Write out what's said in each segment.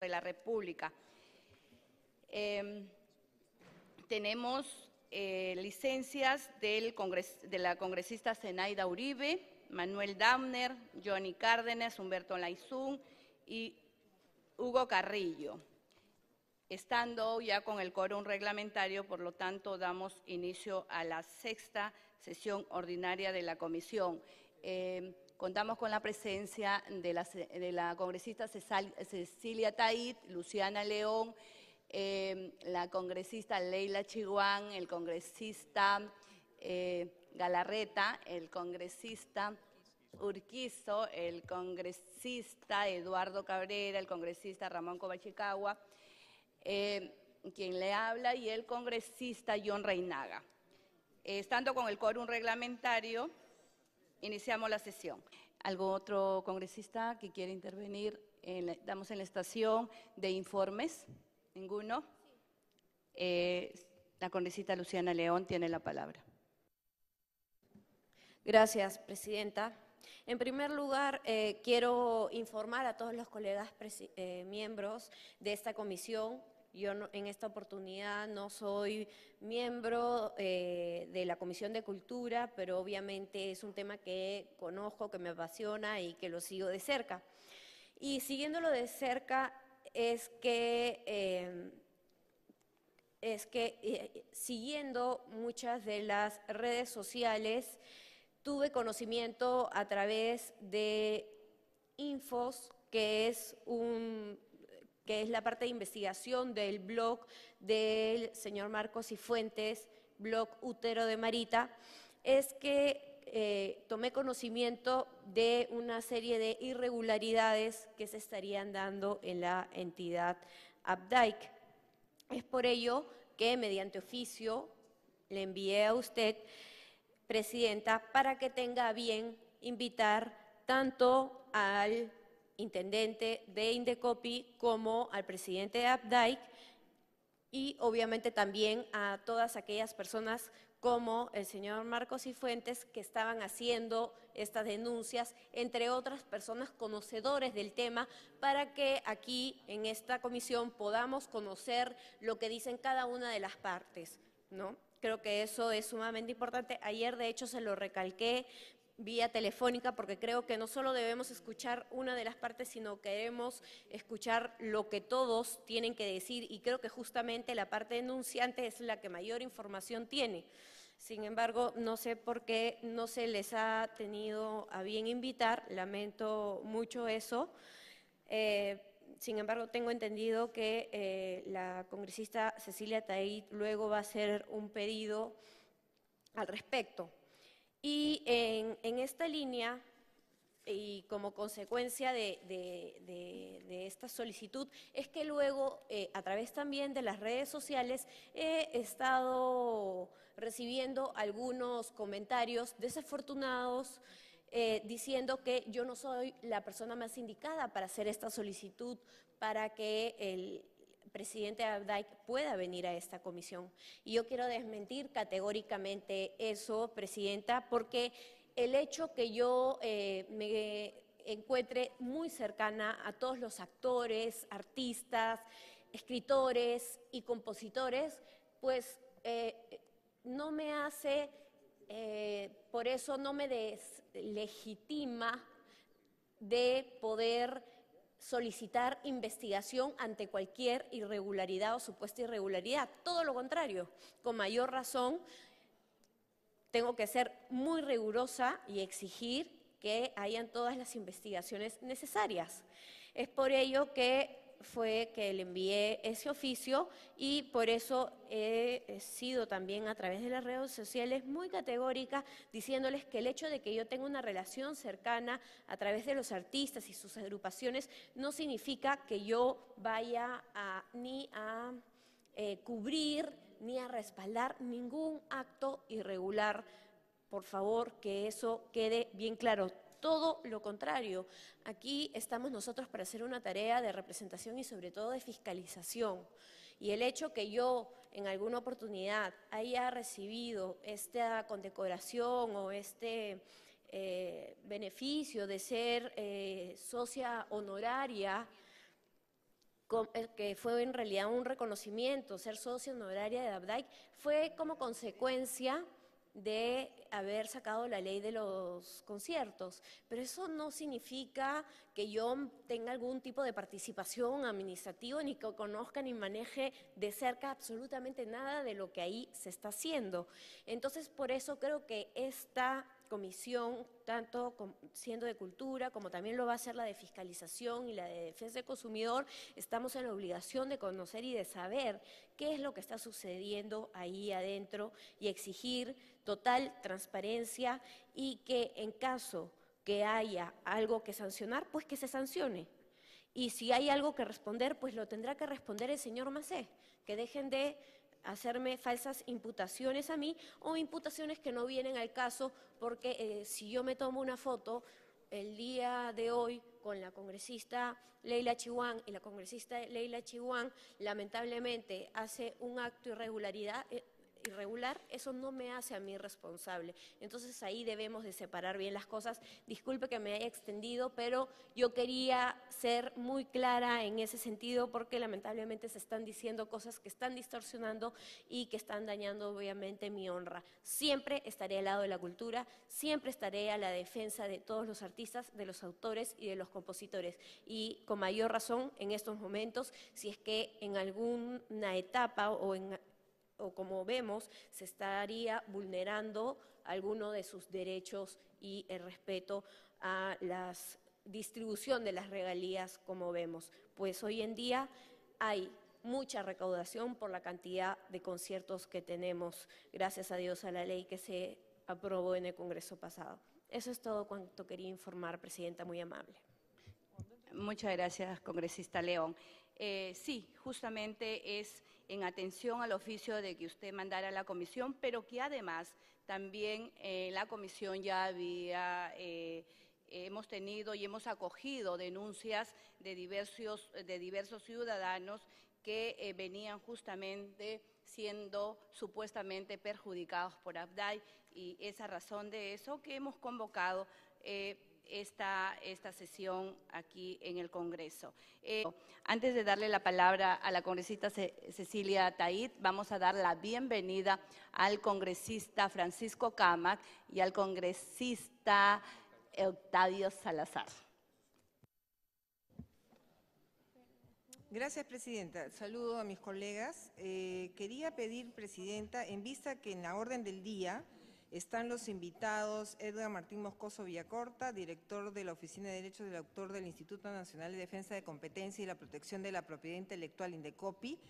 de la República. Em, tenemos eh, licencias del de la congresista Zenaida Uribe, Manuel Damner, Johnny Cárdenas, Humberto Laizún y Hugo Carrillo. Estando ya con el quórum reglamentario, por lo tanto, damos inicio a la sexta sesión ordinaria de la comisión. Em, Contamos con la presencia de la, congresista Cecilia Tait, Luciana León, em, la congresista Leila Chiguán, el congresista eh, Galarreta, el congresista Urquizo, el congresista Eduardo Cabrera, el congresista Ramón Cobachicagua, em, quien le habla, y el congresista John Reinaga. Eh, estando con el quórum reglamentario, Iniciamos la sesión. ¿Algún otro congresista que quiera intervenir? estamos en la estación de informes. ¿Ninguno? Eh, la congresista Luciana León tiene la palabra. Gracias, presidenta. En primer lugar, eh, quiero informar a todos los colegas eh, miembros de esta comisión yo en esta oportunidad no soy miembro eh, de la Comisión de Cultura, pero obviamente es un tema que conozco, que me apasiona y que lo sigo de cerca. Y siguiéndolo de cerca es que, eh, es que eh, siguiendo muchas de las redes sociales, tuve conocimiento a través de Infos, que es un que es la parte de investigación del blog del señor Marcos y Fuentes, blog útero de Marita, es que eh, tomé conocimiento de una serie de irregularidades que se estarían dando en la entidad Abdike. Es por ello que mediante oficio le envié a usted, Presidenta, para que tenga bien invitar tanto al intendente de Indecopi como al presidente de y obviamente también a todas aquellas personas como el señor Marcos Cifuentes que estaban haciendo estas denuncias, entre otras personas conocedores del tema, para que aquí en esta comisión podamos conocer lo que dicen cada una de las partes, ¿no? Creo que eso es sumamente importante. Ayer, de hecho, se lo recalqué vía telefónica porque creo que no solo debemos escuchar una de las partes, sino queremos escuchar lo que todos tienen que decir y creo que justamente la parte denunciante es la que mayor información tiene. Sin embargo, no sé por qué no se les ha tenido a bien invitar, lamento mucho eso. Eh, sin embargo, tengo entendido que eh, la congresista Cecilia Taid luego va a hacer un pedido al respecto. Y en, esta línea, y como consecuencia de, esta solicitud es que luego, eh, a través también de las redes sociales, he estado recibiendo algunos comentarios desafortunados eh, diciendo que yo no soy la persona más indicada para hacer esta solicitud para que el, presidente Abdike pueda venir a esta comisión. Y yo quiero desmentir categóricamente eso, presidenta, porque el hecho que yo eh, me encuentre muy cercana a todos los actores, artistas, escritores y compositores, pues eh, no me hace, eh, por eso no me deslegitima de poder solicitar investigación ante cualquier irregularidad o supuesta irregularidad. Todo lo contrario, con mayor razón, tengo que ser muy rigurosa y exigir que hayan todas las investigaciones necesarias. Es por ello que fue que le envié ese oficio y por eso he sido también a través de las redes sociales muy categórica diciéndoles que el hecho de que yo tenga una relación cercana a través de los artistas y sus agrupaciones no significa que yo vaya a, ni a eh, cubrir ni a respaldar ningún acto irregular. Por favor, que eso quede bien claro todo lo contrario. Aquí estamos nosotros para hacer una tarea de representación y sobre todo de fiscalización. Y el hecho que yo en alguna oportunidad haya recibido esta condecoración o este eh, beneficio de ser eh, socia honoraria, eh, que fue en realidad un reconocimiento, ser socia honoraria de abdike fue como consecuencia de haber sacado la ley de los conciertos, pero eso no significa que yo tenga algún tipo de participación administrativa, ni que conozca ni maneje de cerca absolutamente nada de lo que ahí se está haciendo. Entonces, por eso creo que esta comisión, tanto siendo de cultura como también lo va a ser la de fiscalización y la de defensa del consumidor, estamos en la obligación de conocer y de saber qué es lo que está sucediendo ahí adentro y exigir total transparencia y que en caso que haya algo que sancionar, pues que se sancione. Y si hay algo que responder, pues lo tendrá que responder el señor Macé, que dejen de hacerme falsas imputaciones a mí o imputaciones que no vienen al caso porque eh, si yo me tomo una foto el día de hoy con la congresista Leila Chihuán y la congresista Leila Chihuán lamentablemente hace un acto irregularidad, eh, irregular, eso no me hace a mí responsable. Entonces ahí debemos de separar bien las cosas. Disculpe que me haya extendido, pero yo quería ser muy clara en ese sentido porque lamentablemente se están diciendo cosas que están distorsionando y que están dañando obviamente mi honra. Siempre estaré al lado de la cultura, siempre estaré a la defensa de todos los artistas, de los autores y de los compositores. Y con mayor razón en estos momentos, si es que en alguna etapa o en o como vemos, se estaría vulnerando alguno de sus derechos y el respeto a la distribución de las regalías, como vemos. Pues hoy en día hay mucha recaudación por la cantidad de conciertos que tenemos, gracias a Dios a la ley que se aprobó en el Congreso pasado. Eso es todo cuanto quería informar, Presidenta, muy amable. Muchas gracias, congresista León. Eh, sí, justamente es en atención al oficio de que usted mandara a la comisión, pero que además también eh, la comisión ya había... Eh, hemos tenido y hemos acogido denuncias de diversos, de diversos ciudadanos que eh, venían justamente siendo supuestamente perjudicados por Abdai y esa razón de eso que hemos convocado esta, esta sesión aquí en el Congreso. Eh, antes de darle la palabra a la congresista Cecilia Taid, vamos a dar la bienvenida al congresista Francisco Camac y al congresista Octavio Salazar. Gracias, Presidenta. Saludo a mis colegas. Eh, quería pedir, Presidenta, en vista que en la orden del día están los invitados Edgar Martín Moscoso Villacorta, director de la Oficina de Derechos del Autor del Instituto Nacional de Defensa de Competencia y la Protección de la Propiedad Intelectual, INDECOPI,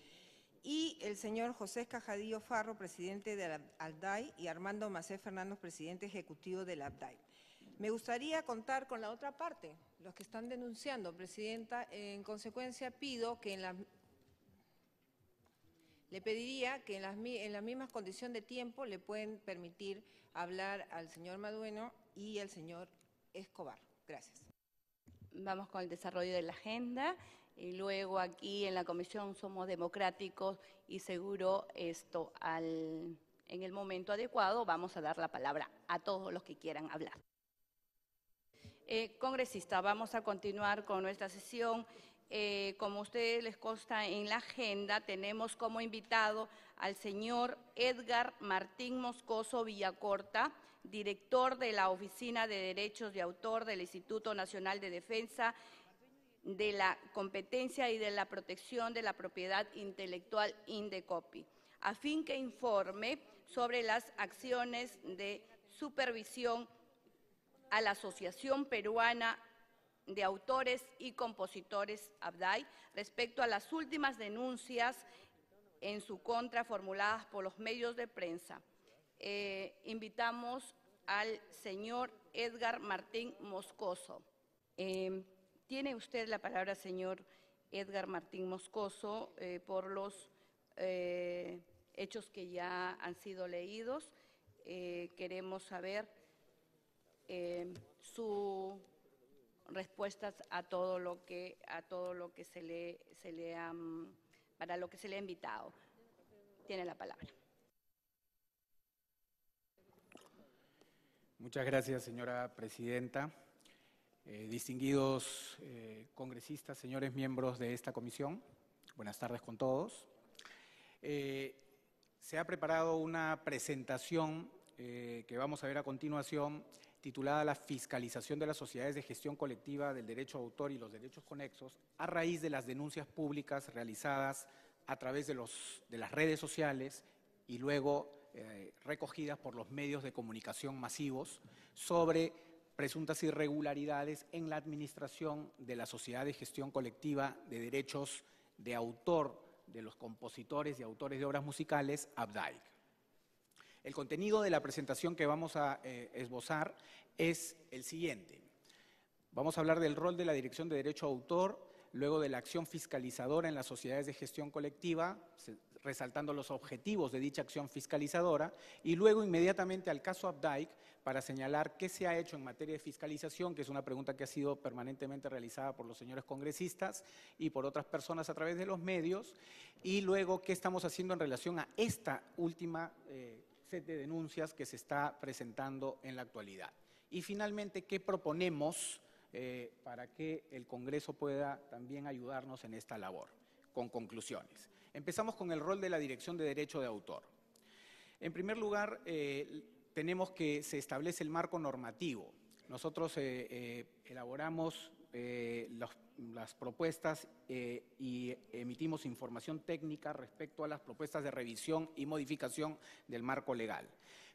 y el señor José Cajadillo Farro, presidente de la ABDAI, y Armando Macé Fernández, presidente ejecutivo de la ABDAI. Me gustaría contar con la otra parte, los que están denunciando, Presidenta. En consecuencia, pido que en la le pediría que en las, en las mismas condiciones de tiempo le pueden permitir hablar al señor Madueno y al señor Escobar. Gracias. Vamos con el desarrollo de la agenda y luego aquí en la comisión somos democráticos y seguro esto al, en el momento adecuado vamos a dar la palabra a todos los que quieran hablar. Eh, congresista, vamos a continuar con nuestra sesión. Eh, como ustedes les consta en la agenda, tenemos como invitado al señor Edgar Martín Moscoso Villacorta, director de la Oficina de Derechos de Autor del Instituto Nacional de Defensa de la Competencia y de la Protección de la Propiedad Intelectual Indecopi, a fin que informe sobre las acciones de supervisión a la Asociación Peruana de autores y compositores Abdai respecto a las últimas denuncias en su contra formuladas por los medios de prensa. Eh, invitamos al señor Edgar Martín Moscoso. Eh, tiene usted la palabra, señor Edgar Martín Moscoso, eh, por los hechos que ya han sido leídos. queremos saber su respuestas a todo lo que, a todo lo que se le, se le ha, mm, para lo que se le ha invitado. Tiene la palabra. Muchas gracias, señora presidenta. Eh, distinguidos eh, congresistas, señores miembros de esta comisión, buenas tardes con todos. Eh, se ha preparado una presentación que vamos a ver a continuación titulada La fiscalización de las sociedades de gestión colectiva del derecho de autor y los derechos conexos, a raíz de las denuncias públicas realizadas a través de, los, de las redes sociales y luego eh, recogidas por los medios de comunicación masivos sobre presuntas irregularidades en la administración de la sociedad de gestión colectiva de derechos de autor de los compositores y autores de obras musicales, ABDAIC. El contenido de la presentación que vamos a eh, esbozar es el siguiente. Vamos a hablar del rol de la Dirección de Derecho Autor, luego de la acción fiscalizadora en las sociedades de gestión colectiva, resaltando los objetivos de dicha acción fiscalizadora, y luego inmediatamente al caso Abdike para señalar qué se ha hecho en materia de fiscalización, que es una pregunta que ha sido permanentemente realizada por los señores congresistas y por otras personas a través de los medios, y luego qué estamos haciendo en relación a esta última... Eh, set de denuncias que se está presentando en la actualidad. Y finalmente, ¿qué proponemos eh, para que el Congreso pueda también ayudarnos en esta labor? Con conclusiones. Empezamos con el rol de la Dirección de Derecho de Autor. En primer lugar, eh, tenemos que se establece el marco normativo. Nosotros eh, elaboramos eh, las, propuestas eh, y emitimos información técnica respecto a las propuestas de revisión y modificación del marco legal.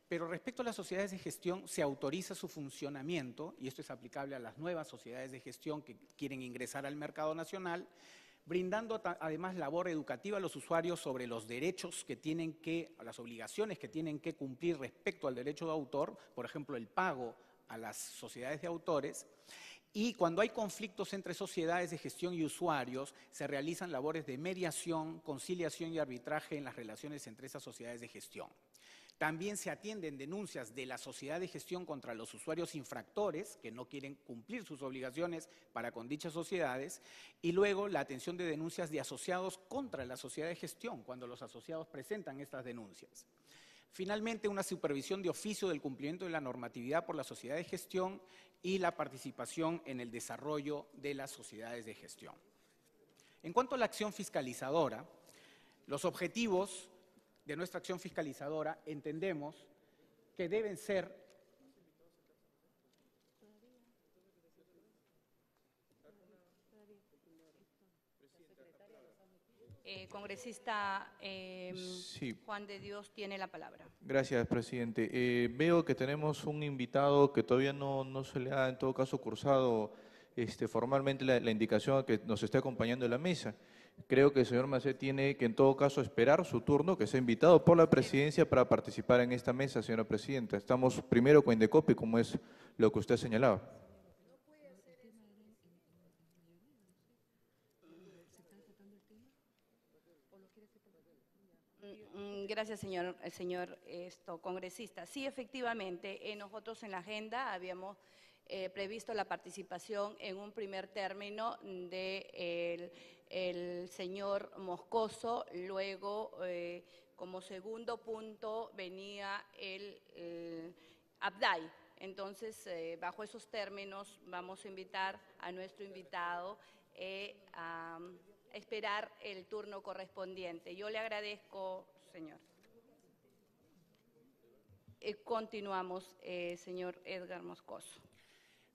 Pero respecto a las sociedades de gestión, se autoriza su funcionamiento, y esto es aplicable a las nuevas sociedades de gestión que quieren ingresar al mercado nacional, brindando además labor educativa a los usuarios sobre los derechos que tienen que, las obligaciones que tienen que cumplir respecto al derecho de autor, por ejemplo, el pago a las sociedades de autores, y cuando hay conflictos entre sociedades de gestión y usuarios, se realizan labores de mediación, conciliación y arbitraje en las relaciones entre esas sociedades de gestión. También se atienden denuncias de la sociedad de gestión contra los usuarios infractores que no quieren cumplir sus obligaciones para con dichas sociedades y luego la atención de denuncias de asociados contra la sociedad de gestión cuando los asociados presentan estas denuncias. Finalmente, una supervisión de oficio del cumplimiento de la normatividad por la sociedad de gestión y la participación en el desarrollo de las sociedades de gestión. En cuanto a la acción fiscalizadora, los objetivos de nuestra acción fiscalizadora entendemos que deben ser Eh, congresista em, Juan de Dios tiene la palabra. Gracias, presidente. Eh, veo que tenemos un invitado que todavía no, no se le ha, en todo caso, cursado este, formalmente la, indicación indicación que nos esté acompañando en la mesa. Creo que el señor Macé tiene que, en todo caso, esperar su turno, que sea invitado por la presidencia para participar en esta mesa, señora presidenta. Estamos primero con Indecopi, como es lo que usted señalaba. Gracias, señor, señor esto, congresista. Sí, efectivamente, eh, nosotros en la agenda habíamos eh, previsto la participación en un primer término de el, señor Moscoso, luego eh, como segundo punto venía el, el Abdai. Entonces, bajo esos términos, vamos a invitar a nuestro invitado a esperar el turno correspondiente. Yo le agradezco, Señor. continuamos, eh, señor Edgar Moscoso.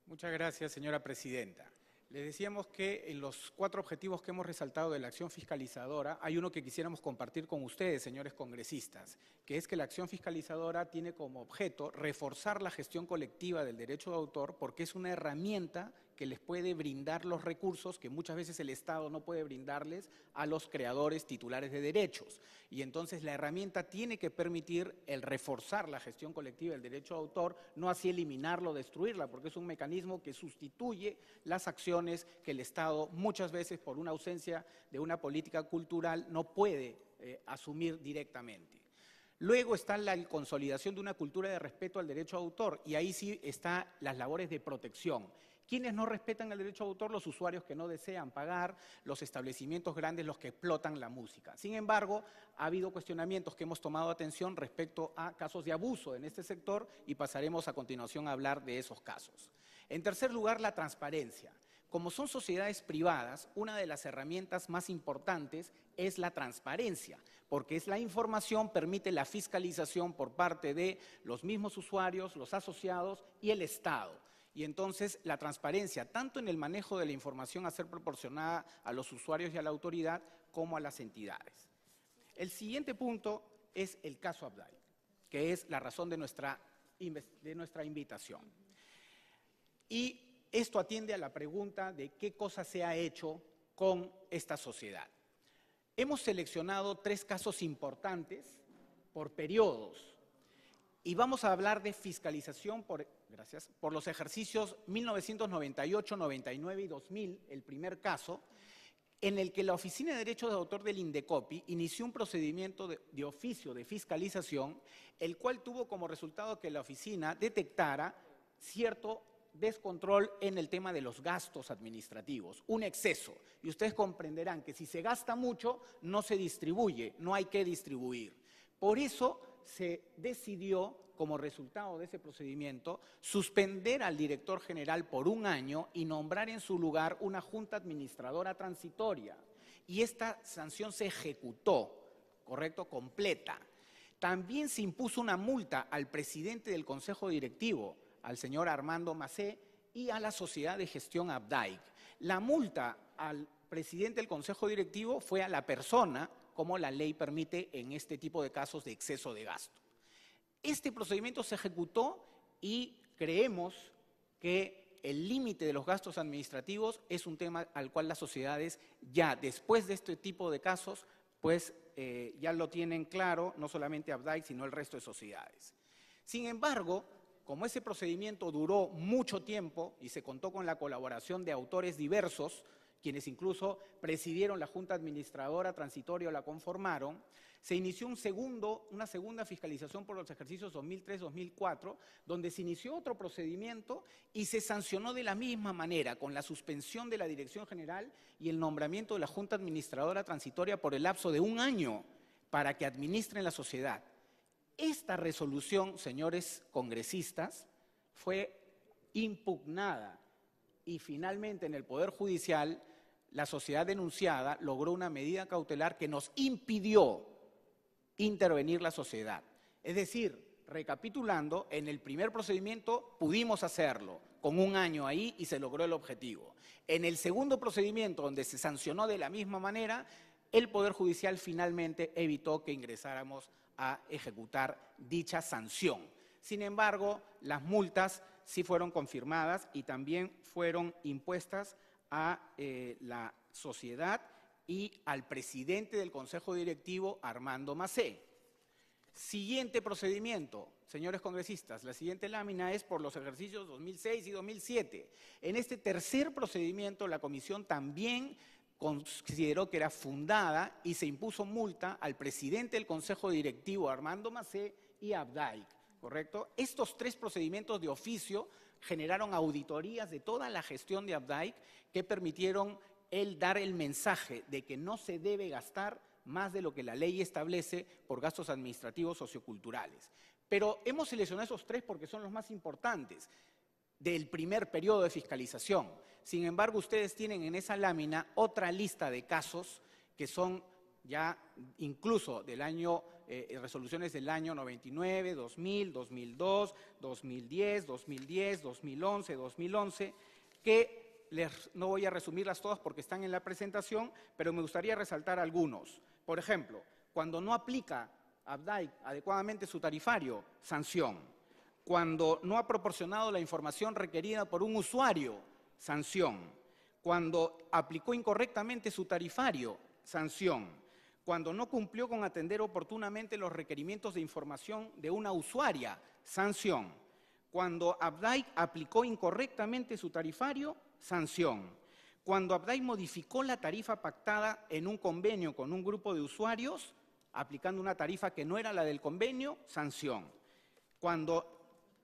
Muchas gracias, señora presidenta. Le decíamos que en los cuatro objetivos que hemos resaltado de la acción fiscalizadora, hay uno que quisiéramos compartir con ustedes, señores congresistas, que es que la acción fiscalizadora tiene como objeto reforzar la gestión colectiva del derecho de autor porque es una herramienta que les puede brindar los recursos que muchas veces el Estado no puede brindarles a los creadores titulares de derechos. Y entonces la herramienta tiene que permitir el reforzar la gestión colectiva del derecho de autor, no así eliminarlo, o destruirla, porque es un mecanismo que sustituye las acciones que el Estado muchas veces por una ausencia de una política cultural no puede eh, asumir directamente. Luego está la consolidación de una cultura de respeto al derecho de autor y ahí sí están las labores de protección. Quienes no respetan el derecho de autor? Los usuarios que no desean pagar, los establecimientos grandes, los que explotan la música. Sin embargo, ha habido cuestionamientos que hemos tomado atención respecto a casos de abuso en este sector y pasaremos a continuación a hablar de esos casos. En tercer lugar, la transparencia. Como son sociedades privadas, una de las herramientas más importantes es la transparencia, porque es la información permite la fiscalización por parte de los mismos usuarios, los asociados y el Estado y entonces la transparencia, tanto en el manejo de la información a ser proporcionada a los usuarios y a la autoridad, como a las entidades. El siguiente punto es el caso Abdai, que es la razón de nuestra, de nuestra invitación. Y esto atiende a la pregunta de qué cosa se ha hecho con esta sociedad. Hemos seleccionado tres casos importantes por periodos y vamos a hablar de fiscalización por gracias, por los ejercicios 1998, 99 y 2000, el primer caso, en el que la Oficina de Derechos de Autor del INDECOPI inició un procedimiento de, oficio de fiscalización, el cual tuvo como resultado que la oficina detectara cierto descontrol en el tema de los gastos administrativos, un exceso. Y ustedes comprenderán que si se gasta mucho, no se distribuye, no hay que distribuir. Por eso se decidió como resultado de ese procedimiento, suspender al director general por un año y nombrar en su lugar una junta administradora transitoria. Y esta sanción se ejecutó, correcto, completa. También se impuso una multa al presidente del Consejo Directivo, al señor Armando Macé, y a la sociedad de gestión Abdaic. La multa al presidente del Consejo Directivo fue a la persona, como la ley permite en este tipo de casos de exceso de gasto. Este procedimiento se ejecutó y creemos que el límite de los gastos administrativos es un tema al cual las sociedades ya después de este tipo de casos, pues eh, ya lo tienen claro, no solamente Abdai, sino el resto de sociedades. Sin embargo, como ese procedimiento duró mucho tiempo y se contó con la colaboración de autores diversos, quienes incluso presidieron la Junta Administradora Transitoria o la conformaron, se inició una segunda fiscalización por los ejercicios 2003-2004, donde se inició otro procedimiento y se sancionó de la misma manera, con la suspensión de la Dirección General y el nombramiento de la Junta Administradora Transitoria por el lapso de un año para que administren la sociedad. Esta resolución, señores congresistas, fue impugnada y finalmente en el Poder Judicial la sociedad denunciada logró una medida cautelar que nos impidió intervenir la sociedad. Es decir, recapitulando, en el primer procedimiento pudimos hacerlo, con un año ahí y se logró el objetivo. En el segundo procedimiento, donde se sancionó de la misma manera, el Poder Judicial finalmente evitó que ingresáramos a ejecutar dicha sanción. Sin embargo, las multas sí fueron confirmadas y también fueron impuestas a eh, la sociedad y al presidente del Consejo Directivo, Armando Macé. Siguiente procedimiento, señores congresistas, la siguiente lámina es por los ejercicios 2006 y 2007. En este tercer procedimiento, la comisión también consideró que era fundada y se impuso multa al presidente del Consejo Directivo, Armando Macé, y abdai. ¿correcto? Estos tres procedimientos de oficio generaron auditorías de toda la gestión de Abdike que permitieron el dar el mensaje de que no se debe gastar más de lo que la ley establece por gastos administrativos socioculturales. Pero hemos seleccionado esos tres porque son los más importantes del primer periodo de fiscalización. Sin embargo, ustedes tienen en esa lámina otra lista de casos que son ya incluso del año, eh, eh, resoluciones del año 99, 2000, 2002, 2010, 2010, 2011, 2011, que no voy a resumirlas todas porque están en la presentación, pero me gustaría resaltar algunos. Por ejemplo, cuando no aplica Abdai adecuadamente su tarifario, sanción. Cuando no ha proporcionado la información requerida por un usuario, sanción. Cuando aplicó incorrectamente su tarifario, sanción cuando no cumplió con atender oportunamente los requerimientos de información de una usuaria, sanción. Cuando Abdai aplicó incorrectamente su tarifario, sanción. Cuando Abdai modificó la tarifa pactada en un convenio con un grupo de usuarios, aplicando una tarifa que no era la del convenio, sanción. Cuando,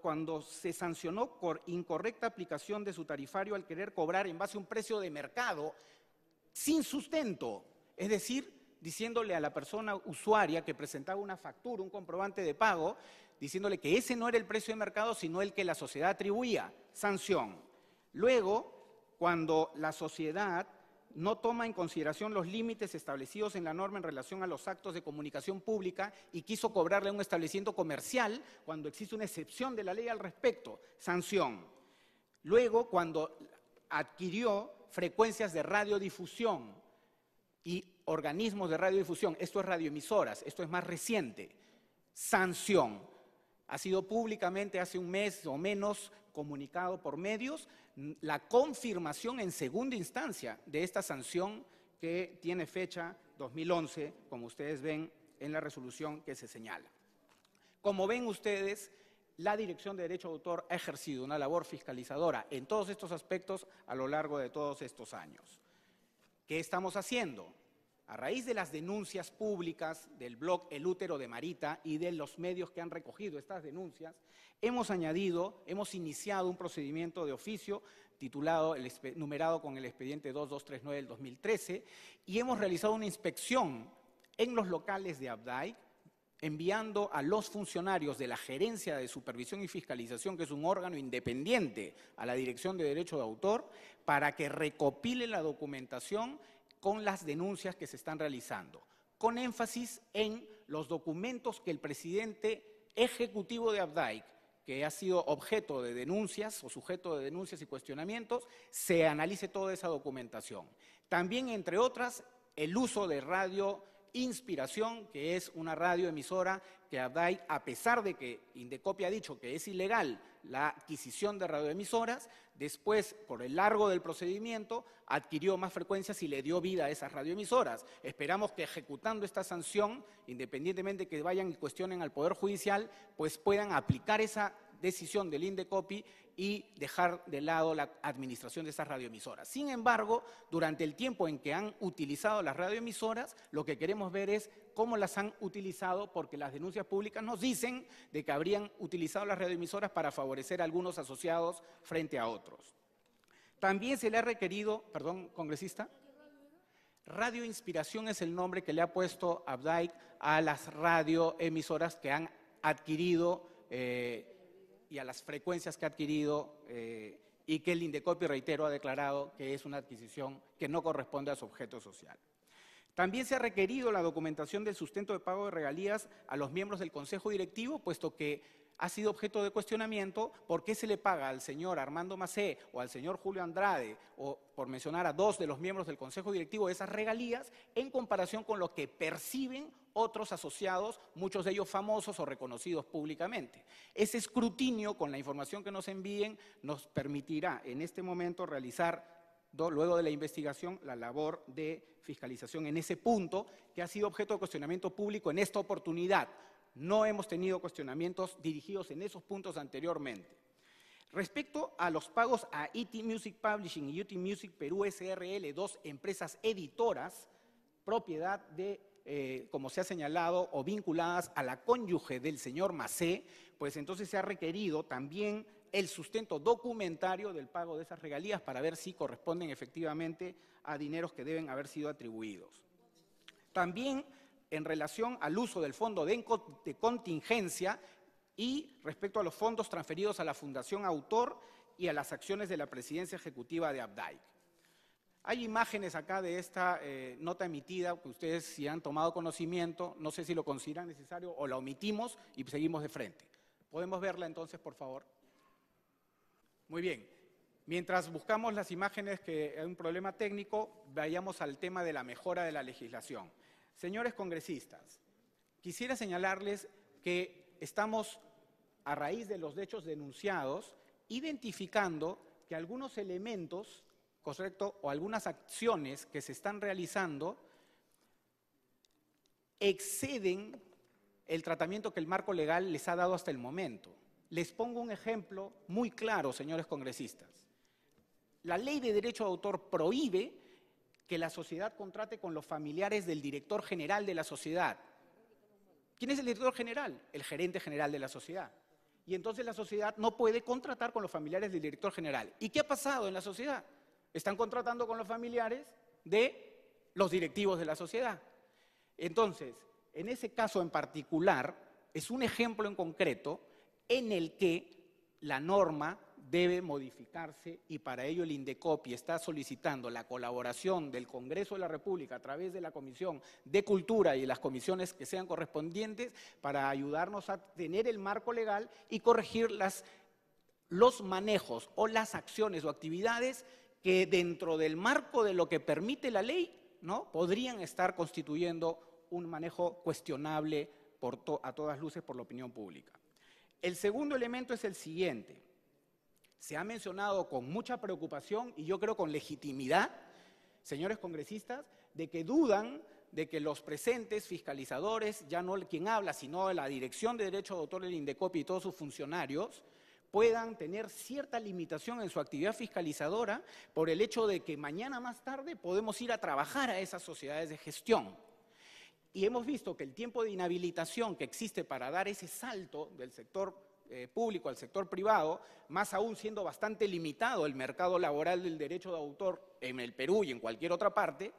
cuando se sancionó por incorrecta aplicación de su tarifario al querer cobrar en base a un precio de mercado sin sustento, es decir, diciéndole a la persona usuaria que presentaba una factura, un comprobante de pago, diciéndole que ese no era el precio de mercado, sino el que la sociedad atribuía, sanción. Luego, cuando la sociedad no toma en consideración los límites establecidos en la norma en relación a los actos de comunicación pública y quiso cobrarle a un establecimiento comercial cuando existe una excepción de la ley al respecto, sanción. Luego, cuando adquirió frecuencias de radiodifusión y organismos de radiodifusión, esto es radioemisoras, esto es más reciente, sanción. Ha sido públicamente hace un mes o menos comunicado por medios la confirmación en segunda instancia de esta sanción que tiene fecha 2011, como ustedes ven en la resolución que se señala. Como ven ustedes, la Dirección de Derecho de Autor ha ejercido una labor fiscalizadora en todos estos aspectos a lo largo de todos estos años. ¿Qué estamos haciendo? A raíz de las denuncias públicas del blog El Útero de Marita y de los medios que han recogido estas denuncias, hemos añadido, hemos iniciado un procedimiento de oficio titulado, el, numerado con el expediente 2239 del 2013, y hemos realizado una inspección en los locales de Abdai enviando a los funcionarios de la Gerencia de Supervisión y Fiscalización, que es un órgano independiente a la Dirección de Derecho de Autor, para que recopile la documentación con las denuncias que se están realizando, con énfasis en los documentos que el presidente ejecutivo de Abdaic, que ha sido objeto de denuncias o sujeto de denuncias y cuestionamientos, se analice toda esa documentación. También, entre otras, el uso de radio Inspiración, que es una radioemisora que a pesar de que Indecopia ha dicho que es ilegal la adquisición de radioemisoras, después, por el largo del procedimiento, adquirió más frecuencias y le dio vida a esas radioemisoras. Esperamos que ejecutando esta sanción, independientemente que vayan y cuestionen al Poder Judicial, pues puedan aplicar esa decisión del INDECOPI y dejar de lado la administración de esas radioemisoras. Sin embargo, durante el tiempo en que han utilizado las radioemisoras, lo que queremos ver es cómo las han utilizado, porque las denuncias públicas nos dicen de que habrían utilizado las radioemisoras para favorecer a algunos asociados frente a otros. También se le ha requerido, perdón, congresista. Radio Inspiración es el nombre que le ha puesto Abdaik a las radioemisoras que han adquirido eh, y a las frecuencias que ha adquirido eh, y que el Indecopi, reitero, ha declarado que es una adquisición que no corresponde a su objeto social. También se ha requerido la documentación del sustento de pago de regalías a los miembros del Consejo Directivo, puesto que ha sido objeto de cuestionamiento por qué se le paga al señor Armando Macé o al señor Julio Andrade, o por mencionar a dos de los miembros del Consejo Directivo, esas regalías en comparación con lo que perciben otros asociados, muchos de ellos famosos o reconocidos públicamente. Ese escrutinio con la información que nos envíen nos permitirá en este momento realizar, luego de la investigación, la labor de fiscalización en ese punto que ha sido objeto de cuestionamiento público en esta oportunidad. No hemos tenido cuestionamientos dirigidos en esos puntos anteriormente. Respecto a los pagos a ET Music Publishing y UT Music Perú SRL, dos empresas editoras, propiedad de eh, como se ha señalado, o vinculadas a la cónyuge del señor Macé, pues entonces se ha requerido también el sustento documentario del pago de esas regalías para ver si corresponden efectivamente a dineros que deben haber sido atribuidos. También en relación al uso del fondo de contingencia y respecto a los fondos transferidos a la Fundación Autor y a las acciones de la presidencia ejecutiva de Abdai. Hay imágenes acá de esta eh, nota emitida que ustedes si han tomado conocimiento, no sé si lo consideran necesario o la omitimos y seguimos de frente. ¿Podemos verla entonces, por favor? Muy bien. Mientras buscamos las imágenes que hay un problema técnico, vayamos al tema de la mejora de la legislación. Señores congresistas, quisiera señalarles que estamos, a raíz de los hechos denunciados, identificando que algunos elementos ¿correcto? O algunas acciones que se están realizando exceden el tratamiento que el marco legal les ha dado hasta el momento. Les pongo un ejemplo muy claro, señores congresistas. La ley de derecho de autor prohíbe que la sociedad contrate con los familiares del director general de la sociedad. ¿Quién es el director general? El gerente general de la sociedad. Y entonces la sociedad no puede contratar con los familiares del director general. ¿Y qué ha pasado en la sociedad? Están contratando con los familiares de los directivos de la sociedad. Entonces, en ese caso en particular, es un ejemplo en concreto en el que la norma debe modificarse y para ello el INDECOPI está solicitando la colaboración del Congreso de la República a través de la Comisión de Cultura y las comisiones que sean correspondientes para ayudarnos a tener el marco legal y corregir los manejos o las acciones o actividades que dentro del marco de lo que permite la ley, ¿no? podrían estar constituyendo un manejo cuestionable a todas luces por la opinión pública. El segundo elemento es el siguiente. Se ha mencionado con mucha preocupación y yo creo con legitimidad, señores congresistas, de que dudan de que los presentes fiscalizadores, ya no quien habla, sino la Dirección de Derecho de Autor del INDECOPI y todos sus funcionarios, puedan tener cierta limitación en su actividad fiscalizadora por el hecho de que mañana más tarde podemos ir a trabajar a esas sociedades de gestión. Y hemos visto que el tiempo de inhabilitación que existe para dar ese salto del sector eh, público al sector privado, más aún siendo bastante limitado el mercado laboral del derecho de autor en el Perú y en cualquier otra parte,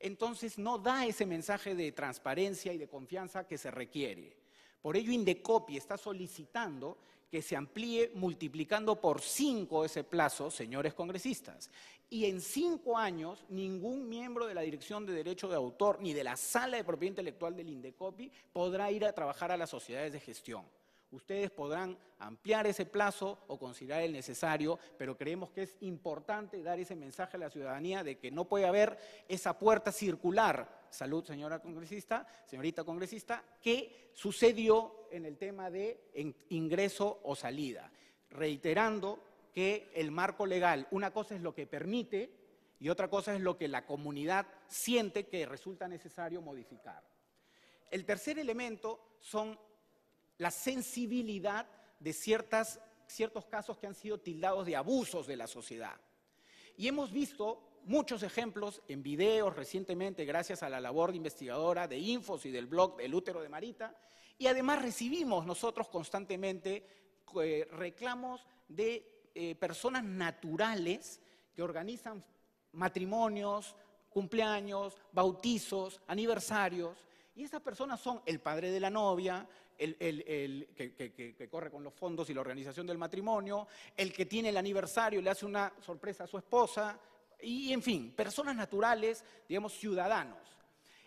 entonces no da ese mensaje de transparencia y de confianza que se requiere. Por ello, Indecopi está solicitando que se amplíe multiplicando por cinco ese plazo, señores congresistas. Y en cinco años, ningún miembro de la Dirección de Derecho de Autor ni de la Sala de Propiedad Intelectual del INDECOPI podrá ir a trabajar a las sociedades de gestión. Ustedes podrán ampliar ese plazo o considerar el necesario, pero creemos que es importante dar ese mensaje a la ciudadanía de que no puede haber esa puerta circular, salud señora congresista, señorita congresista, que sucedió en el tema de ingreso o salida. Reiterando que el marco legal, una cosa es lo que permite y otra cosa es lo que la comunidad siente que resulta necesario modificar. El tercer elemento son la sensibilidad de ciertos casos que han sido tildados de abusos de la sociedad. Y hemos visto muchos ejemplos en videos recientemente, gracias a la labor de investigadora de Infos y del blog El útero de Marita. Y además recibimos nosotros constantemente eh, reclamos de eh, personas naturales que organizan matrimonios, cumpleaños, bautizos, aniversarios. Y esas personas son el padre de la novia, el, que, corre con los fondos y la organización del matrimonio, el que tiene el aniversario le hace una sorpresa a su esposa, y en fin, personas naturales, digamos, ciudadanos.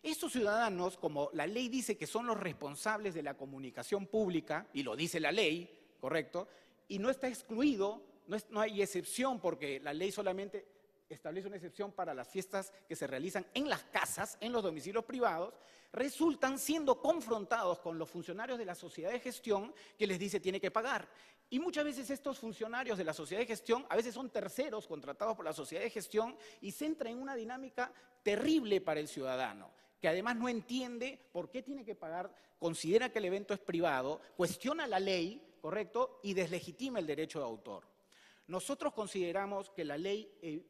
Estos ciudadanos, como la ley dice que son los responsables de la comunicación pública, y lo dice la ley, correcto, y no está excluido, no hay excepción porque la ley solamente establece una excepción para las fiestas que se realizan en las casas, en los domicilios privados, resultan siendo confrontados con los funcionarios de la sociedad de gestión que les dice tiene que pagar. Y muchas veces estos funcionarios de la sociedad de gestión, a veces son terceros contratados por la sociedad de gestión y se entra en una dinámica terrible para el ciudadano que además no entiende por qué tiene que pagar, considera que el evento es privado, cuestiona la ley, ¿correcto? Y deslegitima el derecho de autor. Nosotros consideramos que la ley eh,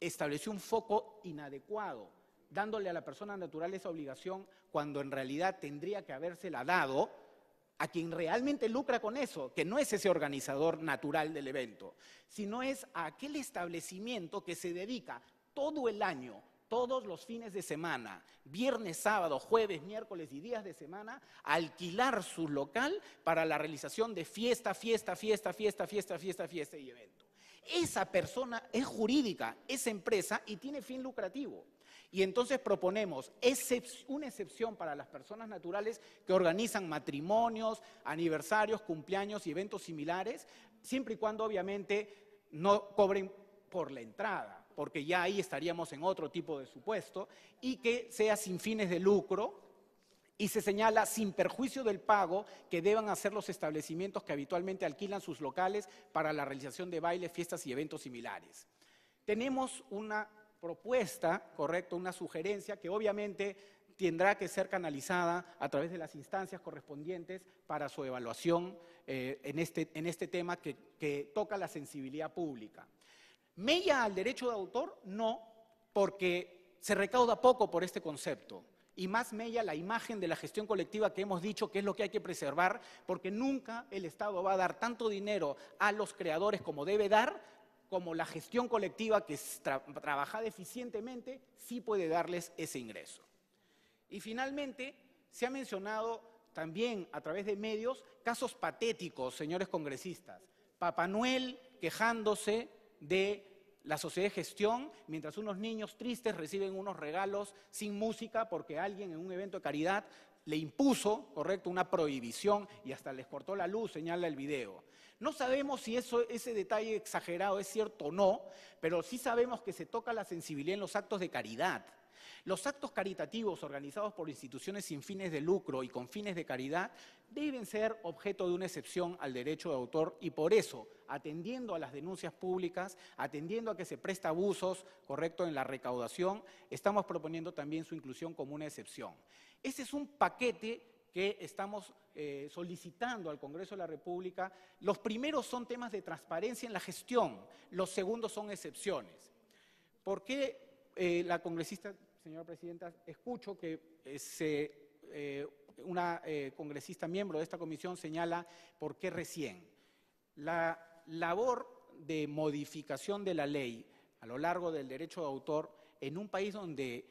estableció un foco inadecuado dándole a la persona natural esa obligación cuando en realidad tendría que habérsela dado a quien realmente lucra con eso, que no es ese organizador natural del evento, sino es a aquel establecimiento que se dedica todo el año, todos los fines de semana, viernes, sábado, jueves, miércoles y días de semana, a alquilar su local para la realización de fiesta, fiesta, fiesta, fiesta, fiesta, fiesta, fiesta y evento. Esa persona es jurídica, es empresa y tiene fin lucrativo. Y entonces proponemos una excepción para las personas naturales que organizan matrimonios, aniversarios, cumpleaños y eventos similares, siempre y cuando obviamente no cobren por la entrada, porque ya ahí estaríamos en otro tipo de supuesto, y que sea sin fines de lucro, y se señala sin perjuicio del pago que deban hacer los establecimientos que habitualmente alquilan sus locales para la realización de bailes, fiestas y eventos similares. Tenemos una propuesta, correcto, una sugerencia que obviamente tendrá que ser canalizada a través de las instancias correspondientes para su evaluación eh, en, este, en, este, tema que, que toca la sensibilidad pública. ¿Mella al derecho de autor? No, porque se recauda poco por este concepto y más mella la imagen de la gestión colectiva que hemos dicho que es lo que hay que preservar, porque nunca el Estado va a dar tanto dinero a los creadores como debe dar como la gestión colectiva que trabajada trabaja eficientemente, sí puede darles ese ingreso. Y finalmente, se ha mencionado también a través de medios casos patéticos, señores congresistas. Papá Noel quejándose de la sociedad de gestión, mientras unos niños tristes reciben unos regalos sin música porque alguien en un evento de caridad le impuso, correcto, una prohibición y hasta les cortó la luz, señala el video. No sabemos si ese detalle exagerado es cierto o no, pero sí sabemos que se toca la sensibilidad en los actos de caridad. Los actos caritativos organizados por instituciones sin fines de lucro y con fines de caridad deben ser objeto de una excepción al derecho de autor y por eso, atendiendo a las denuncias públicas, atendiendo a que se presta abusos, correcto, en la recaudación, estamos proponiendo también su inclusión como una excepción. Ese es un paquete que estamos eh, solicitando al Congreso de la República, los primeros son temas de transparencia en la gestión, los segundos son excepciones. ¿Por qué eh, la congresista, señora presidenta, escucho que eh, una congresista miembro de esta comisión señala por qué recién? La labor de modificación de la ley a lo largo del derecho de autor en un país donde,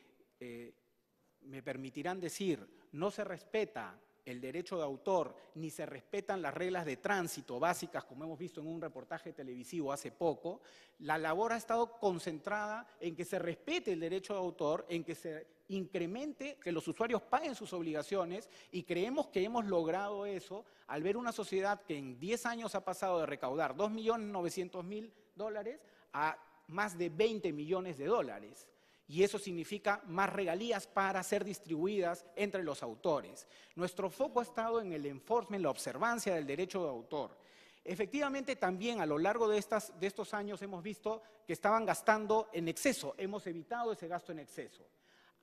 me permitirán decir, no se respeta el derecho de autor, ni se respetan las reglas de tránsito básicas, como hemos visto en un reportaje televisivo hace poco, la labor ha estado concentrada en que se respete el derecho de autor, en que se incremente, que los usuarios paguen sus obligaciones y creemos que hemos logrado eso al ver una sociedad que en 10 años ha pasado de recaudar 2.900.000 dólares a más de 20 millones de dólares y eso significa más regalías para ser distribuidas entre los autores. Nuestro foco ha estado en el enforcement, la observancia del derecho de autor. Efectivamente, también a lo largo de, de estos años hemos visto que estaban gastando en exceso, hemos evitado ese gasto en exceso.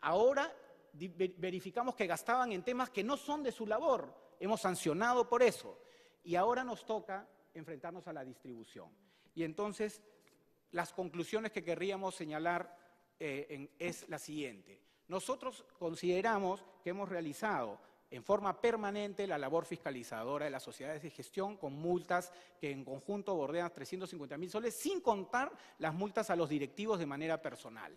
Ahora verificamos que gastaban en temas que no son de su labor, hemos sancionado por eso, y ahora nos toca enfrentarnos a la distribución. Y entonces, las conclusiones que querríamos señalar eh, es la siguiente. Nosotros consideramos que hemos realizado en forma permanente la labor fiscalizadora de las sociedades de gestión con multas que en conjunto bordean 350 mil soles, sin contar las multas a los directivos de manera personal.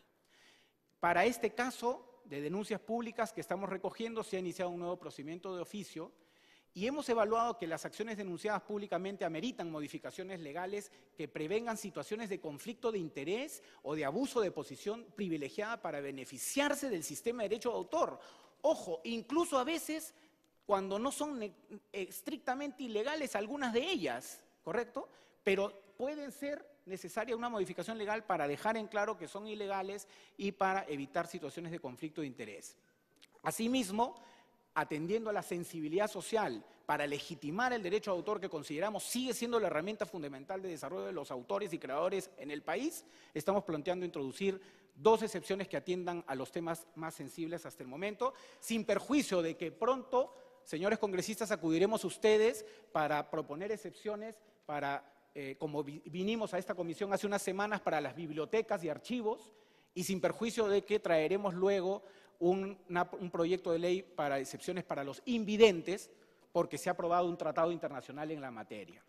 Para este caso de denuncias públicas que estamos recogiendo, se ha iniciado un nuevo procedimiento de oficio y hemos evaluado que las acciones denunciadas públicamente ameritan modificaciones legales que prevengan situaciones de conflicto de interés o de abuso de posición privilegiada para beneficiarse del sistema de derecho de autor. Ojo, incluso a veces cuando no son estrictamente ilegales algunas de ellas, ¿correcto? Pero pueden ser necesaria una modificación legal para dejar en claro que son ilegales y para evitar situaciones de conflicto de interés. Asimismo, atendiendo a la sensibilidad social para legitimar el derecho de autor que consideramos sigue siendo la herramienta fundamental de desarrollo de los autores y creadores en el país, estamos planteando introducir dos excepciones que atiendan a los temas más sensibles hasta el momento, sin perjuicio de que pronto, señores congresistas, acudiremos a ustedes para proponer excepciones para, eh, como vinimos a esta comisión hace unas semanas, para las bibliotecas y archivos, y sin perjuicio de que traeremos luego un, proyecto de ley para excepciones para los invidentes, porque se ha aprobado un tratado internacional en la materia.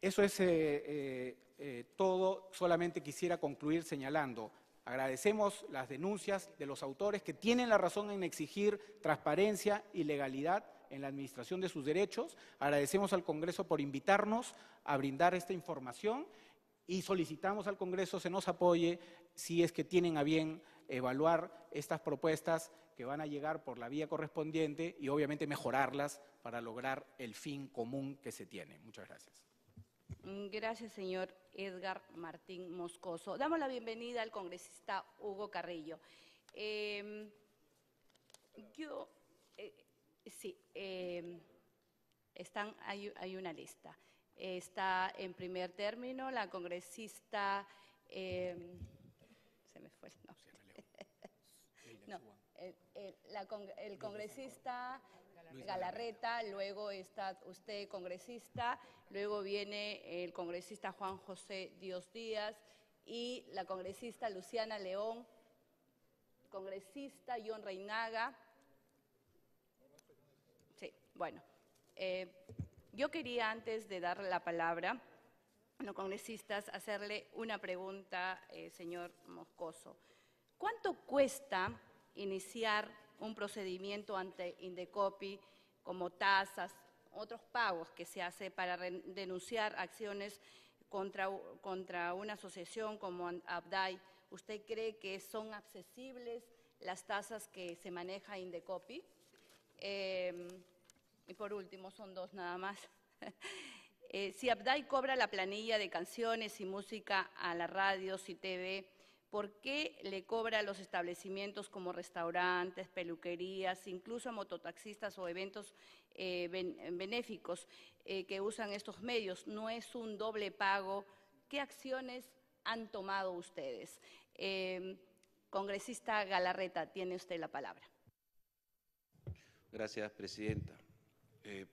Eso es eh, eh, eh, todo, solamente quisiera concluir señalando, agradecemos las denuncias de los autores que tienen la razón en exigir transparencia y legalidad en la administración de sus derechos, agradecemos al Congreso por invitarnos a brindar esta información y solicitamos al Congreso se nos apoye si es que tienen a bien evaluar estas propuestas que van a llegar por la vía correspondiente y obviamente mejorarlas para lograr el fin común que se tiene. Muchas gracias. Mm, gracias, señor Edgar Martín Moscoso. Damos la bienvenida al congresista Hugo Carrillo. Em, eh, sí, em, están, hay, una lista. Está en primer término la congresista, em, se me fue no. No, el, congresista Galarreta, luego está usted congresista, luego viene el congresista Juan José Dios Díaz y la congresista Luciana León, congresista John Reinaga. Sí, bueno, eh, yo quería antes de dar la palabra a los congresistas, hacerle una pregunta, eh, señor Moscoso. ¿Cuánto cuesta iniciar un procedimiento ante Indecopi como tasas, otros pagos que se hace para denunciar acciones contra, una asociación como Abdai. ¿Usted cree que son accesibles las tasas que se maneja Indecopi? Em, y por último, son dos nada más. Eh, si Abdai cobra la planilla de canciones y música a la radio y TV, ¿Por qué le cobra a los establecimientos como restaurantes, peluquerías, incluso a mototaxistas o eventos eh, eh, benéficos eh, que usan estos medios? ¿No es un doble pago? ¿Qué acciones han tomado ustedes? congresista Galarreta, tiene usted la palabra. Gracias, Presidenta.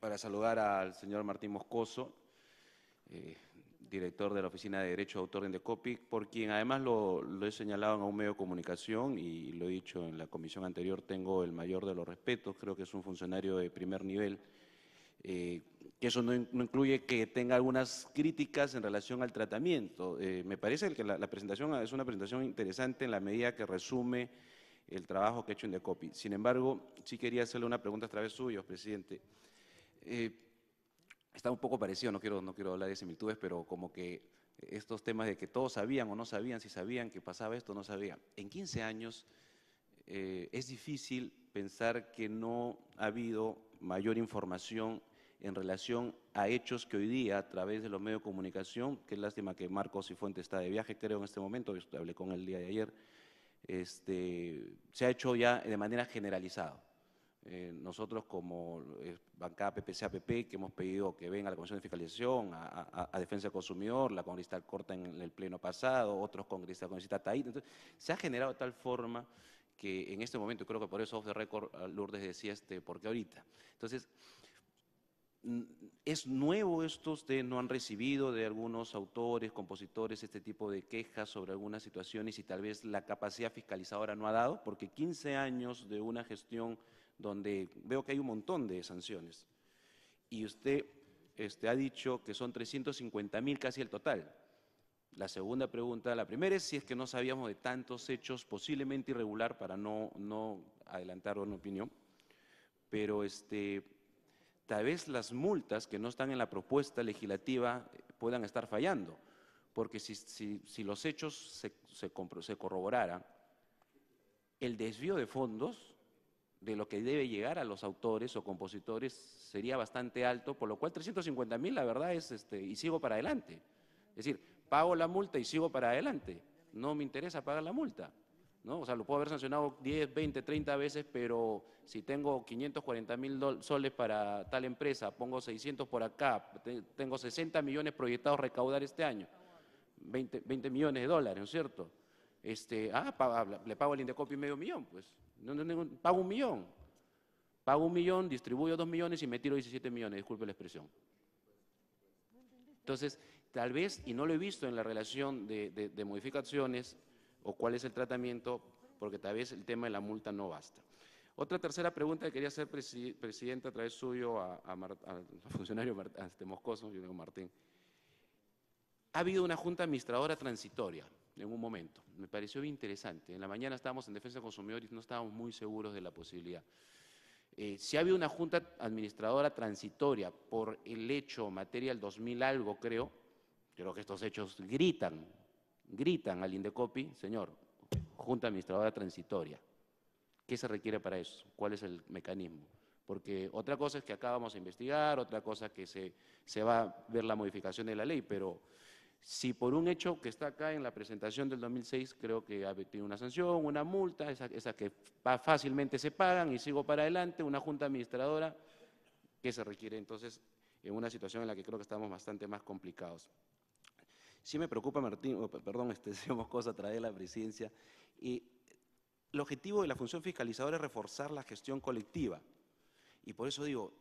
para saludar al señor Martín Moscoso, director de la Oficina de Derecho de Autor en Decopi, por quien además lo, he señalado en un medio de comunicación y lo he dicho en la comisión anterior, tengo el mayor de los respetos, creo que es un funcionario de primer nivel, eh, que eso no, incluye que tenga algunas críticas en relación al tratamiento. Eh, me parece que la, presentación es una presentación interesante en la medida que resume el trabajo que ha hecho en Decopi. Sin embargo, sí quería hacerle una pregunta a través suyo, presidente. Eh, está un poco parecido, no quiero, no quiero hablar de similitudes, pero como que estos temas de que todos sabían o no sabían, si sabían que pasaba esto, no sabían. En 15 años eh, es difícil pensar que no ha habido mayor información en relación a hechos que hoy día, a través de los medios de comunicación, es lástima que Marcos y Fuente está de viaje, creo, en este momento, hablé con él el día de ayer, este, se ha hecho ya de manera generalizada. Eh, nosotros como eh, bancada ppc que hemos pedido que venga a la Comisión de Fiscalización, a, Defensa del Consumidor, la congresista Corta en el pleno pasado, otros congresistas, congresista Entonces, se ha generado de tal forma que en este momento, creo que por eso Off the Record ah, Lourdes decía, este, porque ahorita? Entonces, ¿Es nuevo esto? ¿Ustedes no han recibido de algunos autores, compositores, este tipo de quejas sobre algunas situaciones y tal vez la capacidad fiscalizadora no ha dado? Porque 15 años de una gestión donde veo que hay un montón de sanciones. Y usted este, ha dicho que son 350 mil casi el total. La segunda pregunta, la primera es si es que no sabíamos de tantos hechos posiblemente irregular para no, no adelantar una opinión, pero este, tal vez las multas que no están en la propuesta legislativa eh, puedan estar fallando, porque si, los hechos se, se, se corroboraran, el desvío de fondos de lo que debe llegar a los autores o compositores sería bastante alto, por lo cual 350 mil, la verdad es, este, y sigo para adelante. Es decir, pago la multa y sigo para adelante. No me interesa pagar la multa. ¿no? O sea, lo puedo haber sancionado 10, 20, 30 veces, pero si tengo 540 mil soles para tal empresa, pongo 600 por acá, tengo 60 millones proyectados recaudar este año, 20, millones de dólares, ¿no es cierto? Este, ah, le pago el Indecopi medio millón, pues. No, no, pago un millón. Pago un millón, distribuyo dos millones y me tiro 17 millones, disculpe la expresión. Entonces, tal vez, y no lo he visto en la relación de, modificaciones o cuál es el tratamiento, porque tal vez el tema de la multa no basta. Otra tercera pregunta que quería hacer, Presidenta, presidente, a través suyo, a, funcionario a este Moscoso, yo digo Martín. Ha habido una junta administradora transitoria en un momento. Me pareció bien interesante. En la mañana estábamos en Defensa del Consumidor y no estábamos muy seguros de la posibilidad. Eh, si había una junta administradora transitoria por el hecho material 2000 algo, creo, creo que estos hechos gritan, gritan al Indecopi, señor, junta administradora transitoria. ¿Qué se requiere para eso? ¿Cuál es el mecanismo? Porque otra cosa es que acá vamos a investigar, otra cosa que se, se va a ver la modificación de la ley, pero si por un hecho que está acá en la presentación del 2006, creo que ha una sanción, una multa, esas esa que fácilmente se pagan y sigo para adelante, una junta administradora, ¿qué se requiere entonces en una situación en la que creo que estamos bastante más complicados? Sí me preocupa, Martín, perdón, este, decíamos cosas a la presidencia, y el objetivo de la función fiscalizadora es reforzar la gestión colectiva, y por eso digo,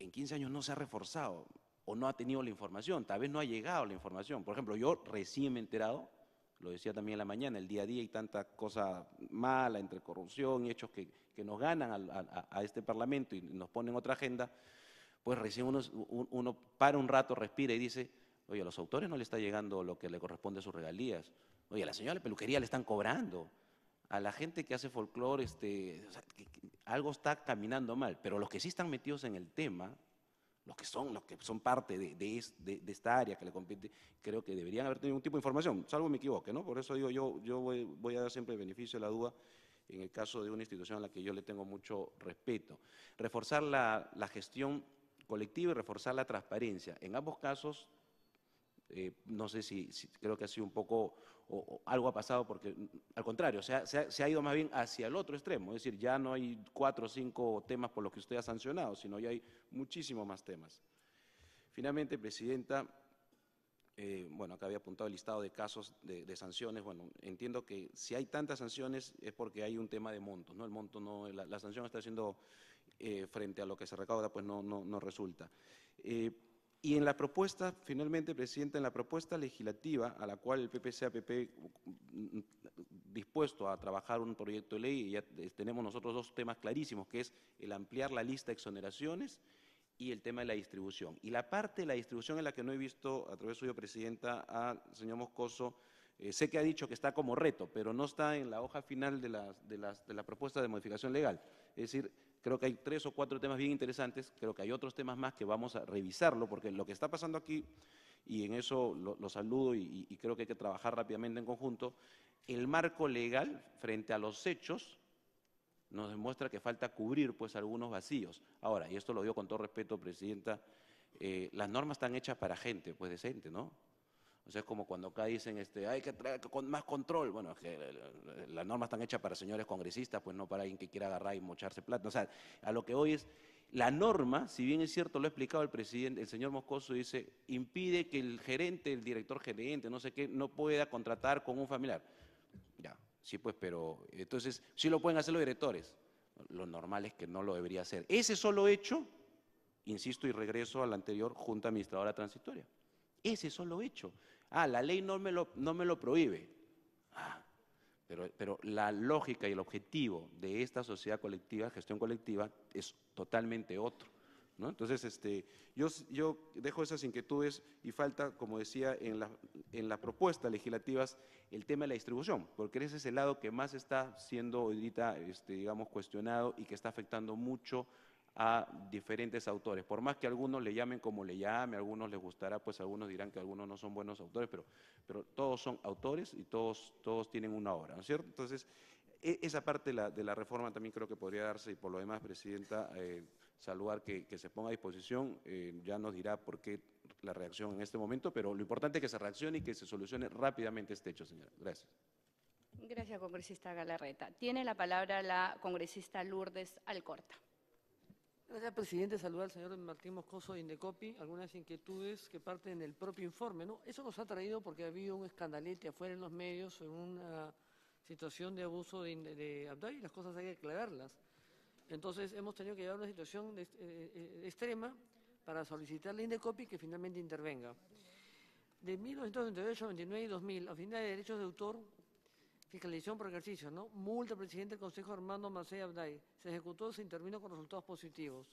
en 15 años no se ha reforzado, o no ha tenido la información, tal vez no ha llegado la información. Por ejemplo, yo recién me he enterado, lo decía también en la mañana, el día a día hay tanta cosa mala entre corrupción y hechos que, nos ganan a, este Parlamento y nos ponen otra agenda, pues recién uno, para un rato, respira y dice, oye, a los autores no le está llegando lo que le corresponde a sus regalías, oye, a la señora de peluquería le están cobrando, a la gente que hace folclore, este, algo está caminando mal, pero los que sí están metidos en el tema, los que son, los que son parte de, de, esta área que le compete, creo que deberían haber tenido un tipo de información, salvo me equivoque, ¿no? Por eso digo, yo, yo voy, a dar siempre el beneficio de la duda en el caso de una institución a la que yo le tengo mucho respeto. Reforzar la, gestión colectiva y reforzar la transparencia. En ambos casos, eh, no sé si, creo que ha sido un poco, o, algo ha pasado porque, mm, al contrario, se ha, ido más bien hacia el otro extremo. Es decir, ya no hay cuatro o cinco temas por los que usted ha sancionado, sino ya hay muchísimos más temas. Finalmente, Presidenta, eh, bueno, acá había apuntado el listado de casos de, sanciones. Bueno, entiendo que si hay tantas sanciones es porque hay un tema de montos, ¿no? El monto no, la, sanción está siendo eh, frente a lo que se recauda, pues no, no, no resulta. Eh, y en la propuesta, finalmente, Presidenta, en la propuesta legislativa a la cual el PPCAPP mm, dispuesto a trabajar un proyecto de ley, y ya tenemos nosotros dos temas clarísimos, que es el ampliar la lista de exoneraciones y el tema de la distribución. Y la parte de la distribución en la que no he visto, a través suyo, Presidenta, al señor Moscoso, eh, sé que ha dicho que está como reto, pero no está en la hoja final de la, las, de la propuesta de modificación legal. Es decir, Creo que hay tres o cuatro temas bien interesantes, creo que hay otros temas más que vamos a revisarlo, porque lo que está pasando aquí, y en eso lo, saludo y, creo que hay que trabajar rápidamente en conjunto, el marco legal frente a los hechos nos demuestra que falta cubrir pues algunos vacíos. Ahora, y esto lo digo con todo respeto, Presidenta, eh, las normas están hechas para gente, pues decente, ¿no? O sea, es como cuando acá dicen, este, hay que traer con más control. Bueno, eh, eh, las normas están hechas para señores congresistas, pues no para alguien que quiera agarrar y mocharse plata. O sea, a lo que hoy es, la norma, si bien es cierto, lo ha explicado el presidente, el señor Moscoso dice, impide que el gerente, el director gerente, no sé qué, no pueda contratar con un familiar. Ya, sí, pues, pero entonces, sí lo pueden hacer los directores. Lo normal es que no lo debería hacer. Ese solo hecho, insisto y regreso a la anterior Junta Administradora Transitoria. Ese solo hecho Ah, la ley no me lo, no me lo prohíbe. Ah, pero, la lógica y el objetivo de esta sociedad colectiva, gestión colectiva, es totalmente otro. Entonces, este, yo, yo, dejo esas inquietudes y falta, como decía, en, la, en las propuestas legislativas el tema de la distribución, porque ese es el lado que más está siendo ahorita, este, digamos, cuestionado y que está afectando mucho a diferentes autores. Por más que algunos le llamen como le llame, algunos les gustará, pues algunos dirán que algunos no son buenos autores, pero, pero todos son autores y todos, todos tienen una obra, ¿no es cierto? Entonces, e, esa parte de la, reforma también creo que podría darse y por lo demás, Presidenta, eh, saludar que, se ponga a disposición, eh, ya nos dirá por qué la reacción en este momento, pero lo importante es que se reaccione y que se solucione rápidamente este hecho, señora. Gracias. Gracias, congresista Galarreta. Tiene la palabra la congresista Lourdes Alcorta. Gracias, presidente. Saludar al señor Martín Moscoso de Indecopi. Algunas inquietudes que parten del propio informe, Eso nos ha traído porque ha habido un escandalete afuera en los medios en una situación de abuso de, de y las cosas hay que aclararlas. Entonces, hemos tenido que llevar una situación eh, eh, eh, extrema para solicitarle a Indecopi que finalmente intervenga. De 1998 a y 2000, la oficina de derechos de autor, Fiscalización por ejercicio, ¿no? Multa, presidente del Consejo Armando Macé Abday. Se ejecutó, se intervino con resultados positivos.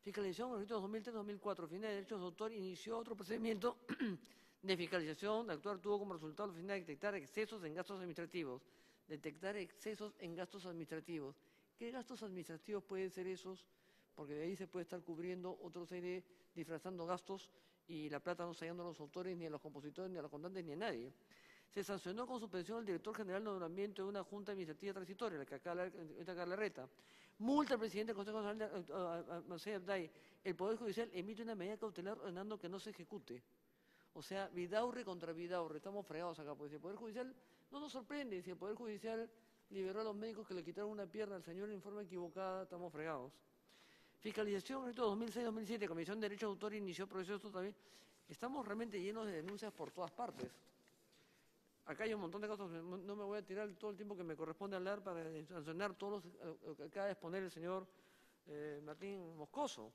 Fiscalización, ejercicio 2003-2004, final de derechos de autor, inició otro procedimiento de fiscalización. De actuar tuvo como resultado al final detectar excesos en gastos administrativos. Detectar excesos en gastos administrativos. ¿Qué gastos administrativos pueden ser esos? Porque de ahí se puede estar cubriendo otro serie, disfrazando gastos y la plata no saliendo a los autores, ni a los compositores, ni a los contantes, ni a nadie se sancionó con suspensión al director general de nombramiento de una junta administrativa transitoria, la que acaba la, la reta. Multa al presidente del Consejo Nacional, de, eh, eh, eh, Marcelo El Poder Judicial emite una medida cautelar ordenando que no se ejecute. O sea, Vidaurre contra Vidaurre, estamos fregados acá, porque si el Poder Judicial no nos sorprende, si el Poder Judicial liberó a los médicos que le quitaron una pierna al señor en forma equivocada, estamos fregados. Fiscalización, 2006-2007, Comisión de Derechos de Autor inició procesos también. Estamos realmente llenos de denuncias por todas partes. Acá hay un montón de cosas, no me voy a tirar todo el tiempo que me corresponde hablar para sancionar todos eh, lo que acaba de exponer el señor eh, Martín Moscoso.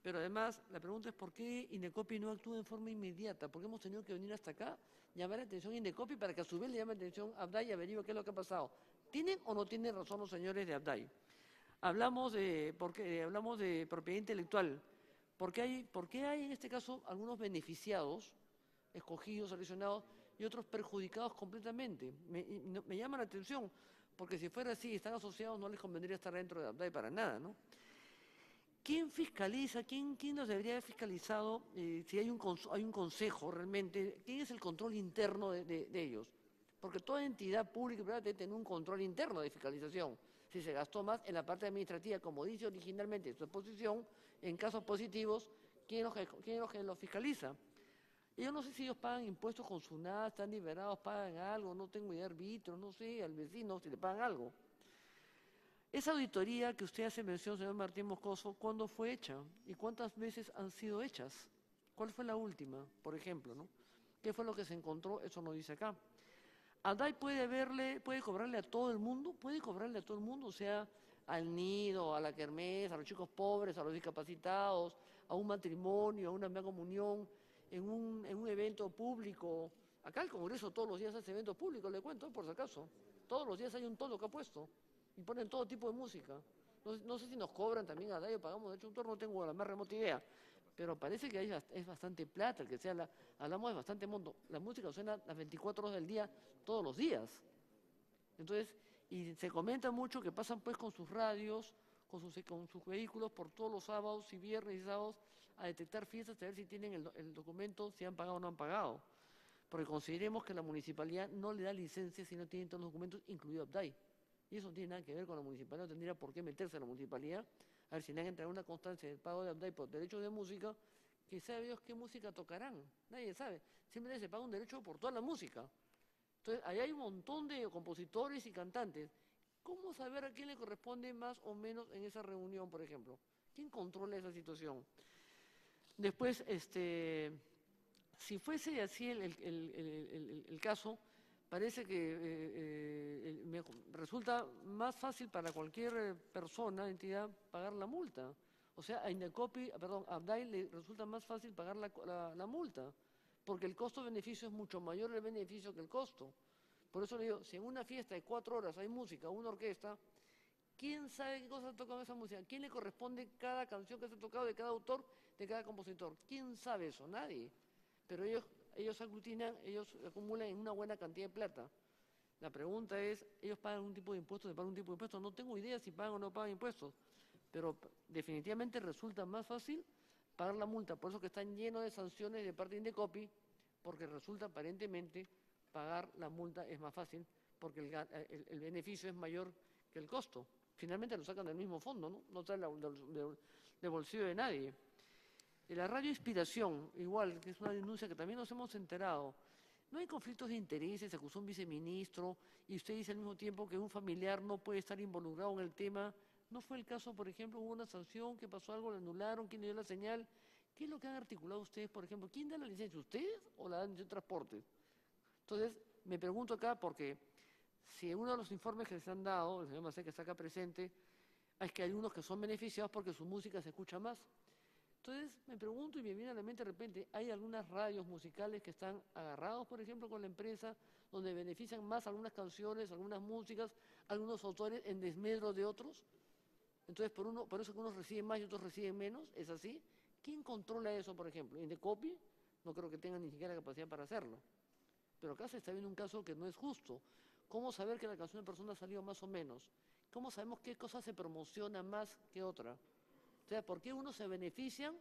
Pero además, la pregunta es por qué INECOPI no actúa en forma inmediata, ¿Por qué hemos tenido que venir hasta acá, llamar la atención a Indecopi para que a su vez le llame la atención a ABDAI y averigüe qué es lo que ha pasado. ¿Tienen o no tienen razón los señores de Abday? Hablamos de, porque, hablamos de propiedad intelectual. ¿Por qué, hay, ¿Por qué hay en este caso algunos beneficiados, escogidos, seleccionados, y otros perjudicados completamente. Me, llama la atención, porque si fuera así, están asociados, no les convendría estar dentro de Abdai para nada, ¿no? ¿Quién fiscaliza? ¿Quién, quién nos debería haber fiscalizado eh, si hay un, hay un consejo realmente? ¿Quién es el control interno de, ellos? Porque toda entidad pública y privada debe tener un control interno de fiscalización. Si se gastó más en la parte administrativa, como dice originalmente su exposición, en casos positivos, ¿quién los, quién que fiscaliza? yo no sé si ellos pagan impuestos con su nada, están liberados, pagan algo, no tengo idea, de arbitro, no sé, al vecino, si le pagan algo. Esa auditoría que usted hace mención, señor Martín Moscoso, ¿cuándo fue hecha? ¿Y cuántas veces han sido hechas? ¿Cuál fue la última, por ejemplo? ¿no? ¿Qué fue lo que se encontró? Eso no dice acá. Andai puede verle, puede cobrarle a todo el mundo, puede cobrarle a todo el mundo, sea, al nido, a la kermés, a los chicos pobres, a los discapacitados, a un matrimonio, a una mega comunión, en un, en un evento público. Acá el Congreso todos los días hace eventos públicos, le cuento, por si acaso. Todos los días hay un tono que ha puesto y ponen todo tipo de música. No, sé si nos cobran también a Dayo, pagamos de hecho un no tengo la más remota idea. Pero parece que ahí es bastante plata, el que sea, la, hablamos de bastante mundo. La música suena las 24 horas del día, todos los días. Entonces, y se comenta mucho que pasan pues con sus radios, con sus, con sus vehículos por todos los sábados y viernes y sábados a detectar fiestas, a ver si tienen el, documento, si han pagado o no han pagado. Porque consideremos que la municipalidad no le da licencia si no tienen todos los documentos, incluido Abdai. Y eso no tiene nada que ver con la municipalidad, no tendría por qué meterse a la municipalidad. A ver si le han entregado una constancia de pago de Abdai por derechos de música, que sea Dios qué música tocarán. Nadie sabe. Siempre se paga un derecho por toda la música. Entonces, ahí hay un montón de compositores y cantantes. ¿Cómo saber a quién le corresponde más o menos en esa reunión, por ejemplo? ¿Quién controla esa situación? Después, este, si fuese así el, caso, parece que eh, eh, resulta más fácil para cualquier eh, persona, entidad, pagar la multa. O sea, a Indecopi, ah, perdón, Abdai le resulta más fácil pagar la, multa, porque el costo-beneficio es mucho mayor el beneficio que el costo. Por eso le digo, si en una fiesta de cuatro horas hay música, una orquesta, ¿quién sabe qué cosa ha esa música? ¿Quién le corresponde cada canción que se ha tocado de cada autor? de cada compositor. ¿Quién sabe eso? Nadie. Pero ellos, ellos aglutinan, ellos acumulan una buena cantidad de plata. La pregunta es, ¿ellos pagan un tipo de impuestos? ¿Se pagan un tipo de impuestos? No tengo idea si pagan o no pagan impuestos, pero definitivamente resulta más fácil pagar la multa. Por eso que están llenos de sanciones de parte de Indecopi, porque resulta aparentemente pagar la multa es más fácil, porque el, beneficio es mayor que el costo. Finalmente lo sacan del mismo fondo, ¿no? No trae del bolsillo de nadie la radio Inspiración, igual, que es una denuncia que también nos hemos enterado. No hay conflictos de intereses, se acusó un viceministro y usted dice al mismo tiempo que un familiar no puede estar involucrado en el tema. ¿No fue el caso, por ejemplo, hubo una sanción, que pasó algo, la anularon, quién dio la señal? ¿Qué es lo que han articulado ustedes, por ejemplo? ¿Quién da la licencia, ustedes o la dan de transporte? Entonces, me pregunto acá porque si uno de los informes que les han dado, el señor Macé que está acá presente, es que hay unos que son beneficiados porque su música se escucha más. Entonces me pregunto y me viene a la mente de repente, hay algunas radios musicales que están agarrados, por ejemplo, con la empresa, donde benefician más algunas canciones, algunas músicas, algunos autores en desmedro de otros. Entonces, por, eso que unos reciben más y otros reciben menos, ¿es así? ¿Quién controla eso, por ejemplo? En Copy? no creo que tengan ni siquiera la capacidad para hacerlo. Pero acá se está viendo un caso que no es justo. ¿Cómo saber que la canción de persona ha salido más o menos? ¿Cómo sabemos qué cosa se promociona más que otra? O sea, ¿por qué unos se benefician?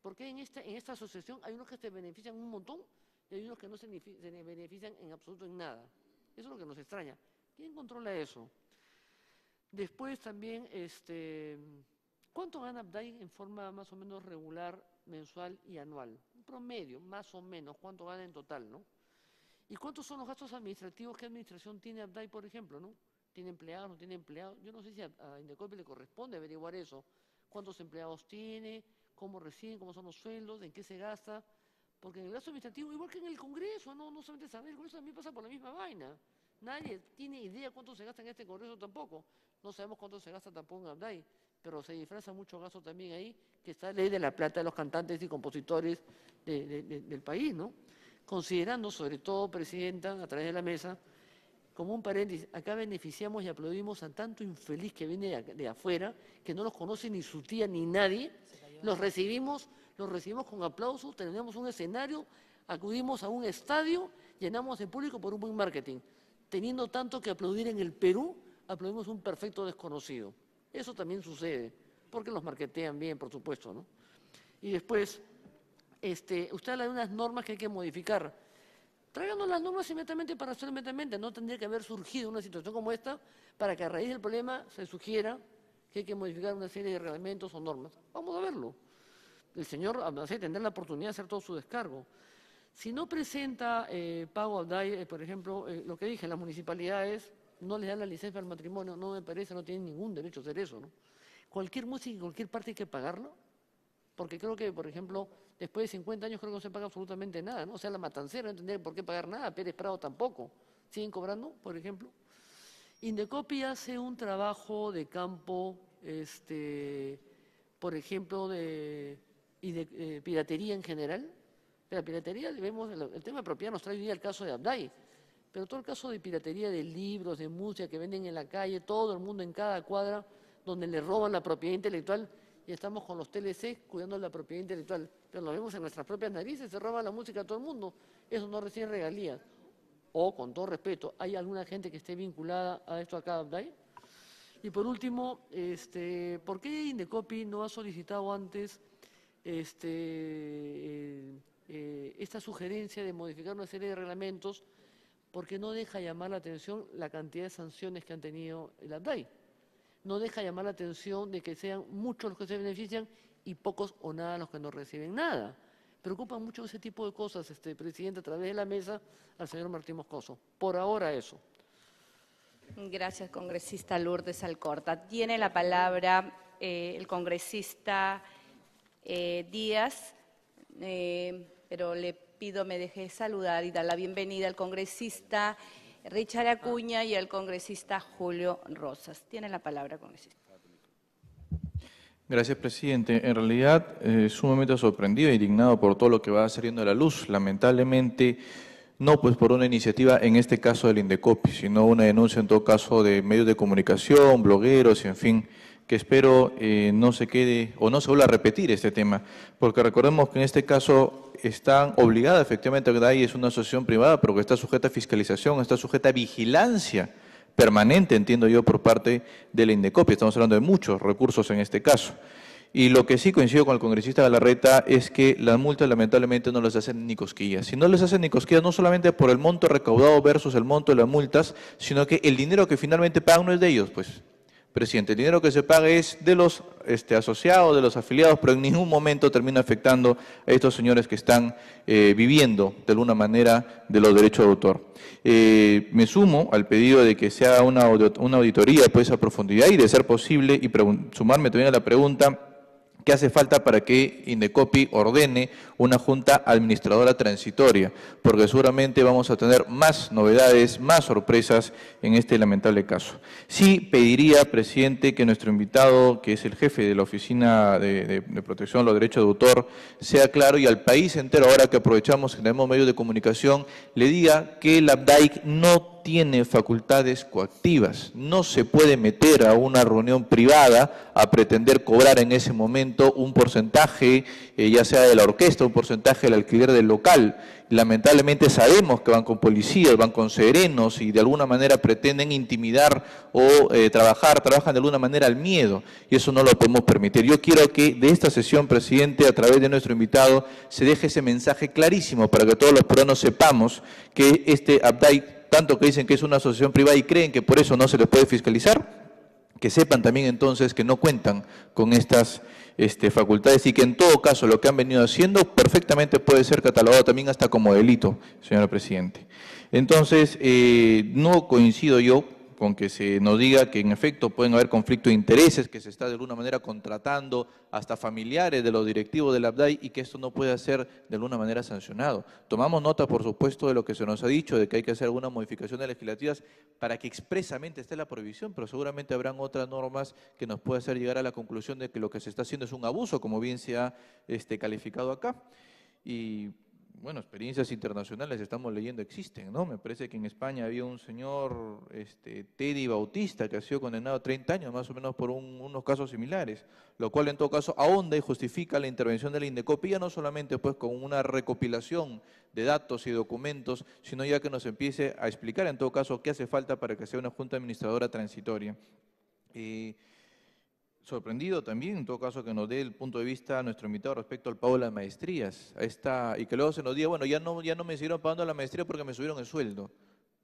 ¿Por qué este, en esta, asociación hay unos que se benefician un montón y hay unos que no se, benefician en absoluto en nada? Eso es lo que nos extraña. ¿Quién controla eso? Después también, este, ¿cuánto gana Abdai en forma más o menos regular, mensual y anual? Un promedio, más o menos, ¿cuánto gana en total, no? ¿Y cuántos son los gastos administrativos? que administración tiene Abdai, por ejemplo, no? ¿Tiene empleados, no tiene empleados? Yo no sé si a, a le corresponde averiguar eso cuántos empleados tiene, cómo reciben, cómo son los sueldos, en qué se gasta. Porque en el gasto administrativo, igual que en el Congreso, no, no solamente saber, el Congreso también pasa por la misma vaina. Nadie tiene idea cuánto se gasta en este Congreso tampoco. No sabemos cuánto se gasta tampoco en Abdai, pero se disfraza mucho gasto también ahí, que está ley de la plata de los cantantes y compositores del país, ¿no? Considerando, sobre todo, Presidenta, a través de la mesa, como un paréntesis, acá beneficiamos y aplaudimos a tanto infeliz que viene de, afuera, que no los conoce ni su tía ni nadie, los recibimos, los recibimos con aplausos, tenemos un escenario, acudimos a un estadio, llenamos el público por un buen marketing. Teniendo tanto que aplaudir en el Perú, aplaudimos a un perfecto desconocido. Eso también sucede, porque los marketean bien, por supuesto, ¿no? Y después, este, usted habla de unas normas que hay que modificar. Tráiganos las normas inmediatamente para hacerlo inmediatamente. No tendría que haber surgido una situación como esta para que a raíz del problema se sugiera que hay que modificar una serie de reglamentos o normas. Vamos a verlo. El señor hace tendrá la oportunidad de hacer todo su descargo. Si no presenta eh, pago Abday, eh, por ejemplo, eh, lo que dije, las municipalidades no le dan la licencia al matrimonio, no me parece, no tienen ningún derecho a hacer eso. Cualquier música y cualquier parte hay que pagarlo, porque creo que, por ejemplo, después de 50 años creo que no se paga absolutamente nada, ¿no? O sea, la matancera no tendría por qué pagar nada, Pérez Prado tampoco. ¿Siguen cobrando, por ejemplo? Indecopi hace un trabajo de campo, este, por ejemplo, y de eh, piratería en general. La piratería, vemos, el, tema de propiedad nos trae hoy día el caso de Abdai, pero todo el caso de piratería de libros, de música que venden en la calle, todo el mundo en cada cuadra, donde le roban la propiedad intelectual, y estamos con los TLC cuidando la propiedad intelectual. Pero lo vemos en nuestras propias narices, se roba la música a todo el mundo. Eso no recibe regalías. O, con todo respeto, ¿hay alguna gente que esté vinculada a esto acá, Abdai? Y por último, este, ¿por qué Indecopi no ha solicitado antes este, eh, eh, esta sugerencia de modificar una serie de reglamentos? Porque no deja llamar la atención la cantidad de sanciones que han tenido el Abdai no deja llamar la atención de que sean muchos los que se benefician y pocos o nada los que no reciben nada. Preocupa mucho ese tipo de cosas, este presidente, a través de la mesa, al señor Martín Moscoso. Por ahora eso. Gracias, congresista Lourdes Alcorta. Tiene la palabra eh, el congresista eh, Díaz, eh, pero le pido me deje saludar y dar la bienvenida al congresista. Richard Acuña y el congresista Julio Rosas. Tiene la palabra, congresista. Gracias, presidente. En realidad, eh, sumamente sorprendido e indignado por todo lo que va saliendo a la luz. Lamentablemente, no pues por una iniciativa, en este caso del INDECOPI, sino una denuncia en todo caso de medios de comunicación, blogueros, en fin que espero eh, no se quede o no se vuelva a repetir este tema, porque recordemos que en este caso están obligadas efectivamente, ahí es una asociación privada, pero que está sujeta a fiscalización, está sujeta a vigilancia permanente, entiendo yo, por parte de la Indecopia. Estamos hablando de muchos recursos en este caso. Y lo que sí coincido con el congresista de la Reta es que las multas lamentablemente no les hacen ni cosquillas. Si no les hacen ni cosquillas, no solamente por el monto recaudado versus el monto de las multas, sino que el dinero que finalmente pagan no es de ellos, pues presidente. El dinero que se paga es de los este, asociados, de los afiliados, pero en ningún momento termina afectando a estos señores que están eh, viviendo de alguna manera de los derechos de autor. Eh, me sumo al pedido de que se haga una, auditoría pues, a profundidad y de ser posible, y sumarme también a la pregunta Qué hace falta para que Indecopi ordene una junta administradora transitoria, porque seguramente vamos a tener más novedades, más sorpresas en este lamentable caso. Sí pediría, presidente, que nuestro invitado, que es el jefe de la Oficina de, Protección de los Derechos de Autor, sea claro y al país entero, ahora que aprovechamos que tenemos medios de comunicación, le diga que la no tiene facultades coactivas. No se puede meter a una reunión privada a pretender cobrar en ese momento un porcentaje, eh, ya sea de la orquesta, un porcentaje del alquiler del local. Lamentablemente sabemos que van con policías, van con serenos y de alguna manera pretenden intimidar o eh, trabajar, trabajan de alguna manera al miedo y eso no lo podemos permitir. Yo quiero que de esta sesión, presidente, a través de nuestro invitado, se deje ese mensaje clarísimo para que todos los peruanos sepamos que este update tanto que dicen que es una asociación privada y creen que por eso no se les puede fiscalizar, que sepan también entonces que no cuentan con estas este, facultades y que en todo caso lo que han venido haciendo perfectamente puede ser catalogado también hasta como delito, señora Presidente. Entonces, eh, no coincido yo con que se nos diga que en efecto pueden haber conflictos de intereses, que se está de alguna manera contratando hasta familiares de los directivos del ABDAI y que esto no puede ser de alguna manera sancionado. Tomamos nota, por supuesto, de lo que se nos ha dicho, de que hay que hacer alguna modificación de legislativas para que expresamente esté la prohibición, pero seguramente habrán otras normas que nos puedan hacer llegar a la conclusión de que lo que se está haciendo es un abuso, como bien se ha este, calificado acá. Y bueno, experiencias internacionales estamos leyendo existen, ¿no? Me parece que en España había un señor, este, Teddy Bautista, que ha sido condenado a 30 años más o menos por unos casos similares, lo cual en todo caso ahonda y justifica la intervención de la Indecopía, no solamente pues con una recopilación de datos y documentos, sino ya que nos empiece a explicar en todo caso qué hace falta para que sea una junta administradora transitoria. Eh, sorprendido también, en todo caso, que nos dé el punto de vista a nuestro invitado respecto al pago de las maestrías. Esta, y que luego se nos diga, bueno, ya no, ya no me siguieron pagando la maestría porque me subieron el sueldo.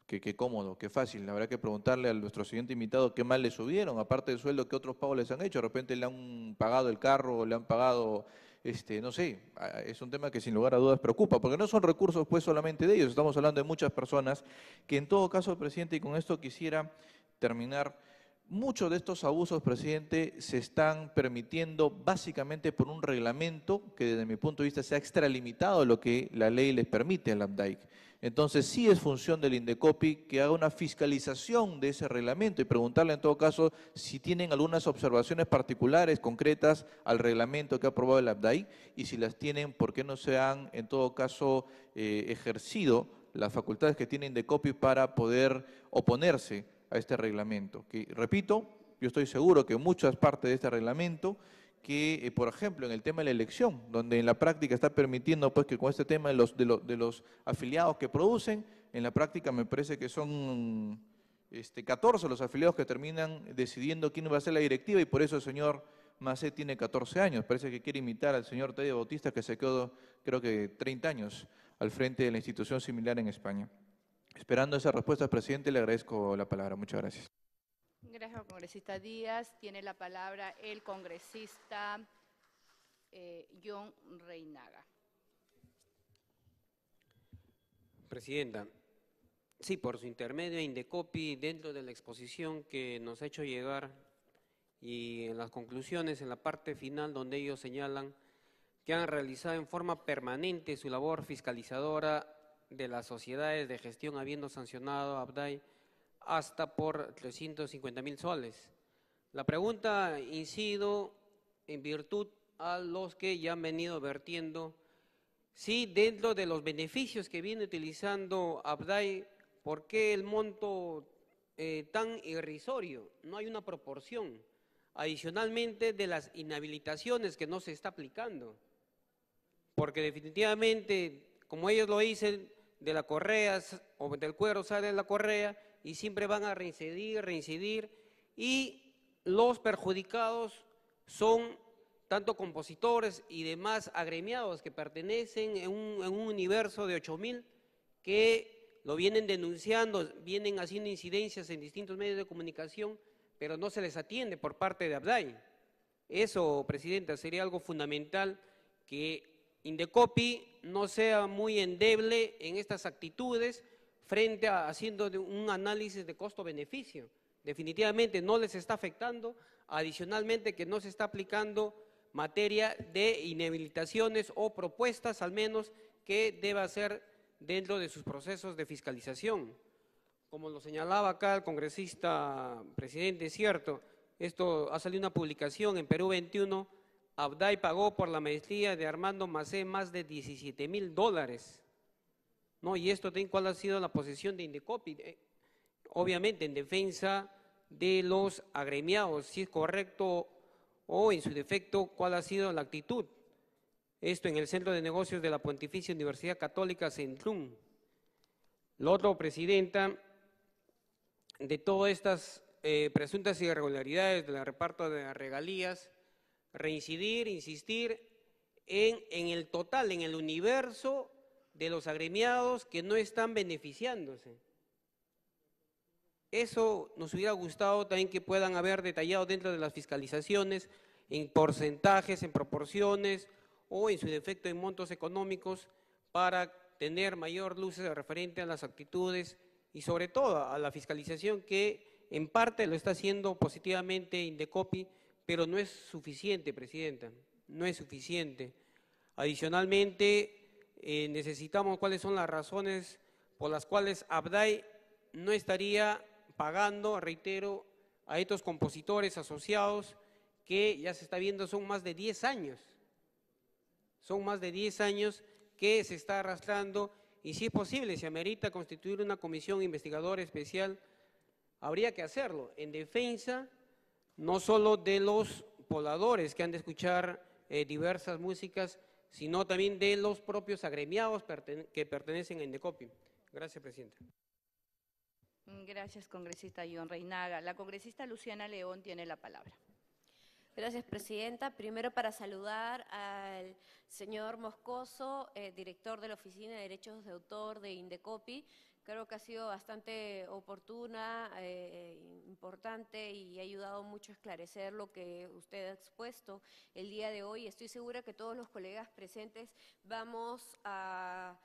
Qué, qué cómodo, qué fácil. Habrá que preguntarle a nuestro siguiente invitado qué más le subieron, aparte del sueldo, qué otros pagos les han hecho. De repente le han pagado el carro, le han pagado, este, no sé, es un tema que sin lugar a dudas preocupa, porque no son recursos pues solamente de ellos, estamos hablando de muchas personas que en todo caso, presidente, y con esto quisiera terminar Muchos de estos abusos, presidente, se están permitiendo básicamente por un reglamento que desde mi punto de vista se ha extralimitado lo que la ley les permite al AMDAIC. Entonces sí es función del INDECOPI que haga una fiscalización de ese reglamento y preguntarle en todo caso si tienen algunas observaciones particulares, concretas al reglamento que ha aprobado el Abdai, y si las tienen, ¿por qué no se han en todo caso eh, ejercido las facultades que tiene INDECOPI para poder oponerse a este reglamento, que repito, yo estoy seguro que muchas partes de este reglamento que, eh, por ejemplo, en el tema de la elección, donde en la práctica está permitiendo pues, que con este tema de los, de, de los afiliados que producen, en la práctica me parece que son este, 14 los afiliados que terminan decidiendo quién va a ser la directiva y por eso el señor Macé tiene 14 años. Parece que quiere imitar al señor Teddy Bautista que se quedó creo que 30 años al frente de la institución similar en España. Esperando esa respuesta, presidente, le agradezco la palabra. Muchas gracias. Gracias, congresista Díaz. Tiene la palabra el congresista eh, John Reinaga. Presidenta, sí, por su intermedio, Indecopi, dentro de la exposición que nos ha hecho llegar y en las conclusiones, en la parte final donde ellos señalan que han realizado en forma permanente su labor fiscalizadora de las sociedades de gestión habiendo sancionado a Abdai hasta por 350 mil soles. La pregunta incido en virtud a los que ya han venido vertiendo si dentro de los beneficios que viene utilizando Abdai, ¿por qué el monto eh, tan irrisorio? No hay una proporción. Adicionalmente de las inhabilitaciones que no se está aplicando. Porque definitivamente, como ellos lo dicen, de la correa o del cuero sale la correa y siempre van a reincidir, reincidir y los perjudicados son tanto compositores y demás agremiados que pertenecen en un, universo de 8.000 que lo vienen denunciando, vienen haciendo incidencias en distintos medios de comunicación, pero no se les atiende por parte de Abdai. Eso, Presidenta, sería algo fundamental que Indecopi no sea muy endeble en estas actitudes frente a haciendo un análisis de costo-beneficio. Definitivamente no les está afectando, adicionalmente que no se está aplicando materia de inhabilitaciones o propuestas al menos que deba hacer dentro de sus procesos de fiscalización. Como lo señalaba acá el congresista presidente, es cierto, esto ha salido una publicación en Perú 21 Abdai pagó por la maestría de Armando Macé más de 17 mil dólares. ¿No? Y esto cuál ha sido la posición de Indecopi, eh, obviamente en defensa de los agremiados, si es correcto o en su defecto, cuál ha sido la actitud. Esto en el Centro de Negocios de la Pontificia Universidad Católica Centrum. La otro, Presidenta, de todas estas eh, presuntas irregularidades de la reparto de regalías, reincidir, insistir en, el total, en el universo de los agremiados que no están beneficiándose. Eso nos hubiera gustado también que puedan haber detallado dentro de las fiscalizaciones en porcentajes, en proporciones o en su defecto en montos económicos para tener mayor luz referente a las actitudes y sobre todo a la fiscalización que en parte lo está haciendo positivamente Indecopi pero no es suficiente, Presidenta, no es suficiente. Adicionalmente, eh, necesitamos cuáles son las razones por las cuales Abdai no estaría pagando, reitero, a estos compositores asociados que ya se está viendo son más de 10 años. Son más de 10 años que se está arrastrando y si es posible, si amerita constituir una comisión investigadora especial, habría que hacerlo en defensa no solo de los pobladores que han de escuchar eh, diversas músicas, sino también de los propios agremiados que pertenecen a Indecopi. Gracias, Presidenta. Mm, gracias, congresista John Reinaga. La congresista Luciana León tiene la palabra. Gracias, Presidenta. Primero, para saludar al señor Moscoso, eh, director de la Oficina de Derechos de Autor de Indecopi, creo que ha sido bastante oportuna, eh, eh, importante y ha ayudado mucho a esclarecer lo que usted ha expuesto el día de hoy. Estoy segura que todos los colegas presentes vamos a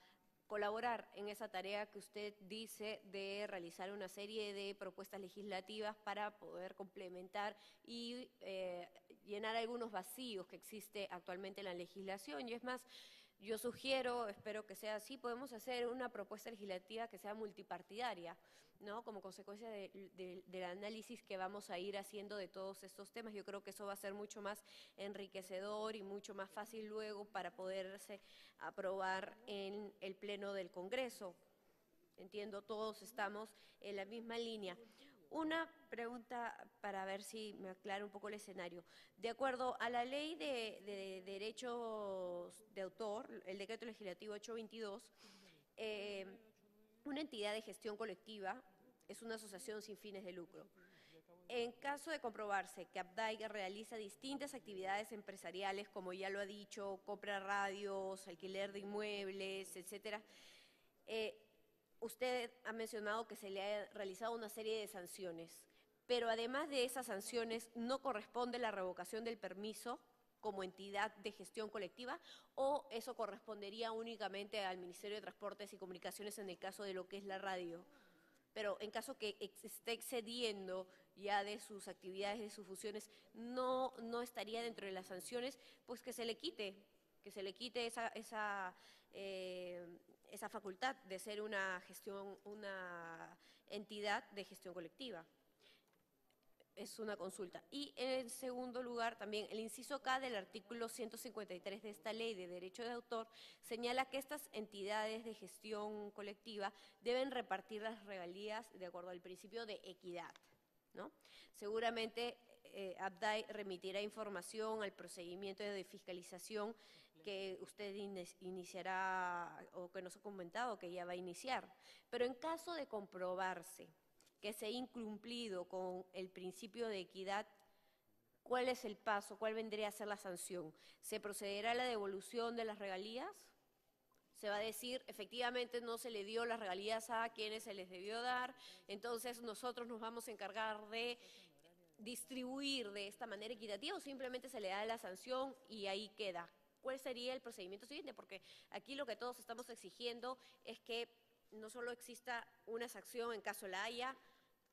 colaborar en esa tarea que usted dice de realizar una serie de propuestas legislativas para poder complementar y eh, llenar algunos vacíos que existe actualmente en la legislación. Y es más, yo sugiero, espero que sea así, podemos hacer una propuesta legislativa que sea multipartidaria, ¿no? Como consecuencia del análisis que vamos a ir haciendo de todos estos temas. Yo creo que eso va a ser mucho más enriquecedor y mucho más fácil luego para poderse aprobar en el Pleno del Congreso. Entiendo, todos estamos en la misma línea. Una pregunta para ver si me aclara un poco el escenario. De acuerdo a la ley de, derechos de autor, el decreto legislativo 822, eh, una entidad de gestión colectiva es una asociación sin fines de lucro. En caso de comprobarse que Abdaiga realiza distintas actividades empresariales, como ya lo ha dicho, compra radios, alquiler de inmuebles, etcétera, eh, usted ha mencionado que se le ha realizado una serie de sanciones, pero además de esas sanciones, ¿no corresponde la revocación del permiso como entidad de gestión colectiva o eso correspondería únicamente al Ministerio de Transportes y Comunicaciones en el caso de lo que es la radio? Pero en caso que esté excediendo ya de sus actividades, de sus funciones, no, no estaría dentro de las sanciones, pues que se le quite, que se le quite esa, esa eh, esa facultad de ser una gestión, una entidad de gestión colectiva. Es una consulta. Y en segundo lugar, también el inciso K del artículo 153 de esta ley de derecho de autor señala que estas entidades de gestión colectiva deben repartir las regalías de acuerdo al principio de equidad. ¿no? Seguramente eh, ABDAI remitirá información al procedimiento de fiscalización que usted iniciará o que nos ha comentado que ya va a iniciar. Pero en caso de comprobarse que se ha incumplido con el principio de equidad, ¿cuál es el paso? ¿Cuál vendría a ser la sanción? ¿Se procederá a la devolución de las regalías? se va a decir, efectivamente no se le dio las regalías a quienes se les debió dar, entonces nosotros nos vamos a encargar de distribuir de esta manera equitativa o simplemente se le da la sanción y ahí queda cuál sería el procedimiento siguiente, porque aquí lo que todos estamos exigiendo es que no solo exista una sanción en caso la haya,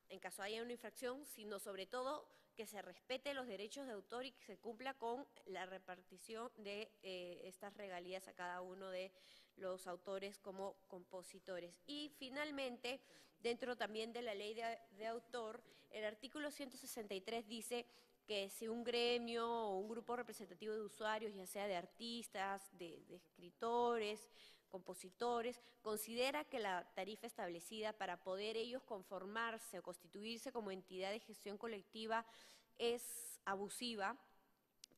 en caso haya una infracción, sino sobre todo que se respete los derechos de autor y que se cumpla con la repartición de eh, estas regalías a cada uno de los autores como compositores. Y finalmente, dentro también de la ley de, de autor, el artículo 163 dice que si un gremio o un grupo representativo de usuarios, ya sea de artistas, de, de escritores, compositores, considera que la tarifa establecida para poder ellos conformarse o constituirse como entidad de gestión colectiva es abusiva,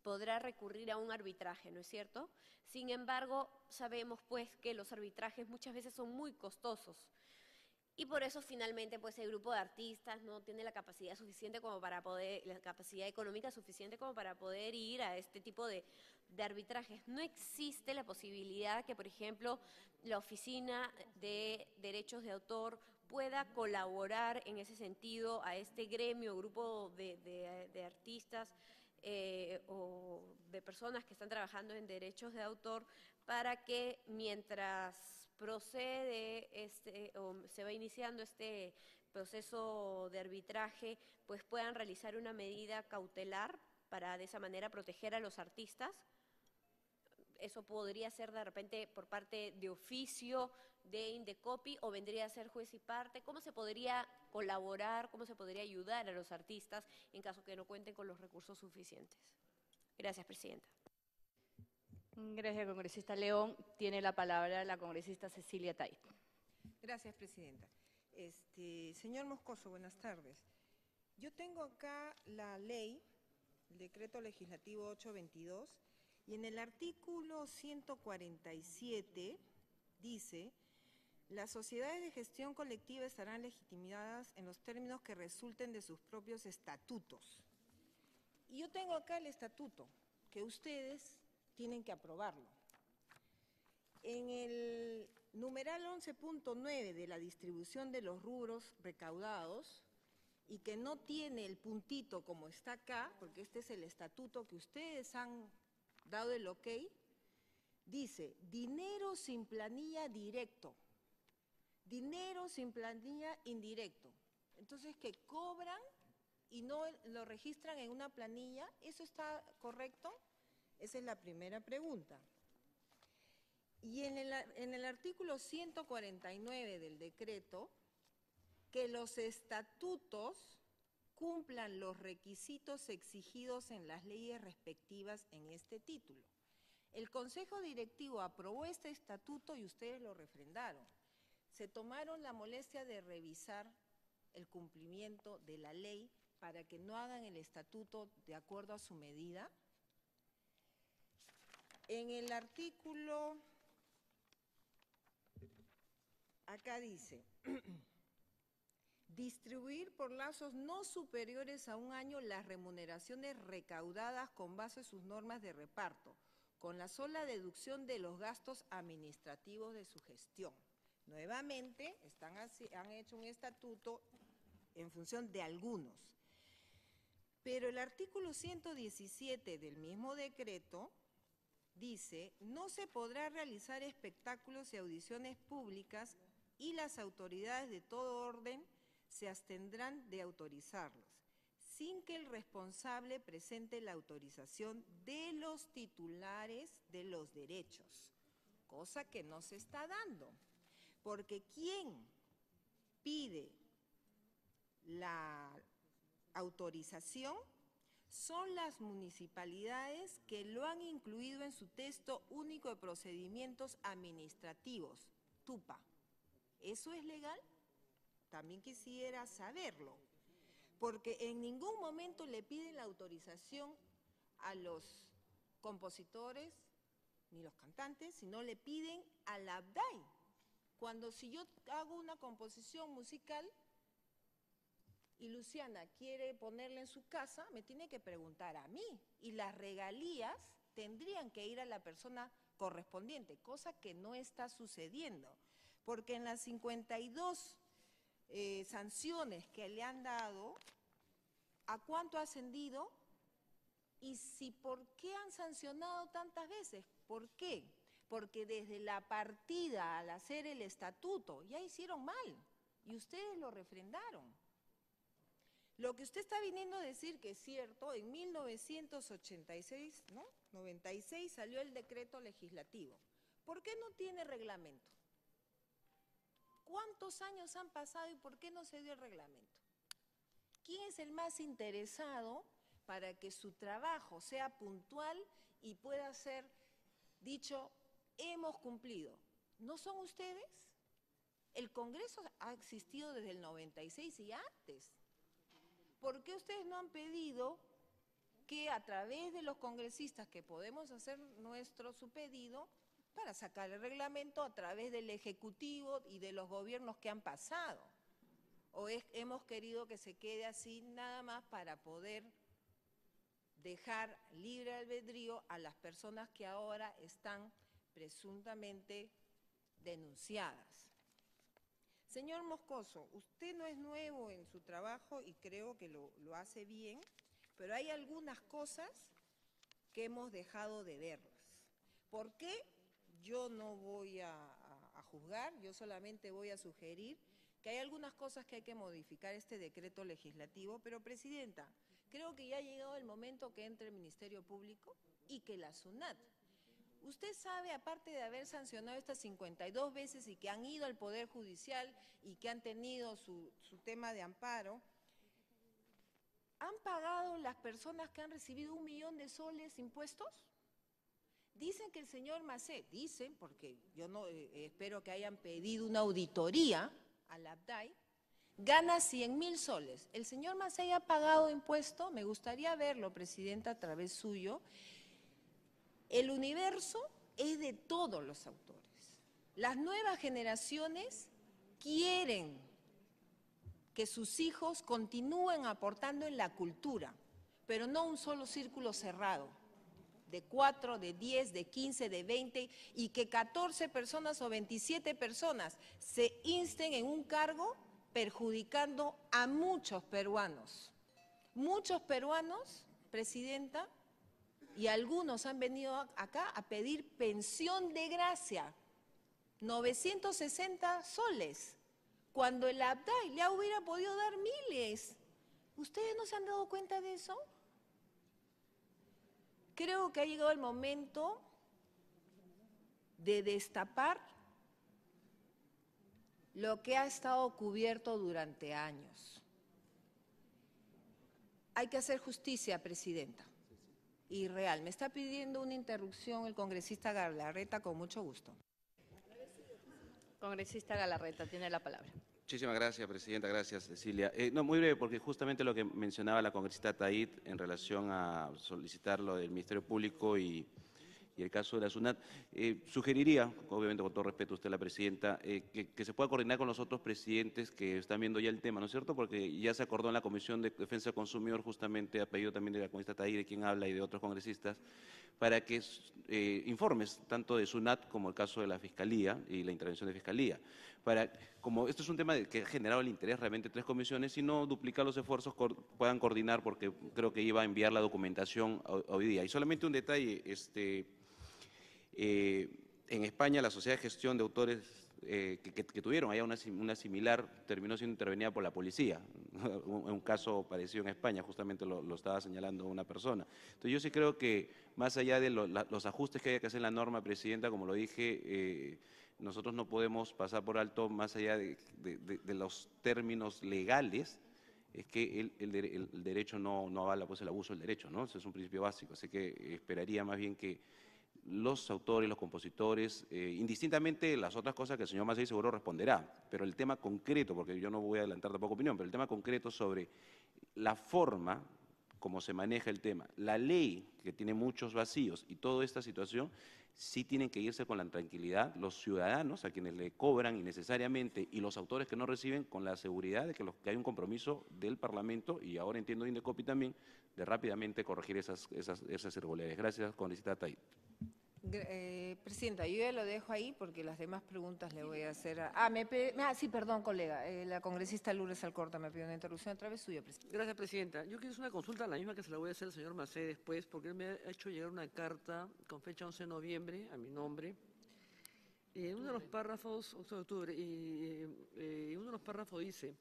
podrá recurrir a un arbitraje, ¿no es cierto? Sin embargo, sabemos pues que los arbitrajes muchas veces son muy costosos y por eso finalmente pues el grupo de artistas no tiene la capacidad suficiente como para poder, la capacidad económica suficiente como para poder ir a este tipo de, arbitrajes. No existe la posibilidad que, por ejemplo, la Oficina de Derechos de Autor pueda colaborar en ese sentido a este gremio, grupo de, artistas eh, o de personas que están trabajando en derechos de autor para que mientras procede este, o se va iniciando este proceso de arbitraje, pues puedan realizar una medida cautelar para de esa manera proteger a los artistas. Eso podría ser de repente por parte de oficio de Indecopi o vendría a ser juez y parte. ¿Cómo se podría colaborar, cómo se podría ayudar a los artistas en caso que no cuenten con los recursos suficientes? Gracias, Presidenta. Gracias, congresista León. Tiene la palabra la congresista Cecilia Tait. Gracias, presidenta. Este, señor Moscoso, buenas tardes. Yo tengo acá la ley, el decreto legislativo 822, y en el artículo 147 dice, las sociedades de gestión colectiva estarán legitimadas en los términos que resulten de sus propios estatutos. Y yo tengo acá el estatuto que ustedes tienen que aprobarlo. En el numeral 11.9 de la distribución de los rubros recaudados, y que no tiene el puntito como está acá, porque este es el estatuto que ustedes han dado el ok, dice, dinero sin planilla directo, dinero sin planilla indirecto. Entonces, que cobran y no lo registran en una planilla, ¿eso está correcto? Esa es la primera pregunta. Y en el, en el artículo 149 del decreto, que los estatutos cumplan los requisitos exigidos en las leyes respectivas en este título. El Consejo Directivo aprobó este estatuto y ustedes lo refrendaron. Se tomaron la molestia de revisar el cumplimiento de la ley para que no hagan el estatuto de acuerdo a su medida. En el artículo, acá dice, distribuir por lazos no superiores a un año las remuneraciones recaudadas con base a sus normas de reparto, con la sola deducción de los gastos administrativos de su gestión. Nuevamente, están han hecho un estatuto en función de algunos. Pero el artículo 117 del mismo decreto dice, no se podrá realizar espectáculos y audiciones públicas y las autoridades de todo orden se abstendrán de autorizarlos, sin que el responsable presente la autorización de los titulares de los derechos, cosa que no se está dando, porque ¿quién pide la autorización son las municipalidades que lo han incluido en su texto único de procedimientos administrativos, TUPA. ¿Eso es legal? También quisiera saberlo, porque en ningún momento le piden la autorización a los compositores ni los cantantes, sino le piden a la ABDAI. Cuando si yo hago una composición musical, y Luciana quiere ponerla en su casa, me tiene que preguntar a mí. Y las regalías tendrían que ir a la persona correspondiente, cosa que no está sucediendo. Porque en las 52 eh, sanciones que le han dado, ¿a cuánto ha ascendido? Y si por qué han sancionado tantas veces, ¿por qué? Porque desde la partida al hacer el estatuto ya hicieron mal y ustedes lo refrendaron. Lo que usted está viniendo a decir que es cierto, en 1986, ¿no? 96 salió el decreto legislativo. ¿Por qué no tiene reglamento? ¿Cuántos años han pasado y por qué no se dio el reglamento? ¿Quién es el más interesado para que su trabajo sea puntual y pueda ser dicho, hemos cumplido? ¿No son ustedes? El Congreso ha existido desde el 96 y antes. ¿por qué ustedes no han pedido que a través de los congresistas que podemos hacer nuestro su pedido para sacar el reglamento a través del Ejecutivo y de los gobiernos que han pasado? ¿O hemos querido que se quede así nada más para poder dejar libre albedrío a las personas que ahora están presuntamente denunciadas? Señor Moscoso, usted no es nuevo en su trabajo y creo que lo, hace bien, pero hay algunas cosas que hemos dejado de verlas. ¿Por qué? Yo no voy a juzgar, yo solamente voy a sugerir que hay algunas cosas que hay que modificar este decreto legislativo, pero Presidenta, creo que ya ha llegado el momento que entre el Ministerio Público y que la SUNAT Usted sabe, aparte de haber sancionado estas 52 veces y que han ido al Poder Judicial y que han tenido su, tema de amparo, ¿han pagado las personas que han recibido un millón de soles impuestos? Dicen que el señor Macé, dicen, porque yo no eh, eh, espero que hayan pedido una auditoría al ABDAI, gana 100 mil soles. El señor Macé ha pagado impuesto, me gustaría verlo, Presidenta, a través suyo, el universo es de todos los autores. Las nuevas generaciones quieren que sus hijos continúen aportando en la cultura, pero no un solo círculo cerrado, de 4, de 10, de 15, de 20, y que 14 personas o 27 personas se insten en un cargo perjudicando a muchos peruanos. Muchos peruanos, Presidenta, y algunos han venido acá a pedir pensión de gracia, 960 soles, cuando el Abdai le hubiera podido dar miles. ¿Ustedes no se han dado cuenta de eso? Creo que ha llegado el momento de destapar lo que ha estado cubierto durante años. Hay que hacer justicia, Presidenta y real. Me está pidiendo una interrupción el congresista Galarreta con mucho gusto. Congresista Galarreta, tiene la palabra. Muchísimas gracias, Presidenta. Gracias, Cecilia. Eh, no, muy breve, porque justamente lo que mencionaba la congresista tait en relación a solicitar lo del Ministerio Público y el caso de la SUNAT. Eh, sugeriría, obviamente con todo respeto usted, la presidenta, eh, que, se pueda coordinar con los otros presidentes que están viendo ya el tema, ¿no es cierto? Porque ya se acordó en la Comisión de Defensa del Consumidor, justamente a pedido también de la congresista Tahir, de quien habla, y de otros congresistas, para que eh, informes tanto de SUNAT como el caso de la Fiscalía y la intervención de Fiscalía. Para, como esto es un tema que ha generado el interés realmente tres comisiones, y no duplicar los esfuerzos, puedan coordinar, porque creo que iba a enviar la documentación hoy día. Y solamente un detalle, este, eh, en España, la sociedad de gestión de autores eh, que, tuvieron allá una, similar terminó siendo intervenida por la policía. un, caso parecido en España, justamente lo, estaba señalando una persona. Entonces yo sí creo que más allá de los ajustes que haya que hacer en la norma, Presidenta, como lo dije, eh, nosotros no podemos pasar por alto más allá de, los términos legales, es que el, derecho no, no, avala pues, el abuso del derecho, ¿no? Ese es un principio básico, así que esperaría más bien que los autores, los compositores, eh, indistintamente las otras cosas que el señor Macei seguro responderá, pero el tema concreto, porque yo no voy a adelantar tampoco opinión, pero el tema concreto sobre la forma como se maneja el tema, la ley que tiene muchos vacíos y toda esta situación, sí tienen que irse con la tranquilidad los ciudadanos a quienes le cobran innecesariamente y los autores que no reciben con la seguridad de que, que hay un compromiso del Parlamento y ahora entiendo de Indecopi también de rápidamente corregir esas, esas, esas irregularidades. Gracias, congresista Tait. Eh, presidenta, yo ya lo dejo ahí porque las demás preguntas le voy a hacer a... Ah, me, ah sí, perdón, colega. Eh, la congresista Lourdes Alcorta me pidió una interrupción a través suya, Presidenta. Gracias, Presidenta. Yo quiero hacer una consulta, la misma que se la voy a hacer al señor Macé después, porque él me ha hecho llegar una carta con fecha 11 de noviembre a mi nombre. Y eh, en uno de los párrafos, octubre, y, uno de los párrafos dice...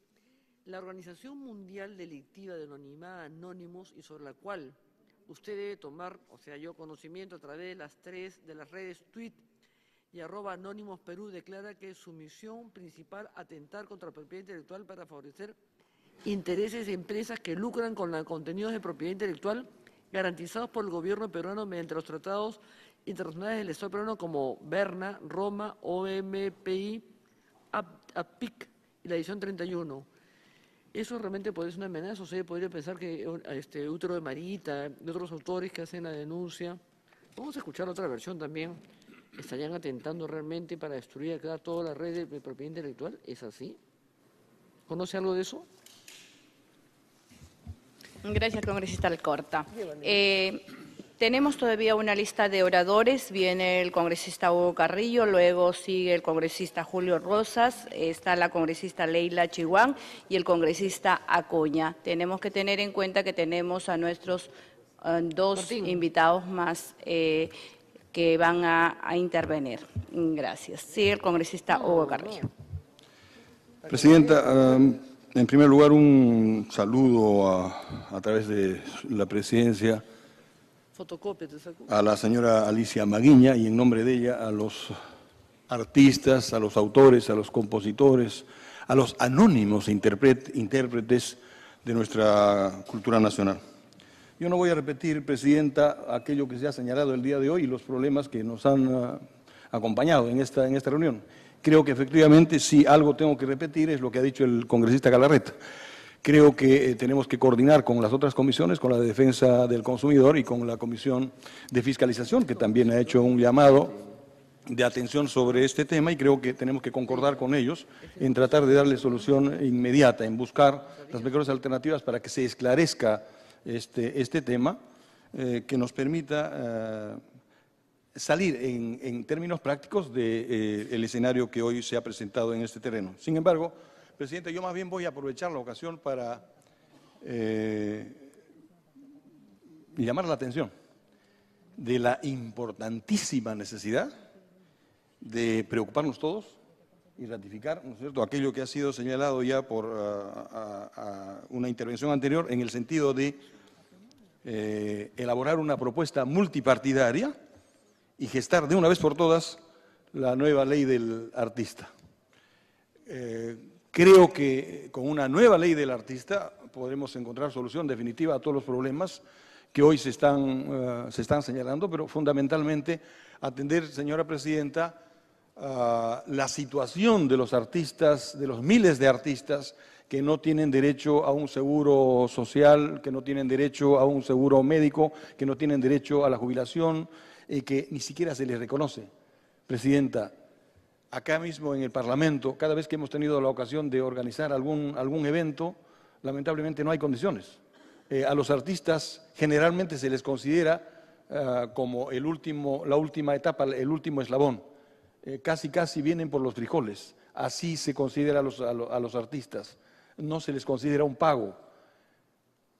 La Organización Mundial Delictiva de Anónimos y sobre la cual usted debe tomar, o sea, yo conocimiento a través de las tres de las redes tweet y arroba Anónimos Perú declara que su misión principal atentar contra la propiedad intelectual para favorecer intereses de empresas que lucran con los contenidos de propiedad intelectual garantizados por el gobierno peruano mediante los tratados internacionales del Estado peruano como Berna, Roma, OMPI, APIC y la edición 31 eso realmente puede ser una amenaza. O sea, podría pensar que este Utro de Marita, de otros autores que hacen la denuncia, vamos a escuchar otra versión también, estarían atentando realmente para destruir acá toda la red de propiedad intelectual. ¿Es así? ¿Conoce algo de eso? Gracias, congresista Alcorta. Tenemos todavía una lista de oradores. Viene el congresista Hugo Carrillo, luego sigue el congresista Julio Rosas, está la congresista Leila Chihuán y el congresista Acoña. Tenemos que tener en cuenta que tenemos a nuestros eh, dos invitados más eh, que van a, intervenir. Gracias. Sigue el congresista Hugo Carrillo. Presidenta, en primer lugar un saludo a, a través de la presidencia a la señora Alicia Maguiña y en nombre de ella a los artistas, a los autores, a los compositores, a los anónimos intérpretes de nuestra cultura nacional. Yo no voy a repetir, Presidenta, aquello que se ha señalado el día de hoy y los problemas que nos han ah, acompañado en esta, en esta reunión. Creo que efectivamente si algo tengo que repetir es lo que ha dicho el congresista Galarreta. Creo que eh, tenemos que coordinar con las otras comisiones, con la de defensa del consumidor y con la comisión de fiscalización, que también ha hecho un llamado de atención sobre este tema y creo que tenemos que concordar con ellos en tratar de darle solución inmediata, en buscar las mejores alternativas para que se esclarezca este, este tema, eh, que nos permita... Eh, salir en, términos prácticos del de, escenario que hoy se ha presentado en este terreno. Sin embargo, Presidente, yo más bien voy a aprovechar la ocasión para eh, llamar la atención de la importantísima necesidad de preocuparnos todos y ratificar ¿no cierto? aquello que ha sido señalado ya por ah, ah, ah, una intervención anterior en el sentido de eh, elaborar una propuesta multipartidaria y gestar de una vez por todas la nueva ley del artista. Eh, Creo que con una nueva ley del artista podremos encontrar solución definitiva a todos los problemas que hoy se están, eh, señalando, pero fundamentalmente atender, señora presidenta, la situación de los artistas, de los miles de artistas que no tienen derecho a un seguro social, que no tienen derecho a un seguro médico, que no tienen derecho a la jubilación, y eh, que ni siquiera se les reconoce. Presidenta, acá mismo en el Parlamento, cada vez que hemos tenido la ocasión de organizar algún, algún evento, lamentablemente no hay condiciones. Eh, a los artistas generalmente se les considera ah, como el último, la última etapa, el último eslabón. Eh, casi, casi vienen por los frijoles. Así se considera a los, artistas. No se les considera un pago.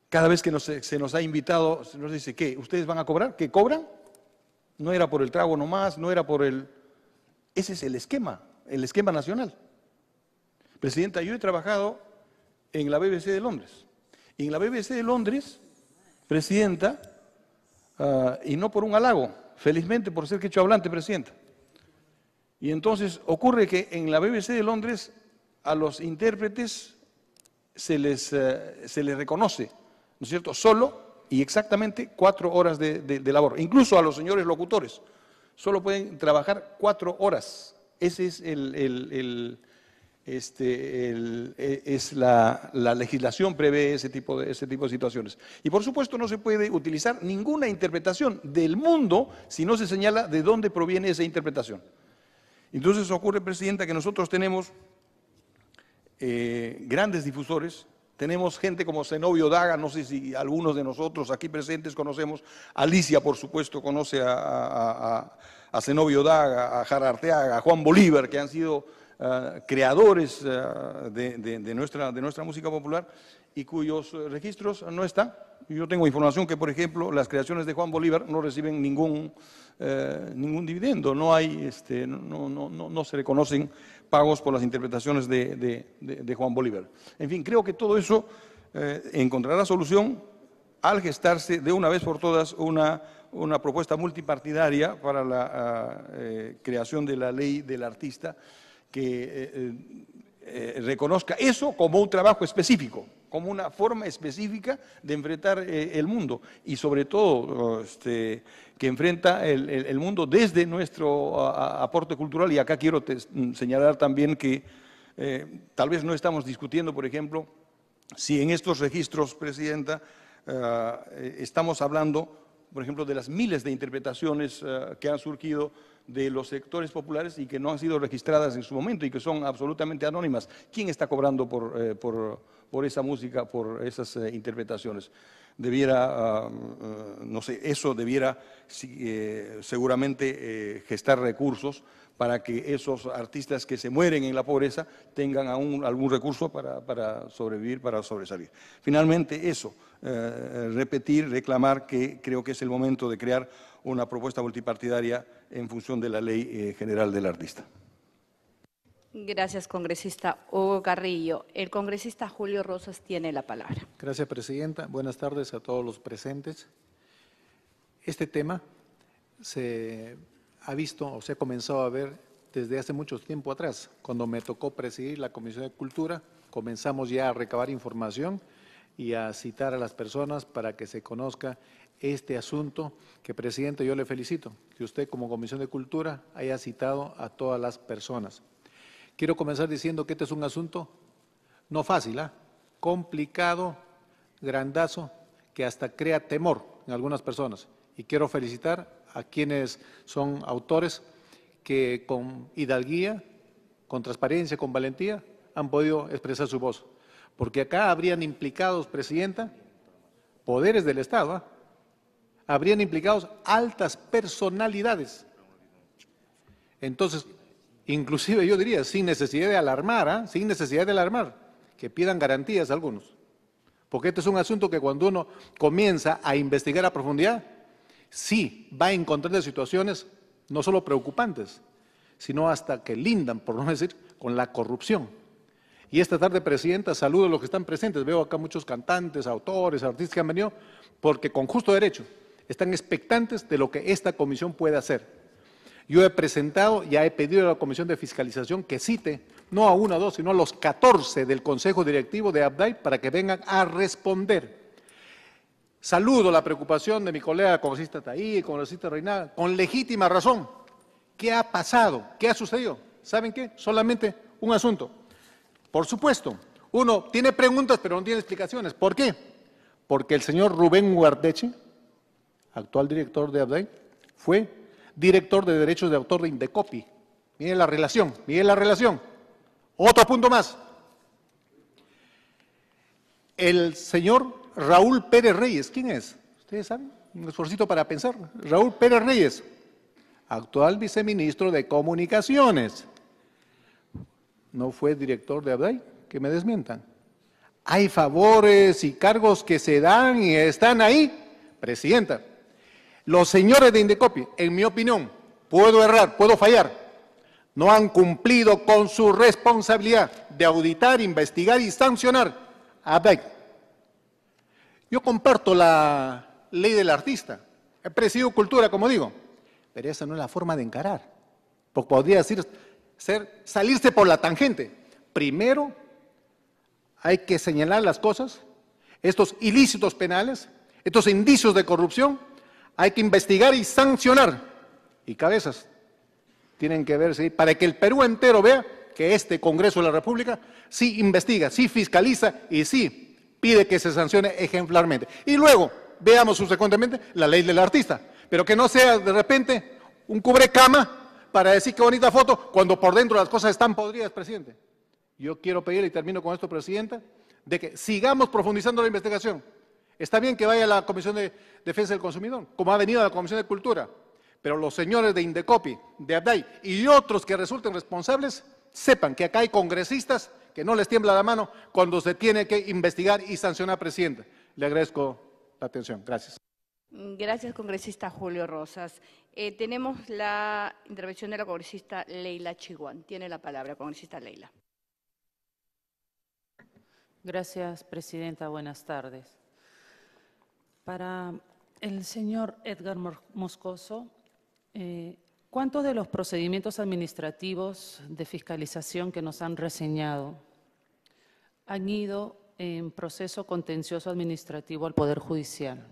Cada vez que eh, se nos ha invitado, se nos dice, ¿qué? ¿Ustedes van a cobrar? ¿Qué cobran? No era por el trago nomás, no era por el ese es el esquema, el esquema nacional. Presidenta, yo he trabajado en la BBC de Londres. en la BBC de Londres, Presidenta, ah, y no por un halago, felizmente por ser que hecho hablante, Presidenta. Y entonces ocurre que en la BBC de Londres a los intérpretes eh, se les, reconoce, ¿no es cierto?, solo y exactamente cuatro horas de labor, incluso a los señores locutores solo pueden trabajar cuatro horas. Esa es, el, este, e, la, legislación prevé ese tipo, de, situaciones. Y por supuesto no se puede utilizar ninguna interpretación del mundo si no se señala de dónde proviene esa interpretación. Entonces ocurre, Presidenta, que nosotros tenemos eh, grandes difusores tenemos gente como Zenobio Daga, no sé si algunos de nosotros aquí presentes conocemos, Alicia por supuesto conoce a, Zenobio Daga, a Jara a Juan Bolívar, que han sido eh, creadores eh, de, nuestra, de nuestra música popular y cuyos registros no están. Yo tengo información que, por ejemplo, las creaciones de Juan Bolívar no reciben ningún, eh, ningún dividendo, no, hay, este, no, no, no, no se reconocen pagos por las interpretaciones de, Juan Bolívar. En fin, creo que todo eso eh, encontrará solución al gestarse de una vez por todas una, propuesta multipartidaria para la ah, eh, creación de la ley del artista que eh, reconozca eso como un trabajo específico como una forma específica de enfrentar eh, el mundo y sobre todo este, que enfrenta el, mundo desde nuestro aporte cultural. Y acá quiero mm, señalar también que eh, tal vez no estamos discutiendo, por ejemplo, si en estos registros, Presidenta, eh, estamos hablando, por ejemplo, de las miles de interpretaciones que han surgido de los sectores populares y que no han sido registradas en su momento y que son absolutamente anónimas. ¿Quién está cobrando por, eh, por, esa música, por esas eh, interpretaciones? Debiera, ah, mm, no sé, eso debiera eh, seguramente gestar recursos para que esos artistas que se mueren en la pobreza tengan aún algún recurso para, sobrevivir, para sobresalir. Finalmente, eso, repetir, reclamar que creo que es el momento de crear una propuesta multipartidaria en función de la ley eh, general del artista. Gracias, congresista Hugo Carrillo. El congresista Julio Rosas tiene la palabra. Gracias, presidenta. Buenas tardes a todos los presentes. Este tema se ha visto o se ha comenzado a ver desde hace mucho tiempo atrás. Cuando me tocó presidir la Comisión de Cultura, comenzamos ya a recabar información y a citar a las personas para que se conozca este asunto que, presidente, yo le felicito que usted como Comisión de Cultura haya citado a todas las personas. Quiero comenzar diciendo que este es un asunto no fácil, ¿ah? complicado, grandazo, que hasta crea temor en algunas personas. Y quiero felicitar a quienes son autores que con hidalguía, con transparencia, con valentía, han podido expresar su voz. Porque acá habrían implicados, Presidenta, poderes del Estado, ¿ah? habrían implicados altas personalidades. Entonces, inclusive yo diría, sin necesidad de alarmar, ¿ah? sin necesidad de alarmar, que pidan garantías algunos. Porque este es un asunto que cuando uno comienza a investigar a profundidad, sí va a encontrar situaciones no solo preocupantes, sino hasta que lindan, por no decir, con la corrupción. Y esta tarde, Presidenta, saludo a los que están presentes. Veo acá muchos cantantes, autores, artistas que han venido, porque con justo derecho están expectantes de lo que esta comisión puede hacer. Yo he presentado, ya he pedido a la Comisión de Fiscalización que cite, no a uno o dos, sino a los 14 del Consejo Directivo de Abdai para que vengan a responder. Saludo la preocupación de mi colega congresista Taí, congresista Reinal, con legítima razón. ¿Qué ha pasado? ¿Qué ha sucedido? ¿Saben qué? Solamente un asunto. Por supuesto, uno tiene preguntas pero no tiene explicaciones. ¿Por qué? Porque el señor Rubén Guardeche actual director de ABDAI. fue director de derechos de autor de Indecopi. Miren la relación, miren la relación. Otro punto más. El señor Raúl Pérez Reyes, ¿quién es? Ustedes saben, un esfuerzo para pensar. Raúl Pérez Reyes, actual viceministro de Comunicaciones. No fue director de Abdai, que me desmientan. Hay favores y cargos que se dan y están ahí. Presidenta, los señores de Indecopi, en mi opinión, puedo errar, puedo fallar, no han cumplido con su responsabilidad de auditar, investigar y sancionar a BEC. Yo comparto la ley del artista, he presidido cultura, como digo, pero esa no es la forma de encarar, porque podría decir, ser, salirse por la tangente. Primero, hay que señalar las cosas, estos ilícitos penales, estos indicios de corrupción, hay que investigar y sancionar. Y cabezas tienen que verse para que el Perú entero vea que este Congreso de la República sí investiga, sí fiscaliza y sí pide que se sancione ejemplarmente. Y luego veamos subsecuentemente la ley del artista, pero que no sea de repente un cubrecama para decir qué bonita foto cuando por dentro las cosas están podridas, presidente. Yo quiero pedir y termino con esto, presidenta, de que sigamos profundizando la investigación. Está bien que vaya a la Comisión de Defensa del Consumidor, como ha venido a la Comisión de Cultura, pero los señores de Indecopi, de Abday y otros que resulten responsables, sepan que acá hay congresistas que no les tiembla la mano cuando se tiene que investigar y sancionar presidente. Le agradezco la atención. Gracias. Gracias, congresista Julio Rosas. Eh, tenemos la intervención de la congresista Leila Chiguán. Tiene la palabra, congresista Leila. Gracias, presidenta. Buenas tardes para el señor Edgar Moscoso. Eh, ¿Cuántos de los procedimientos administrativos de fiscalización que nos han reseñado han ido en proceso contencioso administrativo al Poder Judicial?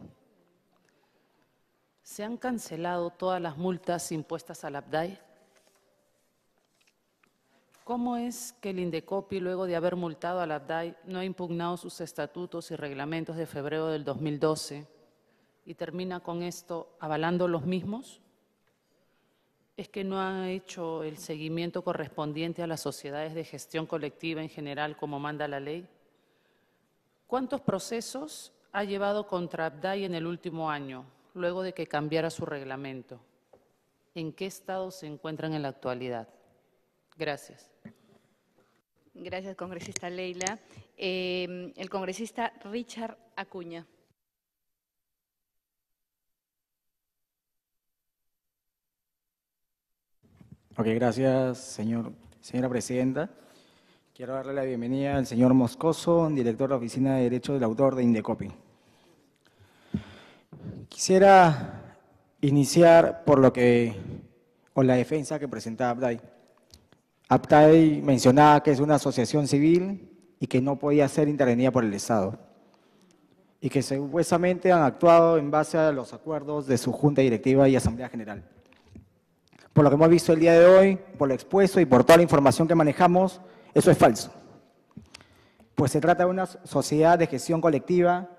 ¿Se han cancelado todas las multas impuestas al ABDAI? ¿Cómo es que el INDECOPI, luego de haber multado a la ABDAI, no ha impugnado sus estatutos y reglamentos de febrero del 2012 y termina con esto avalando los mismos? ¿Es que no ha hecho el seguimiento correspondiente a las sociedades de gestión colectiva en general como manda la ley? ¿Cuántos procesos ha llevado contra Abdai en el último año, luego de que cambiara su reglamento? ¿En qué estado se encuentran en la actualidad? Gracias. Gracias, congresista Leila. Em, el congresista Richard Acuña. Ok, gracias, señor, señora presidenta. Quiero darle la bienvenida al señor Moscoso, director de la Oficina de Derechos del Autor de Indecopi. Quisiera iniciar por lo que, con la defensa que presentaba Abdai. Aptay mencionaba que es una asociación civil y que no podía ser intervenida por el Estado y que supuestamente han actuado en base a los acuerdos de su Junta Directiva y Asamblea General. Por lo que hemos visto el día de hoy, por lo expuesto y por toda la información que manejamos, eso es falso. Pues se trata de una sociedad de gestión colectiva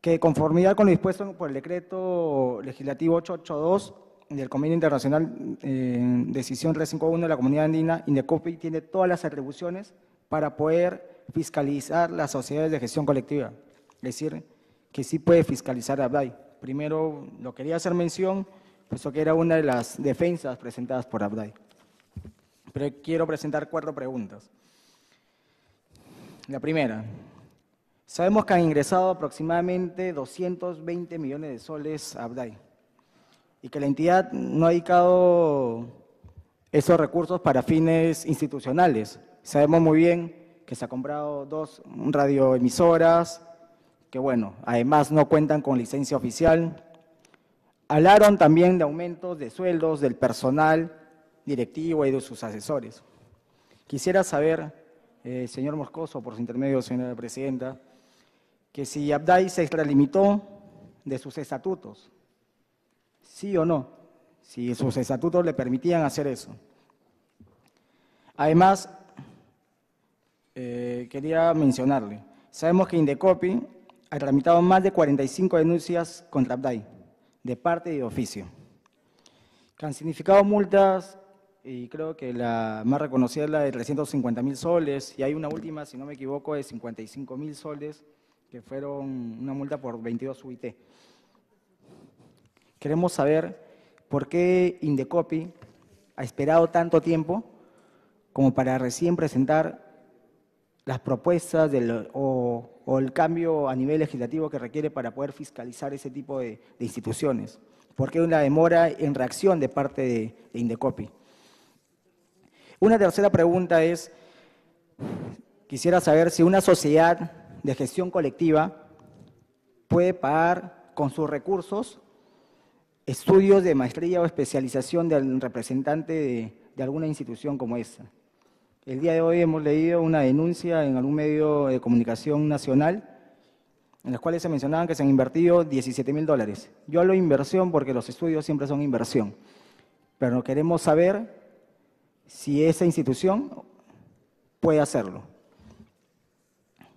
que, conformidad con lo dispuesto por el decreto legislativo 882, del Convenio Internacional en eh, Decisión 351 de la Comunidad Andina, INDECOPI tiene todas las atribuciones para poder fiscalizar las sociedades de gestión colectiva. Es decir, que sí puede fiscalizar a Abdai. Primero, lo quería hacer mención, puesto que era una de las defensas presentadas por Abdai. Pero quiero presentar cuatro preguntas. La primera, sabemos que han ingresado aproximadamente 220 millones de soles a Abdai y que la entidad no ha dedicado esos recursos para fines institucionales. Sabemos muy bien que se ha comprado dos radioemisoras, que bueno, además no cuentan con licencia oficial. Hablaron también de aumentos de sueldos del personal directivo y de sus asesores. Quisiera saber, eh, señor Moscoso, por su intermedio, señora presidenta, que si Abdai se extralimitó de sus estatutos sí o no, si sus estatutos le permitían hacer eso. Además, eh, quería mencionarle, sabemos que Indecopi ha tramitado más de 45 denuncias contra Abdai, de parte y de oficio, que han significado multas, y creo que la más reconocida es la de 350 mil soles, y hay una última, si no me equivoco, de 55 mil soles, que fueron una multa por 22 UIT. Queremos saber por qué Indecopi ha esperado tanto tiempo como para recién presentar las propuestas o, el cambio a nivel legislativo que requiere para poder fiscalizar ese tipo de, instituciones. ¿Por qué una demora en reacción de parte de, de Indecopi? Una tercera pregunta es, quisiera saber si una sociedad de gestión colectiva puede pagar con sus recursos estudios de maestría o especialización del representante de, alguna institución como esa. El día de hoy hemos leído una denuncia en algún medio de comunicación nacional en las cuales se mencionaban que se han invertido 17 mil dólares. Yo hablo inversión porque los estudios siempre son inversión, pero queremos saber si esa institución puede hacerlo.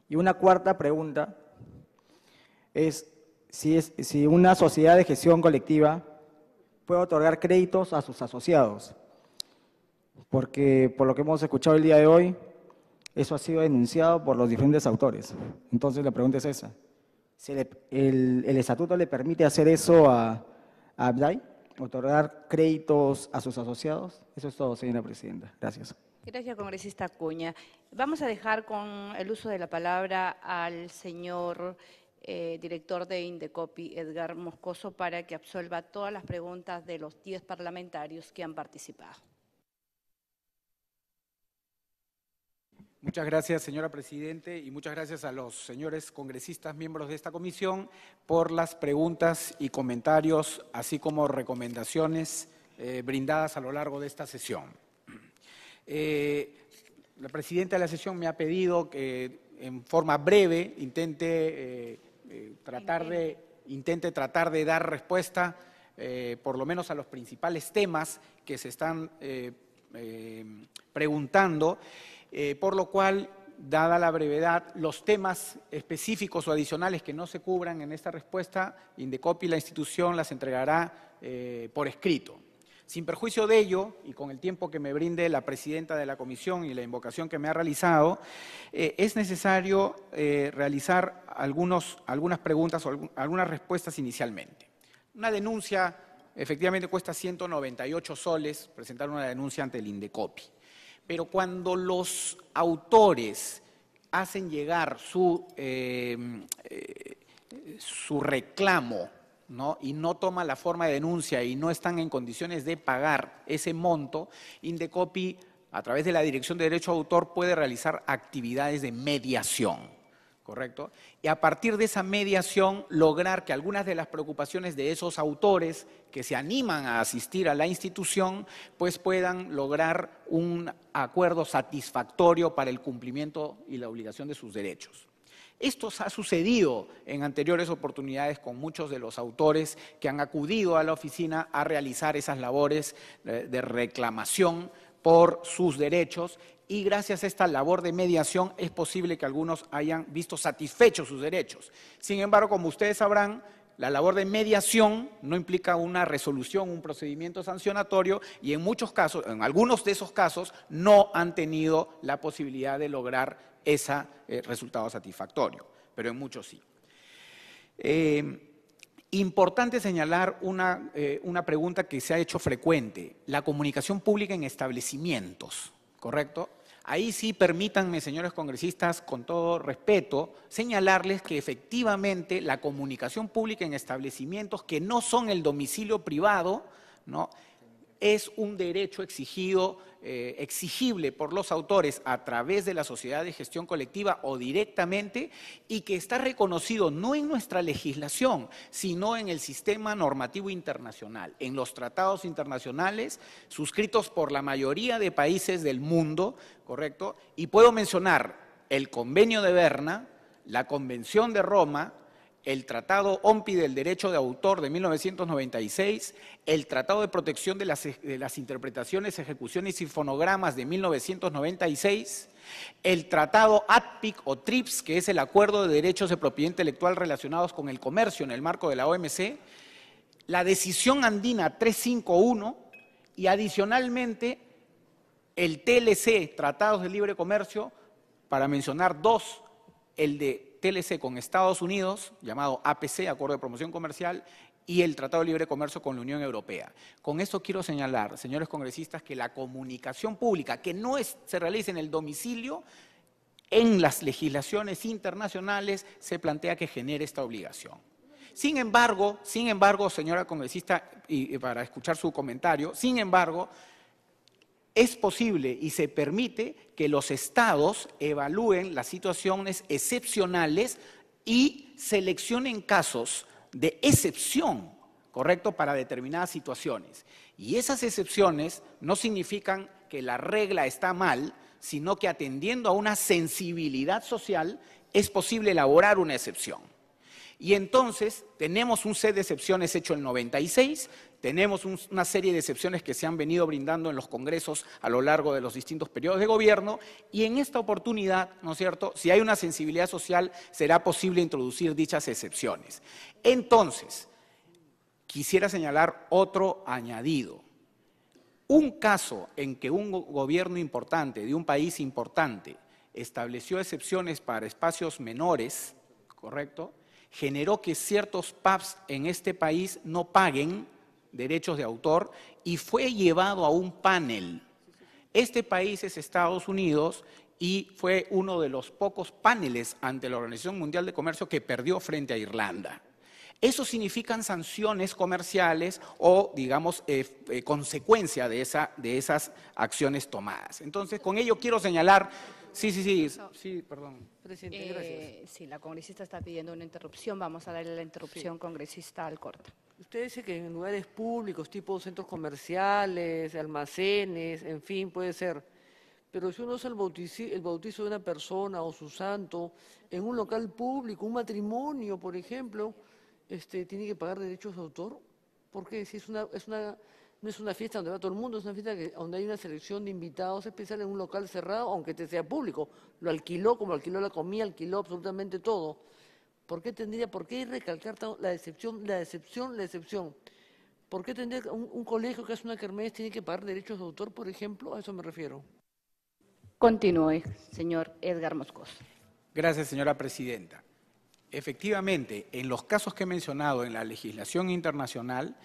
Y una cuarta pregunta es, si, una sociedad de gestión colectiva puede otorgar créditos a sus asociados. Porque por lo que hemos escuchado el día de hoy, eso ha sido denunciado por los diferentes autores. Entonces la pregunta es esa. el, estatuto le permite hacer eso a, a Abdai? ¿Otorgar créditos a sus asociados? Eso es todo, señora presidenta. Gracias. Gracias, congresista cuña Vamos a dejar con el uso de la palabra al señor... Eh, director de Indecopi, Edgar Moscoso, para que absuelva todas las preguntas de los 10 parlamentarios que han participado. Muchas gracias, señora Presidente, y muchas gracias a los señores congresistas miembros de esta comisión por las preguntas y comentarios, así como recomendaciones eh, brindadas a lo largo de esta sesión. Eh, la presidenta de la sesión me ha pedido que en forma breve intente eh, tratar de, intente tratar de dar respuesta eh, por lo menos a los principales temas que se están eh, preguntando, por lo cual, dada la brevedad, los temas específicos o adicionales que no se cubran en esta respuesta, Indecopi, la institución, las entregará por escrito. Sin perjuicio de ello, y con el tiempo que me brinde la presidenta de la comisión y la invocación que me ha realizado, eh, es necesario eh, realizar algunas preguntas o algunas respuestas inicialmente. Una denuncia efectivamente cuesta 198 soles presentar una denuncia ante el INDECOPI, pero cuando los autores hacen llegar su eh, reclamo y no toma la forma de denuncia y no están en condiciones de pagar ese monto, Indecopi a través de la Dirección de Derecho Autor, puede realizar actividades de mediación. ¿Correcto? Y a partir de esa mediación, lograr que algunas de las preocupaciones de esos autores que se animan a asistir a la institución, pues puedan lograr un acuerdo satisfactorio para el cumplimiento y la obligación de sus derechos. Esto ha sucedido en anteriores oportunidades con muchos de los autores que han acudido a la oficina a realizar esas labores eh, de reclamación por sus derechos y gracias a esta labor de mediación es posible que algunos hayan visto satisfechos sus derechos. Sin embargo, como ustedes sabrán, la labor de mediación no implica una resolución, un procedimiento sancionatorio y en muchos casos, en algunos de esos casos, no han tenido la posibilidad de lograr ese eh, resultado satisfactorio, pero en muchos sí. Eh, importante señalar una, eh, una pregunta que se ha hecho frecuente, la comunicación pública en establecimientos, ¿correcto? Ahí sí permítanme, señores congresistas, con todo respeto, señalarles que efectivamente la comunicación pública en establecimientos que no son el domicilio privado, ¿no? es un derecho exigido, eh, exigible por los autores a través de la sociedad de gestión colectiva o directamente y que está reconocido no en nuestra legislación, sino en el sistema normativo internacional, en los tratados internacionales suscritos por la mayoría de países del mundo, ¿correcto? Y puedo mencionar el Convenio de Berna, la Convención de Roma, el Tratado OMPI del Derecho de Autor de 1996, el Tratado de Protección e, de las, Interpretaciones, Ejecuciones y Fonogramas de 1996, el Tratado ATPIC o TRIPS, que es el Acuerdo de Derechos de Propiedad Intelectual relacionados con el comercio en el marco de la OMC, la Decisión Andina 351 y adicionalmente el TLC, Tratados de Libre Comercio, para mencionar dos, el de TLC con Estados Unidos, llamado APC, Acuerdo de Promoción Comercial, y el Tratado de Libre Comercio con la Unión Europea. Con esto quiero señalar, señores congresistas, que la comunicación pública, que no se realice en el domicilio, en las legislaciones internacionales se plantea que genere esta obligación. Sin embargo, sin embargo, señora congresista, y para escuchar su comentario, sin embargo, es posible y se permite que los estados evalúen las situaciones excepcionales y seleccionen casos de excepción, ¿correcto?, para determinadas situaciones. Y esas excepciones no significan que la regla está mal, sino que atendiendo a una sensibilidad social es posible elaborar una excepción. Y entonces tenemos un set de excepciones hecho en 96 tenemos una serie de excepciones que se han venido brindando en los congresos a lo largo de los distintos periodos de gobierno y en esta oportunidad, ¿no es cierto?, si hay una sensibilidad social, será posible introducir dichas excepciones. Entonces, quisiera señalar otro añadido. Un caso en que un gobierno importante, de un país importante, estableció excepciones para espacios menores, ¿correcto? Generó que ciertos PAPs en este país no paguen derechos de autor y fue llevado a un panel. Este país es Estados Unidos y fue uno de los pocos paneles ante la Organización Mundial de Comercio que perdió frente a Irlanda. Eso significan sanciones comerciales o, digamos, eh, eh, consecuencia de esas acciones tomadas. Entonces, con ello quiero señalar Sí, sí, sí, sí, perdón. Presidente, eh, gracias. Sí, la congresista está pidiendo una interrupción, vamos a darle la interrupción congresista al corte. Usted dice que en lugares públicos, tipo centros comerciales, almacenes, en fin, puede ser. Pero si uno es el bautizo, de una persona o su santo en un local público, un matrimonio, por ejemplo, este, ¿tiene que pagar derechos de autor? Porque Si es una, es una no es una fiesta donde va todo el mundo, es una fiesta donde hay una selección de invitados especiales en un local cerrado, aunque te sea público. Lo alquiló, como alquiló la comida, alquiló absolutamente todo. ¿Por qué tendría, por qué recalcar la decepción, la decepción, la decepción? ¿Por qué tendría un, colegio que hace una kermés tiene que pagar derechos de autor, por ejemplo? A eso me refiero. Continúe, señor Edgar Moscoso. Gracias, señora presidenta. Efectivamente, en los casos que he mencionado en la legislación internacional,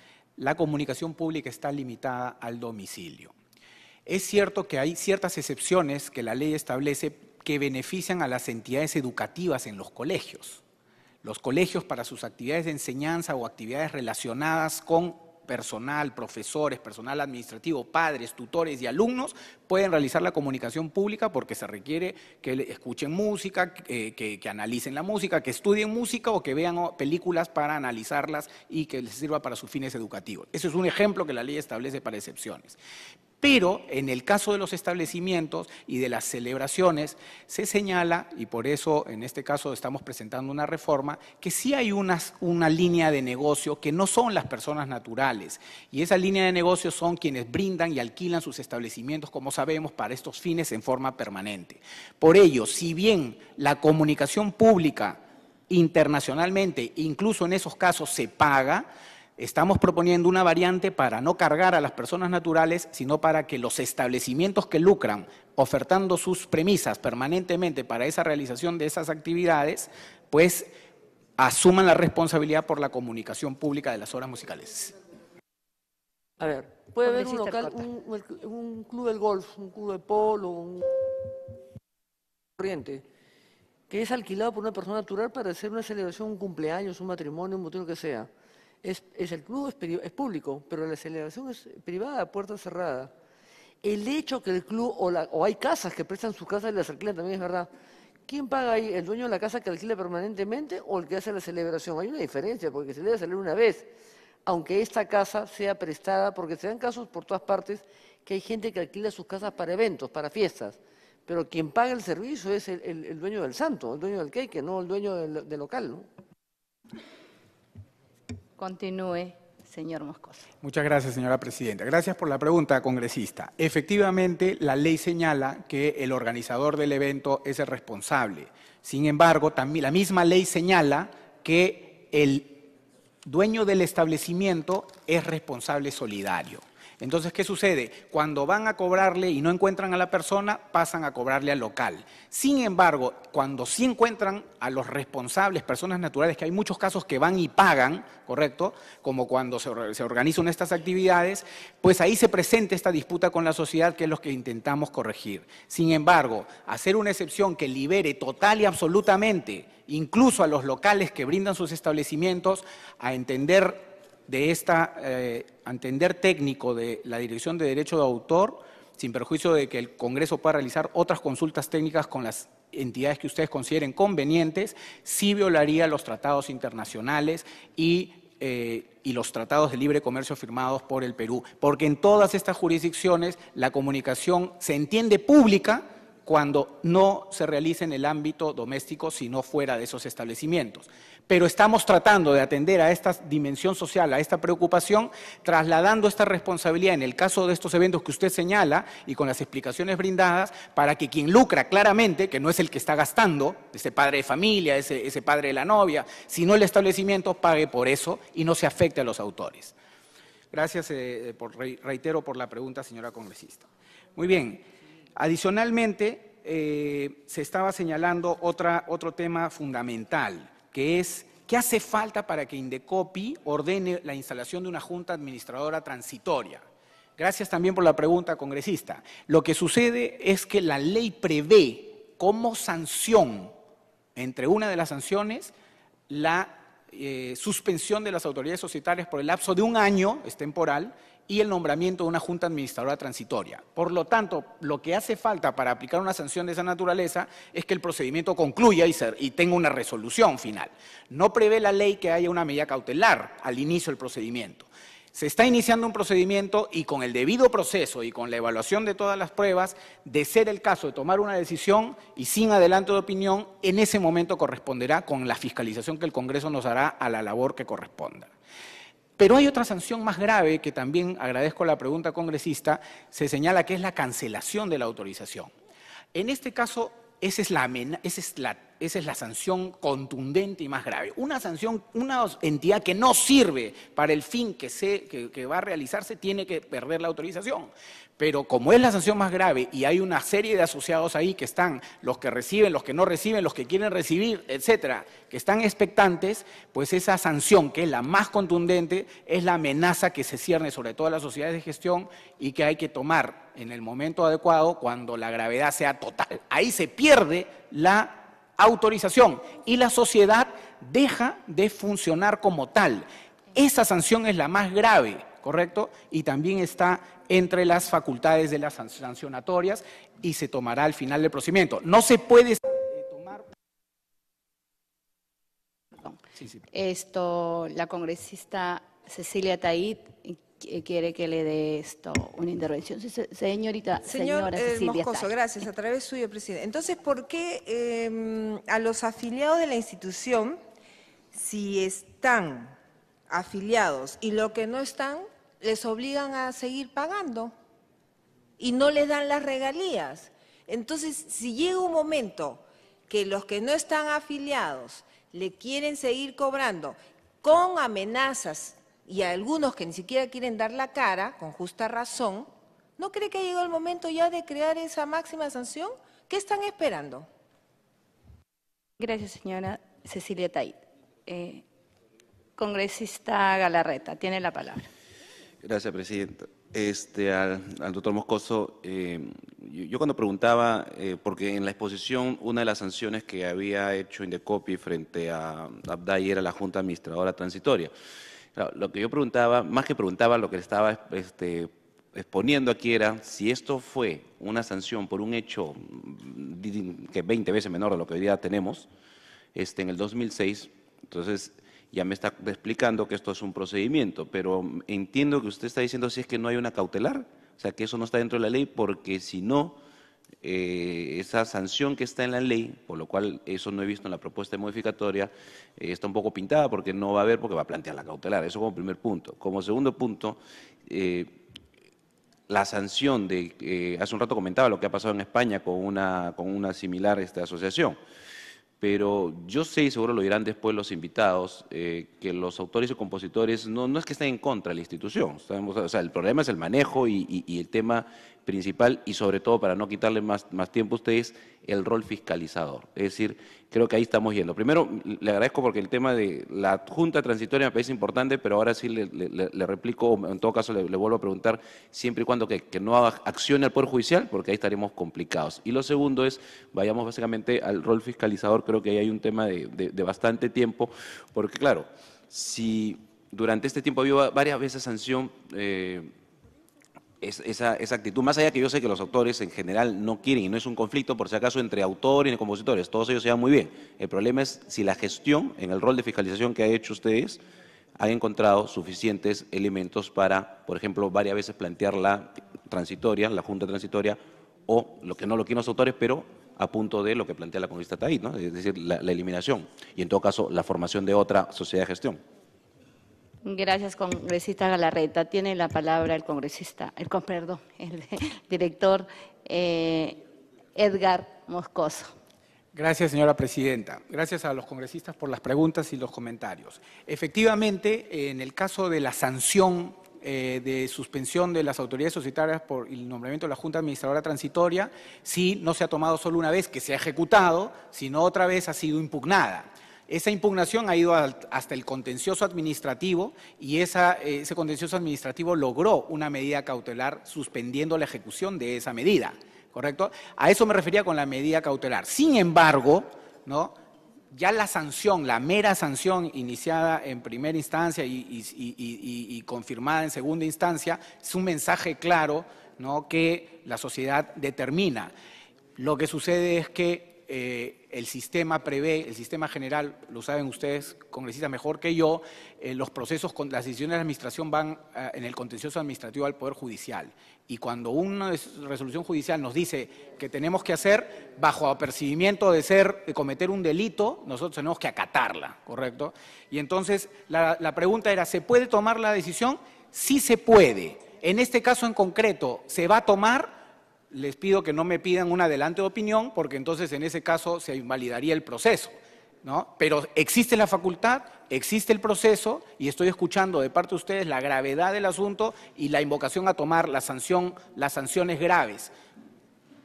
la comunicación pública está limitada al domicilio. Es cierto que hay ciertas excepciones que la ley establece que benefician a las entidades educativas en los colegios. Los colegios para sus actividades de enseñanza o actividades relacionadas con personal, profesores, personal administrativo, padres, tutores y alumnos pueden realizar la comunicación pública porque se requiere que escuchen música, eh, que, analicen la música, que estudien música o que vean películas para analizarlas y que les sirva para sus fines educativos. Ese es un ejemplo que la ley establece para excepciones. Pero en el caso de los establecimientos y de las celebraciones, se señala, y por eso en este caso estamos presentando una reforma, que sí hay una línea de negocio que no son las personas naturales. Y esa línea de negocio son quienes brindan y alquilan sus establecimientos, como sabemos, para estos fines en forma permanente. Por ello, si bien la comunicación pública internacionalmente, incluso en esos casos, se paga, Estamos proponiendo una variante para no cargar a las personas naturales, sino para que los establecimientos que lucran ofertando sus premisas permanentemente para esa realización de esas actividades, pues asuman la responsabilidad por la comunicación pública de las obras musicales. A ver, puede haber un local, un, club del golf, un club de polo, un corriente, que es alquilado por una persona natural para hacer una celebración, un cumpleaños, un matrimonio, un motivo que sea es, el club es, público, pero la celebración es privada, puerta cerrada. El hecho que el club o, o hay casas que prestan sus casas y las alquilan también es verdad. ¿Quién paga ahí? ¿El dueño de la casa que alquila permanentemente o el que hace la celebración? Hay una diferencia porque se debe salir una vez, aunque esta casa sea prestada, porque se dan casos por todas partes que hay gente que alquila sus casas para eventos, para fiestas, pero quien paga el servicio es el, dueño del santo, el dueño del cake, no el dueño del, local. ¿no? Continúe, señor Moscoso. Muchas gracias, señora presidenta. Gracias por la pregunta, congresista. Efectivamente, la ley señala que el organizador del evento es el responsable. Sin embargo, también la misma ley señala que el dueño del establecimiento es responsable solidario. Entonces, ¿qué sucede? Cuando van a cobrarle y no encuentran a la persona, pasan a cobrarle al local. Sin embargo, cuando sí encuentran a los responsables, personas naturales, que hay muchos casos que van y pagan, ¿correcto? Como cuando se, organizan estas actividades, pues ahí se presenta esta disputa con la sociedad, que es lo que intentamos corregir. Sin embargo, hacer una excepción que libere total y absolutamente, incluso a los locales que brindan sus establecimientos, a entender de este entender técnico de la Dirección de Derecho de Autor, sin perjuicio de que el Congreso pueda realizar otras consultas técnicas con las entidades que ustedes consideren convenientes, sí violaría los tratados internacionales y, eh, y, los tratados de libre comercio firmados por el Perú, porque en todas estas jurisdicciones la comunicación se entiende pública cuando no se realice en el ámbito doméstico, sino fuera de esos establecimientos. Pero estamos tratando de atender a esta dimensión social, a esta preocupación, trasladando esta responsabilidad en el caso de estos eventos que usted señala y con las explicaciones brindadas, para que quien lucra claramente, que no es el que está gastando, ese padre de familia, ese, padre de la novia, sino el establecimiento, pague por eso y no se afecte a los autores. Gracias, eh, eh, reitero, por la pregunta, señora congresista. Muy bien. Adicionalmente, eh, se estaba señalando otro tema fundamental, que es qué hace falta para que Indecopi ordene la instalación de una junta administradora transitoria. Gracias también por la pregunta, congresista. Lo que sucede es que la ley prevé como sanción, entre una de las sanciones, la eh, suspensión de las autoridades societarias por el lapso de un año, es temporal, y el nombramiento de una junta administradora transitoria. Por lo tanto, lo que hace falta para aplicar una sanción de esa naturaleza es que el procedimiento concluya y, y tenga una resolución final. No prevé la ley que haya una medida cautelar al inicio del procedimiento. Se está iniciando un procedimiento y con el debido proceso y con la evaluación de todas las pruebas, de ser el caso de tomar una decisión y sin adelanto de opinión, en ese momento corresponderá con la fiscalización que el Congreso nos hará a la labor que corresponda. Pero hay otra sanción más grave que también agradezco la pregunta congresista, se señala que es la cancelación de la autorización. En este caso, esa es la, esa es la esa es la sanción contundente y más grave. Una sanción, una entidad que no sirve para el fin que, va a realizarse tiene que perder la autorización. Pero como es la sanción más grave y hay una serie de asociados ahí que están, los que reciben, los que no reciben, los que quieren recibir, etcétera, que están expectantes, pues esa sanción, que es la más contundente, es la amenaza que se cierne sobre todas las sociedades de gestión y que hay que tomar en el momento adecuado cuando la gravedad sea total. Ahí se pierde la autorización y la sociedad deja de funcionar como tal. Esa sanción es la más grave, ¿correcto? Y también está entre las facultades de las sancionatorias y se tomará al final del procedimiento. No se puede tomar... Esto, la congresista Cecilia Taid quiere que le dé esto una intervención. Señorita, Señor, eh, Moscoso, gracias. A través suyo, presidente. Entonces, ¿por qué em, a los afiliados de la institución, si están afiliados y lo que no están, les obligan a seguir pagando y no les dan las regalías? Entonces, si llega un momento que los que no están afiliados le quieren seguir cobrando con amenazas y a algunos que ni siquiera quieren dar la cara, con justa razón, ¿no cree que ha llegado el momento ya de crear esa máxima sanción? ¿Qué están esperando? Gracias, señora Cecilia Tait. Eh, congresista Galarreta, tiene la palabra. Gracias, presidenta. Este, al, doctor Moscoso, eh, yo, cuando preguntaba, eh, porque en la exposición una de las sanciones que había hecho Indecopi frente a Abdai era la Junta Administradora Transitoria lo que yo preguntaba, más que preguntaba, lo que estaba este, exponiendo aquí era si esto fue una sanción por un hecho mm, que 20 veces menor de lo que hoy día tenemos, este, en el 2006, entonces ya me está explicando que esto es un procedimiento, pero entiendo que usted está diciendo si es que no hay una cautelar, o sea, que eso no está dentro de la ley, porque si no eh, esa sanción que está en la ley, por lo cual eso no he visto en la propuesta de modificatoria, eh, está un poco pintada porque no va a haber, porque va a plantear la cautelar. Eso como primer punto. Como segundo punto, eh, la sanción de, hace un rato comentaba lo que ha pasado en España con una, con una similar esta asociación. Pero yo sé, y seguro lo dirán después los invitados, que los autores y compositores no, no es que estén en contra de la institución. o sea, el problema es el manejo y el tema principal y sobre todo, para no quitarle más, más tiempo a ustedes, el rol fiscalizador. Es decir, creo que ahí estamos yendo. Primero, le agradezco porque el tema de la Junta Transitoria me parece importante, pero ahora sí le, replico, o en todo caso le, vuelvo a preguntar, siempre y cuando que, no haga acción al Poder Judicial, porque ahí estaremos complicados. Y lo segundo es, vayamos básicamente al rol fiscalizador, creo que ahí hay un tema de, bastante tiempo, porque claro, si durante este tiempo ha habido varias veces sanción... Eh, esa, actitud, más allá que yo sé que los autores en general no quieren y no es un conflicto, por si acaso, entre autores y compositores, todos ellos se van muy bien. El problema es si la gestión en el rol de fiscalización que ha hecho ustedes ha encontrado suficientes elementos para, por ejemplo, varias veces plantear la transitoria, la junta transitoria, o lo que no lo quieren los autores, pero a punto de lo que plantea la congresista Taí, es decir, la eliminación y en todo caso la formación de otra sociedad de gestión. Gracias, congresista Galarreta. Tiene la palabra el congresista, el, perdón, el director eh, Edgar Moscoso. Gracias, señora presidenta. Gracias a los congresistas por las preguntas y los comentarios. Efectivamente, en el caso de la sanción eh, de suspensión de las autoridades societarias por el nombramiento de la Junta Administradora Transitoria, sí no se ha tomado solo una vez que se ha ejecutado, sino otra vez ha sido impugnada. Esa impugnación ha ido hasta el contencioso administrativo y ese contencioso administrativo logró una medida cautelar suspendiendo la ejecución de esa medida, ¿correcto? A eso me refería con la medida cautelar. Sin embargo, ¿no? ya la sanción, la mera sanción iniciada en primera instancia y, confirmada en segunda instancia, es un mensaje claro ¿no? que la sociedad determina. Lo que sucede es que eh, el sistema prevé, el sistema general, lo saben ustedes, congresistas, mejor que yo, eh, los procesos, con, las decisiones de la administración van eh, en el contencioso administrativo al Poder Judicial. Y cuando una resolución judicial nos dice que tenemos que hacer, bajo apercibimiento de ser, de cometer un delito, nosotros tenemos que acatarla, ¿correcto? Y entonces la, la pregunta era, ¿se puede tomar la decisión? Sí se puede. En este caso en concreto, ¿se va a tomar? les pido que no me pidan un adelante de opinión, porque entonces en ese caso se invalidaría el proceso. Pero existe la facultad, existe el proceso, y estoy escuchando de parte de ustedes la gravedad del asunto y la invocación a tomar la sanción, las sanciones graves.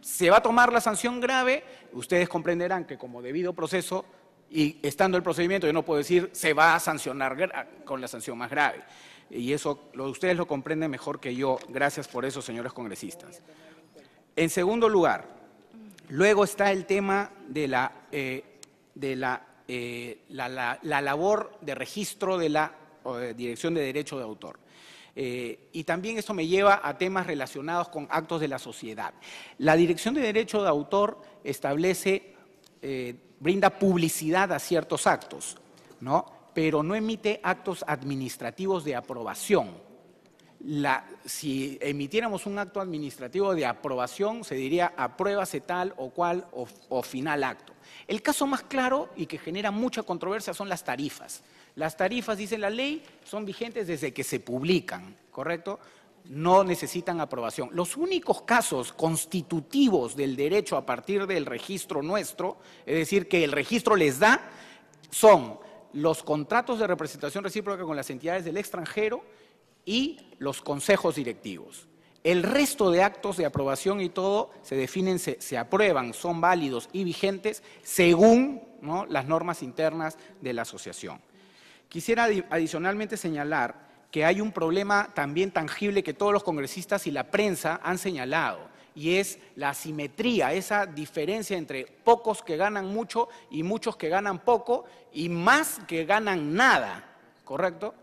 Se va a tomar la sanción grave, ustedes comprenderán que como debido proceso y estando el procedimiento, yo no puedo decir se va a sancionar con la sanción más grave. Y eso lo, ustedes lo comprenden mejor que yo. Gracias por eso, señores congresistas. En segundo lugar, luego está el tema de la, eh, eh, la, la, labor de registro de la Dirección de Derecho de Autor. Eh, y también esto me lleva a temas relacionados con actos de la sociedad. La Dirección de Derecho de Autor establece, brinda publicidad a ciertos actos, ¿no? pero no emite actos administrativos de aprobación si emitiéramos un acto administrativo de aprobación, se diría apruébase tal o cual o, o final acto. El caso más claro y que genera mucha controversia son las tarifas. Las tarifas, dice la ley, son vigentes desde que se publican, ¿correcto? no necesitan aprobación. Los únicos casos constitutivos del derecho a partir del registro nuestro, es decir, que el registro les da, son los contratos de representación recíproca con las entidades del extranjero y los consejos directivos. El resto de actos de aprobación y todo se definen, se, aprueban, son válidos y vigentes según las normas internas de la asociación. Quisiera adicionalmente señalar que hay un problema también tangible que todos los congresistas y la prensa han señalado, y es la asimetría, esa diferencia entre pocos que ganan mucho y muchos que ganan poco y más que ganan nada, ¿correcto?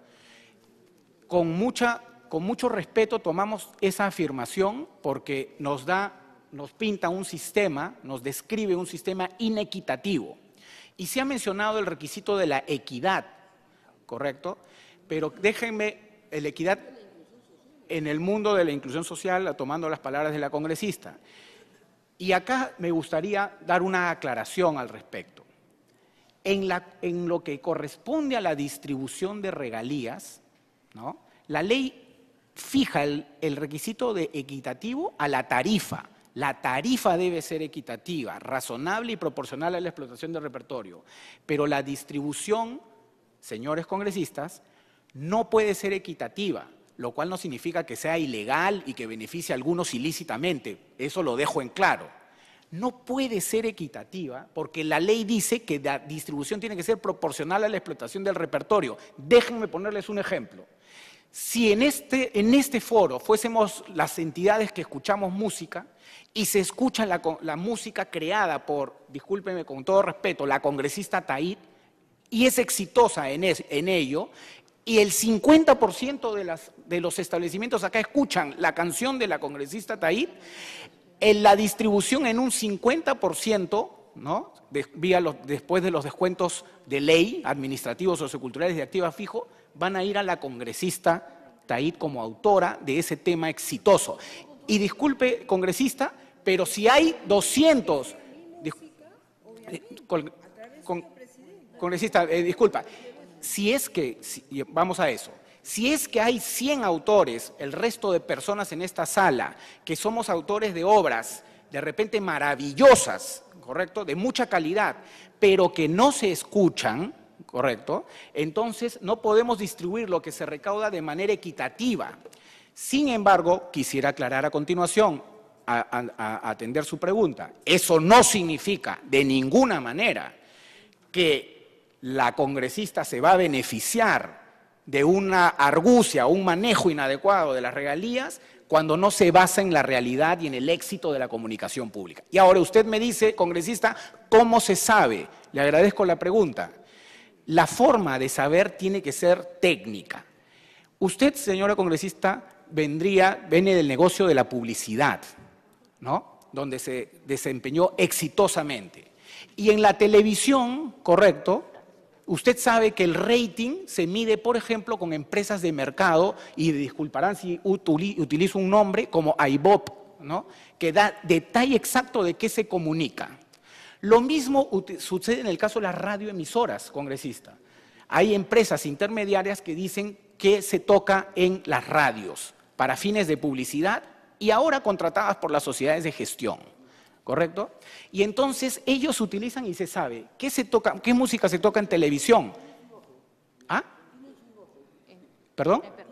con, mucha, con mucho respeto tomamos esa afirmación porque nos da, nos pinta un sistema, nos describe un sistema inequitativo. Y se ha mencionado el requisito de la equidad, ¿correcto? Pero déjenme, la equidad en el mundo de la inclusión social, tomando las palabras de la congresista. Y acá me gustaría dar una aclaración al respecto. en lo que corresponde a la distribución de regalías, ¿no? La ley fija el, requisito de equitativo a la tarifa. La tarifa debe ser equitativa, razonable y proporcional a la explotación del repertorio. Pero la distribución, señores congresistas, no puede ser equitativa, lo cual no significa que sea ilegal y que beneficie a algunos ilícitamente. Eso lo dejo en claro. No puede ser equitativa porque la ley dice que la distribución tiene que ser proporcional a la explotación del repertorio. Déjenme ponerles un ejemplo si en este, en este foro fuésemos las entidades que escuchamos música y se escucha la, música creada por, discúlpeme con todo respeto, la congresista Taid, y es exitosa en, ello, y el 50% de, las, de los establecimientos acá escuchan la canción de la congresista Taid, en la distribución en un 50%, después de los descuentos de ley, administrativos, socioculturales de activa fijo, van a ir a la congresista Taid como autora de ese tema exitoso. Y disculpe, congresista, pero si hay 200... Eh, congresista, eh, disculpa, si es que, vamos a eso, si es que hay 100 autores, el resto de personas en esta sala, que somos autores de obras de repente maravillosas, ¿correcto? De mucha calidad, pero que no se escuchan, ¿correcto? Entonces no podemos distribuir lo que se recauda de manera equitativa. Sin embargo, quisiera aclarar a continuación, a, atender su pregunta, eso no significa de ninguna manera que la congresista se va a beneficiar de una argucia, un manejo inadecuado de las regalías cuando no se basa en la realidad y en el éxito de la comunicación pública. Y ahora usted me dice, congresista, ¿cómo se sabe? Le agradezco la pregunta la forma de saber tiene que ser técnica. Usted, señora congresista, vendría, viene del negocio de la publicidad, Donde se desempeñó exitosamente. Y en la televisión, correcto, usted sabe que el rating se mide, por ejemplo, con empresas de mercado, y disculparán si utilizo un nombre como IBOP, ¿no? Que da detalle exacto de qué se comunica. Lo mismo sucede en el caso de las radioemisoras, congresista. Hay empresas intermediarias que dicen que se toca en las radios para fines de publicidad y ahora contratadas por las sociedades de gestión. ¿Correcto? Y entonces ellos utilizan y se sabe qué se toca, qué música se toca en televisión. ¿Ah? ¿Perdón? Eh,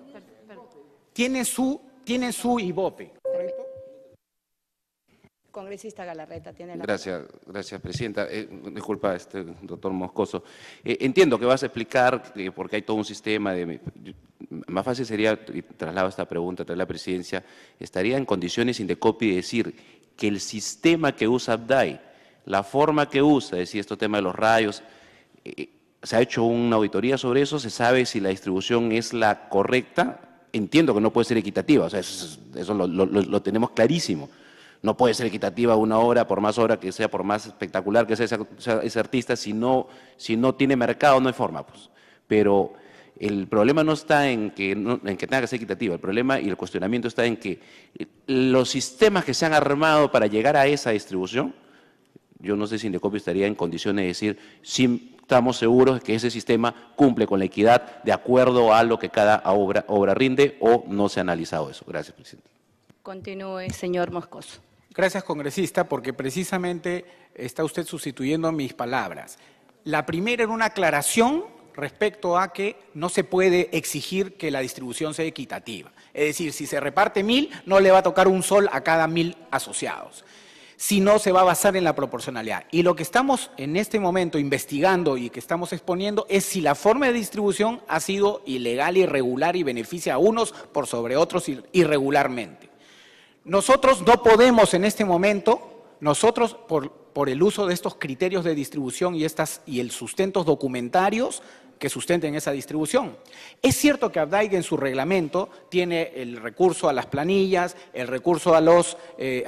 tiene su, tiene su ibope, Congresista Galarreta tiene la Gracias, palabra. gracias, Presidenta. Eh, disculpa, este, doctor Moscoso. Eh, entiendo que vas a explicar, eh, porque hay todo un sistema de... Más fácil sería, y traslado esta pregunta a la Presidencia, estaría en condiciones Indecopi de decir que el sistema que usa Abdai, la forma que usa, es decir, este tema de los rayos, ¿se ha hecho una auditoría sobre eso? ¿Se sabe si la distribución es la correcta? Entiendo que no puede ser equitativa, o sea, eso, lo tenemos clarísimo no puede ser equitativa una obra, por más obra que sea, por más espectacular que sea ese, artista, si no, si no tiene mercado no hay forma. Pues. Pero el problema no está en que, tenga que ser equitativa, el problema y el cuestionamiento está en que eh, los sistemas que se han armado para llegar a esa distribución, yo no sé si Indecopio estaría en condiciones de decir si estamos seguros de que ese sistema cumple con la equidad de acuerdo a lo que cada obra, obra rinde o no se ha analizado eso. Gracias, presidente. Continúe, señor Moscoso. Gracias, congresista, porque precisamente está usted sustituyendo mis palabras. La primera era una aclaración respecto a que no se puede exigir que la distribución sea equitativa. Es decir, si se reparte mil, no le va a tocar un sol a cada mil asociados, sino se va a basar en la proporcionalidad. Y lo que estamos en este momento investigando y que estamos exponiendo es si la forma de distribución ha sido ilegal, irregular y beneficia a unos por sobre otros irregularmente. Nosotros no podemos en este momento, nosotros por, el uso de estos criterios de distribución y, y el sustentos documentarios que sustenten esa distribución. Es cierto que Abdaig en su reglamento tiene el recurso a las planillas, el recurso a los, eh,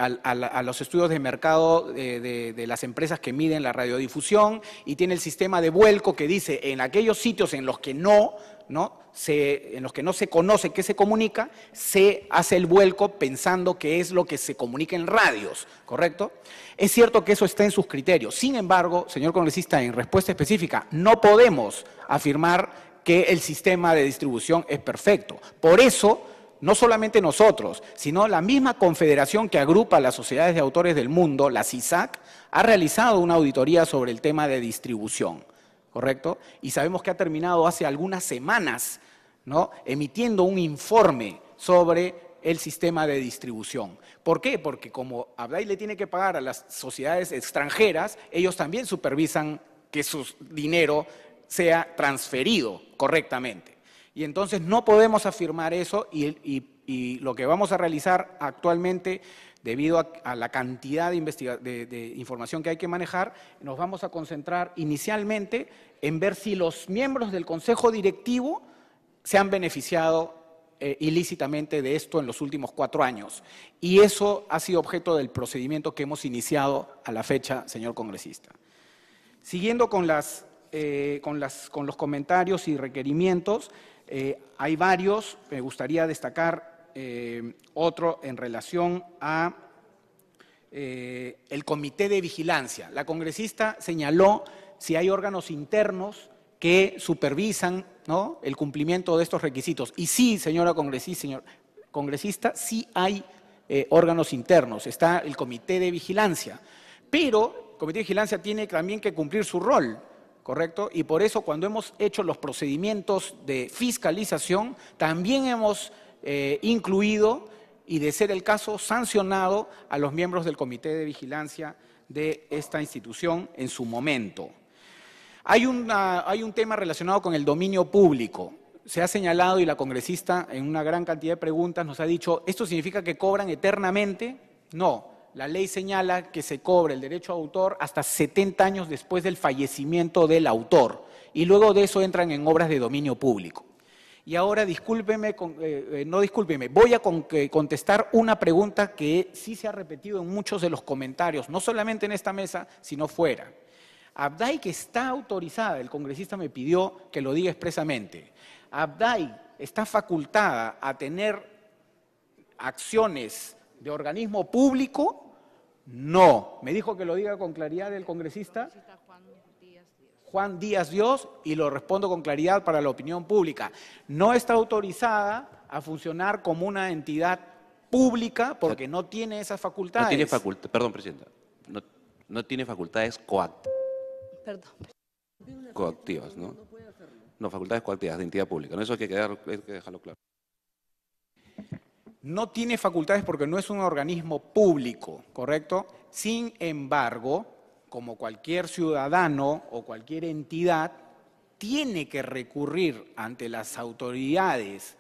estudios de mercado de las empresas que miden la radiodifusión y tiene el sistema de vuelco que dice en aquellos sitios en los que no ¿no? Se, en los que no se conoce qué se comunica, se hace el vuelco pensando que es lo que se comunica en radios, ¿correcto? Es cierto que eso está en sus criterios. Sin embargo, señor congresista, en respuesta específica, no podemos afirmar que el sistema de distribución es perfecto. Por eso, no solamente nosotros, sino la misma confederación que agrupa las sociedades de autores del mundo, la CISAC, ha realizado una auditoría sobre el tema de distribución. ¿correcto? Y sabemos que ha terminado hace algunas semanas, ¿no? Emitiendo un informe sobre el sistema de distribución. ¿Por qué? Porque como Abdai le tiene que pagar a las sociedades extranjeras, ellos también supervisan que su dinero sea transferido correctamente. Y entonces no podemos afirmar eso y lo que vamos a realizar actualmente debido a, la cantidad de, información que hay que manejar, nos vamos a concentrar inicialmente en ver si los miembros del Consejo Directivo se han beneficiado eh, ilícitamente de esto en los últimos cuatro años. Y eso ha sido objeto del procedimiento que hemos iniciado a la fecha, señor congresista. Siguiendo con, eh, los comentarios y requerimientos, eh, hay varios, me gustaría destacar eh, otro en relación a eh, el comité de vigilancia. La congresista señaló si hay órganos internos que supervisan el cumplimiento de estos requisitos. Y sí, señora congresista, congresista, sí hay eh, órganos internos. Está el comité de vigilancia. Pero el comité de vigilancia tiene también que cumplir su rol. ¿correcto? Y por eso cuando hemos hecho los procedimientos de fiscalización, también hemos eh, incluido y, de ser el caso, sancionado a los miembros del Comité de Vigilancia de esta institución en su momento. Hay, hay un tema relacionado con el dominio público se ha señalado y la congresista en una gran cantidad de preguntas nos ha dicho, ¿esto significa que cobran eternamente? No, la ley señala que se cobra el derecho a autor hasta 70 años después del fallecimiento del autor y luego de eso entran en obras de dominio público. Y ahora discúlpeme, eh, eh, no discúlpeme, voy a eh, contestar una pregunta que sí se ha repetido en muchos de los comentarios, no solamente en esta mesa, sino fuera. Abdai, que está autorizada, el congresista me pidió que lo diga expresamente. Abdai está facultada a tener acciones de organismo público? No. ¿Me dijo que lo diga con claridad el congresista? Juan Díaz Dios, y lo respondo con claridad para la opinión pública, no está autorizada a funcionar como una entidad pública porque no tiene esas facultades. No tiene facultades, perdón, Presidenta, no, tiene facultades coactivas. perdón. coactivas, ¿no? No, facultades coactivas de entidad pública, ¿no? eso hay que dejarlo claro. No tiene facultades porque no es un organismo público, ¿correcto? Sin embargo, como cualquier ciudadano o cualquier entidad, tiene que recurrir ante las autoridades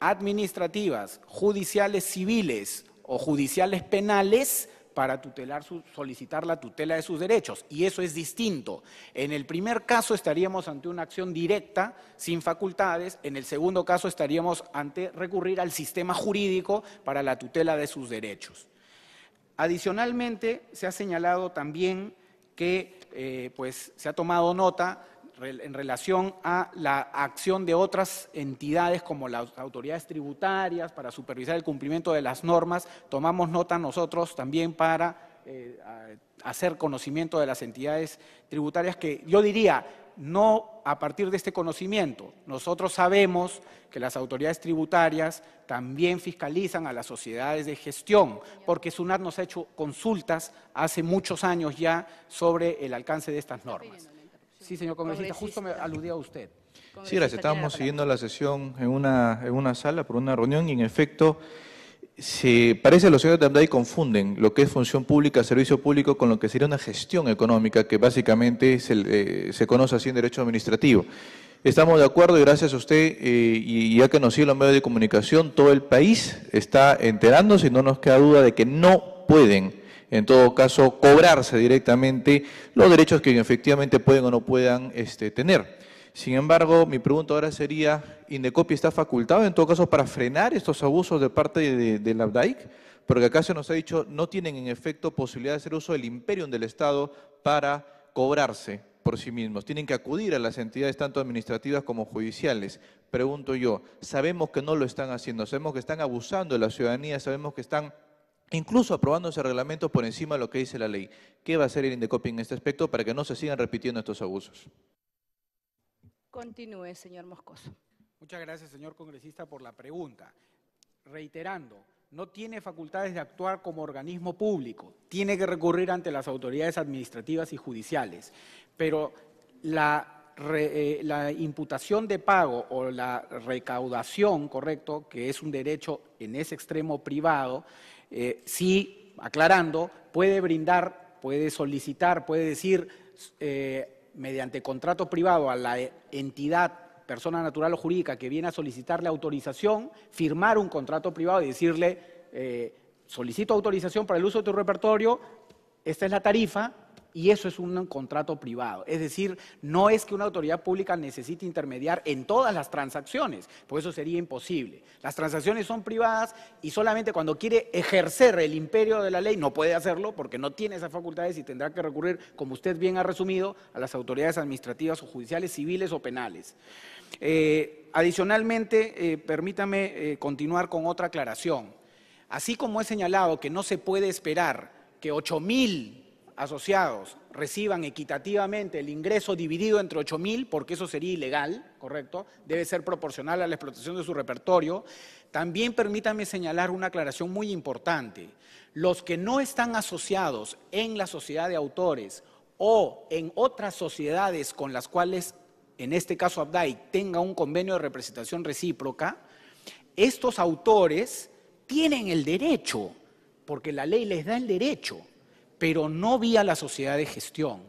administrativas, judiciales civiles o judiciales penales para tutelar solicitar la tutela de sus derechos. Y eso es distinto. En el primer caso estaríamos ante una acción directa, sin facultades. En el segundo caso estaríamos ante recurrir al sistema jurídico para la tutela de sus derechos. Adicionalmente, se ha señalado también que eh, pues, se ha tomado nota en relación a la acción de otras entidades como las autoridades tributarias para supervisar el cumplimiento de las normas. Tomamos nota nosotros también para eh, hacer conocimiento de las entidades tributarias que yo diría no a partir de este conocimiento. Nosotros sabemos que las autoridades tributarias también fiscalizan a las sociedades de gestión, porque SUNAT nos ha hecho consultas hace muchos años ya sobre el alcance de estas normas. Sí, señor congresista, justo me aludía a usted. Sí, gracias. Estábamos siguiendo la sesión en una, en una sala por una reunión y en efecto... Se parece los señores de Amday confunden lo que es función pública, servicio público, con lo que sería una gestión económica, que básicamente eh, se, conoce así en derecho administrativo. Estamos de acuerdo y gracias a usted, eh, y ya que nos siguen los medios de comunicación, todo el país está enterándose y no nos queda duda de que no pueden, en todo caso, cobrarse directamente los derechos que efectivamente pueden o no puedan este, tener. Sin embargo, mi pregunta ahora sería, ¿Indecopi está facultado en todo caso para frenar estos abusos de parte de, la ABDAIC? Porque acá se nos ha dicho, no tienen en efecto posibilidad de hacer uso del imperium del Estado para cobrarse por sí mismos. Tienen que acudir a las entidades tanto administrativas como judiciales. Pregunto yo, sabemos que no lo están haciendo, sabemos que están abusando de la ciudadanía, sabemos que están incluso aprobando ese reglamento por encima de lo que dice la ley. ¿Qué va a hacer el INDECOPI en este aspecto para que no se sigan repitiendo estos abusos? Continúe, señor Moscoso. Muchas gracias, señor congresista, por la pregunta. Reiterando, no tiene facultades de actuar como organismo público, tiene que recurrir ante las autoridades administrativas y judiciales, pero la, eh, imputación de pago o la recaudación, correcto, que es un derecho en ese extremo privado, eh, sí, aclarando, puede brindar, puede solicitar, puede decir... Eh, mediante contrato privado a la entidad, persona natural o jurídica que viene a solicitarle autorización, firmar un contrato privado y decirle, eh, solicito autorización para el uso de tu repertorio, esta es la tarifa, y eso es un contrato privado. Es decir, no es que una autoridad pública necesite intermediar en todas las transacciones, porque eso sería imposible. Las transacciones son privadas y solamente cuando quiere ejercer el imperio de la ley no puede hacerlo porque no tiene esas facultades y tendrá que recurrir, como usted bien ha resumido, a las autoridades administrativas o judiciales, civiles o penales. Eh, adicionalmente, eh, permítame eh, continuar con otra aclaración. Así como he señalado que no se puede esperar que 8.000 mil asociados reciban equitativamente el ingreso dividido entre 8.000, porque eso sería ilegal, ¿correcto? Debe ser proporcional a la explotación de su repertorio. También permítanme señalar una aclaración muy importante. Los que no están asociados en la sociedad de autores o en otras sociedades con las cuales, en este caso Abdai, tenga un convenio de representación recíproca, estos autores tienen el derecho, porque la ley les da el derecho pero no vía la sociedad de gestión.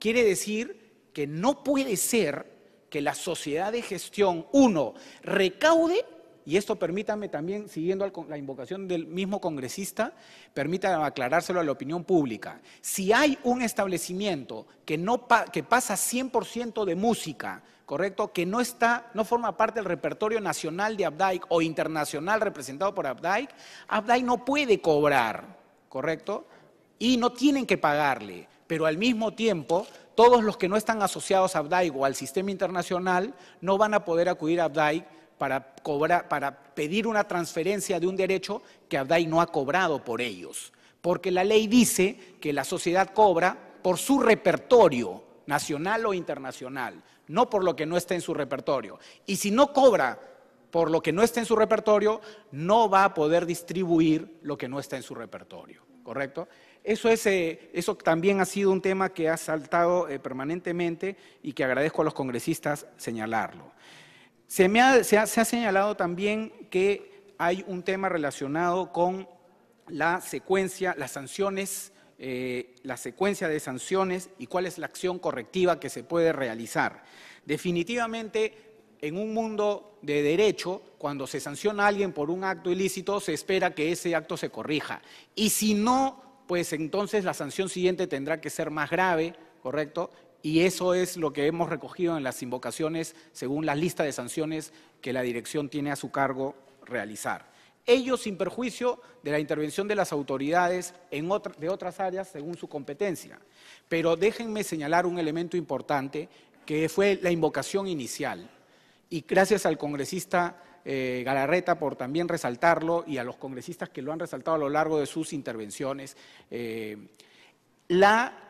Quiere decir que no puede ser que la sociedad de gestión, uno, recaude, y esto permítame también, siguiendo la invocación del mismo congresista, permítame aclarárselo a la opinión pública. Si hay un establecimiento que, no que pasa 100% de música, ¿correcto? Que no, está, no forma parte del repertorio nacional de Abdaik o internacional representado por Abdaik, Abdaik no puede cobrar, ¿correcto? y no tienen que pagarle, pero al mismo tiempo todos los que no están asociados a ABDAI o al sistema internacional no van a poder acudir a ABDAI para, para pedir una transferencia de un derecho que ABDAI no ha cobrado por ellos. Porque la ley dice que la sociedad cobra por su repertorio nacional o internacional, no por lo que no está en su repertorio. Y si no cobra por lo que no está en su repertorio, no va a poder distribuir lo que no está en su repertorio, ¿correcto? Eso, es, eh, eso también ha sido un tema que ha saltado eh, permanentemente y que agradezco a los congresistas señalarlo. Se, me ha, señalado también que hay un tema relacionado con la secuencia, las sanciones eh, la secuencia de sanciones y cuál es la acción correctiva que se puede realizar. Definitivamente, en un mundo de derecho, cuando se sanciona a alguien por un acto ilícito, se espera que ese acto se corrija. Y si no pues entonces la sanción siguiente tendrá que ser más grave, ¿correcto? Y eso es lo que hemos recogido en las invocaciones según la lista de sanciones que la dirección tiene a su cargo realizar. Ello sin perjuicio de la intervención de las autoridades de otras áreas según su competencia. Pero déjenme señalar un elemento importante que fue la invocación inicial. Y gracias al congresista eh, Galarreta por también resaltarlo y a los congresistas que lo han resaltado a lo largo de sus intervenciones. Eh, la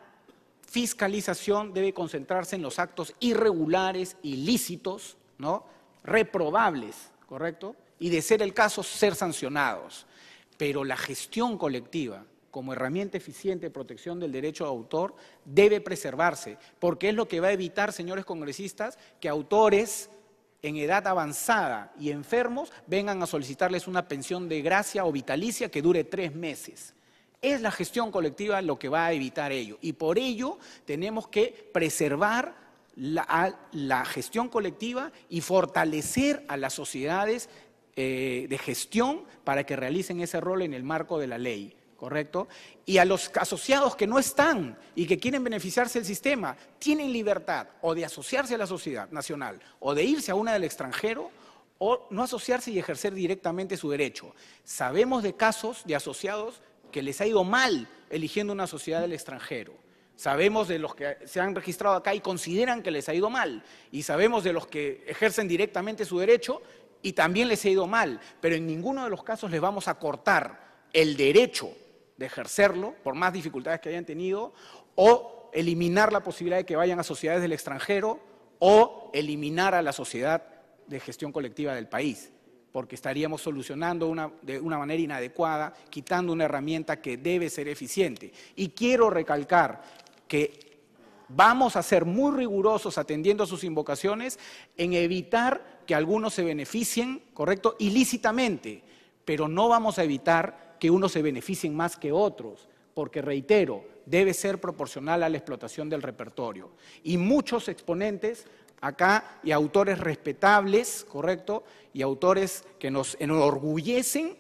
fiscalización debe concentrarse en los actos irregulares, ilícitos, ¿no? reprobables, ¿correcto? Y de ser el caso, ser sancionados. Pero la gestión colectiva, como herramienta eficiente de protección del derecho de autor debe preservarse, porque es lo que va a evitar, señores congresistas, que autores en edad avanzada y enfermos vengan a solicitarles una pensión de gracia o vitalicia que dure tres meses. Es la gestión colectiva lo que va a evitar ello. Y por ello tenemos que preservar la, gestión colectiva y fortalecer a las sociedades eh, de gestión para que realicen ese rol en el marco de la ley. ¿correcto? Y a los asociados que no están y que quieren beneficiarse del sistema, tienen libertad o de asociarse a la sociedad nacional o de irse a una del extranjero o no asociarse y ejercer directamente su derecho. Sabemos de casos de asociados que les ha ido mal eligiendo una sociedad del extranjero. Sabemos de los que se han registrado acá y consideran que les ha ido mal. Y sabemos de los que ejercen directamente su derecho y también les ha ido mal. Pero en ninguno de los casos les vamos a cortar el derecho de ejercerlo, por más dificultades que hayan tenido, o eliminar la posibilidad de que vayan a sociedades del extranjero, o eliminar a la sociedad de gestión colectiva del país, porque estaríamos solucionando de una manera inadecuada, quitando una herramienta que debe ser eficiente. Y quiero recalcar que vamos a ser muy rigurosos atendiendo a sus invocaciones en evitar que algunos se beneficien, correcto, ilícitamente, pero no vamos a evitar que unos se beneficien más que otros, porque reitero, debe ser proporcional a la explotación del repertorio. Y muchos exponentes acá y autores respetables, ¿correcto? Y autores que nos enorgullecen,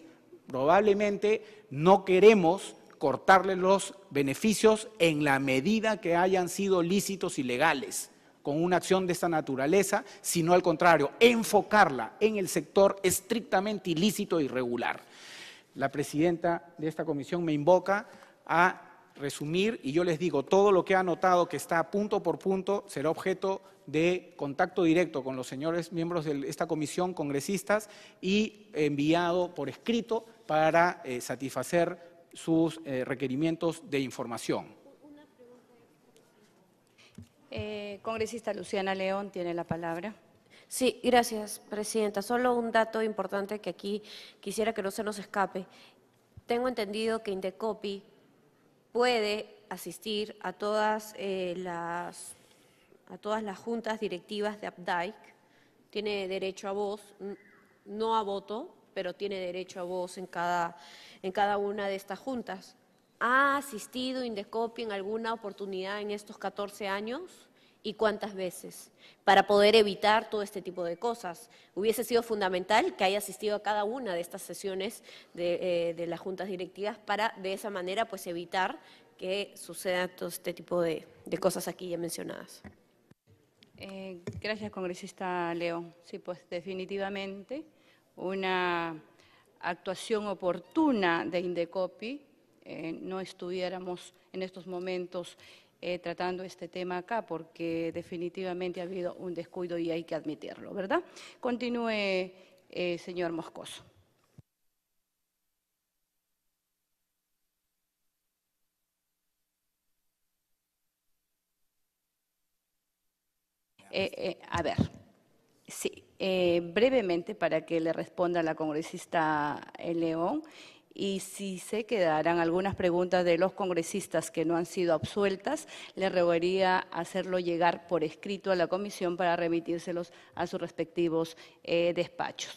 probablemente no queremos cortarle los beneficios en la medida que hayan sido lícitos y legales con una acción de esta naturaleza, sino al contrario, enfocarla en el sector estrictamente ilícito y e irregular la presidenta de esta comisión me invoca a resumir y yo les digo, todo lo que ha anotado que está punto por punto será objeto de contacto directo con los señores miembros de esta comisión, congresistas, y enviado por escrito para eh, satisfacer sus eh, requerimientos de información. Eh, congresista Luciana León tiene la palabra. Sí, gracias, Presidenta. Solo un dato importante que aquí quisiera que no se nos escape. Tengo entendido que Indecopi puede asistir a todas, eh, las, a todas las juntas directivas de Updike, tiene derecho a voz, no a voto, pero tiene derecho a voz en cada, en cada una de estas juntas. ¿Ha asistido Indecopi en alguna oportunidad en estos 14 años? y cuántas veces para poder evitar todo este tipo de cosas. Hubiese sido fundamental que haya asistido a cada una de estas sesiones de, eh, las juntas directivas para de esa manera pues evitar que suceda todo este tipo de, cosas aquí ya mencionadas. Eh, gracias, congresista León. Sí, pues definitivamente una actuación oportuna de Indecopi eh, no estuviéramos en estos momentos eh, tratando este tema acá, porque definitivamente ha habido un descuido y hay que admitirlo, ¿verdad? Continúe, eh, señor Moscoso. Eh, a ver, sí, brevemente para que le responda la congresista León y si se quedaran algunas preguntas de los congresistas que no han sido absueltas, le rogaría hacerlo llegar por escrito a la comisión para remitírselos a sus respectivos eh, despachos.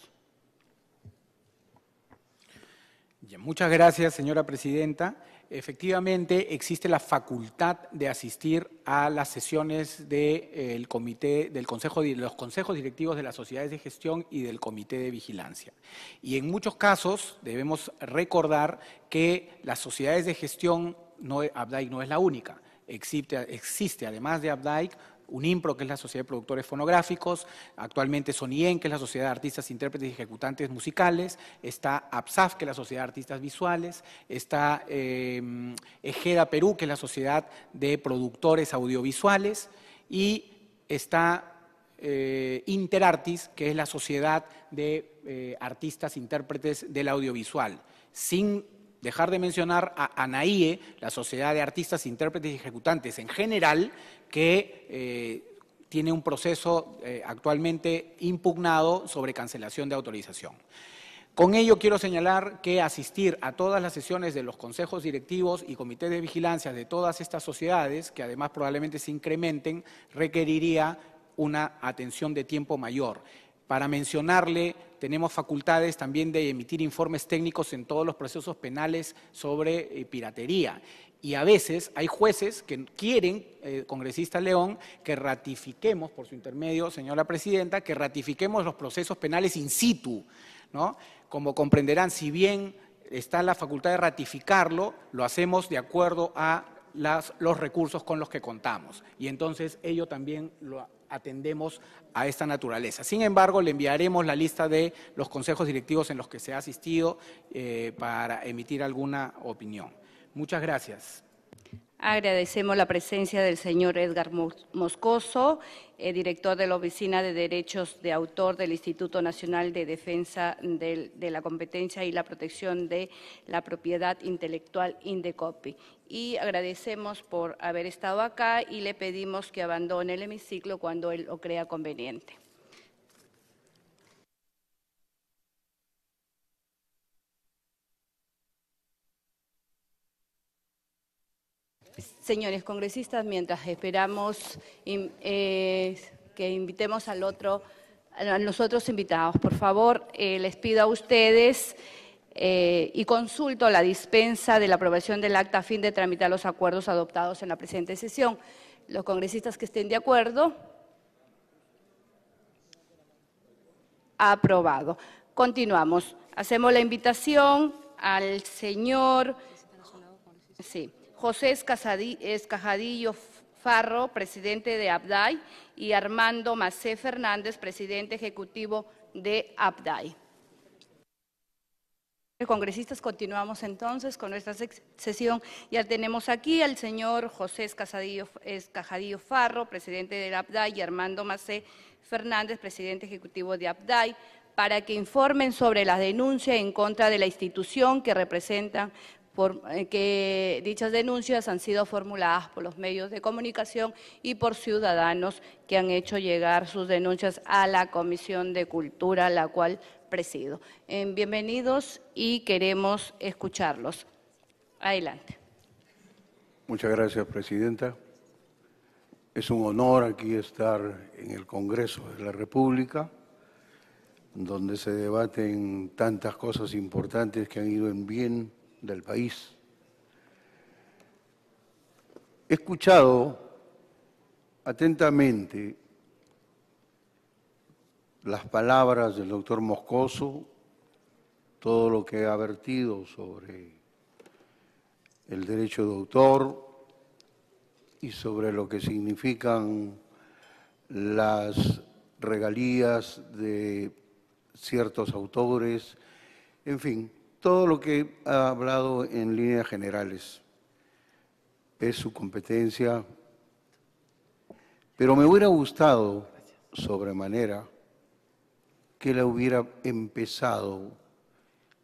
Muchas gracias, señora presidenta efectivamente existe la facultad de asistir a las sesiones de, eh, comité, del consejo, de los consejos directivos de las sociedades de gestión y del comité de vigilancia. Y en muchos casos debemos recordar que las sociedades de gestión, no, ABDAIC no es la única, existe, además de ABDAIC UNIMPRO, que es la Sociedad de Productores Fonográficos, actualmente SONIEN, que es la Sociedad de Artistas, Intérpretes y Ejecutantes Musicales, está APSAF, que es la Sociedad de Artistas Visuales, está em, Ejeda Perú, que es la Sociedad de Productores Audiovisuales, y está eh, Interartis, que es la Sociedad de eh, Artistas, Intérpretes del Audiovisual. Sin dejar de mencionar a ANAIE, la Sociedad de Artistas, Intérpretes y Ejecutantes en general, que eh, tiene un proceso eh, actualmente impugnado sobre cancelación de autorización. Con ello quiero señalar que asistir a todas las sesiones de los consejos directivos y comités de vigilancia de todas estas sociedades, que además probablemente se incrementen, requeriría una atención de tiempo mayor. Para mencionarle, tenemos facultades también de emitir informes técnicos en todos los procesos penales sobre eh, piratería. Y a veces hay jueces que quieren, eh, congresista León, que ratifiquemos, por su intermedio, señora presidenta, que ratifiquemos los procesos penales in situ. ¿no? Como comprenderán, si bien está la facultad de ratificarlo, lo hacemos de acuerdo a los recursos con los que contamos. Y entonces ello también lo, atendemos a esta naturaleza. Sin embargo, le enviaremos la lista de los consejos directivos en los que se ha asistido eh, para emitir alguna opinión. Muchas gracias. Agradecemos la presencia del señor Edgar Moscoso, eh, director de la Oficina de Derechos de Autor del Instituto Nacional de Defensa de, la Competencia y la Protección de la Propiedad Intelectual Indecopi. Y agradecemos por haber estado acá y le pedimos que abandone el hemiciclo cuando él lo crea conveniente. Señores congresistas, mientras esperamos eh, que invitemos al otro, a los otros invitados, por favor, eh, les pido a ustedes eh, y consulto la dispensa de la aprobación del acta a fin de tramitar los acuerdos adoptados en la presente sesión. Los congresistas que estén de acuerdo, aprobado. Continuamos. Hacemos la invitación al señor... Sí. José Escajadillo Farro, presidente de Abdai, y Armando Macé Fernández, presidente ejecutivo de Abdai. Congresistas, continuamos entonces con nuestra sesión. Ya tenemos aquí al señor José Escajadillo Farro, presidente de Abdai, y Armando Macé Fernández, presidente ejecutivo de Abdai, para que informen sobre la denuncia en contra de la institución que representan eh, que dichas denuncias han sido formuladas por los medios de comunicación y por ciudadanos que han hecho llegar sus denuncias a la Comisión de Cultura, la cual presido. Eh, bienvenidos y queremos escucharlos. Adelante. Muchas gracias, Presidenta. Es un honor aquí estar en el Congreso de la República, donde se debaten tantas cosas importantes que han ido en bien del país. He escuchado atentamente las palabras del doctor Moscoso, todo lo que ha vertido sobre el derecho de autor y sobre lo que significan las regalías de ciertos autores, en fin, todo lo que ha hablado en líneas generales. Es su competencia. Pero me hubiera gustado sobremanera que la hubiera empezado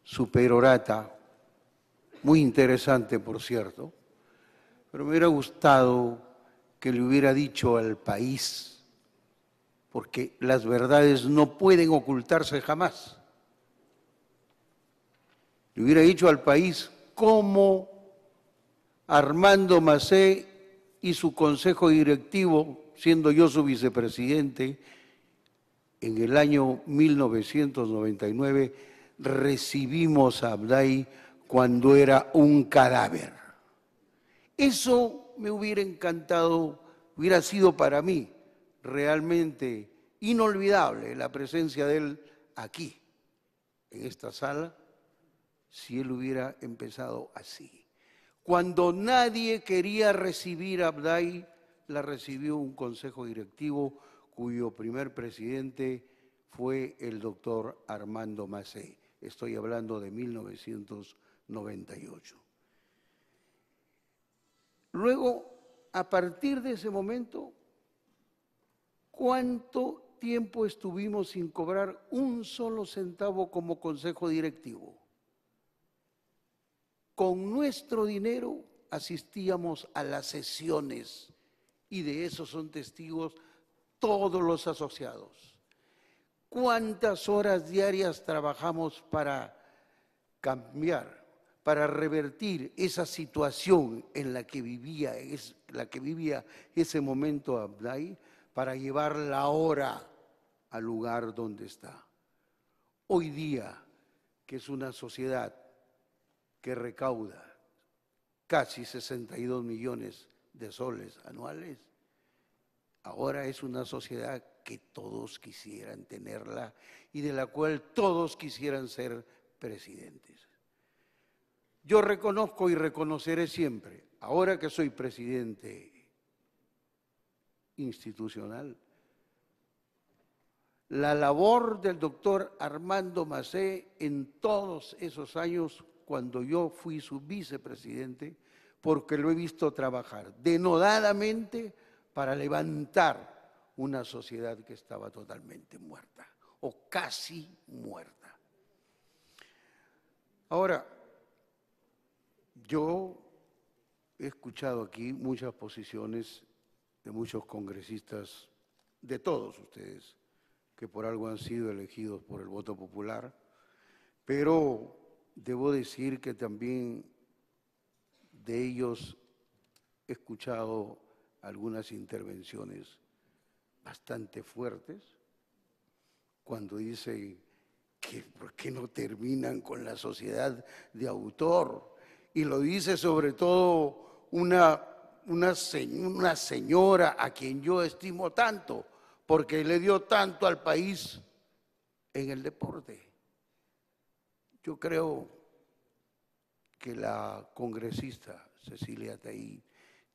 su perorata, muy interesante por cierto, pero me hubiera gustado que le hubiera dicho al país, porque las verdades no pueden ocultarse jamás le hubiera dicho al país cómo Armando Macé y su consejo directivo, siendo yo su vicepresidente, en el año 1999 recibimos a Abdai cuando era un cadáver. Eso me hubiera encantado, hubiera sido para mí realmente inolvidable la presencia de él aquí, en esta sala si él hubiera empezado así. Cuando nadie quería recibir a Abdai, la recibió un consejo directivo cuyo primer presidente fue el doctor Armando Macé. Estoy hablando de 1998. Luego, a partir de ese momento, ¿cuánto tiempo estuvimos sin cobrar un solo centavo como consejo directivo? Con nuestro dinero asistíamos a las sesiones y de eso son testigos todos los asociados. ¿Cuántas horas diarias trabajamos para cambiar, para revertir esa situación en la que vivía, es, la que vivía ese momento Abdai, para llevar la hora al lugar donde está? Hoy día, que es una sociedad que recauda casi 62 millones de soles anuales, ahora es una sociedad que todos quisieran tenerla y de la cual todos quisieran ser presidentes. Yo reconozco y reconoceré siempre, ahora que soy presidente institucional, la labor del doctor Armando Macé en todos esos años cuando yo fui su vicepresidente, porque lo he visto trabajar denodadamente para levantar una sociedad que estaba totalmente muerta o casi muerta. Ahora, yo he escuchado aquí muchas posiciones de muchos congresistas, de todos ustedes, que por algo han sido elegidos por el voto popular, pero Debo decir que también de ellos he escuchado algunas intervenciones bastante fuertes cuando dicen que por qué no terminan con la sociedad de autor. Y lo dice sobre todo una, una señora a quien yo estimo tanto, porque le dio tanto al país en el deporte. Yo creo que la congresista Cecilia Taí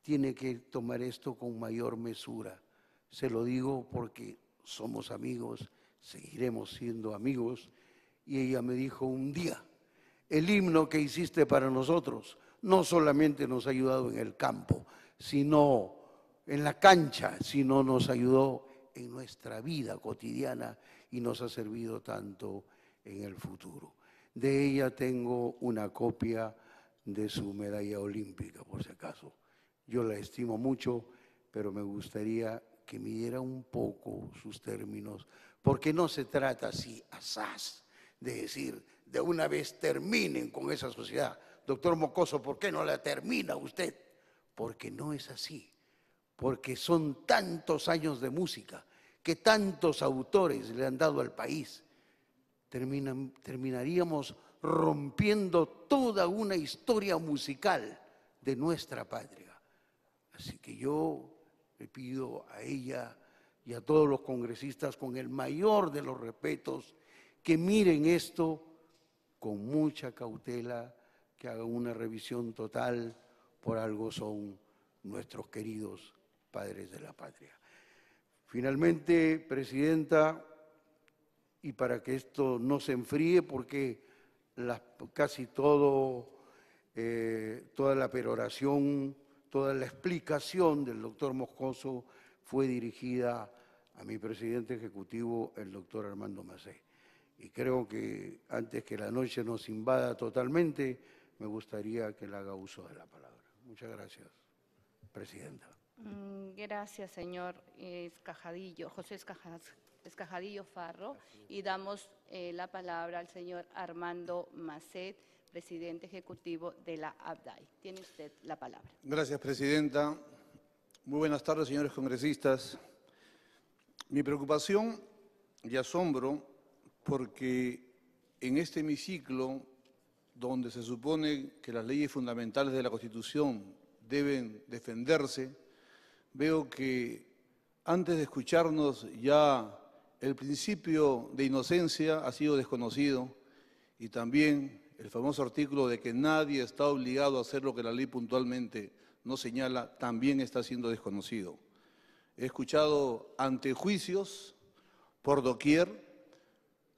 tiene que tomar esto con mayor mesura. Se lo digo porque somos amigos, seguiremos siendo amigos. Y ella me dijo un día, el himno que hiciste para nosotros no solamente nos ha ayudado en el campo, sino en la cancha, sino nos ayudó en nuestra vida cotidiana y nos ha servido tanto en el futuro. De ella tengo una copia de su medalla olímpica, por si acaso. Yo la estimo mucho, pero me gustaría que midiera un poco sus términos, porque no se trata así, asaz, de decir, de una vez terminen con esa sociedad. Doctor Mocoso, ¿por qué no la termina usted? Porque no es así, porque son tantos años de música que tantos autores le han dado al país terminaríamos rompiendo toda una historia musical de nuestra patria. Así que yo le pido a ella y a todos los congresistas con el mayor de los respetos que miren esto con mucha cautela, que hagan una revisión total, por algo son nuestros queridos padres de la patria. Finalmente, Presidenta, y para que esto no se enfríe porque casi todo, eh, toda la peroración, toda la explicación del doctor Moscoso fue dirigida a mi presidente ejecutivo, el doctor Armando Macé. Y creo que antes que la noche nos invada totalmente, me gustaría que le haga uso de la palabra. Muchas gracias, presidenta. Mm, gracias, señor Escajadillo, José Escajadillo. Escajadillo Farro y damos eh, la palabra al señor Armando Macet, presidente ejecutivo de la ABDAI. Tiene usted la palabra. Gracias, presidenta. Muy buenas tardes, señores congresistas. Mi preocupación y asombro porque en este hemiciclo, donde se supone que las leyes fundamentales de la Constitución deben defenderse, veo que antes de escucharnos ya el principio de inocencia ha sido desconocido y también el famoso artículo de que nadie está obligado a hacer lo que la ley puntualmente no señala, también está siendo desconocido. He escuchado antejuicios por doquier.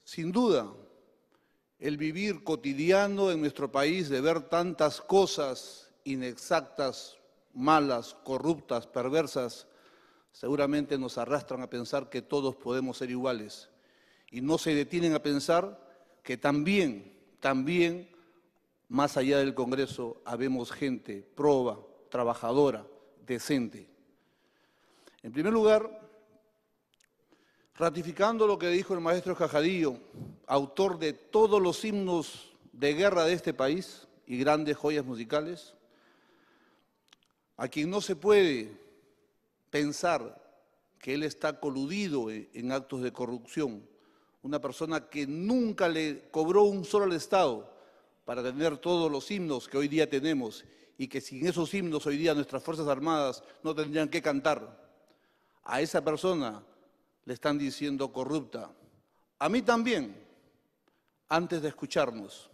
Sin duda, el vivir cotidiano en nuestro país de ver tantas cosas inexactas, malas, corruptas, perversas, seguramente nos arrastran a pensar que todos podemos ser iguales y no se detienen a pensar que también, también, más allá del Congreso, habemos gente proba, trabajadora, decente. En primer lugar, ratificando lo que dijo el maestro Cajadillo, autor de todos los himnos de guerra de este país y grandes joyas musicales, a quien no se puede pensar que él está coludido e, en actos de corrupción, una persona que nunca le cobró un solo al Estado para tener todos los himnos que hoy día tenemos y que sin esos himnos hoy día nuestras Fuerzas Armadas no tendrían que cantar. A esa persona le están diciendo corrupta. A mí también, antes de escucharnos.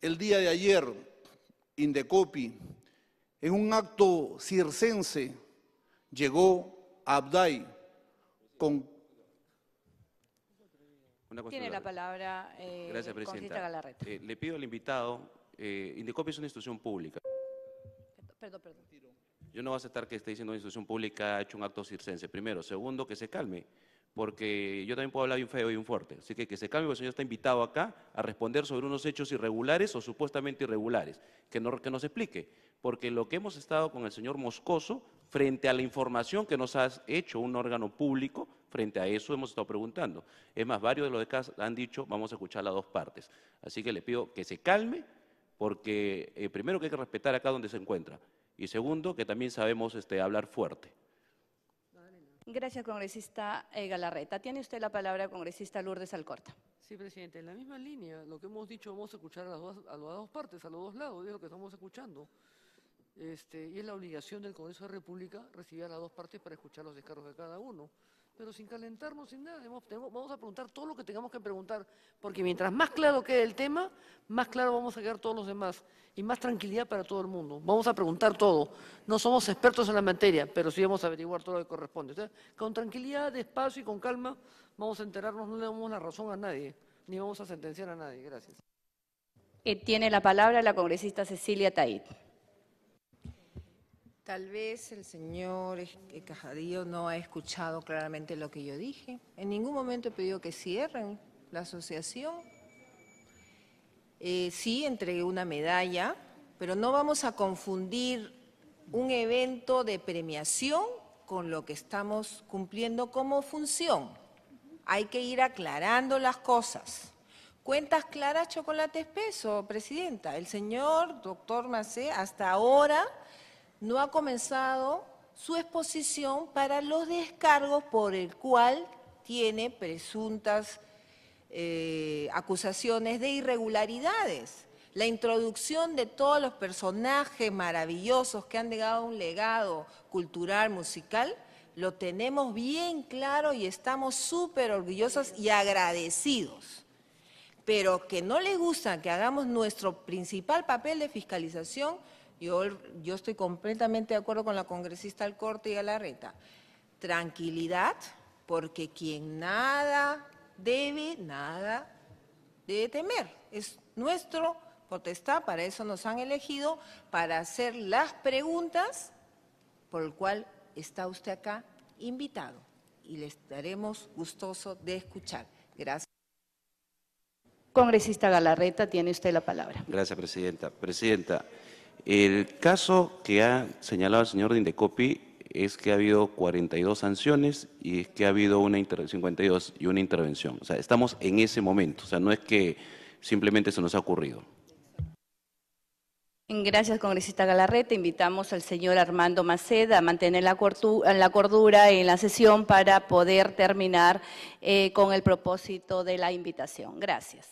El día de ayer, Indecopi, en un acto circense, llegó Abdai con... Tiene la palabra eh, Presidenta. Eh, le pido al invitado, eh, es una institución pública. Perdón, perdón. Yo no voy a aceptar que esté diciendo una institución pública ha hecho un acto circense, primero. Segundo, que se calme porque yo también puedo hablar un feo y un fuerte. Así que que se calme, porque el señor está invitado acá a responder sobre unos hechos irregulares o supuestamente irregulares. Que, no, que nos explique, porque lo que hemos estado con el señor Moscoso frente a la información que nos ha hecho un órgano público, frente a eso hemos estado preguntando. Es más, varios de los de que han dicho, vamos a escuchar las dos partes. Así que le pido que se calme, porque eh, primero que hay que respetar acá donde se encuentra, y segundo, que también sabemos este, hablar fuerte. Gracias, congresista eh, Galarreta. Tiene usted la palabra, congresista Lourdes Alcorta. Sí, presidente, en la misma línea, lo que hemos dicho, vamos a escuchar a las dos, a las dos partes, a los dos lados, es lo que estamos escuchando. Este, y es la obligación del Congreso de la República recibir a las dos partes para escuchar los descargos de cada uno. Pero sin calentarnos, sin nada, vamos a preguntar todo lo que tengamos que preguntar, porque mientras más claro quede el tema, más claro vamos a quedar todos los demás y más tranquilidad para todo el mundo. Vamos a preguntar todo. No somos expertos en la materia, pero sí vamos a averiguar todo lo que corresponde. con tranquilidad, despacio y con calma vamos a enterarnos, no le damos la razón a nadie, ni vamos a sentenciar a nadie. Gracias. Eh, tiene la palabra la congresista Cecilia Tait. Tal vez el señor eh, Cajadío no ha escuchado claramente lo que yo dije. En ningún momento he pedido que cierren la asociación. Eh, sí, entregué una medalla, pero no vamos a confundir un evento de premiación con lo que estamos cumpliendo como función. Hay que ir aclarando las cosas. Cuentas claras, chocolate espeso, presidenta. El señor doctor Macé hasta ahora no ha comenzado su exposición para los descargos por el cual tiene presuntas eh, acusaciones de irregularidades. La introducción de todos los personajes maravillosos que han dejado un legado cultural, musical, lo tenemos bien claro y estamos súper orgullosos y agradecidos. Pero que no le gusta que hagamos nuestro principal papel de fiscalización, yo, estoy completamente de acuerdo con la congresista corte y Galarreta. Tranquilidad, porque quien nada debe, nada debe temer. Es nuestro potestad, para eso nos han elegido, para hacer las preguntas por el cual está usted acá invitado y le estaremos gustoso de escuchar. Gracias. Congresista Galarreta, tiene usted la palabra. Gracias, Presidenta. Presidenta, el caso que ha señalado el señor Dindecopi es que ha habido 42 sanciones y es que ha habido una 52 y una intervención. O sea, estamos en ese momento. O sea, no es que simplemente se nos ha ocurrido. Gracias, congresista Galarreta. Invitamos al señor Armando Maceda a mantener la, la cordura en la sesión para poder terminar eh, con el propósito de la invitación. Gracias.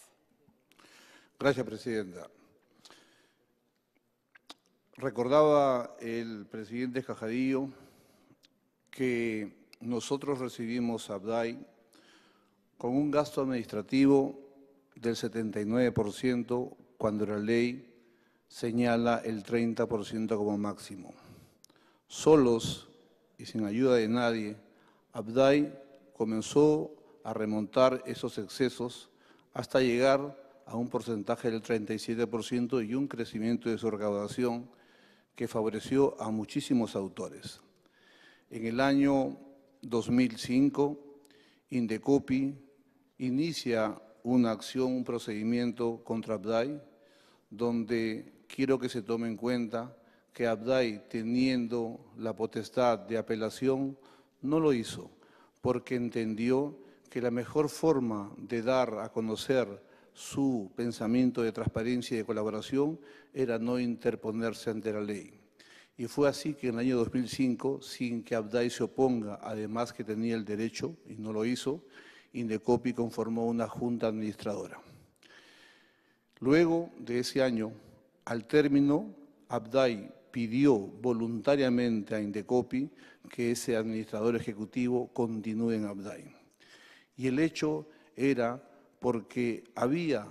Gracias, presidenta. Recordaba el presidente Cajadillo que nosotros recibimos a Abdai con un gasto administrativo del 79% cuando la ley señala el 30% como máximo. Solos y sin ayuda de nadie, Abdai comenzó a remontar esos excesos hasta llegar a un porcentaje del 37% y un crecimiento de su recaudación que favoreció a muchísimos autores. En el año 2005, Indecopi inicia una acción, un procedimiento contra Abdai, donde quiero que se tome en cuenta que Abdai, teniendo la potestad de apelación, no lo hizo, porque entendió que la mejor forma de dar a conocer su pensamiento de transparencia y de colaboración era no interponerse ante la ley. Y fue así que en el año 2005, sin que Abdai se oponga, además que tenía el derecho, y no lo hizo, Indecopi conformó una junta administradora. Luego de ese año, al término, Abdai pidió voluntariamente a Indecopi que ese administrador ejecutivo continúe en Abdai Y el hecho era porque había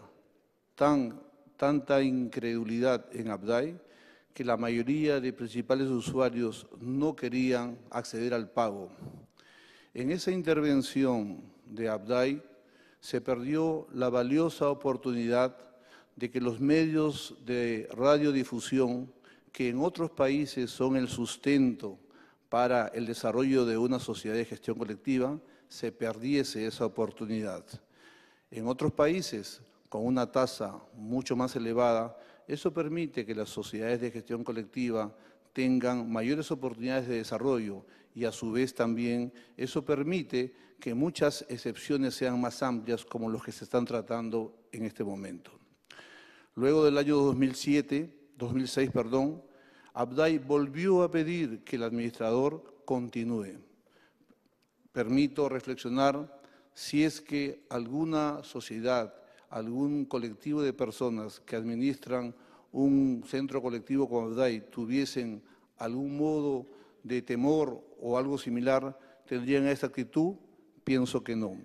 tanta incredulidad en Abdai que la mayoría de principales usuarios no querían acceder al pago. En esa intervención de Abdai se perdió la valiosa oportunidad de que los medios de radiodifusión, que en otros países son el sustento para el desarrollo de una sociedad de gestión colectiva, se perdiese esa oportunidad. En otros países, con una tasa mucho más elevada, eso permite que las sociedades de gestión colectiva tengan mayores oportunidades de desarrollo y a su vez también eso permite que muchas excepciones sean más amplias como los que se están tratando en este momento. Luego del año 2007, 2006, perdón, Abdai volvió a pedir que el administrador continúe. Permito reflexionar si es que alguna sociedad, algún colectivo de personas que administran un centro colectivo como Abdai tuviesen algún modo de temor o algo similar, ¿tendrían esta actitud? Pienso que no.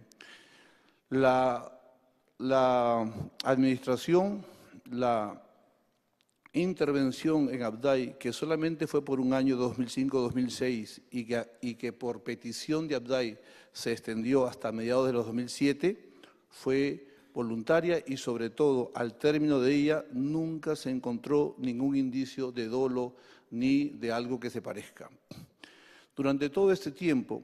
La, administración, la intervención en Abdai, que solamente fue por un año 2005-2006 y que por petición de Abdai se extendió hasta mediados de los 2007, fue voluntaria y sobre todo al término de ella nunca se encontró ningún indicio de dolo ni de algo que se parezca. Durante todo este tiempo,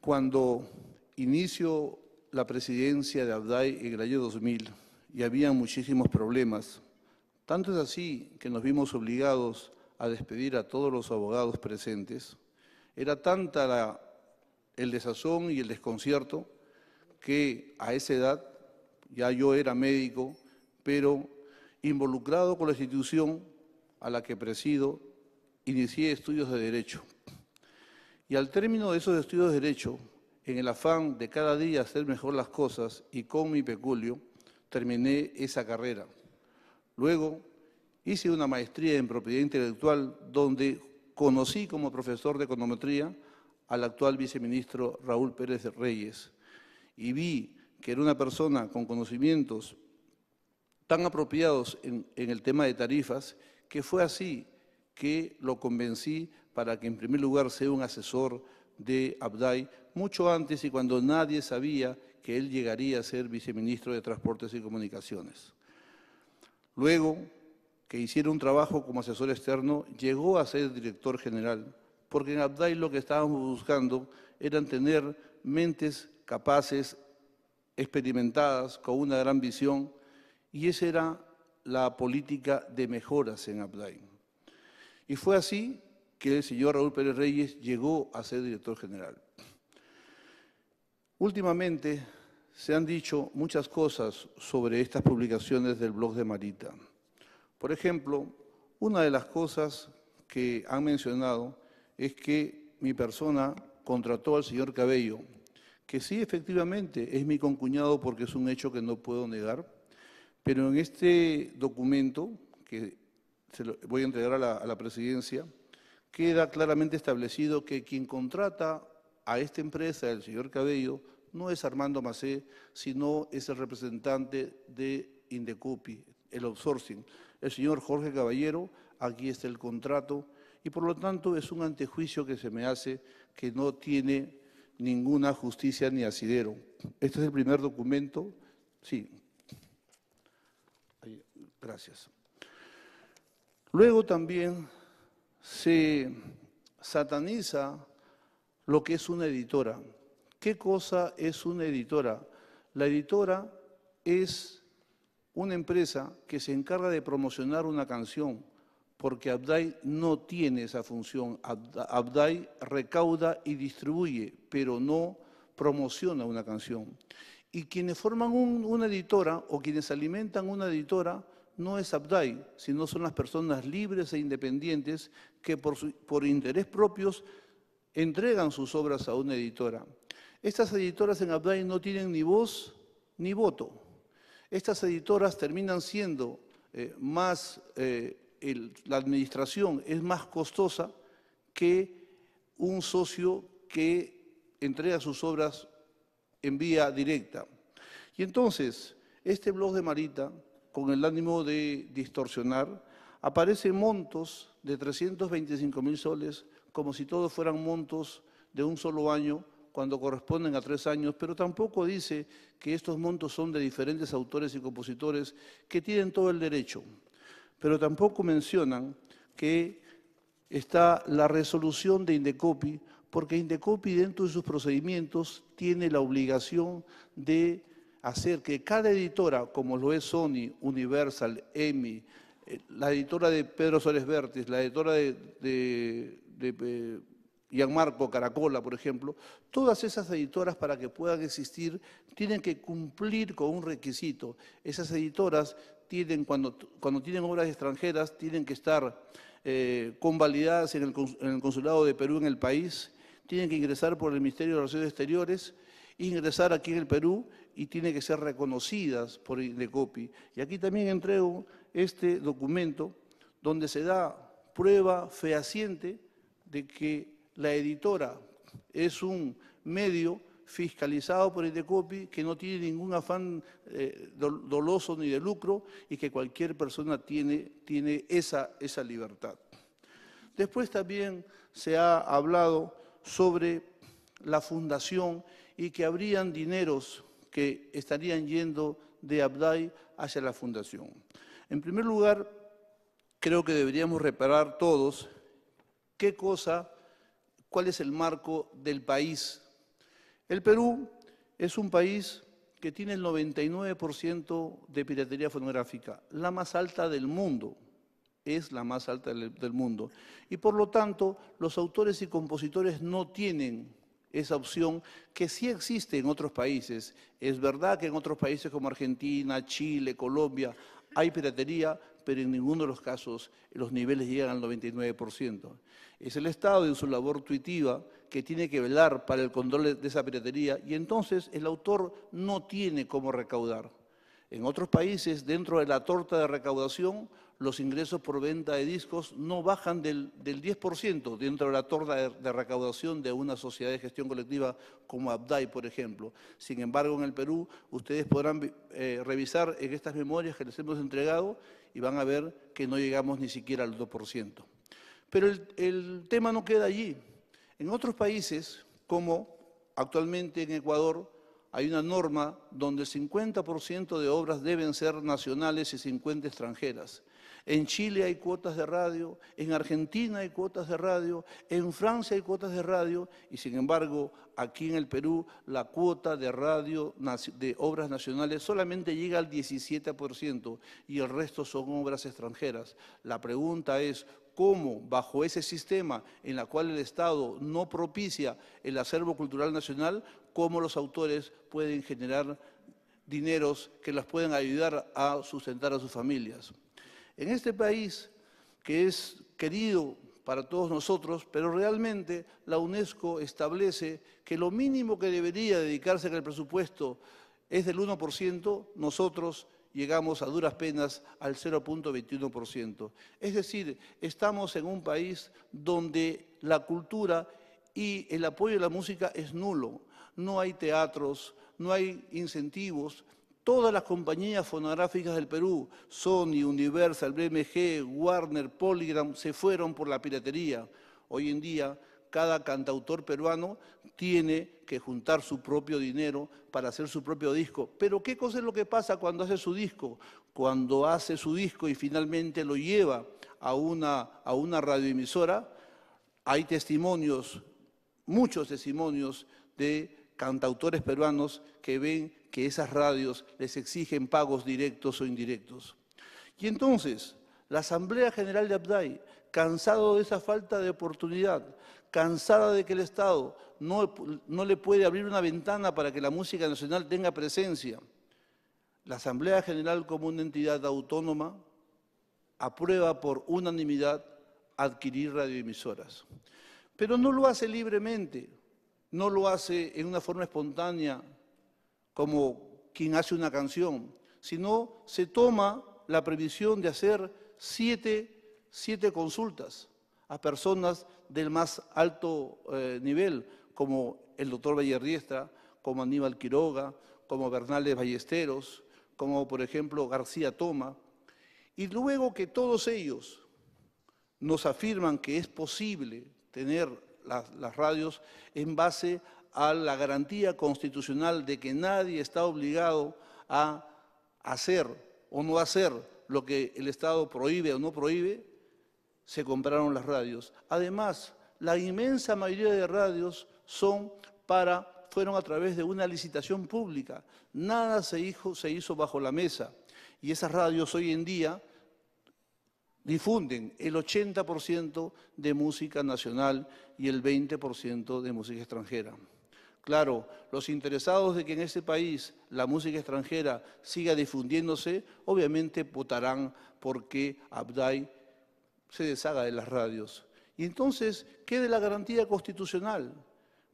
cuando inició la presidencia de Abdai en el año 2000 y había muchísimos problemas, tanto es así que nos vimos obligados a despedir a todos los abogados presentes, era tanta la el desazón y el desconcierto que a esa edad, ya yo era médico, pero involucrado con la institución a la que presido, inicié estudios de Derecho. Y al término de esos estudios de Derecho, en el afán de cada día hacer mejor las cosas y con mi peculio, terminé esa carrera. Luego hice una maestría en propiedad intelectual donde conocí como profesor de econometría al actual viceministro Raúl Pérez de Reyes y vi que era una persona con conocimientos tan apropiados en, en el tema de tarifas que fue así que lo convencí para que en primer lugar sea un asesor de Abdai mucho antes y cuando nadie sabía que él llegaría a ser viceministro de Transportes y Comunicaciones. Luego que hiciera un trabajo como asesor externo, llegó a ser director general porque en Abdai lo que estábamos buscando eran tener mentes capaces, experimentadas, con una gran visión, y esa era la política de mejoras en Abdai. Y fue así que el señor Raúl Pérez Reyes llegó a ser director general. Últimamente se han dicho muchas cosas sobre estas publicaciones del blog de Marita. Por ejemplo, una de las cosas que han mencionado es que mi persona contrató al señor Cabello, que sí efectivamente es mi concuñado porque es un hecho que no puedo negar, pero en este documento que se lo voy a entregar a la, presidencia, queda claramente establecido que quien contrata a esta empresa, el señor Cabello, no es Armando Macé, sino es el representante de Indecupi, el outsourcing, el señor Jorge Caballero, aquí está el contrato, y por lo tanto es un antejuicio que se me hace que no tiene ninguna justicia ni asidero. Este es el primer documento. Sí. Gracias. Luego también se sataniza lo que es una editora. ¿Qué cosa es una editora? La editora es una empresa que se encarga de promocionar una canción porque Abdai no tiene esa función. Abdai recauda y distribuye, pero no promociona una canción. Y quienes forman una editora o quienes alimentan una editora no es Abdai, sino son las personas libres e independientes que por, interés propios entregan sus obras a una editora. Estas editoras en Abdai no tienen ni voz ni voto. Estas editoras terminan siendo eh, más... Eh, la administración es más costosa que un socio que entrega sus obras en vía directa. Y entonces, este blog de Marita, con el ánimo de distorsionar, aparece montos de 325 mil soles, como si todos fueran montos de un solo año, cuando corresponden a tres años, pero tampoco dice que estos montos son de diferentes autores y compositores que tienen todo el derecho pero tampoco mencionan que está la resolución de Indecopi, porque Indecopi dentro de sus procedimientos tiene la obligación de hacer que cada editora, como lo es Sony, Universal, EMI, eh, la editora de Pedro Soles Vértiz, la editora de, de eh, Gianmarco Caracola, por ejemplo, todas esas editoras para que puedan existir tienen que cumplir con un requisito. Esas editoras tienen, cuando, cuando tienen obras extranjeras, tienen que estar eh, convalidadas en el, Consulado de Perú en el país, tienen que ingresar por el Ministerio de Relaciones Exteriores, ingresar aquí en el Perú y tienen que ser reconocidas por INDECOPI. Y aquí también entrego este documento donde se da prueba fehaciente de que la editora es un medio fiscalizado por el DECOPI, que no tiene ningún afán eh, doloso ni de lucro y que cualquier persona tiene, tiene esa, esa libertad. Después también se ha hablado sobre la fundación y que habrían dineros que estarían yendo de Abdai hacia la fundación. En primer lugar, creo que deberíamos reparar todos qué cosa, cuál es el marco del país el Perú es un país que tiene el 99% de piratería fonográfica, la más alta del mundo, es la más alta del, mundo. Y por lo tanto, los autores y compositores no tienen esa opción que sí existe en otros países. Es verdad que en otros países como Argentina, Chile, Colombia, hay piratería, pero en ninguno de los casos los niveles llegan al 99%. Es el Estado en su labor tuitiva que tiene que velar para el control de esa piratería y entonces el autor no tiene cómo recaudar. En otros países, dentro de la torta de recaudación, los ingresos por venta de discos no bajan del, 10% dentro de la torta de, recaudación de una sociedad de gestión colectiva como Abdai, por ejemplo. Sin embargo, en el Perú, ustedes podrán eh, revisar en estas memorias que les hemos entregado y van a ver que no llegamos ni siquiera al 2%. Pero el tema no queda allí. En otros países, como actualmente en Ecuador, hay una norma donde el 50% de obras deben ser nacionales y 50 extranjeras. En Chile hay cuotas de radio, en Argentina hay cuotas de radio, en Francia hay cuotas de radio y sin embargo aquí en el Perú la cuota de radio de obras nacionales solamente llega al 17% y el resto son obras extranjeras. La pregunta es, cómo bajo ese sistema en el cual el Estado no propicia el acervo cultural nacional, cómo los autores pueden generar dineros que las puedan ayudar a sustentar a sus familias. En este país, que es querido para todos nosotros, pero realmente la UNESCO establece que lo mínimo que debería dedicarse en el presupuesto es del 1%, nosotros llegamos a duras penas al 0.21%. Es decir, estamos en un país donde la cultura y el apoyo a la música es nulo. No hay teatros, no hay incentivos. Todas las compañías fonográficas del Perú, Sony, Universal, BMG, Warner, Polygram, se fueron por la piratería. Hoy en día cada cantautor peruano tiene que juntar su propio dinero para hacer su propio disco. Pero ¿qué cosa es lo que pasa cuando hace su disco? Cuando hace su disco y finalmente lo lleva a una, a una radioemisora, hay testimonios, muchos testimonios de cantautores peruanos que ven que esas radios les exigen pagos directos o indirectos. Y entonces, la Asamblea General de Abdai, cansado de esa falta de oportunidad, cansada de que el Estado no, le puede abrir una ventana para que la música nacional tenga presencia. La Asamblea General como una entidad autónoma aprueba por unanimidad adquirir radioemisoras. Pero no lo hace libremente, no lo hace en una forma espontánea como quien hace una canción, sino se toma la previsión de hacer siete consultas a personas del más alto eh, nivel, como el doctor Vallerdiestra, como Aníbal Quiroga, como Bernales Ballesteros, como por ejemplo García Toma, y luego que todos ellos nos afirman que es posible tener las radios en base a la garantía constitucional de que nadie está obligado a hacer o no hacer lo que el Estado prohíbe o no prohíbe, se compraron las radios. Además, la inmensa mayoría de radios son para, fueron a través de una licitación pública. Nada se hizo, se hizo bajo la mesa. Y esas radios hoy en día difunden el 80% de música nacional y el 20% de música extranjera. Claro, los interesados de que en este país la música extranjera siga difundiéndose, obviamente votarán porque Abdai se deshaga de las radios. Y entonces ¿qué de la garantía constitucional,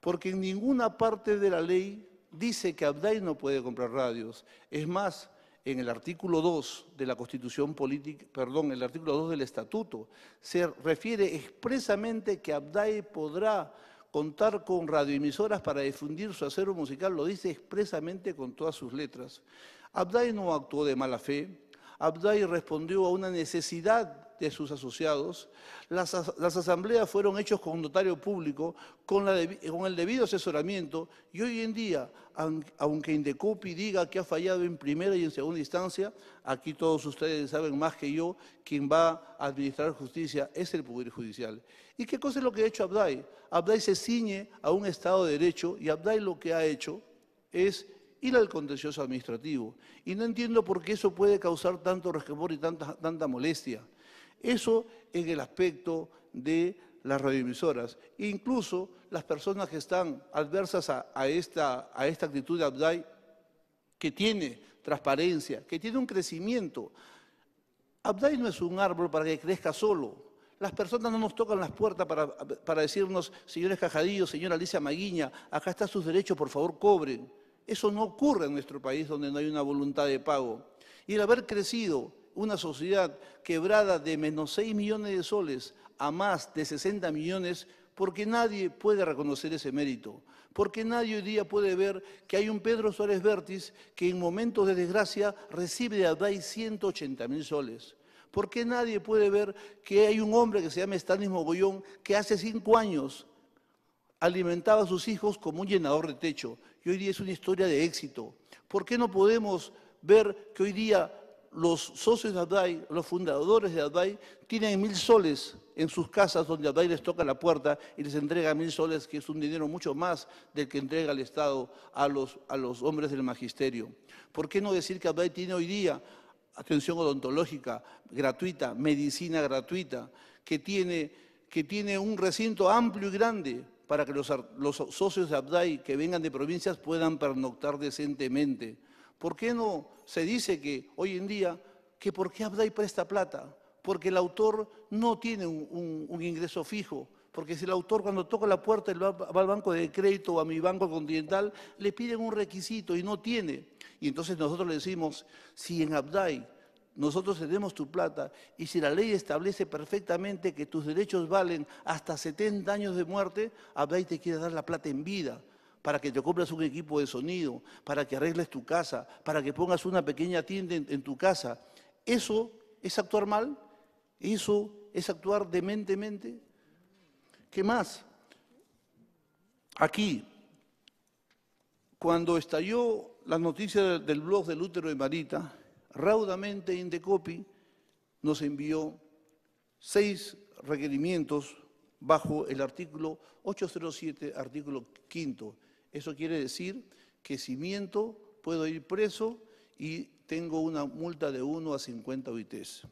porque en ninguna parte de la ley dice que Abdai no puede comprar radios. Es más, en el artículo 2 de la Constitución Política, perdón, el artículo 2 del Estatuto, se refiere expresamente que Abdai podrá contar con radioemisoras para difundir su acero musical, lo dice expresamente con todas sus letras. Abdai no actuó de mala fe, Abdai respondió a una necesidad de sus asociados, las, asambleas fueron hechas con notario público, con, con, el debido asesoramiento, y hoy en día, aunque Indecopi diga que ha fallado en primera y en segunda instancia, aquí todos ustedes saben más que yo, quien va a administrar justicia es el Poder Judicial. ¿Y qué cosa es lo que ha hecho Abdai? Abdai se ciñe a un Estado de Derecho y Abdai lo que ha hecho es ir al contencioso administrativo. Y no entiendo por qué eso puede causar tanto resquemor y tanta, tanta molestia. Eso en el aspecto de las radioemisoras. Incluso las personas que están adversas a, esta, actitud de Abdai, que tiene transparencia, que tiene un crecimiento. Abdai no es un árbol para que crezca solo. Las personas no nos tocan las puertas para, decirnos, señores Cajadillo, señora Alicia Maguiña, acá están sus derechos, por favor cobren. Eso no ocurre en nuestro país donde no hay una voluntad de pago. Y el haber crecido una sociedad quebrada de menos 6 millones de soles a más de 60 millones porque nadie puede reconocer ese mérito, porque nadie hoy día puede ver que hay un Pedro Suárez Vértiz que en momentos de desgracia recibe de Adai 180 mil soles. porque nadie puede ver que hay un hombre que se llama Stanis Mogollón que hace cinco años alimentaba a sus hijos como un llenador de techo y hoy día es una historia de éxito? ¿Por qué no podemos ver que hoy día los socios de Adai, los fundadores de Adai, tienen mil soles en sus casas donde Adai les toca la puerta y les entrega mil soles, que es un dinero mucho más del que entrega el Estado a los, hombres del magisterio. ¿Por qué no decir que Adai tiene hoy día atención odontológica gratuita, medicina gratuita, que tiene, un recinto amplio y grande para que los, los socios de Abdai que vengan de provincias puedan pernoctar decentemente? ¿Por qué no se dice que hoy en día, que por qué Abdai presta plata? Porque el autor no tiene un, ingreso fijo. Porque si el autor cuando toca la puerta va al banco de crédito o a mi banco continental, le piden un requisito y no tiene. Y entonces nosotros le decimos, si en Abdai nosotros tenemos tu plata y si la ley establece perfectamente que tus derechos valen hasta 70 años de muerte, Abdai te quiere dar la plata en vida para que te compras un equipo de sonido, para que arregles tu casa, para que pongas una pequeña tienda en, tu casa. ¿Eso es actuar mal? ¿Eso es actuar dementemente? ¿Qué más? Aquí, cuando estalló la noticia del blog del útero de Marita, raudamente Indecopi nos envió seis requerimientos bajo el artículo 807, artículo 5 eso quiere decir que si miento, puedo ir preso y tengo una multa de 1 a 50 UITs.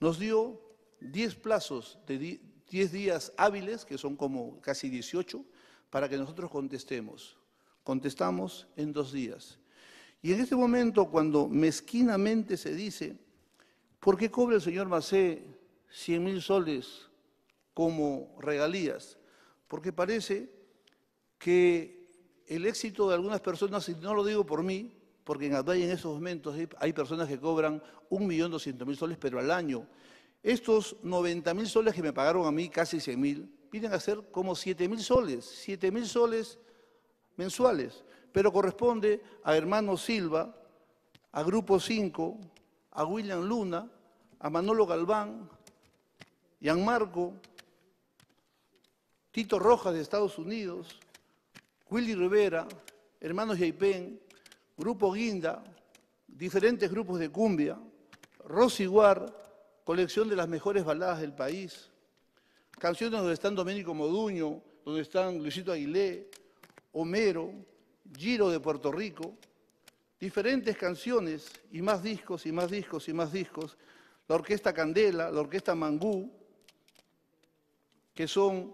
Nos dio 10 plazos de 10 días hábiles, que son como casi 18, para que nosotros contestemos. Contestamos en dos días. Y en este momento, cuando mezquinamente se dice, ¿por qué cobra el señor Macé 100 mil soles como regalías? Porque parece que el éxito de algunas personas, y no lo digo por mí, porque en aquellos en esos momentos hay personas que cobran 1.200.000 soles, pero al año. Estos 90.000 soles que me pagaron a mí, casi 100.000, vienen a ser como 7.000 soles, 7.000 soles mensuales, pero corresponde a Hermano Silva, a Grupo 5, a William Luna, a Manolo Galván, Gianmarco, Tito Rojas de Estados Unidos, Willy Rivera, Hermanos Yaipen, Grupo Guinda, diferentes grupos de cumbia, War, colección de las mejores baladas del país, canciones donde están Domenico Moduño, donde están Luisito Aguilé, Homero, Giro de Puerto Rico, diferentes canciones y más discos y más discos y más discos, la Orquesta Candela, la Orquesta Mangú, que son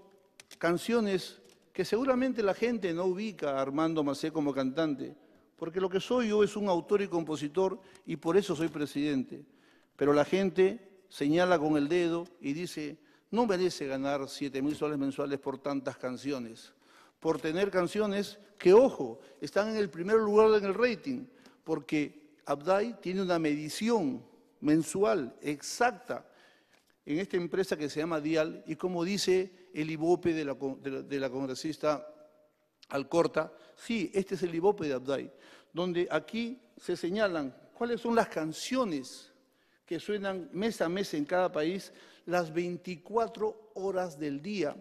canciones que seguramente la gente no ubica a Armando Macé como cantante, porque lo que soy yo es un autor y compositor y por eso soy presidente. Pero la gente señala con el dedo y dice, no merece ganar 7 mil soles mensuales por tantas canciones, por tener canciones que, ojo, están en el primer lugar en el rating, porque Abdai tiene una medición mensual exacta en esta empresa que se llama Dial y como dice el IBOPE de la, congresista Alcorta, sí, este es el IBOPE de Abdai, donde aquí se señalan cuáles son las canciones que suenan mes a mes en cada país las 24 horas del día.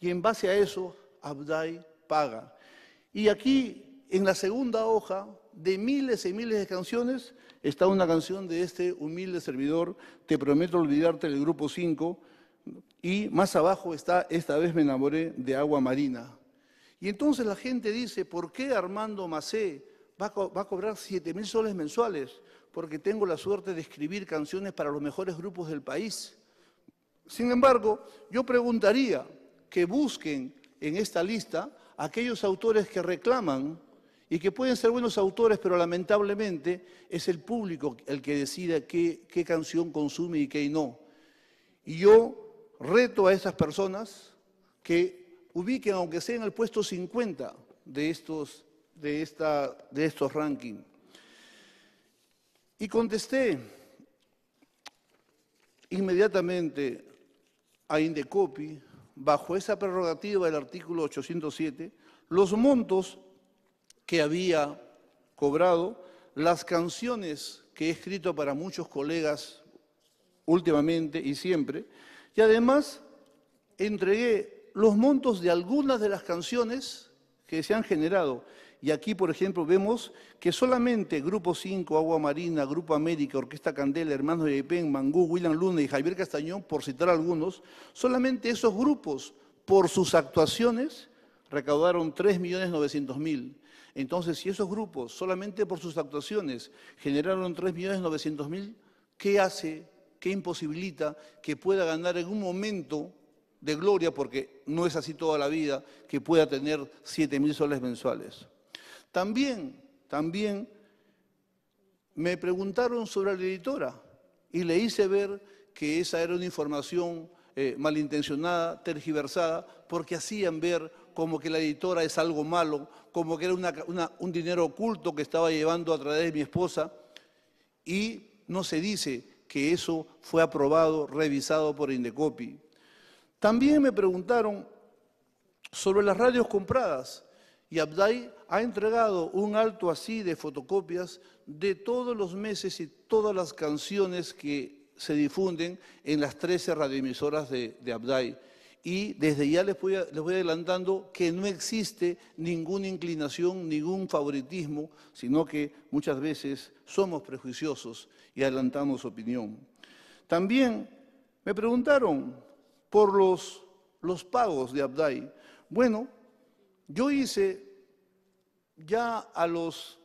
Y en base a eso, Abdai paga. Y aquí, en la segunda hoja, de miles y miles de canciones, está una canción de este humilde servidor, Te prometo olvidarte del grupo 5, y más abajo está Esta vez me enamoré de agua marina. Y entonces la gente dice, ¿por qué Armando Macé va a, cobrar 7 mil soles mensuales? Porque tengo la suerte de escribir canciones para los mejores grupos del país. Sin embargo, yo preguntaría que busquen en esta lista aquellos autores que reclaman y que pueden ser buenos autores, pero lamentablemente es el público el que decida qué, canción consume y qué no. Y yo reto a esas personas que ubiquen, aunque sea en el puesto 50 de estos, de esta, de estos rankings. Y contesté inmediatamente a Indecopi, bajo esa prerrogativa del artículo 807, los montos que había cobrado, las canciones que he escrito para muchos colegas últimamente y siempre, y además entregué los montos de algunas de las canciones que se han generado. Y aquí, por ejemplo, vemos que solamente Grupo 5, Agua Marina, Grupo América, Orquesta Candela, Hermanos de Mangú, William Luna y Javier Castañón, por citar algunos, solamente esos grupos, por sus actuaciones, recaudaron 3.900.000. Entonces, si esos grupos solamente por sus actuaciones generaron 3.900.000, ¿qué hace, qué imposibilita que pueda ganar en un momento de gloria, porque no es así toda la vida, que pueda tener 7.000 soles mensuales? También, también me preguntaron sobre la editora y le hice ver que esa era una información eh, malintencionada, tergiversada, porque hacían ver como que la editora es algo malo, como que era un dinero oculto que estaba llevando a través de mi esposa. Y no se dice que eso fue aprobado, revisado por Indecopi. También me preguntaron sobre las radios compradas. Y Abdai ha entregado un alto así de fotocopias de todos los meses y todas las canciones que se difunden en las 13 radioemisoras de, de Abdai y desde ya les voy, les voy adelantando que no existe ninguna inclinación, ningún favoritismo, sino que muchas veces somos prejuiciosos y adelantamos opinión. También me preguntaron por los, los pagos de Abdai. Bueno, yo hice ya a los,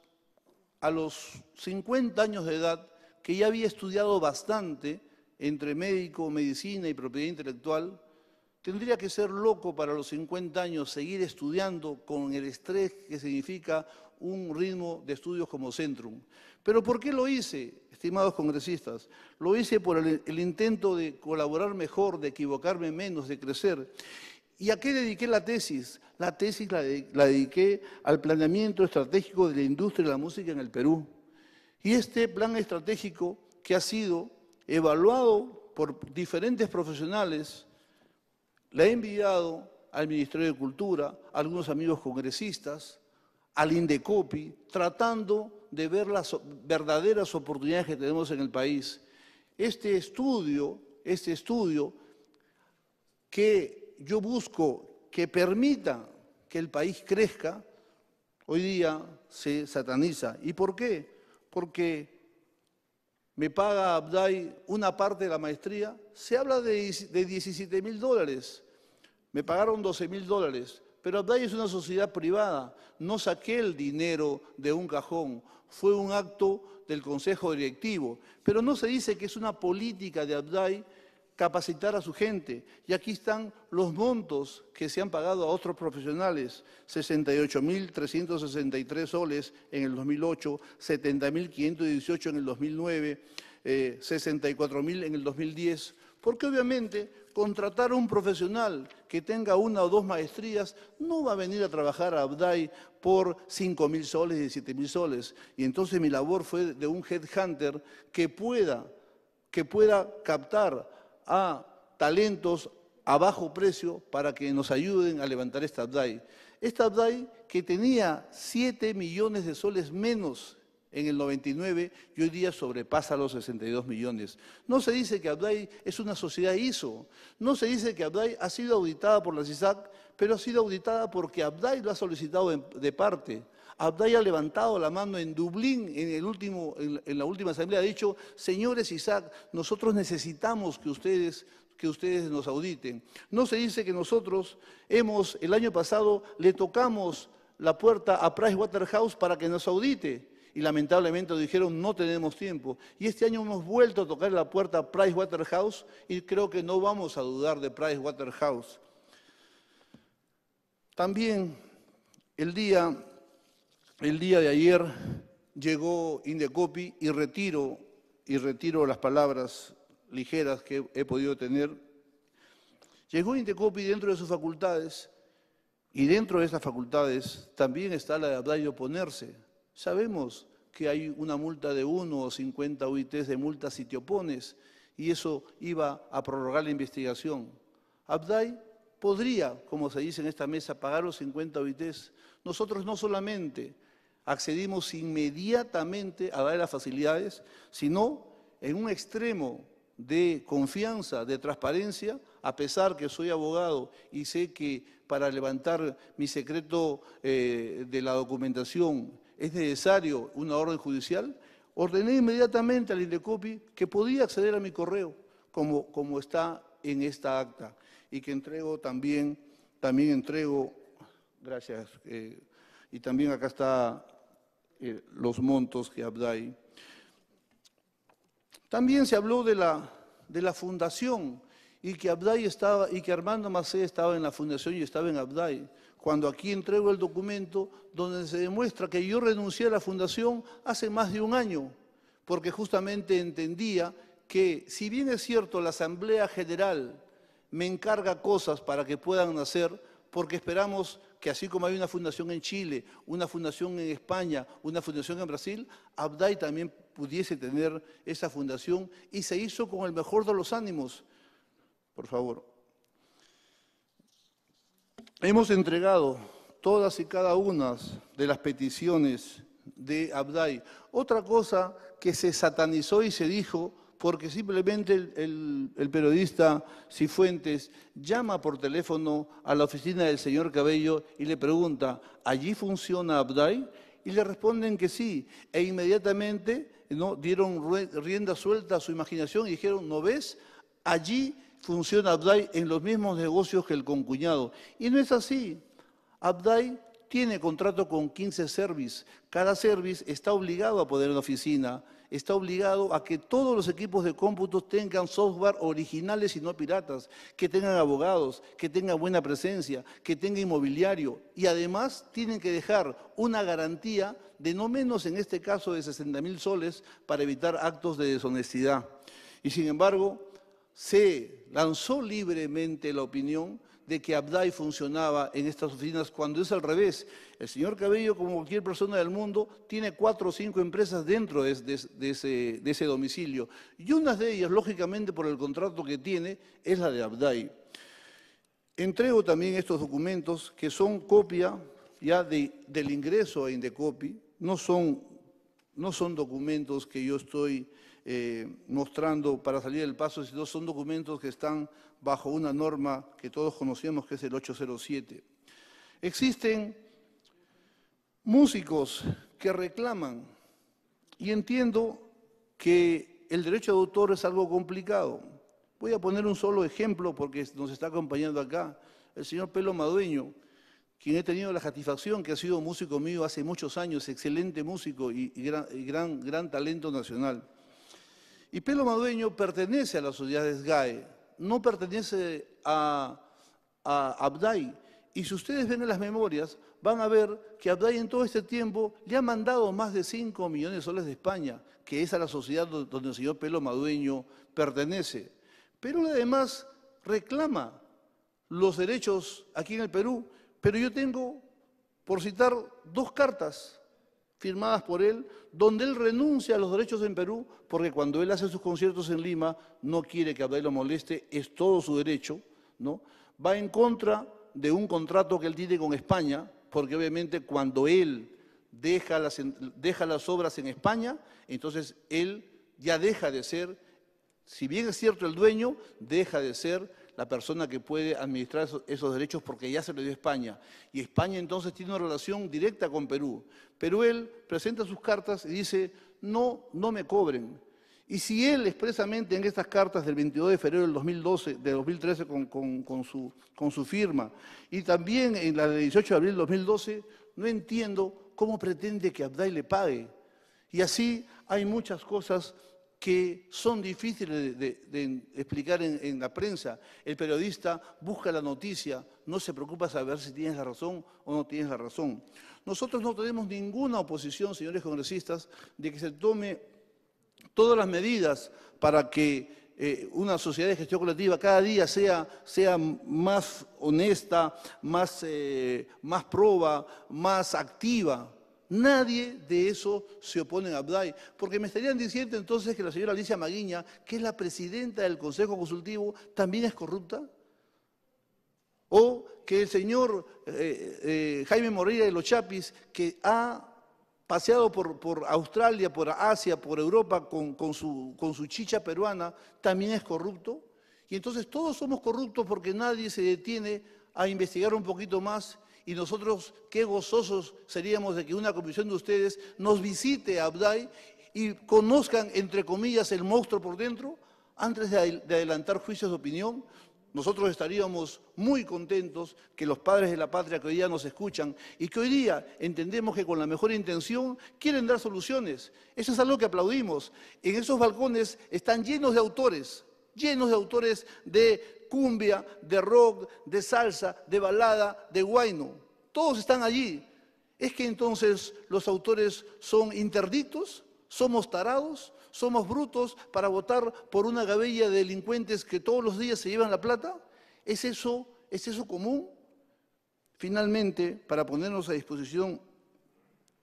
a los 50 años de edad, que ya había estudiado bastante entre médico, medicina y propiedad intelectual, Tendría que ser loco para los 50 años seguir estudiando con el estrés que significa un ritmo de estudios como Centrum. Pero ¿por qué lo hice, estimados congresistas? Lo hice por el, intento de colaborar mejor, de equivocarme menos, de crecer. ¿Y a qué dediqué la tesis? La tesis la dediqué al planeamiento estratégico de la industria de la música en el Perú. Y este plan estratégico que ha sido evaluado por diferentes profesionales, le he enviado al Ministerio de Cultura, a algunos amigos congresistas, al Indecopi, tratando de ver las verdaderas oportunidades que tenemos en el país. Este estudio, este estudio que yo busco que permita que el país crezca, hoy día se sataniza. ¿Y por qué? Porque me paga Abdai una parte de la maestría, se habla de 17 mil dólares. Me pagaron 12 mil dólares, pero Abdai es una sociedad privada. No saqué el dinero de un cajón. Fue un acto del consejo directivo. Pero no se dice que es una política de Abdai capacitar a su gente. Y aquí están los montos que se han pagado a otros profesionales. 68.363 soles en el 2008, 70.518 en el 2009, eh, 64.000 en el 2010. Porque obviamente contratar a un profesional que tenga una o dos maestrías, no va a venir a trabajar a Abdai por 5.000 mil soles, siete mil soles. Y entonces mi labor fue de un headhunter que pueda, que pueda captar a talentos a bajo precio para que nos ayuden a levantar esta Abdai. Esta Abdai que tenía 7 millones de soles menos en el 99 y hoy día sobrepasa los 62 millones. No se dice que Abdai es una sociedad ISO, no se dice que Abdai ha sido auditada por la CISAC, pero ha sido auditada porque Abdai lo ha solicitado de, parte. Abdai ha levantado la mano en Dublín, en, el último, en, la última asamblea, ha dicho, señores Isaac, nosotros necesitamos que ustedes que ustedes nos auditen. No se dice que nosotros hemos, el año pasado, le tocamos la puerta a Pricewaterhouse para que nos audite y lamentablemente nos dijeron no tenemos tiempo. Y este año hemos vuelto a tocar la puerta a Waterhouse y creo que no vamos a dudar de Price Waterhouse. También el día, el día de ayer llegó Indecopi y retiro, y retiro las palabras ligeras que he podido tener. Llegó Indecopi dentro de sus facultades y dentro de esas facultades también está la de hablar y oponerse. Sabemos que hay una multa de 1 o 50 UITs de multa si te opones, y eso iba a prorrogar la investigación. Abdai podría, como se dice en esta mesa, pagar los 50 UITs. Nosotros no solamente accedimos inmediatamente a dar las facilidades, sino en un extremo de confianza, de transparencia, a pesar que soy abogado y sé que para levantar mi secreto eh, de la documentación es necesario una orden judicial, ordené inmediatamente al INDECOPI que podía acceder a mi correo, como, está en esta acta, y que entrego también, también entrego, gracias, eh, y también acá está eh, los montos que Abdai. También se habló de la, fundación y que Abdai estaba, y que Armando Macé estaba en la fundación y estaba en Abdai cuando aquí entrego el documento donde se demuestra que yo renuncié a la fundación hace más de un año, porque justamente entendía que si bien es cierto la Asamblea General me encarga cosas para que puedan hacer, porque esperamos que así como hay una fundación en Chile, una fundación en España, una fundación en Brasil, Abdai también pudiese tener esa fundación y se hizo con el mejor de los ánimos. Por favor. Hemos entregado todas y cada una de las peticiones de Abdai. Otra cosa que se satanizó y se dijo porque simplemente el, periodista Cifuentes llama por teléfono a la oficina del señor Cabello y le pregunta, ¿allí funciona Abdai? Y le responden que sí, e inmediatamente ¿no? dieron rienda suelta a su imaginación y dijeron, ¿no ves? Allí funciona Abdai en los mismos negocios que el concuñado. Y no es así. Abdai tiene contrato con 15 service. Cada service está obligado a poner una oficina, está obligado a que todos los equipos de cómputo tengan software originales y no piratas, que tengan abogados, que tengan buena presencia, que tengan inmobiliario. Y además tienen que dejar una garantía de no menos, en este caso, de 60 mil soles para evitar actos de deshonestidad. Y sin embargo, se lanzó libremente la opinión de que Abdai funcionaba en estas oficinas cuando es al revés. El señor Cabello, como cualquier persona del mundo, tiene cuatro o cinco empresas dentro de, ese, domicilio. Y una de ellas, lógicamente, por el contrato que tiene, es la de Abdai. Entrego también estos documentos que son copia ya del ingreso a Indecopi, no son, no son documentos que yo estoy eh, mostrando para salir del paso son documentos que están bajo una norma que todos conocemos, que es el 807. Existen músicos que reclaman y entiendo que el derecho de autor es algo complicado. Voy a poner un solo ejemplo porque nos está acompañando acá el señor Pelo Madueño, quien he tenido la satisfacción que ha sido músico mío hace muchos años, excelente músico y, gran, gran talento nacional. Y Pelo Madueño pertenece a sociedad de SGAE, no pertenece a, a Abdai. Y si ustedes ven las memorias, van a ver que Abdai en todo este tiempo le ha mandado más de 5 millones de soles de España, que es a la sociedad donde el señor Pelo Madueño pertenece. Pero además reclama los derechos aquí en el Perú. Pero yo tengo, por citar, dos cartas firmadas por él, donde él renuncia a los derechos en Perú, porque cuando él hace sus conciertos en Lima no quiere que Abdel lo moleste, es todo su derecho, ¿no? Va en contra de un contrato que él tiene con España, porque obviamente cuando él deja las obras en España, entonces él ya deja de ser, si bien es cierto el dueño, deja de ser la persona que puede administrar esos, derechos porque ya se lo dio España. Y España entonces tiene una relación directa con Perú. Pero él presenta sus cartas y dice, no, no me cobren. Y si él expresamente en estas cartas del 22 de febrero del 2012, de 2013 con, con, su, con su firma, y también en la del 18 de abril del 2012, no entiendo cómo pretende que Abday le pague. Y así hay muchas cosas que son difíciles de, explicar en, la prensa. El periodista busca la noticia, no se preocupa saber si tienes la razón o no tienes la razón. Nosotros no tenemos ninguna oposición, señores congresistas, de que se tome todas las medidas para que eh, una sociedad de gestión colectiva cada día sea, sea más honesta, más, eh, más proba, más activa. Nadie de eso se opone a Abdai. porque me estarían diciendo entonces que la señora Alicia Maguiña, que es la presidenta del Consejo Consultivo, también es corrupta. O que el señor eh, eh, Jaime Moreira de los Chapis, que ha paseado por, Australia, por Asia, por Europa con su chicha peruana, también es corrupto. Y entonces todos somos corruptos porque nadie se detiene a investigar un poquito más y nosotros qué gozosos seríamos de que una comisión de ustedes nos visite a Abdai y conozcan, entre comillas, el monstruo por dentro, antes de adelantar juicios de opinión, nosotros estaríamos muy contentos que los padres de la patria que hoy día nos escuchan y que hoy día entendemos que con la mejor intención quieren dar soluciones. Eso es algo que aplaudimos. En esos balcones están llenos de autores, llenos de autores de cumbia, de rock, de salsa, de balada, de guayno. Todos están allí. ¿Es que entonces los autores son interditos ¿Somos tarados? ¿Somos brutos para votar por una gabella de delincuentes que todos los días se llevan la plata? ¿Es eso, es eso común? Finalmente, para ponernos a disposición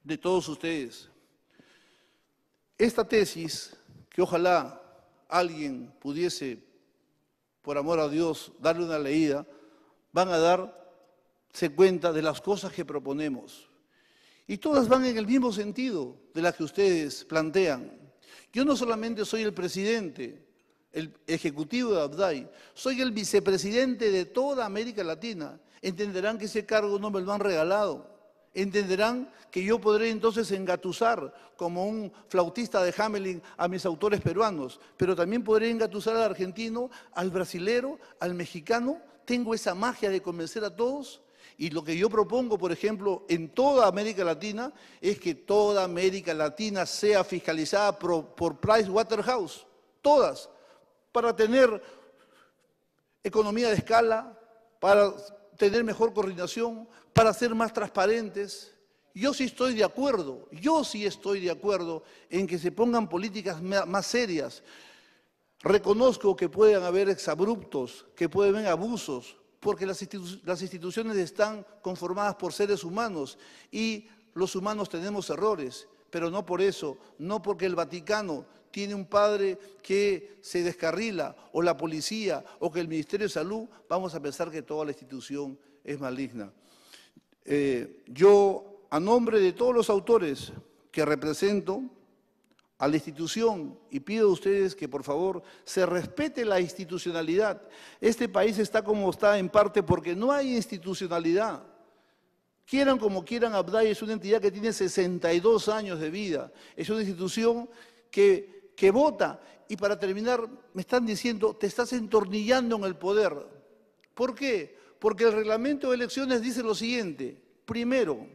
de todos ustedes, esta tesis que ojalá alguien pudiese por amor a Dios, darle una leída, van a darse cuenta de las cosas que proponemos. Y todas van en el mismo sentido de las que ustedes plantean. Yo no solamente soy el presidente, el ejecutivo de Abdai, soy el vicepresidente de toda América Latina. Entenderán que ese cargo no me lo han regalado entenderán que yo podré entonces engatusar como un flautista de Hamelin a mis autores peruanos, pero también podré engatusar al argentino, al brasilero, al mexicano. Tengo esa magia de convencer a todos. Y lo que yo propongo, por ejemplo, en toda América Latina, es que toda América Latina sea fiscalizada por, Price Waterhouse, todas, para tener economía de escala, para tener mejor coordinación, para ser más transparentes. Yo sí estoy de acuerdo, yo sí estoy de acuerdo en que se pongan políticas más serias. Reconozco que pueden haber exabruptos, que pueden haber abusos, porque las, instituciones están conformadas por seres humanos y los humanos tenemos errores, pero no por eso, no porque el Vaticano tiene un padre que se descarrila, o la policía, o que el Ministerio de Salud, vamos a pensar que toda la institución es maligna. Eh, yo, a nombre de todos los autores que represento, a la institución y pido a ustedes que por favor se respete la institucionalidad. Este país está como está en parte porque no hay institucionalidad. Quieran como quieran, Abdai es una entidad que tiene 62 años de vida. Es una institución que que, vota. Y para terminar, me están diciendo, te estás entornillando en el poder. ¿Por qué? Porque el reglamento de elecciones dice lo siguiente. Primero,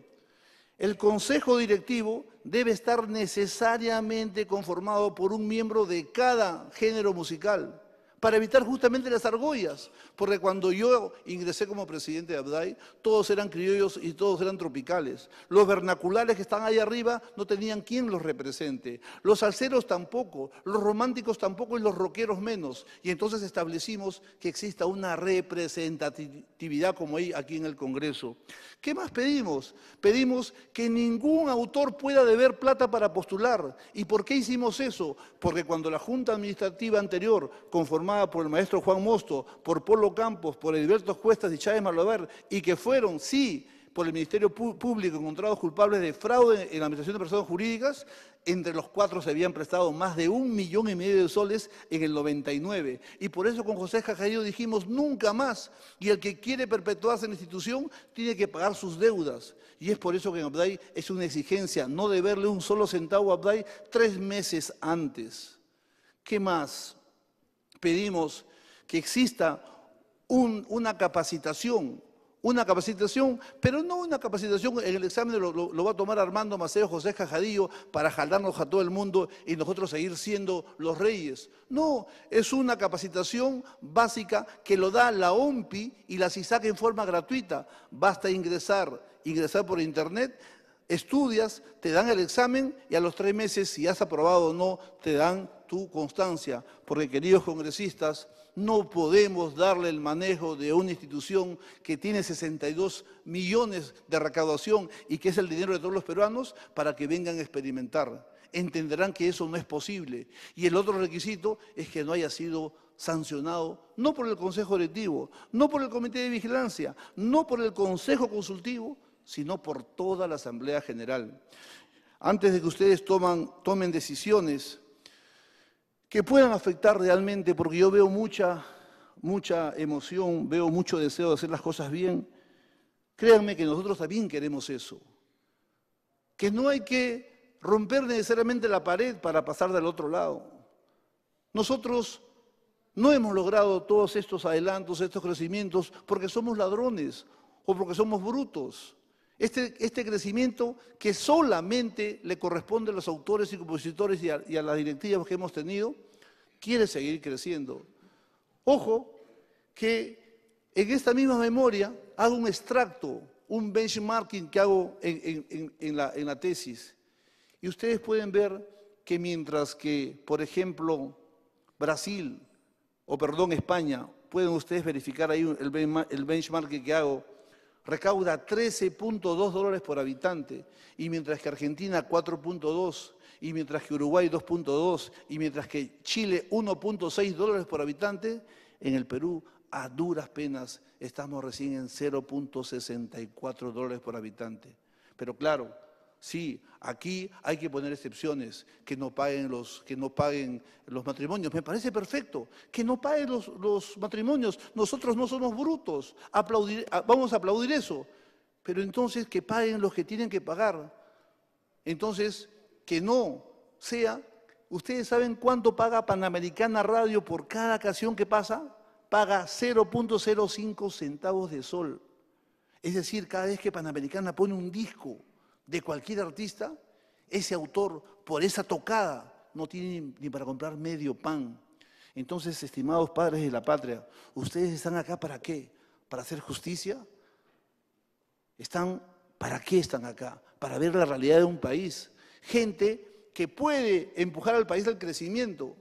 el consejo directivo debe estar necesariamente conformado por un miembro de cada género musical para evitar justamente las argollas, porque cuando yo ingresé como presidente de Abdai, todos eran criollos y todos eran tropicales. Los vernaculares que están ahí arriba no tenían quien los represente, los alceros tampoco, los románticos tampoco y los roqueros menos. Y entonces establecimos que exista una representatividad como hay aquí en el Congreso. ¿Qué más pedimos? Pedimos que ningún autor pueda deber plata para postular. ¿Y por qué hicimos eso? Porque cuando la Junta Administrativa anterior conformó por el maestro Juan Mosto, por Polo Campos, por Heriberto Cuestas y Chávez Malabar, y que fueron, sí, por el Ministerio Público encontrados culpables de fraude en la administración de personas jurídicas, entre los cuatro se habían prestado más de un millón y medio de soles en el 99. Y por eso con José Cajayo dijimos nunca más. Y el que quiere perpetuarse en la institución tiene que pagar sus deudas. Y es por eso que en Abdai es una exigencia no deberle un solo centavo a Abdai tres meses antes. ¿Qué más? pedimos que exista una capacitación, una capacitación, pero no una capacitación, en el examen lo, va a tomar Armando Maceo José Cajadillo para jaldarnos a todo el mundo y nosotros seguir siendo los reyes. No, es una capacitación básica que lo da la OMPI y la CISAC en forma gratuita. Basta ingresar, ingresar por internet, estudias, te dan el examen y a los tres meses, si has aprobado o no, te dan tu constancia, porque queridos congresistas, no podemos darle el manejo de una institución que tiene 62 millones de recaudación y que es el dinero de todos los peruanos para que vengan a experimentar. Entenderán que eso no es posible. Y el otro requisito es que no haya sido sancionado, no por el Consejo Directivo, no por el Comité de Vigilancia, no por el Consejo Consultivo, sino por toda la Asamblea General. Antes de que ustedes tomen decisiones, que puedan afectar realmente, porque yo veo mucha, mucha emoción, veo mucho deseo de hacer las cosas bien. Créanme que nosotros también queremos eso. Que no hay que romper necesariamente la pared para pasar del otro lado. Nosotros no hemos logrado todos estos adelantos, estos crecimientos, porque somos ladrones o porque somos brutos. Este, este, crecimiento que solamente le corresponde a los autores y compositores y a, las directivas que hemos tenido, quiere seguir creciendo. Ojo que en esta misma memoria hago un extracto, un benchmarking que hago en, la, en la tesis. Y ustedes pueden ver que mientras que, por ejemplo, Brasil, o perdón, España, pueden ustedes verificar ahí el benchmarking que hago, recauda 13.2 dólares por habitante, y mientras que Argentina 4.2, y mientras que Uruguay 2.2, y mientras que Chile 1.6 dólares por habitante, en el Perú a duras penas estamos recién en 0.64 dólares por habitante. Pero claro, Sí, aquí hay que poner excepciones, que no paguen los, que no paguen los matrimonios. Me parece perfecto, que no paguen los, matrimonios. Nosotros no somos brutos, ah, vamos a aplaudir eso. Pero entonces que paguen los que tienen que pagar. Entonces, que no sea, ¿ustedes saben cuánto paga Panamericana Radio por cada ocasión que pasa? Paga 0.05 centavos de sol. Es decir, cada vez que Panamericana pone un disco, de cualquier artista, ese autor, por esa tocada, no tiene ni para comprar medio pan. Entonces, estimados padres de la patria, ¿ustedes están acá para qué? ¿Para hacer justicia? ¿Están, ¿Para qué están acá? Para ver la realidad de un país. Gente que puede empujar al país al crecimiento.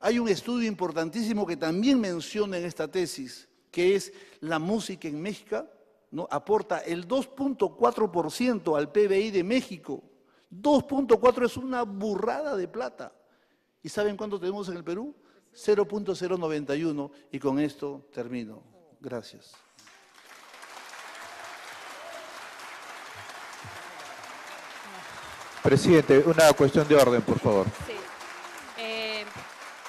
Hay un estudio importantísimo que también menciona en esta tesis, que es la música en México aporta el 2.4% al PBI de México. 2.4 es una burrada de plata. ¿Y saben cuánto tenemos en el Perú? 0.091 y con esto termino. Gracias. Presidente, una cuestión de orden, por favor. Eh,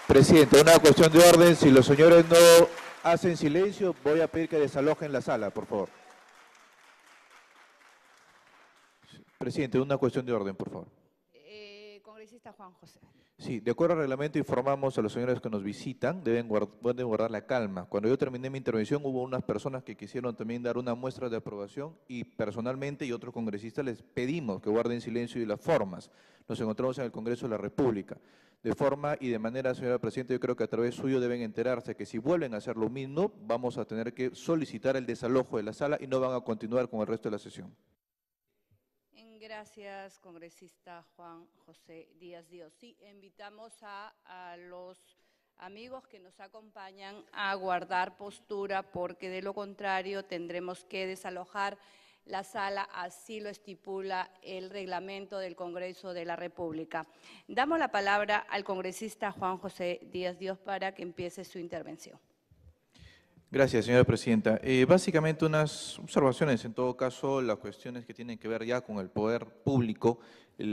Presidente, una cuestión de orden. Si los señores no hacen silencio, voy a pedir que desalojen la sala, por favor. Presidente, una cuestión de orden, por favor. Eh, congresista Juan José. Sí, de acuerdo al reglamento informamos a los señores que nos visitan, deben, guardar la calma. Cuando yo terminé mi intervención hubo unas personas que quisieron también dar una muestra de aprobación y personalmente y otros congresistas les pedimos que guarden silencio y las formas. Nos encontramos en el Congreso de la República. De forma y de manera, señora Presidenta, yo creo que a través suyo deben enterarse que si vuelven a hacer lo mismo, vamos a tener que solicitar el desalojo de la sala y no van a continuar con el resto de la sesión. Gracias, congresista Juan José Díaz Díaz. Sí, invitamos a, a los amigos que nos acompañan a guardar postura porque de lo contrario tendremos que desalojar la sala, así lo estipula el reglamento del Congreso de la República. Damos la palabra al congresista Juan José Díaz Díaz para que empiece su intervención. Gracias, señora presidenta. Eh, básicamente unas observaciones, en todo caso, las cuestiones que tienen que ver ya con el poder público, se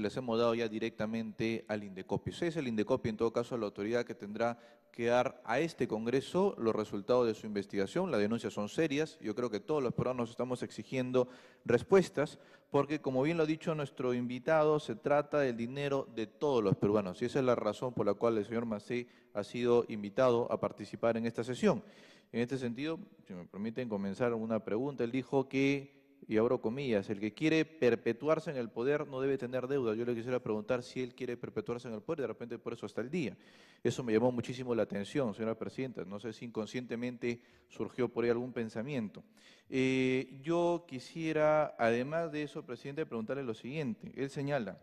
les hemos dado ya directamente al Indecopio. Usted es el INDECOPI, en todo caso, la autoridad que tendrá quedar a este Congreso los resultados de su investigación. Las denuncias son serias. Yo creo que todos los peruanos estamos exigiendo respuestas, porque como bien lo ha dicho nuestro invitado, se trata del dinero de todos los peruanos. Y esa es la razón por la cual el señor Macé ha sido invitado a participar en esta sesión. En este sentido, si me permiten comenzar una pregunta, él dijo que y abro comillas, el que quiere perpetuarse en el poder no debe tener deuda. Yo le quisiera preguntar si él quiere perpetuarse en el poder, de repente por eso hasta el día. Eso me llamó muchísimo la atención, señora presidenta. No sé si inconscientemente surgió por ahí algún pensamiento. Eh, yo quisiera, además de eso, presidente, preguntarle lo siguiente. Él señala,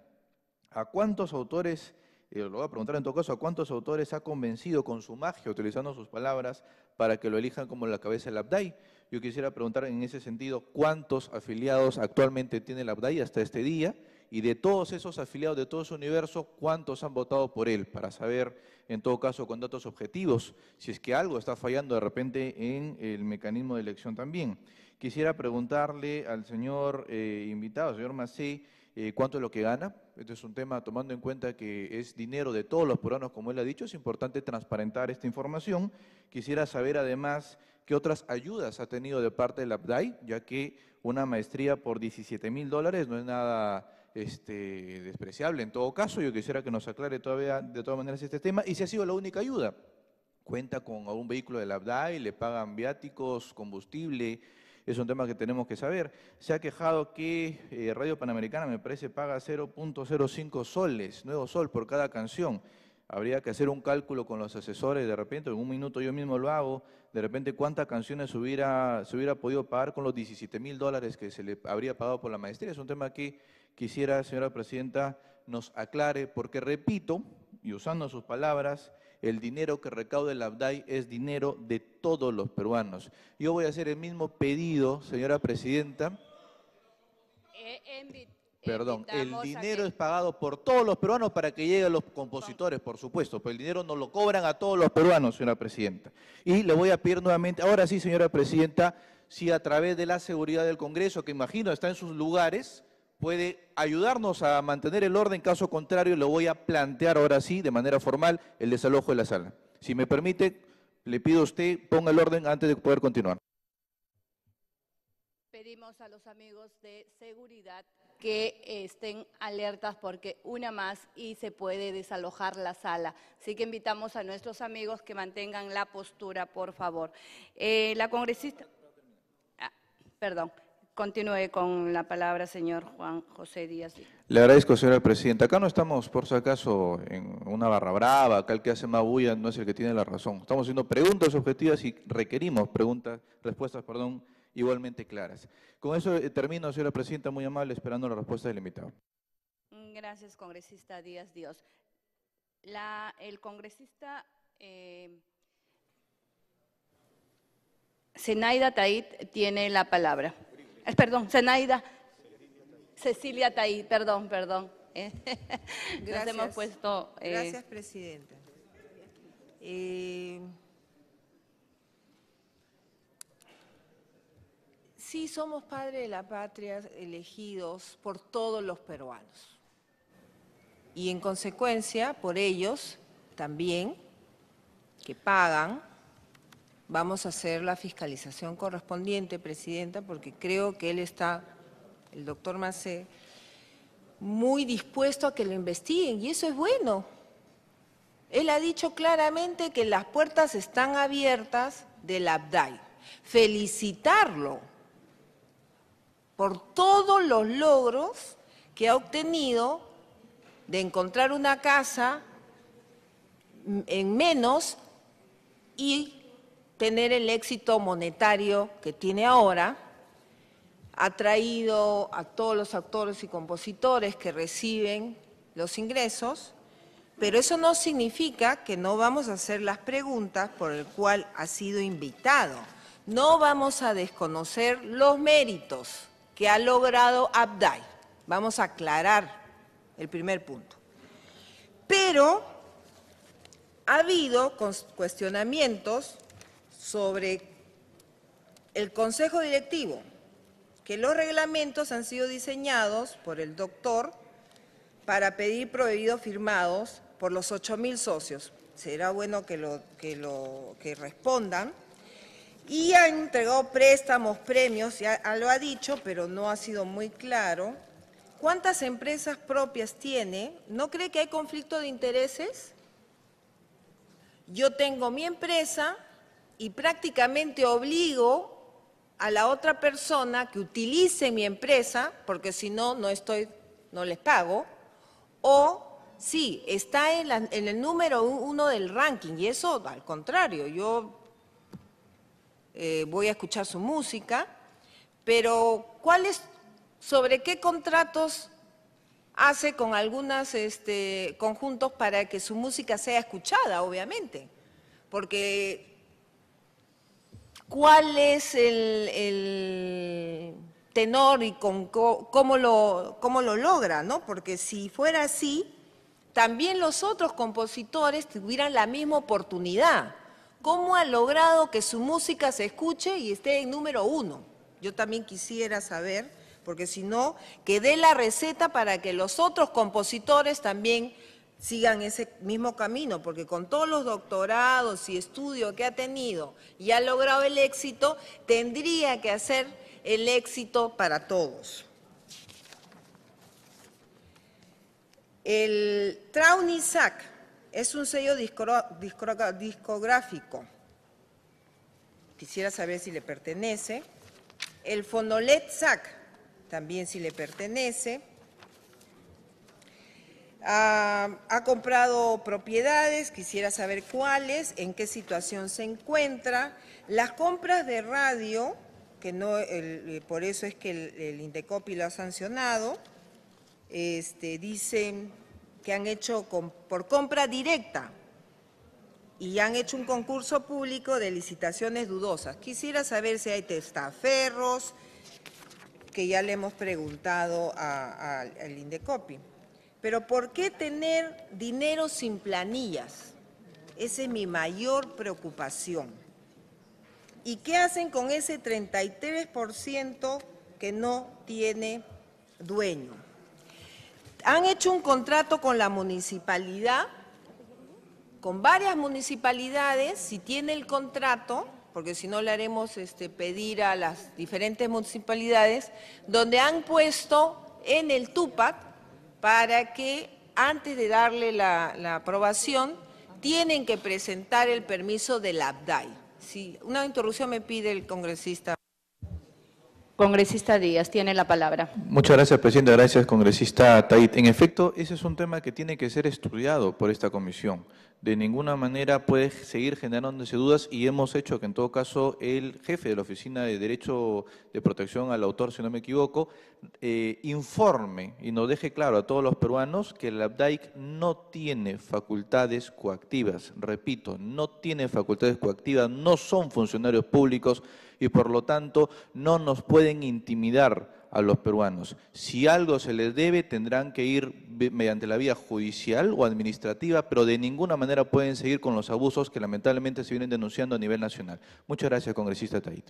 ¿a cuántos autores, eh, lo voy a preguntar en todo caso, ¿a cuántos autores ha convencido con su magia, utilizando sus palabras, para que lo elijan como la cabeza del Abdai? Yo quisiera preguntar en ese sentido cuántos afiliados actualmente tiene la ABDAI hasta este día y de todos esos afiliados, de todo su universo, cuántos han votado por él, para saber, en todo caso, con datos objetivos, si es que algo está fallando de repente en el mecanismo de elección también. Quisiera preguntarle al señor eh, invitado, señor Macé, eh, cuánto es lo que gana. Este es un tema, tomando en cuenta que es dinero de todos los peruanos, como él ha dicho, es importante transparentar esta información. Quisiera saber además qué otras ayudas ha tenido de parte del Abdai, ya que una maestría por 17 mil dólares no es nada este, despreciable. En todo caso, yo quisiera que nos aclare todavía, de todas maneras este tema y si ha sido la única ayuda. Cuenta con un vehículo del Abdai, le pagan viáticos, combustible, es un tema que tenemos que saber. Se ha quejado que eh, Radio Panamericana, me parece, paga 0.05 soles, nuevo sol, por cada canción habría que hacer un cálculo con los asesores, de repente en un minuto yo mismo lo hago, de repente cuántas canciones hubiera, se hubiera podido pagar con los 17 mil dólares que se le habría pagado por la maestría. Es un tema que quisiera, señora Presidenta, nos aclare, porque repito, y usando sus palabras, el dinero que recaude el ABDAI es dinero de todos los peruanos. Yo voy a hacer el mismo pedido, señora Presidenta. Eh, Perdón, el dinero es pagado por todos los peruanos para que lleguen los compositores, por supuesto, pero el dinero no lo cobran a todos los peruanos, señora presidenta. Y le voy a pedir nuevamente, ahora sí, señora presidenta, si a través de la seguridad del Congreso, que imagino está en sus lugares, puede ayudarnos a mantener el orden, caso contrario, le voy a plantear ahora sí, de manera formal, el desalojo de la sala. Si me permite, le pido a usted ponga el orden antes de poder continuar. Pedimos a los amigos de seguridad que estén alertas porque una más y se puede desalojar la sala. Así que invitamos a nuestros amigos que mantengan la postura, por favor. Eh, la congresista... Ah, perdón. Continúe con la palabra, señor Juan José Díaz. Le agradezco, señora presidenta. Acá no estamos, por si acaso, en una barra brava. Acá el que hace más no es el que tiene la razón. Estamos haciendo preguntas objetivas y requerimos preguntas, respuestas, perdón, igualmente claras. Con eso eh, termino, señora presidenta, muy amable, esperando la respuesta del invitado. Mm, gracias, congresista Díaz Dios. La, el congresista eh, Zenaida tiene la palabra. Eh, perdón, Zenaida. Cecilia Tait, perdón, perdón. Gracias. hemos puesto. Eh, gracias, presidenta. Sí, somos padres de la patria elegidos por todos los peruanos. Y en consecuencia, por ellos también, que pagan, vamos a hacer la fiscalización correspondiente, Presidenta, porque creo que él está, el doctor Macé, muy dispuesto a que lo investiguen y eso es bueno. Él ha dicho claramente que las puertas están abiertas del ABDAI. Felicitarlo por todos los logros que ha obtenido de encontrar una casa en menos y tener el éxito monetario que tiene ahora. Ha traído a todos los actores y compositores que reciben los ingresos, pero eso no significa que no vamos a hacer las preguntas por el cual ha sido invitado. No vamos a desconocer los méritos que ha logrado Abdai. Vamos a aclarar el primer punto. Pero ha habido cuestionamientos sobre el Consejo Directivo, que los reglamentos han sido diseñados por el doctor para pedir prohibidos firmados por los mil socios. Será bueno que, lo, que, lo, que respondan y ha entregado préstamos, premios, ya ah, lo ha dicho, pero no ha sido muy claro. ¿Cuántas empresas propias tiene? ¿No cree que hay conflicto de intereses? Yo tengo mi empresa y prácticamente obligo a la otra persona que utilice mi empresa, porque si no, no estoy, no les pago, o sí, está en el número uno del ranking, y eso al contrario, yo eh, voy a escuchar su música, pero sobre qué contratos hace con algunos este, conjuntos para que su música sea escuchada, obviamente? Porque ¿cuál es el, tenor y cómo, lo, cómo lo logra? ¿no? Porque si fuera así, también los otros compositores tuvieran la misma oportunidad ¿Cómo ha logrado que su música se escuche y esté en número uno? Yo también quisiera saber, porque si no, que dé la receta para que los otros compositores también sigan ese mismo camino, porque con todos los doctorados y estudios que ha tenido y ha logrado el éxito, tendría que hacer el éxito para todos. El Traunisac es un sello discográfico. Quisiera saber si le pertenece. El Fonolet SAC, también si le pertenece. Ah, ha comprado propiedades, quisiera saber cuáles, en qué situación se encuentra. Las compras de radio, que no, eh, por eso es que el, Indecopi lo ha sancionado, este, dicen que han hecho por compra directa y han hecho un concurso público de licitaciones dudosas. Quisiera saber si hay testaferros, que ya le hemos preguntado al Indecopi. Pero ¿por qué tener dinero sin planillas? Esa es mi mayor preocupación. ¿Y qué hacen con ese 33% que no tiene dueño? han hecho un contrato con la municipalidad, con varias municipalidades, si tiene el contrato, porque si no le haremos este, pedir a las diferentes municipalidades, donde han puesto en el TUPAC para que antes de darle la, aprobación, tienen que presentar el permiso del ABDAI. Si una interrupción me pide el congresista Congresista Díaz tiene la palabra. Muchas gracias, presidente. Gracias, congresista Tait. En efecto, ese es un tema que tiene que ser estudiado por esta comisión. De ninguna manera puede seguir generándose dudas y hemos hecho que, en todo caso, el jefe de la Oficina de Derecho de Protección al Autor, si no me equivoco, eh, informe y nos deje claro a todos los peruanos que el ABDAIC no tiene facultades coactivas. Repito, no tiene facultades coactivas, no son funcionarios públicos, y por lo tanto no nos pueden intimidar a los peruanos. Si algo se les debe, tendrán que ir mediante la vía judicial o administrativa, pero de ninguna manera pueden seguir con los abusos que lamentablemente se vienen denunciando a nivel nacional. Muchas gracias, congresista Tait.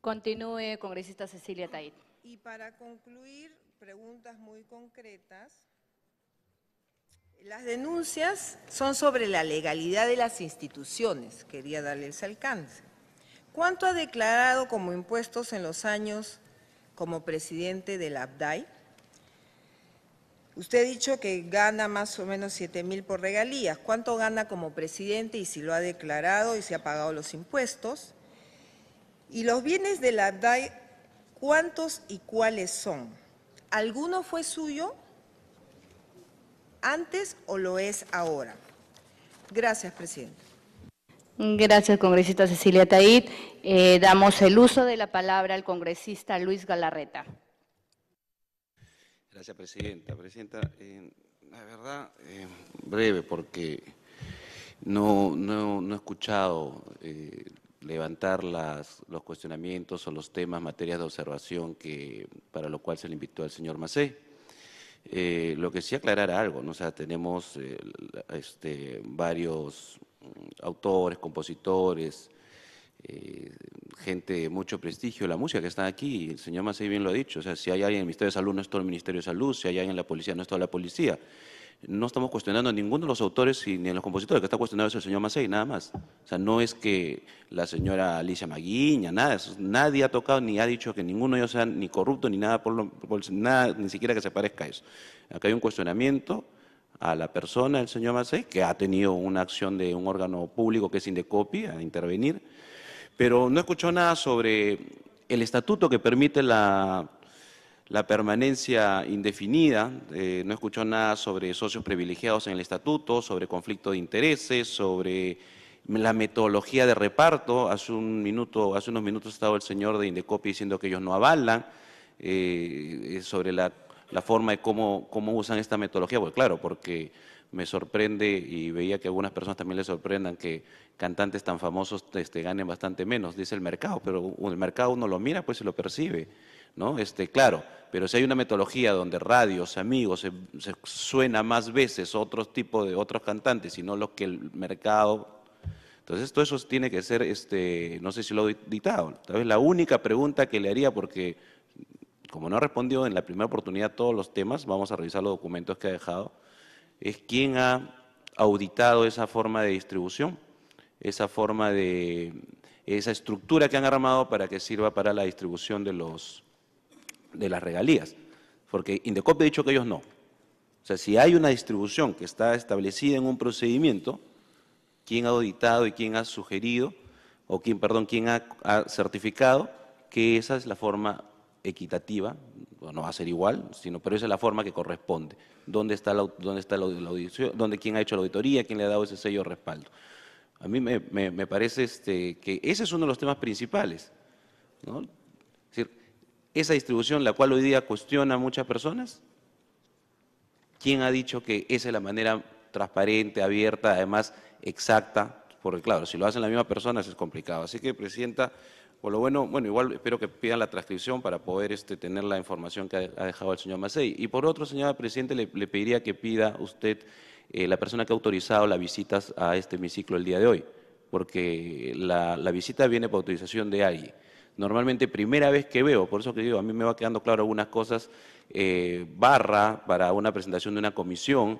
Continúe, congresista Cecilia Tait. Y para concluir, preguntas muy concretas. Las denuncias son sobre la legalidad de las instituciones, quería darles alcance. ¿Cuánto ha declarado como impuestos en los años como presidente del ABDAI? Usted ha dicho que gana más o menos 7 mil por regalías. ¿Cuánto gana como presidente y si lo ha declarado y si ha pagado los impuestos? Y los bienes del ABDAI, ¿cuántos y cuáles son? ¿Alguno fue suyo antes o lo es ahora? Gracias, presidente. Gracias, congresista Cecilia Taid. Eh, damos el uso de la palabra al congresista Luis Galarreta. Gracias, presidenta. Presidenta, eh, la verdad, eh, breve, porque no, no, he escuchado levantar las, los cuestionamientos o los temas, materias de observación que, para lo cual se le invitó al señor Macé. lo que sí aclarar algo, ¿no? O sea, tenemos este, varios, Mm, autores, compositores, eh, gente de mucho prestigio la música que está aquí. El señor Macei bien lo ha dicho. O sea, si hay alguien en el Ministerio de Salud, no es todo el Ministerio de Salud. Si hay alguien en la policía, no es toda la policía. No estamos cuestionando a ninguno de los autores ni a los compositores. lo que está cuestionado es el señor Macei, nada más. O sea, no es que la señora Alicia Maguiña, nada. Nadie ha tocado ni ha dicho que ninguno de ellos sea ni corrupto ni nada, por lo, nada ni siquiera que se parezca a eso. Acá hay un cuestionamiento a la persona el señor Macé, que ha tenido una acción de un órgano público que es Indecopi a intervenir, pero no escuchó nada sobre el estatuto que permite la, la permanencia indefinida, eh, no escuchó nada sobre socios privilegiados en el estatuto, sobre conflicto de intereses, sobre la metodología de reparto. Hace, un minuto, hace unos minutos estaba el señor de Indecopi diciendo que ellos no avalan, eh, sobre la la forma de cómo, cómo usan esta metodología, porque claro, porque me sorprende y veía que algunas personas también les sorprendan que cantantes tan famosos este, ganen bastante menos, dice el mercado, pero el mercado uno lo mira, pues se lo percibe, ¿no? Este, claro, pero si hay una metodología donde radios, amigos, se, suena más veces otros tipo de otros cantantes, no los que el mercado... Entonces todo eso tiene que ser, este, no sé si lo he dictado, tal vez la única pregunta que le haría, porque como no ha respondido en la primera oportunidad todos los temas, vamos a revisar los documentos que ha dejado, es quién ha auditado esa forma de distribución, esa forma de, esa estructura que han armado para que sirva para la distribución de, los, de las regalías. Porque Indecop ha dicho que ellos no. O sea, si hay una distribución que está establecida en un procedimiento, ¿quién ha auditado y quién ha sugerido, o quién, perdón, quién ha, ha certificado que esa es la forma equitativa, no va a ser igual, sino, pero esa es la forma que corresponde. ¿Dónde está la, dónde está la, audición? ¿Dónde, ¿Quién ha hecho la auditoría? ¿Quién le ha dado ese sello de respaldo? A mí me, parece este, que ese es uno de los temas principales. Es decir, esa distribución, la cual hoy día cuestiona a muchas personas, ¿quién ha dicho que esa es la manera transparente, abierta, además exacta? Porque claro, si lo hacen las mismas personas es complicado. Así que, Presidenta, por lo bueno, bueno, igual espero que pidan la transcripción para poder este, tener la información que ha dejado el señor Macei. Y por otro, señora Presidente, le, pediría que pida usted eh, la persona que ha autorizado las visitas a este hemiciclo el día de hoy, porque la, visita viene por autorización de alguien normalmente primera vez que veo, por eso que digo, a mí me va quedando claro algunas cosas, eh, barra para una presentación de una comisión,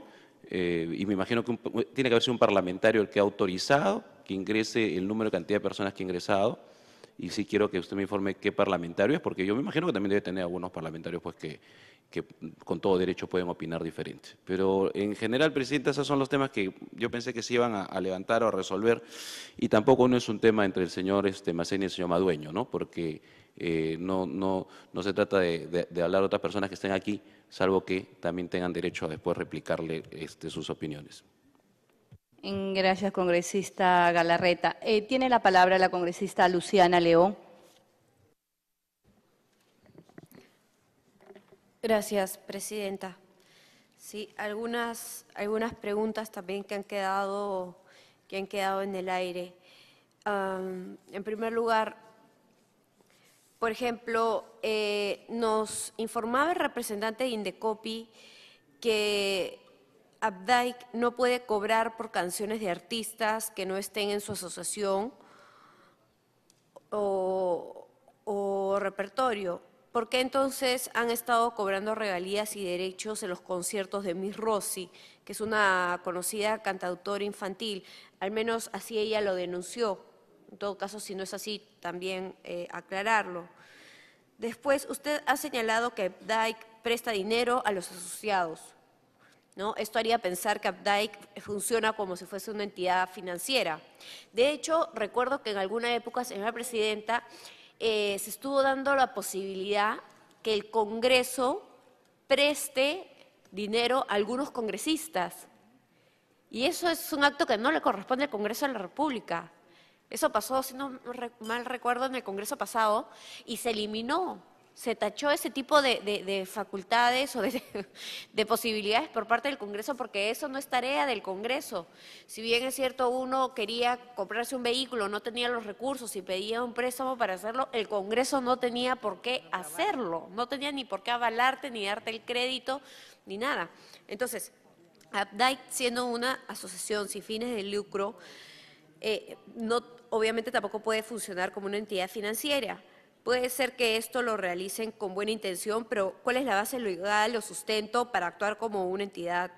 eh, y me imagino que tiene que haber sido un parlamentario el que ha autorizado que ingrese el número de cantidad de personas que ha ingresado, y sí quiero que usted me informe qué parlamentarios, porque yo me imagino que también debe tener algunos parlamentarios pues, que, con todo derecho pueden opinar diferente. Pero en general, Presidenta, esos son los temas que yo pensé que se iban a, levantar o a resolver, y tampoco no es un tema entre el señor este, y el señor Madueño, ¿no? porque eh, no, no, no se trata de, hablar a otras personas que estén aquí, salvo que también tengan derecho a después replicarle este, sus opiniones. Gracias, congresista Galarreta. Eh, tiene la palabra la congresista Luciana León. Gracias, presidenta. Sí, algunas, algunas preguntas también que han quedado, que han quedado en el aire. en primer lugar, por ejemplo, eh, nos informaba el representante de Indecopi que Abdike no puede cobrar por canciones de artistas que no estén en su asociación o, repertorio. ¿Por qué entonces han estado cobrando regalías y derechos en los conciertos de Miss Rossi, que es una conocida cantautora infantil? Al menos así ella lo denunció. En todo caso, si no es así, también eh, aclararlo. Después, usted ha señalado que Dyke presta dinero a los asociados. Esto haría pensar que Updike funciona como si fuese una entidad financiera. De hecho, recuerdo que en alguna época, señora presidenta, eh, se estuvo dando la posibilidad que el Congreso preste dinero a algunos congresistas. Y eso es un acto que no le corresponde al Congreso de la República. Eso pasó, si no mal recuerdo, en el Congreso pasado y se eliminó se tachó ese tipo de, facultades o de, posibilidades por parte del Congreso, porque eso no es tarea del Congreso. Si bien es cierto, uno quería comprarse un vehículo, no tenía los recursos y pedía un préstamo para hacerlo, el Congreso no tenía por qué hacerlo, no tenía ni por qué avalarte, ni darte el crédito, ni nada. Entonces, Abdike, siendo una asociación sin fines de lucro, eh, no, obviamente tampoco puede funcionar como una entidad financiera Puede ser que esto lo realicen con buena intención, pero ¿cuál es la base legal o sustento para actuar como una entidad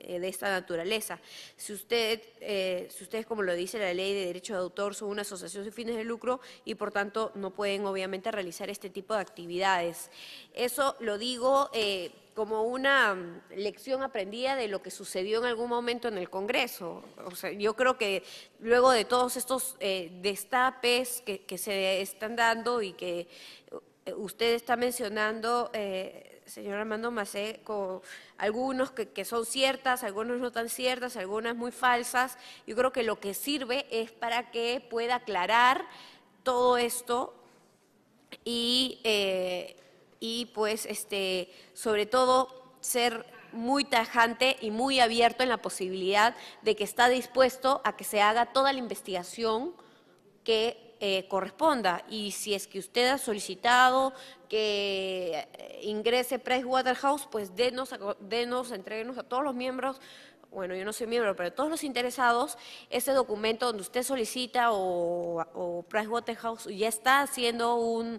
eh, de esta naturaleza. Si, usted, eh, si ustedes, como lo dice la ley de derecho de autor, son una asociación sin fines de lucro y por tanto no pueden obviamente realizar este tipo de actividades. Eso lo digo eh, como una mm, lección aprendida de lo que sucedió en algún momento en el Congreso. O sea, yo creo que luego de todos estos eh, destapes que, se están dando y que eh, usted está mencionando, eh, señor Armando Macé, algunos que, son ciertas, algunos no tan ciertas, algunas muy falsas, yo creo que lo que sirve es para que pueda aclarar todo esto y... Eh, y pues este, sobre todo ser muy tajante y muy abierto en la posibilidad de que está dispuesto a que se haga toda la investigación que eh, corresponda. Y si es que usted ha solicitado que eh, ingrese Pricewaterhouse, pues denos, denos, entreguenos a todos los miembros bueno, yo no soy miembro, pero todos los interesados, ese documento donde usted solicita o, o Pricewaterhouse ya está haciendo un,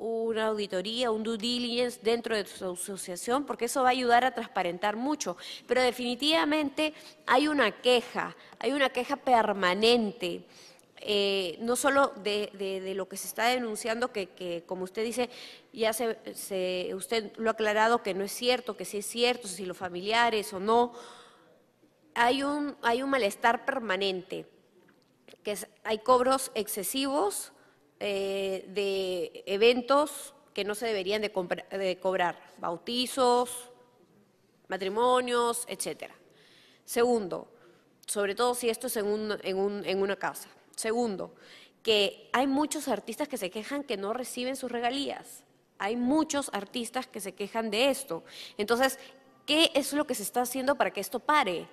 una auditoría, un due diligence dentro de su asociación, porque eso va a ayudar a transparentar mucho. Pero definitivamente hay una queja, hay una queja permanente. Eh, no solo de, lo que se está denunciando, que, como usted dice, ya se, usted lo ha aclarado que no es cierto, que sí es cierto, si los familiares o no, hay un, hay un malestar permanente, que hay cobros excesivos, eh, de eventos que no se deberían de, cobrar, bautizos, matrimonios, etcétera. Segundo, sobre todo si esto es en, en, una casa. Segundo, que hay muchos artistas que se quejan que no reciben sus regalías. Hay muchos artistas que se quejan de esto. Entonces, ¿qué es lo que se está haciendo para que esto pare?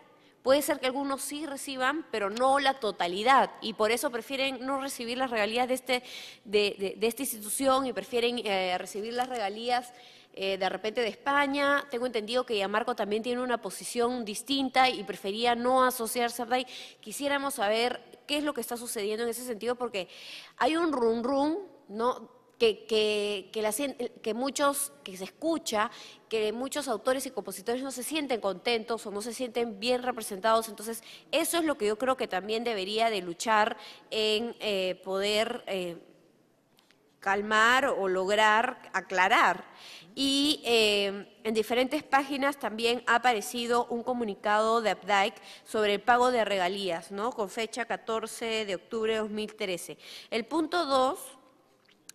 Puede ser que algunos sí reciban, pero no la totalidad, y por eso prefieren no recibir las regalías de, este, de, esta institución y prefieren eh, recibir las regalías eh, de repente de España. Tengo entendido que Yamarco también tiene una posición distinta y prefería no asociarse a Quisiéramos saber qué es lo que está sucediendo en ese sentido, porque hay un rum rum, ¿no? que, que, que, que, muchos, que se escucha, que muchos autores y compositores no se sienten contentos o no se sienten bien representados. Entonces, eso es lo que yo creo que también debería de luchar en eh, poder eh, calmar o lograr aclarar. Y eh, en diferentes páginas también ha aparecido un comunicado de Updike sobre el pago de regalías, ¿no? Con fecha 14 de octubre de 2013. El punto 2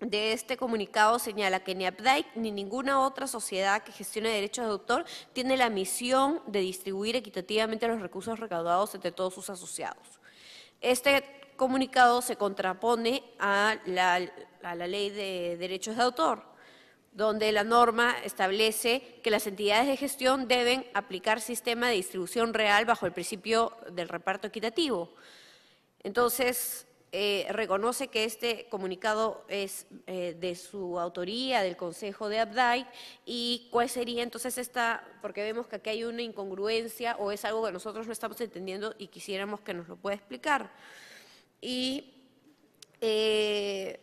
de este comunicado señala que ni APDAIC ni ninguna otra sociedad que gestione derechos de autor tiene la misión de distribuir equitativamente los recursos recaudados entre todos sus asociados. Este comunicado se contrapone a la, a la ley de derechos de autor, donde la norma establece que las entidades de gestión deben aplicar sistema de distribución real bajo el principio del reparto equitativo. Entonces, eh, reconoce que este comunicado es eh, de su autoría, del Consejo de Abdai, y cuál sería entonces esta, porque vemos que aquí hay una incongruencia o es algo que nosotros no estamos entendiendo y quisiéramos que nos lo pueda explicar. Y, eh,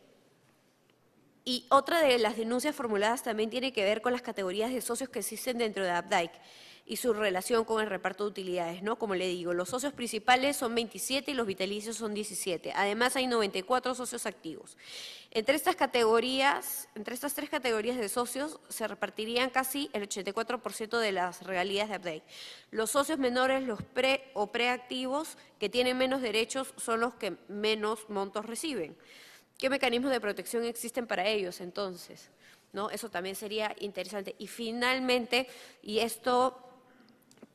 otra de las denuncias formuladas también tiene que ver con las categorías de socios que existen dentro de Abdike y su relación con el reparto de utilidades, ¿no? Como le digo, los socios principales son 27 y los vitalicios son 17. Además hay 94 socios activos. Entre estas categorías, entre estas tres categorías de socios se repartirían casi el 84% de las regalías de update. Los socios menores, los pre o preactivos que tienen menos derechos son los que menos montos reciben. ¿Qué mecanismos de protección existen para ellos entonces? ¿No? Eso también sería interesante. Y finalmente, y esto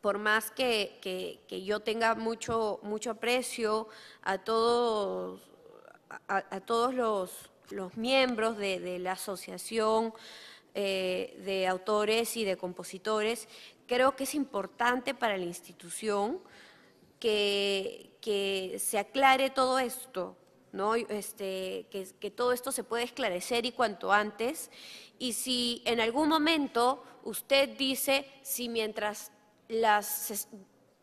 por más que, yo tenga mucho, aprecio a todos, los, miembros de, la asociación eh, de autores y de compositores, creo que es importante para la institución que, se aclare todo esto, este, que, todo esto se pueda esclarecer y cuanto antes. Y si en algún momento usted dice, si mientras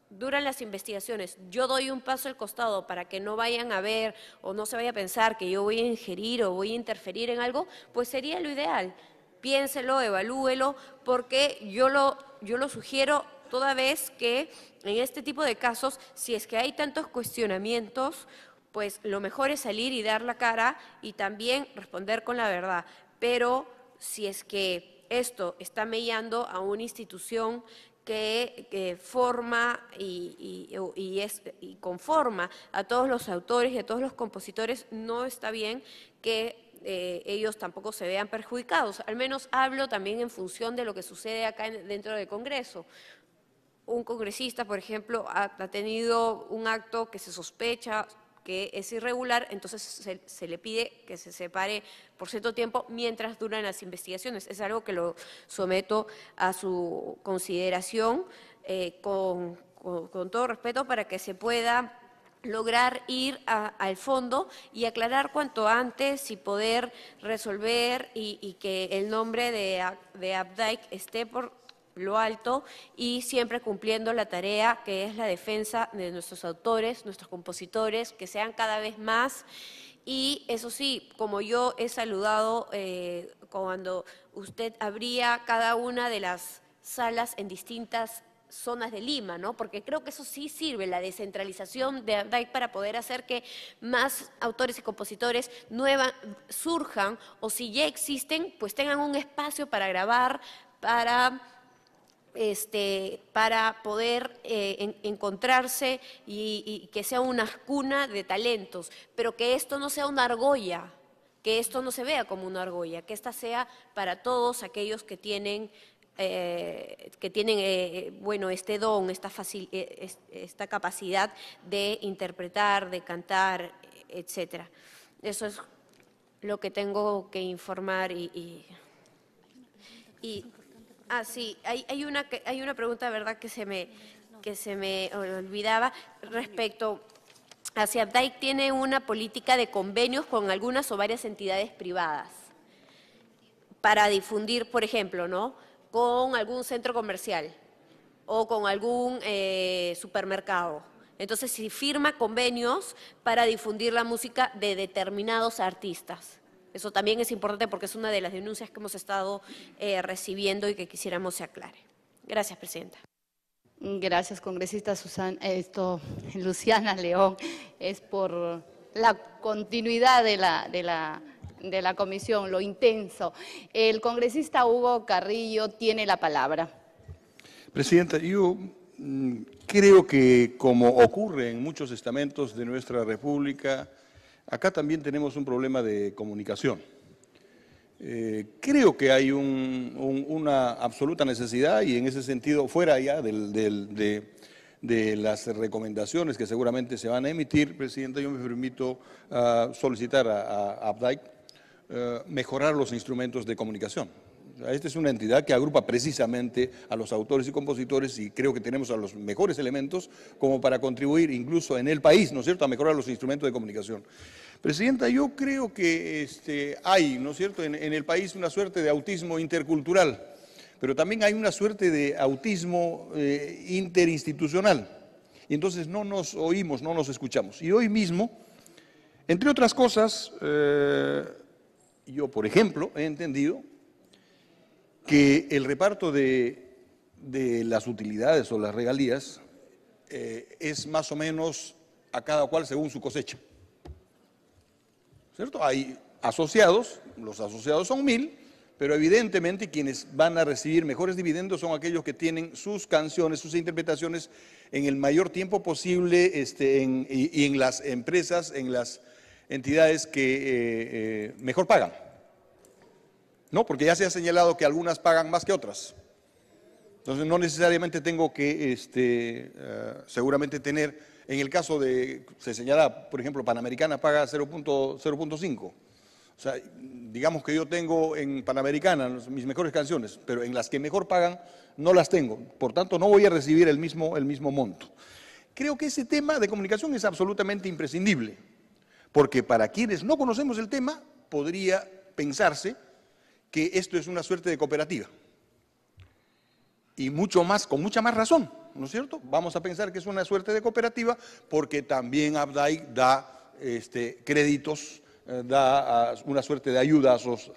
duran las investigaciones, yo doy un paso al costado para que no vayan a ver o no se vaya a pensar que yo voy a ingerir o voy a interferir en algo, pues sería lo ideal. Piénselo, evalúelo, porque yo lo, yo lo sugiero toda vez que en este tipo de casos, si es que hay tantos cuestionamientos, pues lo mejor es salir y dar la cara y también responder con la verdad. Pero si es que esto está mellando a una institución que, forma y, y, es, y conforma a todos los autores y a todos los compositores, no está bien que eh, ellos tampoco se vean perjudicados. Al menos hablo también en función de lo que sucede acá dentro del Congreso. Un congresista, por ejemplo, ha, tenido un acto que se sospecha que es irregular, entonces se, le pide que se separe por cierto tiempo mientras duran las investigaciones. Es algo que lo someto a su consideración eh, con, todo respeto para que se pueda lograr ir al fondo y aclarar cuanto antes y poder resolver y, que el nombre de, de esté por lo alto y siempre cumpliendo la tarea que es la defensa de nuestros autores, nuestros compositores, que sean cada vez más. Y eso sí, como yo he saludado eh, cuando usted abría cada una de las salas en distintas zonas de Lima, ¿no? Porque creo que eso sí sirve, la descentralización de ABDAI para poder hacer que más autores y compositores nuevas surjan o si ya existen, pues tengan un espacio para grabar, para este, para poder eh, encontrarse y, que sea una cuna de talentos, pero que esto no sea una argolla, que esto no se vea como una argolla, que esta sea para todos aquellos que tienen, eh, que tienen eh, bueno, este don, esta, esta capacidad de interpretar, de cantar, etc. Eso es lo que tengo que informar y, y Ah, sí, hay, hay, una, hay una pregunta, ¿verdad?, que se me, olvidaba respecto a si tiene una política de convenios con algunas o varias entidades privadas para difundir, por ejemplo, ¿no?, con algún centro comercial o con algún eh, supermercado. Entonces, si firma convenios para difundir la música de determinados artistas. Eso también es importante porque es una de las denuncias que hemos estado eh, recibiendo y que quisiéramos se aclare. Gracias, Presidenta. Gracias, congresista Susana, esto, Luciana León. Es por la continuidad de la, de la comisión, lo intenso. El congresista Hugo Carrillo tiene la palabra. Presidenta, yo mm, creo que como ocurre en muchos estamentos de nuestra República, Acá también tenemos un problema de comunicación. Eh, creo que hay una absoluta necesidad y en ese sentido, fuera ya de, las recomendaciones que seguramente se van a emitir, Presidenta, yo me permito ah, solicitar a, a eh, mejorar los instrumentos de comunicación. Esta es una entidad que agrupa precisamente a los autores y compositores y creo que tenemos a los mejores elementos como para contribuir incluso en el país, ¿no es cierto?, a mejorar los instrumentos de comunicación. Presidenta, yo creo que este, hay, ¿no es cierto?, en, el país una suerte de autismo intercultural, pero también hay una suerte de autismo eh, interinstitucional. Y entonces no nos oímos, no nos escuchamos. Y hoy mismo, entre otras cosas, eh, yo, por ejemplo, he entendido que el reparto de, las utilidades o las regalías eh, es más o menos a cada cual según su cosecha. Hay asociados, los asociados son mil, pero evidentemente quienes van a recibir mejores dividendos son aquellos que tienen sus canciones, sus interpretaciones en el mayor tiempo posible este, y, en las empresas, en las entidades que eh, eh, mejor pagan. No, porque ya se ha señalado que algunas pagan más que otras. Entonces no necesariamente tengo que, este, eh, seguramente tener en el caso de, se señala, por ejemplo, Panamericana paga 0.5. O sea, digamos que yo tengo en Panamericana mis mejores canciones, pero en las que mejor pagan no las tengo. Por tanto, no voy a recibir el mismo, el mismo monto. Creo que ese tema de comunicación es absolutamente imprescindible, porque para quienes no conocemos el tema, podría pensarse que esto es una suerte de cooperativa. Y mucho más, con mucha más razón, ¿no es cierto? Vamos a pensar que es una suerte de cooperativa porque también Abdai da este, créditos, eh, da una suerte de ayuda a sus,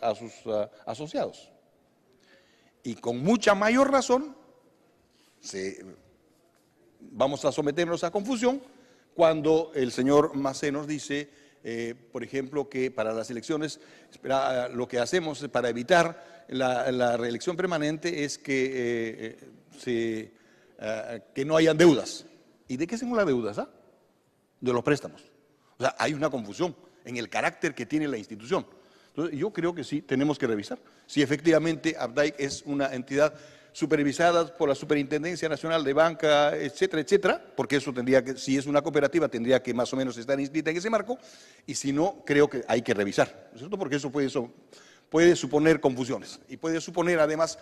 asociados. Y con mucha mayor razón, vamos a someternos a confusión cuando el señor Macé nos dice, eh, por ejemplo, que para las elecciones lo que hacemos para evitar la, reelección permanente es que eh, se eh, que no hayan deudas. ¿Y de qué son las deudas? Ah? De los préstamos. O sea, hay una confusión en el carácter que tiene la institución. Entonces, yo creo que sí tenemos que revisar si efectivamente Abdaic es una entidad supervisada por la Superintendencia Nacional de Banca, etcétera, etcétera, porque eso tendría que, si es una cooperativa, tendría que más o menos estar inscrita en ese marco, y si no, creo que hay que revisar, es ¿cierto? Porque eso puede, eso puede suponer confusiones y puede suponer además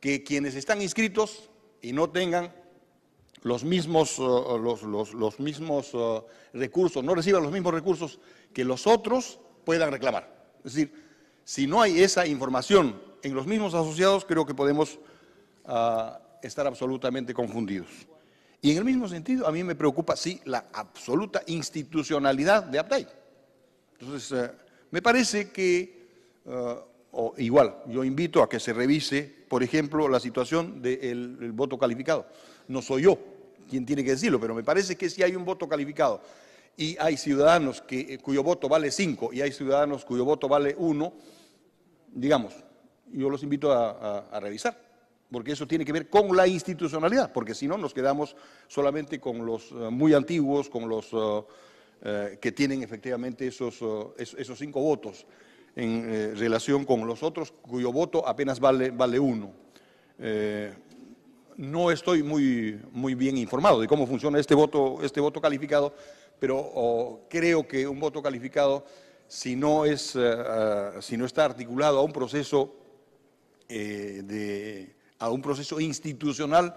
que quienes están inscritos y no tengan los mismos, uh, uh, los, mismos uh, recursos, no reciban los mismos recursos que los otros puedan reclamar. Es decir, si no hay esa información en los mismos asociados, creo que podemos estar absolutamente confundidos. Y en el mismo sentido, a mí me preocupa, sí, la absoluta institucionalidad de Update Entonces, eh, me parece que, o igual, yo invito a que se revise por ejemplo, la situación del voto calificado. No soy yo quien tiene que decirlo, pero me parece que si hay un voto calificado y hay ciudadanos eh, cuyo voto vale cinco y hay ciudadanos cuyo voto vale uno, digamos, yo los invito a, revisar porque eso tiene que ver con la institucionalidad, porque si no nos quedamos solamente con los eh, muy antiguos, con los eh, que tienen efectivamente esos, esos cinco votos en eh, relación con los otros cuyo voto apenas vale, vale uno. Eh, no estoy muy, muy bien informado de cómo funciona este voto, este voto calificado, pero creo que un voto calificado, si no, es, eh, si no está articulado a un proceso, de, a un proceso institucional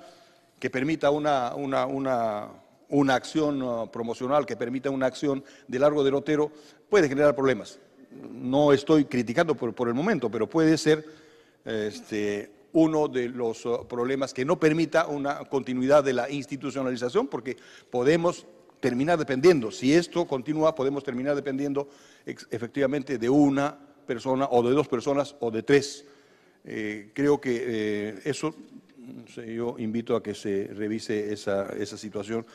que permita una, una, una acción promocional, que permita una acción de largo derrotero, puede generar problemas no estoy criticando por, el momento, pero puede ser este, uno de los uh, problemas que no permita una continuidad de la institucionalización, porque podemos terminar dependiendo, si esto continúa, podemos terminar dependiendo efectivamente de una persona o de dos personas o de tres. Eh, creo que eh, eso, yo invito a que se revise esa, situación.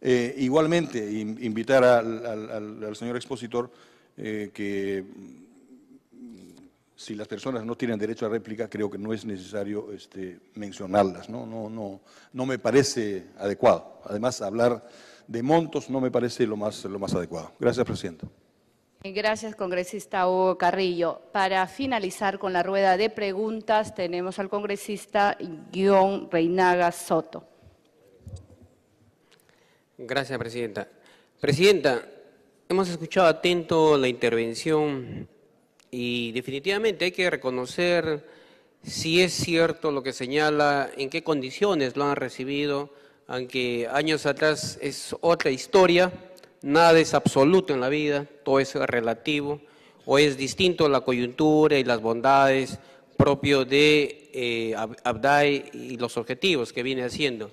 Eh, igualmente, invitar al señor expositor eh, que mm, si las personas no tienen derecho a réplica, creo que no es necesario este, mencionarlas. ¿no? No, no, no me parece adecuado. Además, hablar de montos no me parece lo más, lo más adecuado. Gracias, Presidenta. Gracias, congresista Hugo Carrillo. Para finalizar con la rueda de preguntas, tenemos al congresista Guión Reinaga Soto. Gracias, Presidenta. Presidenta, Hemos escuchado atento la intervención y definitivamente hay que reconocer si es cierto lo que señala, en qué condiciones lo han recibido, aunque años atrás es otra historia, nada es absoluto en la vida, todo es relativo, o es distinto la coyuntura y las bondades propio de eh, Abdai y los objetivos que viene haciendo.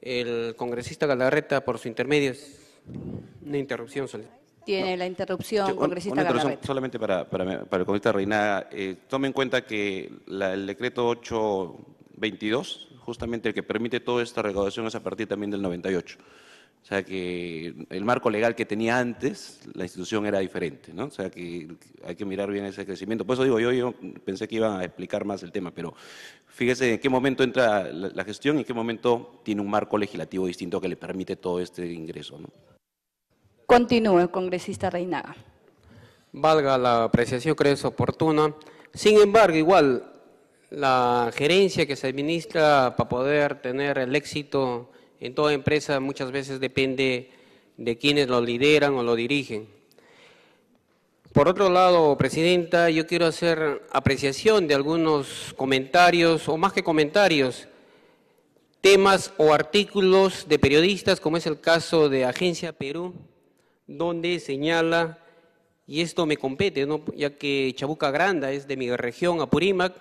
El congresista Galarreta, por su intermedio, una interrupción, Tiene la interrupción, congresista una Solamente para, para, para el congresista Reina, eh, tome en cuenta que el decreto 822, justamente el que permite toda esta recaudación, es a partir también del 98. O sea que el marco legal que tenía antes, la institución era diferente, ¿no? O sea que hay que mirar bien ese crecimiento. Por eso digo, yo, yo pensé que iban a explicar más el tema, pero fíjese en qué momento entra la, gestión y en qué momento tiene un marco legislativo distinto que le permite todo este ingreso, ¿no? Continúe, congresista Reinaga. Valga la apreciación, creo es oportuna. Sin embargo, igual, la gerencia que se administra para poder tener el éxito en toda empresa muchas veces depende de quienes lo lideran o lo dirigen. Por otro lado, Presidenta, yo quiero hacer apreciación de algunos comentarios, o más que comentarios, temas o artículos de periodistas, como es el caso de Agencia Perú, donde señala, y esto me compete, ya que Chabuca Granda es de mi región, Apurímac,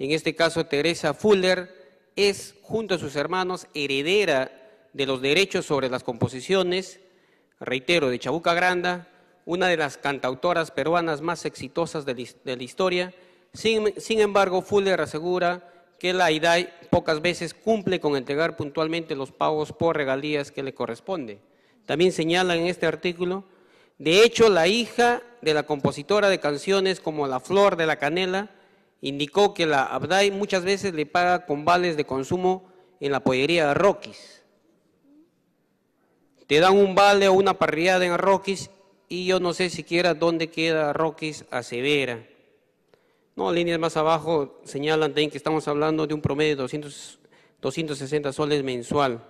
en este caso Teresa Fuller, es, junto a sus hermanos, heredera de los derechos sobre las composiciones, reitero, de Chabuca Granda, una de las cantautoras peruanas más exitosas de, la historia. Sin, embargo, Fuller asegura que la IDAI pocas veces cumple con entregar puntualmente los pagos por regalías que le corresponde. También señala en este artículo, de hecho, la hija de la compositora de canciones como La Flor de la Canela, indicó que la Abdai muchas veces le paga con vales de consumo en la pollería de Rockies. Te dan un vale o una parrillada en Rockies y yo no sé siquiera dónde queda Rockies Severa. No, líneas más abajo señalan también que estamos hablando de un promedio de 260 soles mensual,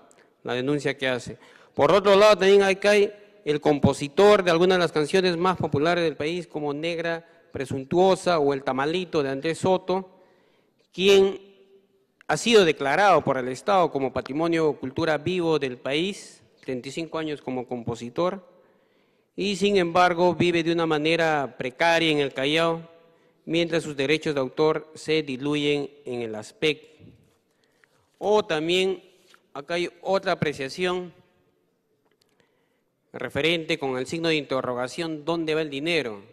la denuncia que hace. Por otro lado, también hay que el compositor de algunas de las canciones más populares del país, como Negra presuntuosa o el tamalito de Andrés Soto, quien ha sido declarado por el Estado como patrimonio cultura vivo del país, 35 años como compositor, y sin embargo vive de una manera precaria en el Callao, mientras sus derechos de autor se diluyen en el aspecto. O también, acá hay otra apreciación referente con el signo de interrogación, ¿dónde va el dinero?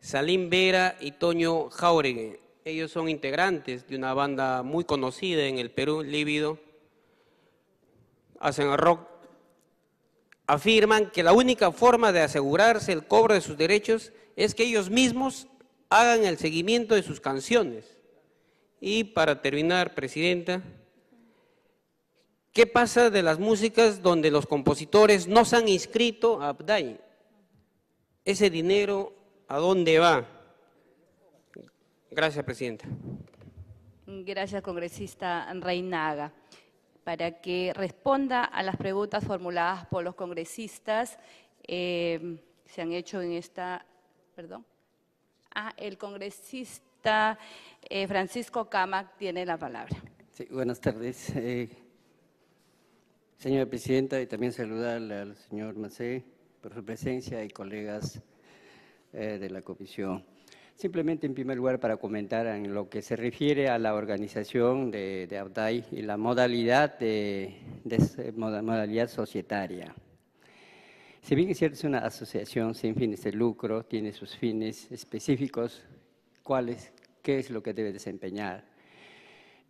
Salim Vera y Toño Jauregue. Ellos son integrantes de una banda muy conocida en el Perú, Lívido. Hacen rock. Afirman que la única forma de asegurarse el cobro de sus derechos es que ellos mismos hagan el seguimiento de sus canciones. Y para terminar, Presidenta, ¿qué pasa de las músicas donde los compositores no se han inscrito a Abdai? Ese dinero ¿A dónde va? Gracias, Presidenta. Gracias, congresista Reinaga. Para que responda a las preguntas formuladas por los congresistas, eh, se han hecho en esta... Perdón. Ah, el congresista eh, Francisco Camac tiene la palabra. Sí, buenas tardes. Eh, señora Presidenta, y también saludar al señor Macé por su presencia y colegas eh, de la comisión. Simplemente, en primer lugar, para comentar en lo que se refiere a la organización de, de Abdai y la modalidad, eh, modalidad societaria. Si bien es cierto, es una asociación sin fines de lucro, tiene sus fines específicos, cuáles, qué es lo que debe desempeñar.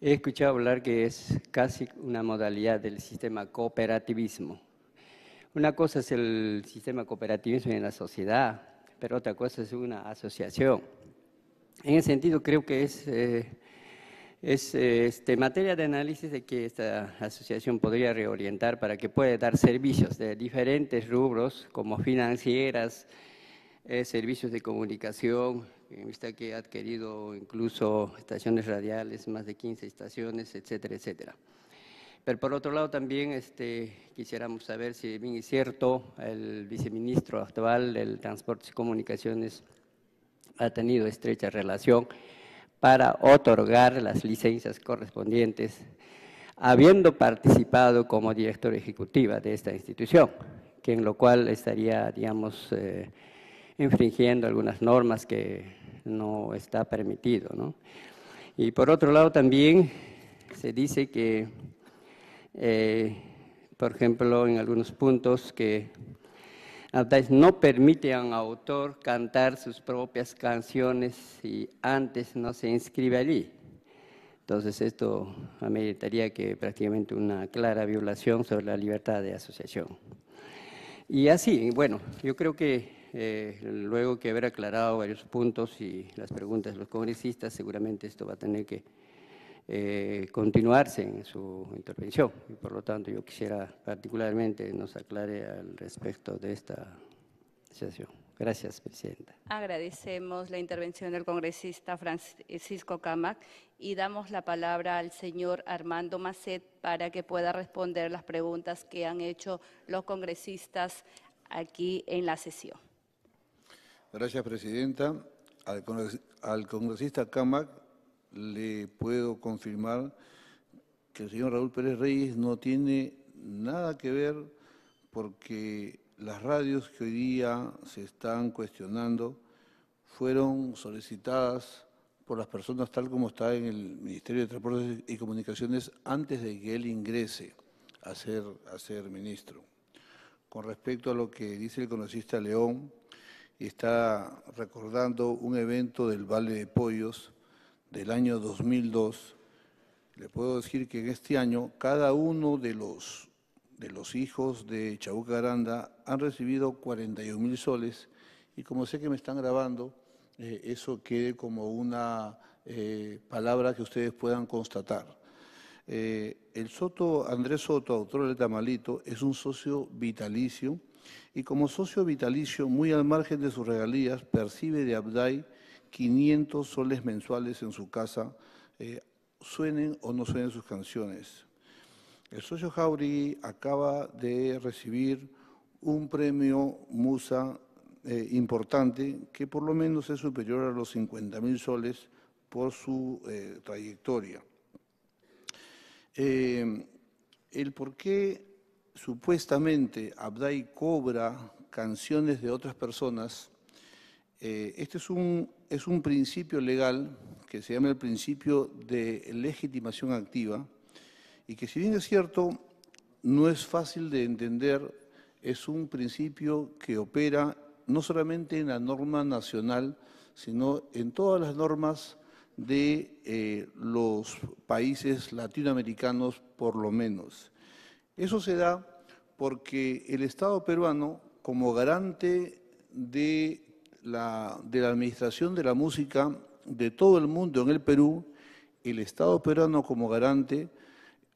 He escuchado hablar que es casi una modalidad del sistema cooperativismo. Una cosa es el sistema cooperativismo en la sociedad, pero otra cosa es una asociación. En ese sentido, creo que es, eh, eh, este, materia de análisis de que esta asociación podría reorientar para que pueda dar servicios de diferentes rubros, como financieras, eh, servicios de comunicación, vista que ha adquirido incluso estaciones radiales, más de 15 estaciones, etcétera, etcétera. Pero por otro lado también este, quisiéramos saber si bien es cierto el viceministro actual del Transportes y Comunicaciones ha tenido estrecha relación para otorgar las licencias correspondientes, habiendo participado como director ejecutiva de esta institución, que en lo cual estaría, digamos, eh, infringiendo algunas normas que no está permitido. Y por otro lado también se dice que eh, por ejemplo, en algunos puntos que no a un autor cantar sus propias canciones si antes no se inscribe allí. Entonces esto ameritaría que prácticamente una clara violación sobre la libertad de asociación. Y así, bueno, yo creo que eh, luego que haber aclarado varios puntos y las preguntas de los congresistas, seguramente esto va a tener que eh, continuarse en su intervención. Y por lo tanto, yo quisiera particularmente nos aclare al respecto de esta sesión. Gracias, Presidenta. Agradecemos la intervención del congresista Francisco Camac y damos la palabra al señor Armando Macet para que pueda responder las preguntas que han hecho los congresistas aquí en la sesión. Gracias, Presidenta. Al, congresista Camac le puedo confirmar que el señor Raúl Pérez Reyes no tiene nada que ver porque las radios que hoy día se están cuestionando fueron solicitadas por las personas tal como está en el Ministerio de Transportes y Comunicaciones antes de que él ingrese a ser, a ser ministro. Con respecto a lo que dice el conocista León, está recordando un evento del Valle de Pollos del año 2002, le puedo decir que en este año cada uno de los, de los hijos de Chabuca Aranda han recibido 41 mil soles y como sé que me están grabando, eh, eso quede como una eh, palabra que ustedes puedan constatar. Eh, el Soto, Andrés Soto, autor del Tamalito, es un socio vitalicio y como socio vitalicio, muy al margen de sus regalías, percibe de Abdai 500 soles mensuales en su casa, eh, suenen o no suenen sus canciones. El socio Jauri acaba de recibir un premio Musa eh, importante que por lo menos es superior a los 50 mil soles por su eh, trayectoria. el por qué supuestamente Abdai cobra canciones de otras personas, este es un es un principio legal que se llama el principio de legitimación activa y que si bien es cierto, no es fácil de entender, es un principio que opera no solamente en la norma nacional, sino en todas las normas de eh, los países latinoamericanos por lo menos. Eso se da porque el Estado peruano, como garante de la, de la administración de la música de todo el mundo en el Perú, el Estado peruano como garante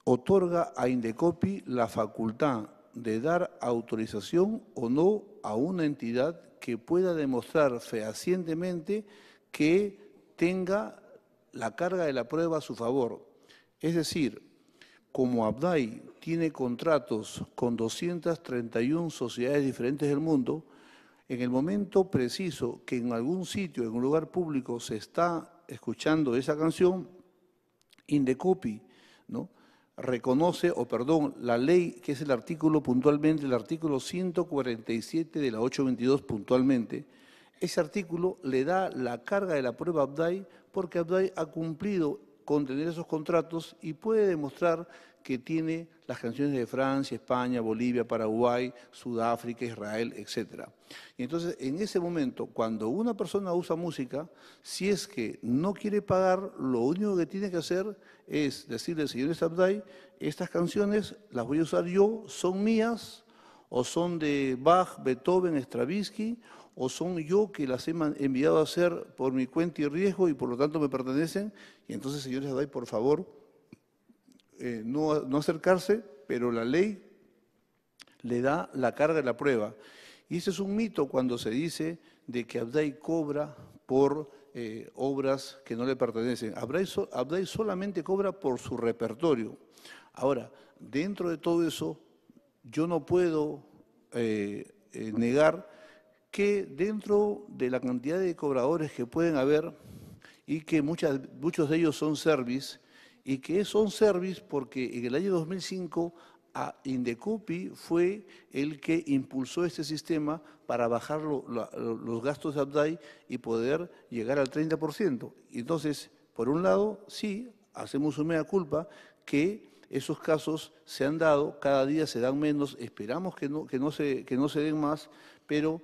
otorga a Indecopi la facultad de dar autorización o no a una entidad que pueda demostrar fehacientemente que tenga la carga de la prueba a su favor. Es decir, como Abdai tiene contratos con 231 sociedades diferentes del mundo, en el momento preciso que en algún sitio, en un lugar público, se está escuchando esa canción, Indecupi, ¿no? reconoce, o perdón, la ley, que es el artículo puntualmente, el artículo 147 de la 822 puntualmente, ese artículo le da la carga de la prueba a Abdai porque Abdai ha cumplido contener esos contratos y puede demostrar que tiene las canciones de Francia, España, Bolivia, Paraguay, Sudáfrica, Israel, etc. Y entonces, en ese momento, cuando una persona usa música, si es que no quiere pagar, lo único que tiene que hacer es decirle, señor Sabdai, estas canciones las voy a usar yo, son mías, o son de Bach, Beethoven, Stravinsky, o son yo que las he enviado a hacer por mi cuenta y riesgo y por lo tanto me pertenecen y entonces, señores Abdai, por favor, eh, no, acercarse, pero la ley le da la carga de la prueba. Y ese es un mito cuando se dice de que Abdai cobra por eh, obras que no le pertenecen. Abdai, solamente cobra por su repertorio. Ahora, dentro de todo eso, yo no puedo eh, negar que dentro de la cantidad de cobradores que pueden haber, y que muchas, muchos de ellos son service, y que son service porque en el año 2005 a Indecupi fue el que impulsó este sistema para bajar los gastos de Abdai y poder llegar al 30%. Entonces, por un lado, sí, hacemos una mea culpa que esos casos se han dado, cada día se dan menos, esperamos que no, que no, se, que no se den más, pero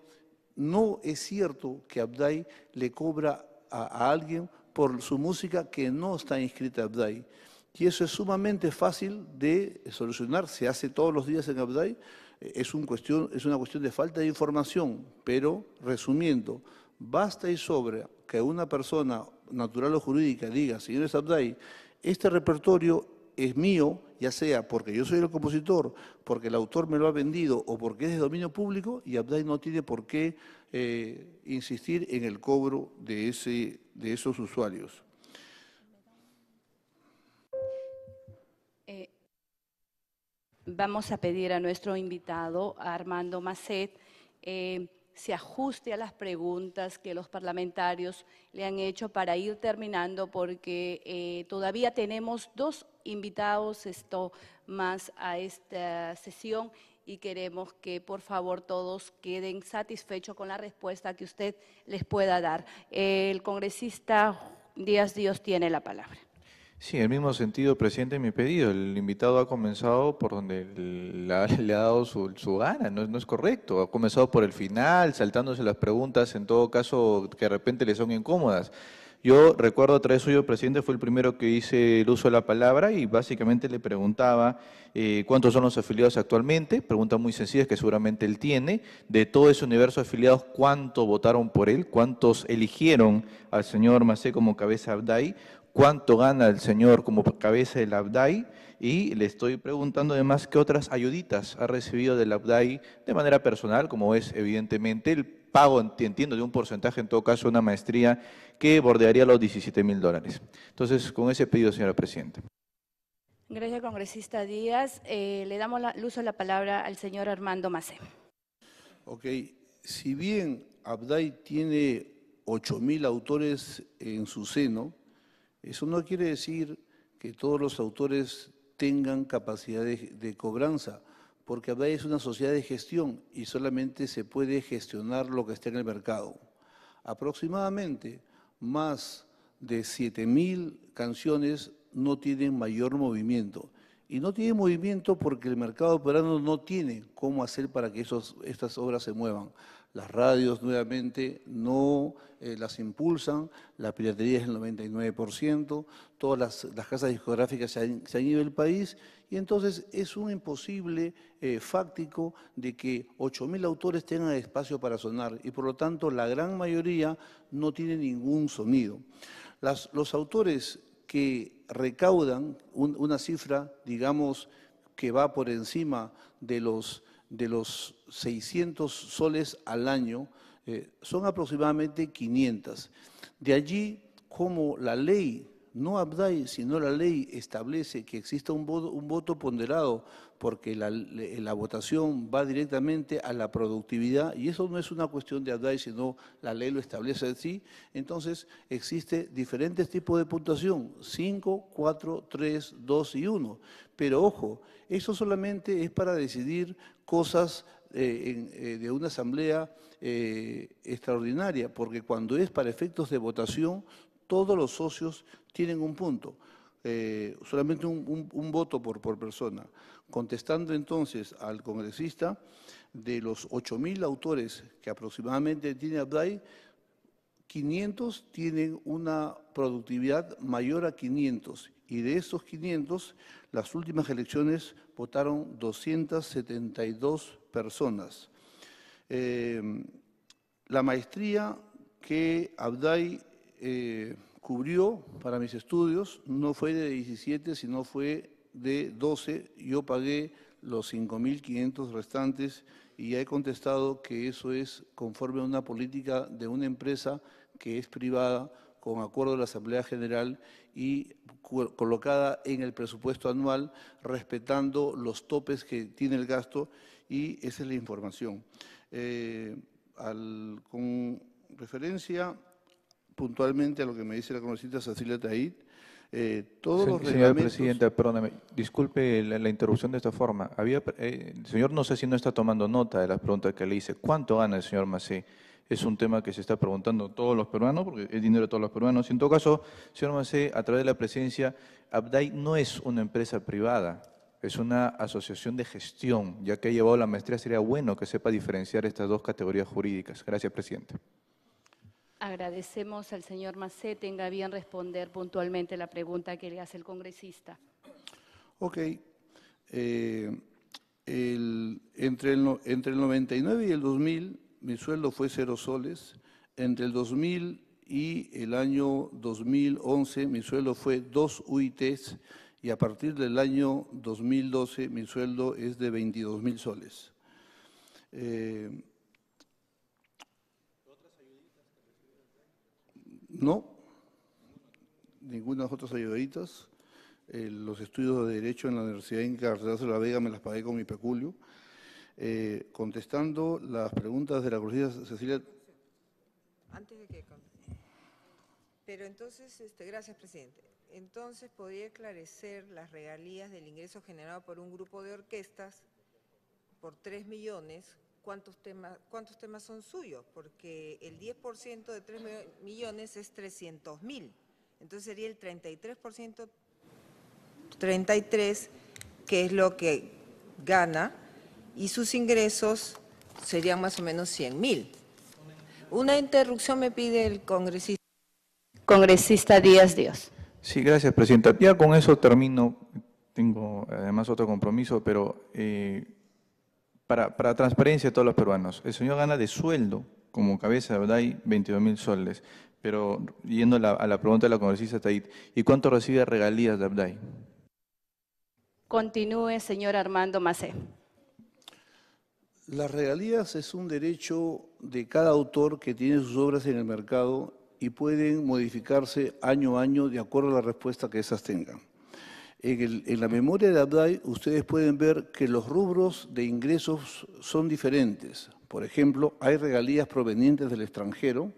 no es cierto que Abdai le cobra a, alguien por su música que no está inscrita en Abdai. Y eso es sumamente fácil de solucionar, se hace todos los días en Abdai. Eh, es, un cuestión, es una cuestión de falta de información, pero resumiendo, basta y sobra que una persona natural o jurídica diga, señores Abdai, este repertorio es mío, ya sea porque yo soy el compositor, porque el autor me lo ha vendido o porque es de dominio público, y Abdai no tiene por qué eh, insistir en el cobro de, ese, de esos usuarios. Eh, vamos a pedir a nuestro invitado, Armando Macet, eh, se ajuste a las preguntas que los parlamentarios le han hecho para ir terminando, porque todavía tenemos dos invitados esto, más a esta sesión y queremos que por favor todos queden satisfechos con la respuesta que usted les pueda dar. El congresista Díaz Dios tiene la palabra. Sí, en el mismo sentido, presidente, mi pedido. El invitado ha comenzado por donde le ha, le dado su, gana, no, no, es correcto. Ha comenzado por el final, saltándose las preguntas, en todo caso, que de repente le son incómodas. Yo recuerdo a través suyo, presidente, fue el primero que hice el uso de la palabra y básicamente le preguntaba eh, cuántos son los afiliados actualmente, preguntas muy sencillas que seguramente él tiene, de todo ese universo de afiliados, cuánto votaron por él, cuántos eligieron al señor Macé como cabeza Abdai, cuánto gana el señor como cabeza del Abdai y le estoy preguntando además qué otras ayuditas ha recibido del Abdai de manera personal, como es evidentemente el pago, entiendo, de un porcentaje, en todo caso, una maestría que bordearía los 17 mil dólares. Entonces, con ese pedido, señora Presidenta. Gracias, congresista Díaz. Eh, le damos la, el uso la palabra al señor Armando Macé. Ok, si bien Abdai tiene 8 mil autores en su seno, eso no quiere decir que todos los autores tengan capacidad de cobranza porque es una sociedad de gestión y solamente se puede gestionar lo que está en el mercado. Aproximadamente más de 7.000 canciones no tienen mayor movimiento. Y no tienen movimiento porque el mercado peruano no tiene cómo hacer para que estas obras se muevan las radios nuevamente no eh, las impulsan, la piratería es el 99%, todas las, casas discográficas se han, ido del país y entonces es un imposible eh, fáctico de que 8.000 autores tengan espacio para sonar y por lo tanto la gran mayoría no tiene ningún sonido. los autores que recaudan una cifra, digamos, que va por encima de los de los 600 soles al año eh, son aproximadamente 500. De allí, como la ley no Abdai, sino la ley establece que exista un voto, ponderado, porque la, votación va directamente a la productividad, y eso no es una cuestión de Abdai, sino la ley lo establece así. Entonces, existe diferentes tipos de puntuación, 5, 4, 3, 2 y 1. Pero ojo, eso solamente es para decidir cosas eh, eh, de una asamblea eh, extraordinaria, porque cuando es para efectos de votación todos los socios tienen un punto, eh, solamente un, voto por, persona. Contestando entonces al congresista, de los 8.000 autores que aproximadamente tiene Abdai, 500 tienen una productividad mayor a 500 y de esos 500, las últimas elecciones votaron 272 personas. Eh, la maestría que Abdai eh, cubrió para mis estudios no fue de 17, sino fue de 12. Yo pagué los 5.500 restantes y he contestado que eso es conforme a una política de una empresa que es privada con acuerdo de la Asamblea General y colocada en el presupuesto anual, respetando los topes que tiene el gasto y esa es la información. Eh, con referencia puntualmente a lo que me dice la conocida Cecilia Taid, eh, todos los Señora Presidenta, perdóname, disculpe la, interrupción de esta forma. Eh, el señor no sé si no está tomando nota de las preguntas que le hice. ¿Cuánto gana el señor Macé? es un tema que se está preguntando todos los peruanos, porque es dinero de todos los peruanos. En todo caso, señor Macé, a través de la presidencia, Abdai no es una empresa privada, es una asociación de gestión. Ya que ha llevado la maestría, sería bueno que sepa diferenciar estas dos categorías jurídicas. Gracias, presidente. Agradecemos al señor Macé, tenga bien responder puntualmente la pregunta que le hace el congresista. Ok. Eh, entre, el, 99 y el 2000 mi sueldo fue cero soles. Entre el 2000 y el año 2011 mi sueldo fue dos UITs y a partir del año 2012 mi sueldo es de 22 mil soles. Eh, No, ninguno de los otros ayudaditas. Eh, los estudios de Derecho en la Universidad de Inca de la Vega me las pagué con mi peculio. Eh, contestando las preguntas de la crucida Cecilia. Antes de que Pero entonces, este, gracias, presidente. Entonces, ¿podría esclarecer las regalías del ingreso generado por un grupo de orquestas por 3 millones cuántos temas, cuántos temas son suyos, porque el 10% de 3 millones es 300 mil. Entonces sería el 33%, 33, que es lo que gana, y sus ingresos serían más o menos 100 mil. Una interrupción me pide el congresista. Congresista Díaz Díaz. Sí, gracias, Presidenta. Ya con eso termino. Tengo además otro compromiso, pero... Eh, para, transparencia a todos los peruanos. El señor gana de sueldo como cabeza de Abdai, 22 mil soles. Pero yendo a la, pregunta de la congresista Taid, ¿y cuánto recibe regalías de Abdai? Continúe, señor Armando Macé. Las regalías es un derecho de cada autor que tiene sus obras en el mercado y pueden modificarse año a año de acuerdo a la respuesta que esas tengan. En, la memoria de Abdai ustedes pueden ver que los rubros de ingresos son diferentes. Por ejemplo, hay regalías provenientes del extranjero,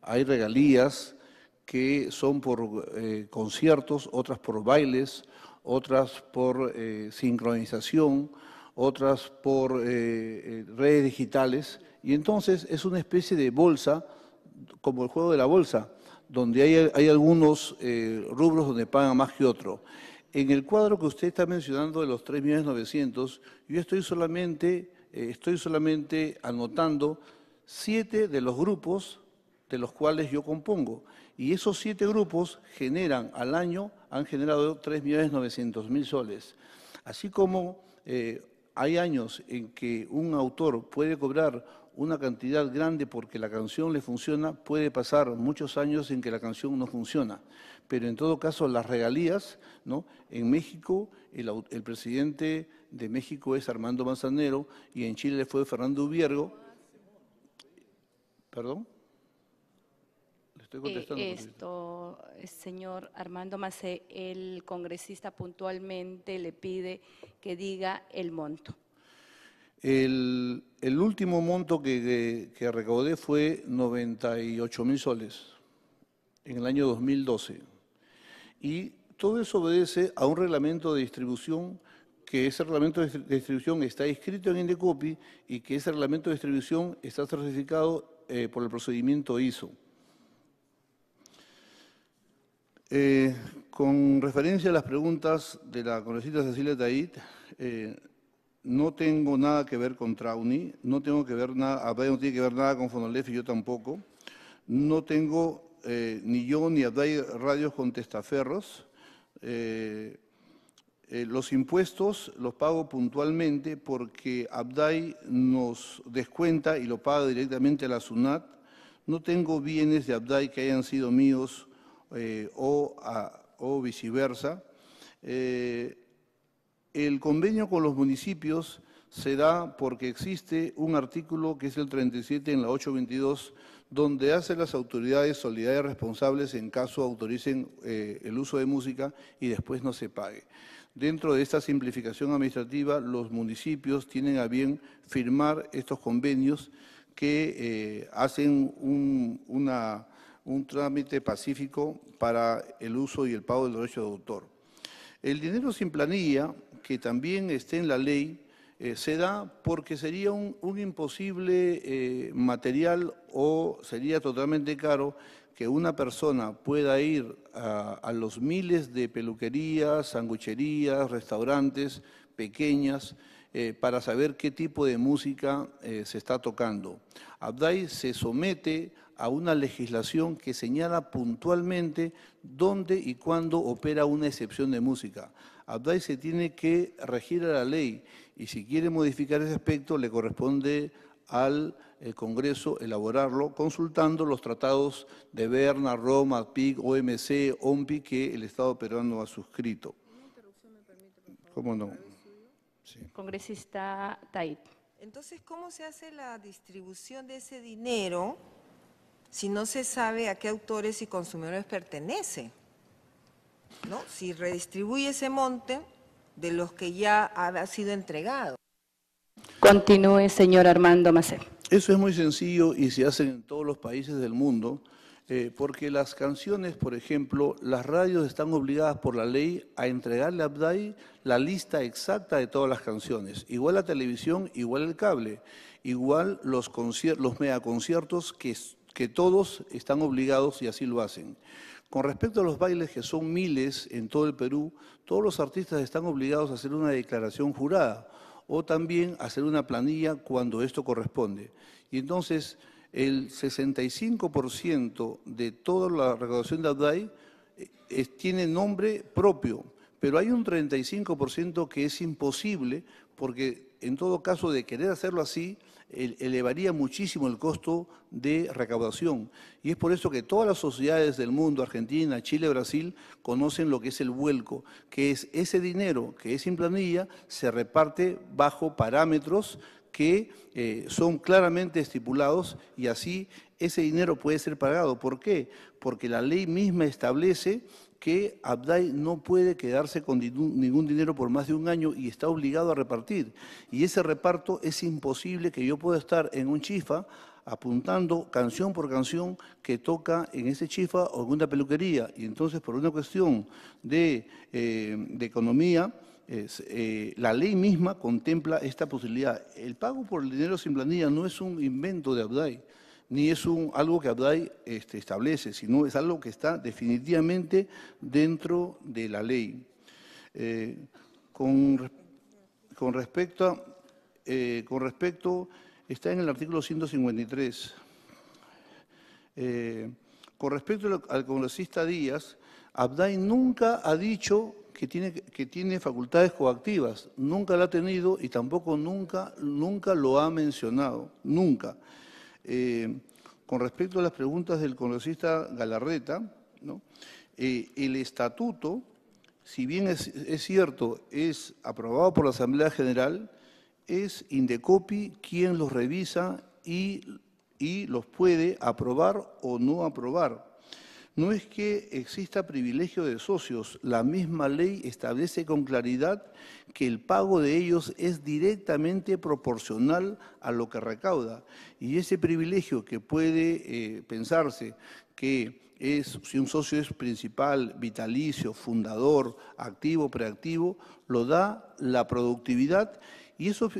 hay regalías que son por eh, conciertos, otras por bailes, otras por eh, sincronización, otras por eh, redes digitales. Y entonces es una especie de bolsa, como el juego de la bolsa, donde hay, hay algunos rubros donde pagan más que otro en el cuadro que usted está mencionando de los 3.900, yo estoy solamente, eh, estoy solamente anotando siete de los grupos de los cuales yo compongo. Y esos siete grupos generan al año, han generado 3.900.000 soles. Así como eh, hay años en que un autor puede cobrar una cantidad grande porque la canción le funciona, puede pasar muchos años en que la canción no funciona pero en todo caso las regalías, ¿no? En México el, presidente de México es Armando Manzanero y en Chile fue Fernando Ubiergo. ¿Perdón? Le estoy eh, contestando. esto, eh, señor Armando Macé, el congresista puntualmente le pide que diga el monto. El, último monto que, que, que recaudé fue 98 mil soles en el año 2012. Y todo eso obedece a un reglamento de distribución que ese reglamento de distribución está escrito en Indecopi y que ese reglamento de distribución está certificado eh, por el procedimiento ISO. Eh, con referencia a las preguntas de la congresista Cecilia Tait, eh, no tengo nada que ver con Trauni, no tengo que ver nada, no tiene que ver nada con Fonolef y yo tampoco. No tengo eh, ni yo ni Abdai Radios Contestaferros. Eh, eh, los impuestos los pago puntualmente porque Abdai nos descuenta y lo paga directamente a la SUNAT. No tengo bienes de Abdai que hayan sido míos o, o, viceversa. el convenio con los municipios se da porque existe un artículo que es el 37 en la 822 donde hacen las autoridades solidarias responsables en caso autoricen eh, el uso de música y después no se pague. Dentro de esta simplificación administrativa, los municipios tienen a bien firmar estos convenios que eh, hacen un, un trámite pacífico para el uso y el pago del derecho de autor. El dinero sin planilla, que también esté en la ley, eh, se da porque sería un, imposible eh, material o sería totalmente caro que una persona pueda ir a, los miles de peluquerías, sangucherías, restaurantes pequeñas eh, para saber qué tipo de música se está tocando. Abdai se somete a una legislación que señala puntualmente dónde y cuándo opera una excepción de música. Abdai se tiene que regir a la ley y si quiere modificar ese aspecto le corresponde al eh, Congreso elaborarlo consultando los tratados de Berna, Roma, PIC, OMC, OMPI que el Estado peruano ha suscrito. ¿Cómo no? Congresista Tait. Entonces, ¿cómo se hace la distribución de ese dinero si no se sabe a qué autores y consumidores pertenece? ¿No? Si redistribuye ese monte, de los que ya ha sido entregado. Continúe, señor Armando Macé. Eso es muy sencillo y se hace en todos los países del mundo, eh, porque las canciones, por ejemplo, las radios están obligadas por la ley a entregarle a Abdai la lista exacta de todas las canciones. Igual la televisión, igual el cable, igual los, los megaconciertos que, que todos están obligados y así lo hacen. Con respecto a los bailes, que son miles en todo el Perú, todos los artistas están obligados a hacer una declaración jurada o también hacer una planilla cuando esto corresponde. Y entonces el 65% de toda la recaudación de ABDAI eh, es, tiene nombre propio, pero hay un 35% que es imposible porque en todo caso de querer hacerlo así, elevaría muchísimo el costo de recaudación. Y es por eso que todas las sociedades del mundo, Argentina, Chile, Brasil, conocen lo que es el vuelco, que es ese dinero que es en planilla, se reparte bajo parámetros que eh, son claramente estipulados y así ese dinero puede ser pagado. ¿Por qué? Porque la ley misma establece que Abdai no puede quedarse con ningún dinero por más de un año y está obligado a repartir. Y ese reparto es imposible que yo pueda estar en un chifa apuntando canción por canción que toca en ese chifa o en una peluquería. Y entonces, por una cuestión de, eh, economía, eh, la ley misma contempla esta posibilidad. El pago por el dinero sin planilla no es un invento de Abdai ni es un, algo que Abdai este, establece, sino es algo que está definitivamente dentro de la ley. Eh, con, respecto eh, con respecto, está en el artículo 153. Eh, con respecto al congresista Díaz, Abdai nunca ha dicho que tiene, que tiene facultades coactivas, nunca la ha tenido y tampoco nunca, nunca lo ha mencionado, nunca. Eh, con respecto a las preguntas del congresista Galarreta, eh, el estatuto, si bien es, cierto, es aprobado por la Asamblea General, es Indecopi quien los revisa y los puede aprobar o no aprobar. No es que exista privilegio de socios, la misma ley establece con claridad que el pago de ellos es directamente proporcional a lo que recauda. Y ese privilegio que puede eh, pensarse que es, si un socio es principal, vitalicio, fundador, activo, preactivo, lo da la productividad y esos,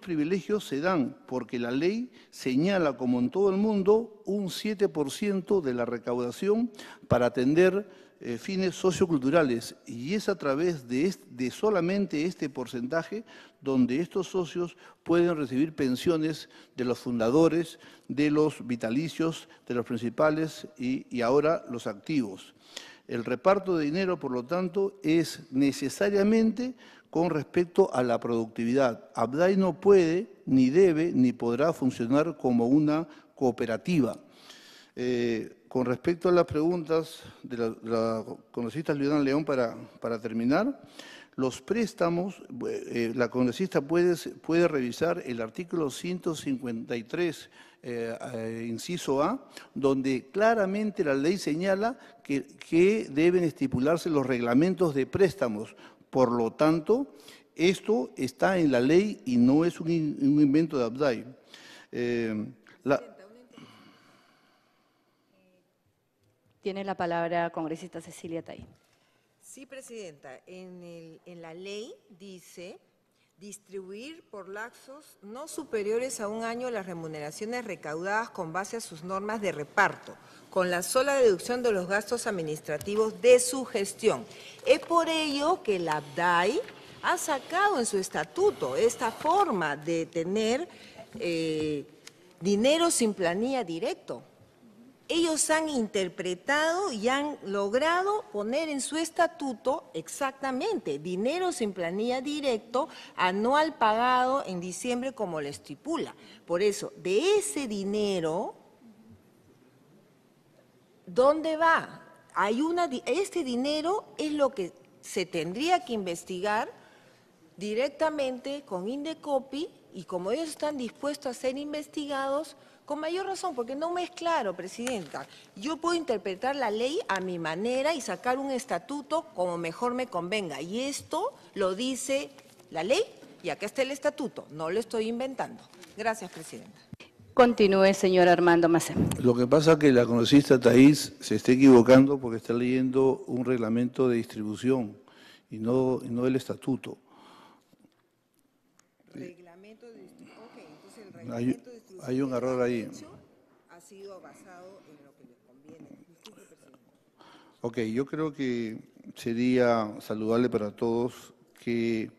privilegios se dan porque la ley señala, como en todo el mundo, un 7% de la recaudación para atender eh, fines socioculturales. Y es a través de, solamente este porcentaje donde estos socios pueden recibir pensiones de los fundadores, de los vitalicios, de los principales y ahora los activos. El reparto de dinero, por lo tanto, es necesariamente con respecto a la productividad. Abdai no puede, ni debe, ni podrá funcionar como una cooperativa. Eh, con respecto a las preguntas de la, congresista León, para, para terminar, los préstamos, eh, eh, la congresista puede, puede, revisar el artículo 153, inciso A, donde claramente la ley señala que deben estipularse los reglamentos de préstamos por lo tanto, esto está en la ley y no es un, invento de Abdai. Eh, la... Tiene la palabra congresista Cecilia Tay. Sí, Presidenta. en la ley dice distribuir por laxos no superiores a un año las remuneraciones recaudadas con base a sus normas de reparto, con la sola deducción de los gastos administrativos de su gestión. Es por ello que la DAI ha sacado en su estatuto esta forma de tener eh, dinero sin planilla directo ellos han interpretado y han logrado poner en su estatuto exactamente dinero sin planilla directo, anual pagado en diciembre como lo estipula. Por eso, de ese dinero, ¿dónde va? Hay una, este dinero es lo que se tendría que investigar directamente con Indecopi y como ellos están dispuestos a ser investigados, con mayor razón, porque no me es claro, Presidenta. Yo puedo interpretar la ley a mi manera y sacar un estatuto como mejor me convenga. Y esto lo dice la ley y acá está el estatuto. No lo estoy inventando. Gracias, Presidenta. Continúe, señor Armando Macem. Lo que pasa es que la conocista Taís se está equivocando porque está leyendo un reglamento de distribución y no, el estatuto. Reglamento de distribución. entonces el reglamento hay un error ahí. Ha sido basado en lo que les conviene. Ok, yo creo que sería saludable para todos que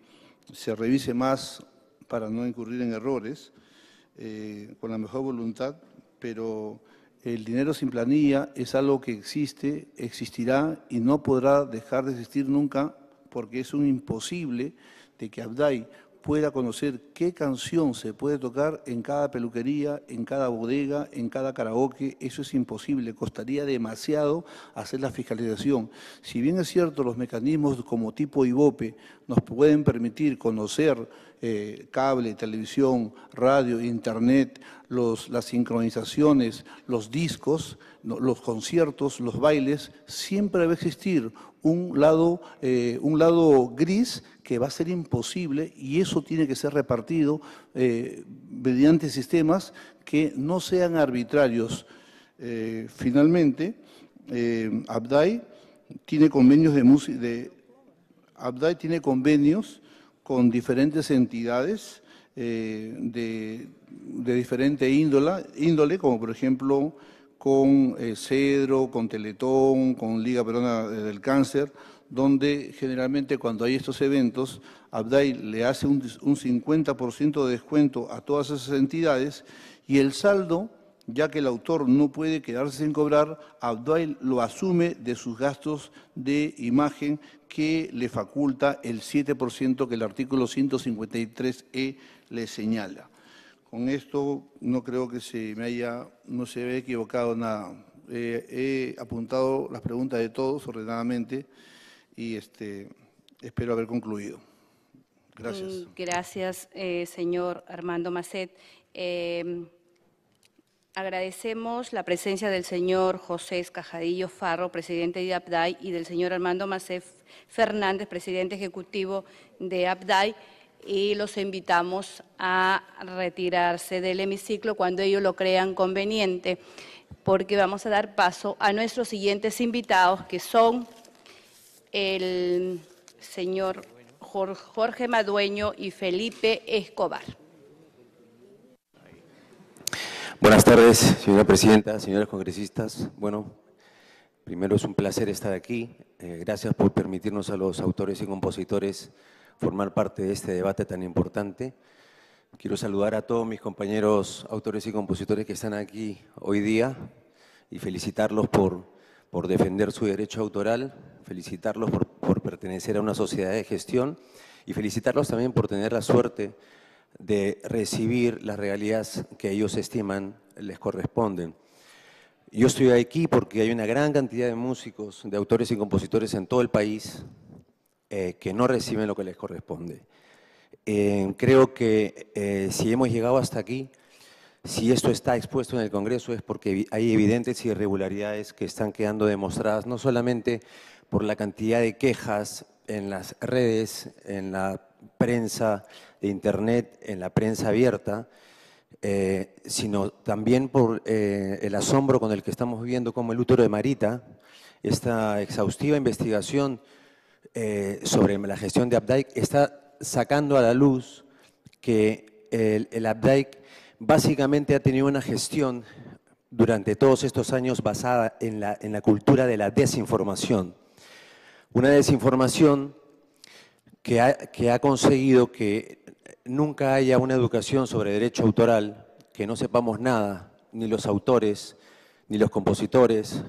se revise más para no incurrir en errores, eh, con la mejor voluntad, pero el dinero sin planilla es algo que existe, existirá y no podrá dejar de existir nunca porque es un imposible de que Abdai pueda conocer qué canción se puede tocar en cada peluquería, en cada bodega, en cada karaoke. Eso es imposible, costaría demasiado hacer la fiscalización. Si bien es cierto, los mecanismos como tipo IVOPE nos pueden permitir conocer eh, cable, televisión, radio, internet, los, las sincronizaciones, los discos, los conciertos, los bailes, siempre va a existir un lado, eh, un lado gris que va a ser imposible y eso tiene que ser repartido eh, mediante sistemas que no sean arbitrarios. finalmente, Abdai tiene convenios de, música, Abdai tiene convenios con diferentes entidades eh, de, diferente índole, índole, como por ejemplo con eh, Cedro, con Teletón, con Liga Perdona del Cáncer, donde generalmente cuando hay estos eventos, Abdai le hace un, 50% de descuento a todas esas entidades y el saldo, ya que el autor no puede quedarse sin cobrar, Abdai lo asume de sus gastos de imagen que le faculta el 7% que el artículo 153E le señala. Con esto no creo que se me haya, no se haya equivocado nada. he apuntado las preguntas de todos ordenadamente y este, espero haber concluido. Gracias. Mm, gracias, eh, señor Armando Macet. Em, agradecemos la presencia del señor José Escajadillo Farro, presidente de IAPDAI, y del señor Armando Macet, Fernández, presidente ejecutivo de ABDAI, y los invitamos a retirarse del hemiciclo cuando ellos lo crean conveniente, porque vamos a dar paso a nuestros siguientes invitados, que son el señor Jorge Madueño y Felipe Escobar. Buenas tardes, señora presidenta, señores congresistas. Bueno, primero es un placer estar aquí. Eh, gracias por permitirnos a los autores y compositores formar parte de este debate tan importante. Quiero saludar a todos mis compañeros autores y compositores que están aquí hoy día y felicitarlos por, por defender su derecho autoral, felicitarlos por, por pertenecer a una sociedad de gestión y felicitarlos también por tener la suerte de recibir las realidades que ellos estiman les corresponden. Yo estoy aquí porque hay una gran cantidad de músicos, de autores y compositores en todo el país eh, que no reciben lo que les corresponde. Eh, creo que eh, si hemos llegado hasta aquí, si esto está expuesto en el Congreso es porque hay evidentes irregularidades que están quedando demostradas, no solamente por la cantidad de quejas en las redes, en la prensa de Internet, en la prensa abierta, eh, sino también por eh, el asombro con el que estamos viendo como el útero de Marita, esta exhaustiva investigación eh, sobre la gestión de Abdike, está sacando a la luz que el, Abdike básicamente ha tenido una gestión durante todos estos años basada en la, cultura de la desinformación. Una desinformación que ha conseguido que nunca haya una educación sobre derecho autoral que no sepamos nada, ni los autores, ni los compositores,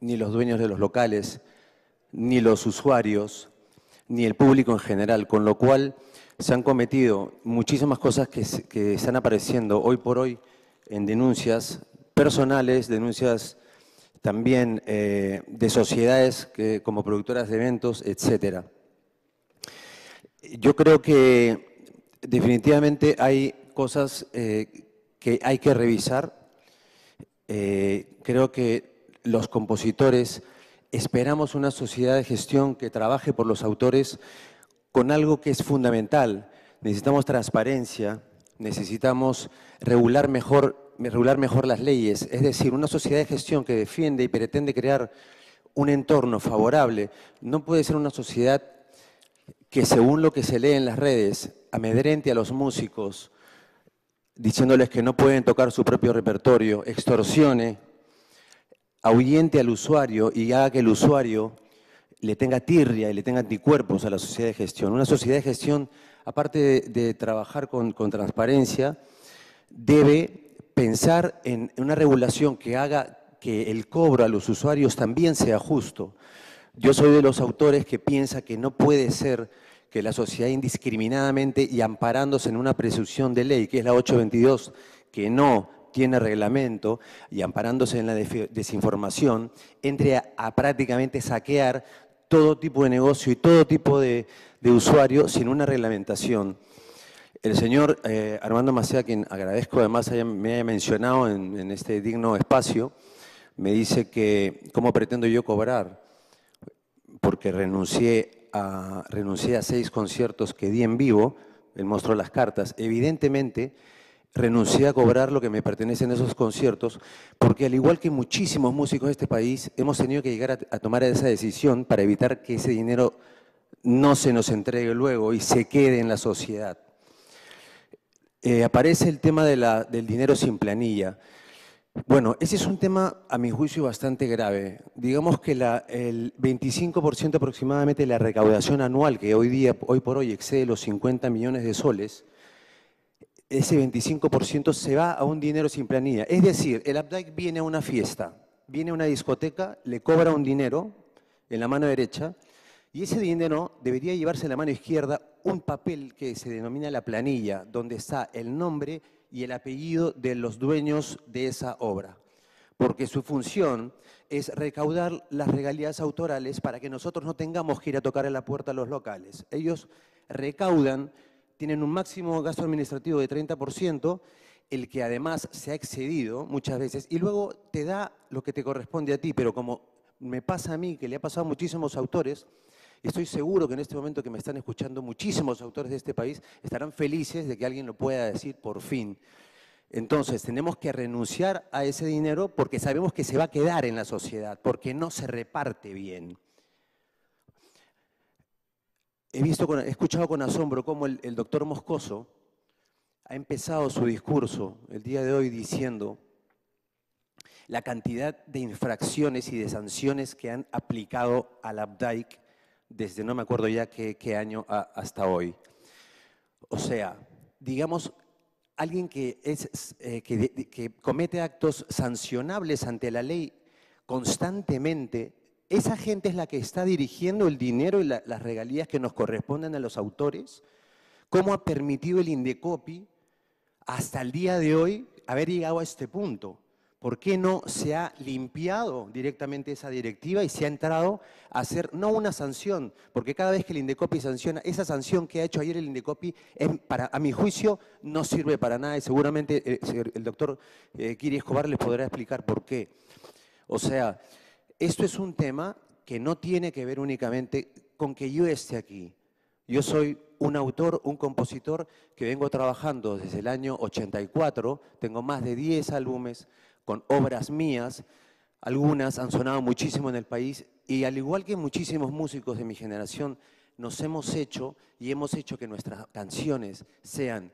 ni los dueños de los locales, ni los usuarios, ni el público en general, con lo cual se han cometido muchísimas cosas que, están apareciendo hoy por hoy en denuncias personales, denuncias también eh, de sociedades que, como productoras de eventos, etc. Yo creo que definitivamente hay cosas eh, que hay que revisar. Eh, creo que los compositores esperamos una sociedad de gestión que trabaje por los autores con algo que es fundamental. Necesitamos transparencia, necesitamos regular mejor, regular mejor las leyes. Es decir, una sociedad de gestión que defiende y pretende crear un entorno favorable no puede ser una sociedad que según lo que se lee en las redes amedrente a los músicos, diciéndoles que no pueden tocar su propio repertorio, extorsione, ahuyente al usuario y haga que el usuario le tenga tirria y le tenga anticuerpos a la sociedad de gestión. Una sociedad de gestión, aparte de, trabajar con, con transparencia, debe pensar en una regulación que haga que el cobro a los usuarios también sea justo. Yo soy de los autores que piensa que no puede ser que la sociedad indiscriminadamente y amparándose en una presunción de ley, que es la 822, que no tiene reglamento y amparándose en la desinformación, entre a, prácticamente saquear todo tipo de negocio y todo tipo de, usuario sin una reglamentación. El señor Armando eh, Armando Macea, quien agradezco además me haya mencionado en, este digno espacio, me dice que cómo pretendo yo cobrar, porque renuncié renuncié a seis conciertos que di en vivo, el mostró las cartas, evidentemente renuncié a cobrar lo que me pertenece en esos conciertos, porque al igual que muchísimos músicos de este país, hemos tenido que llegar a, tomar esa decisión para evitar que ese dinero no se nos entregue luego y se quede en la sociedad. Eh, aparece el tema del dinero sin planilla. Bueno, ese es un tema, a mi juicio, bastante grave. Digamos que el 25% aproximadamente de la recaudación anual, que hoy, día, hoy por hoy excede los 50 millones de soles, ese 25% se va a un dinero sin planilla. Es decir, el updike viene a una fiesta, viene a una discoteca, le cobra un dinero en la mano derecha, y ese dinero debería llevarse en la mano izquierda un papel que se denomina la planilla, donde está el nombre, y el apellido de los dueños de esa obra, porque su función es recaudar las regalías autorales para que nosotros no tengamos que ir a tocar a la puerta a los locales. Ellos recaudan, tienen un máximo gasto administrativo de 30%, el que además se ha excedido muchas veces, y luego te da lo que te corresponde a ti, pero como me pasa a mí, que le ha pasado a muchísimos autores, Estoy seguro que en este momento que me están escuchando muchísimos autores de este país estarán felices de que alguien lo pueda decir por fin. Entonces, tenemos que renunciar a ese dinero porque sabemos que se va a quedar en la sociedad, porque no se reparte bien. He, visto he escuchado con asombro cómo el, doctor Moscoso ha empezado su discurso el día de hoy diciendo la cantidad de infracciones y de sanciones que han aplicado al Abdike desde no me acuerdo ya qué, año hasta hoy. O sea, digamos, alguien que, es, eh, que, comete actos sancionables ante la ley constantemente, esa gente es la que está dirigiendo el dinero y las regalías que nos corresponden a los autores. ¿Cómo ha permitido el Indecopi hasta el día de hoy haber llegado a este punto? ¿por qué no se ha limpiado directamente esa directiva y se ha entrado a hacer, no una sanción, porque cada vez que el Indecopi sanciona, esa sanción que ha hecho ayer el Indecopi, a mi juicio, no sirve para nada y seguramente eh, el doctor eh, Kiri Escobar les podrá explicar por qué. O sea, esto es un tema que no tiene que ver únicamente con que yo esté aquí. Yo soy un autor, un compositor que vengo trabajando desde el año 84, tengo más de 10 álbumes, con obras mías. Algunas han sonado muchísimo en el país y al igual que muchísimos músicos de mi generación, nos hemos hecho y hemos hecho que nuestras canciones sean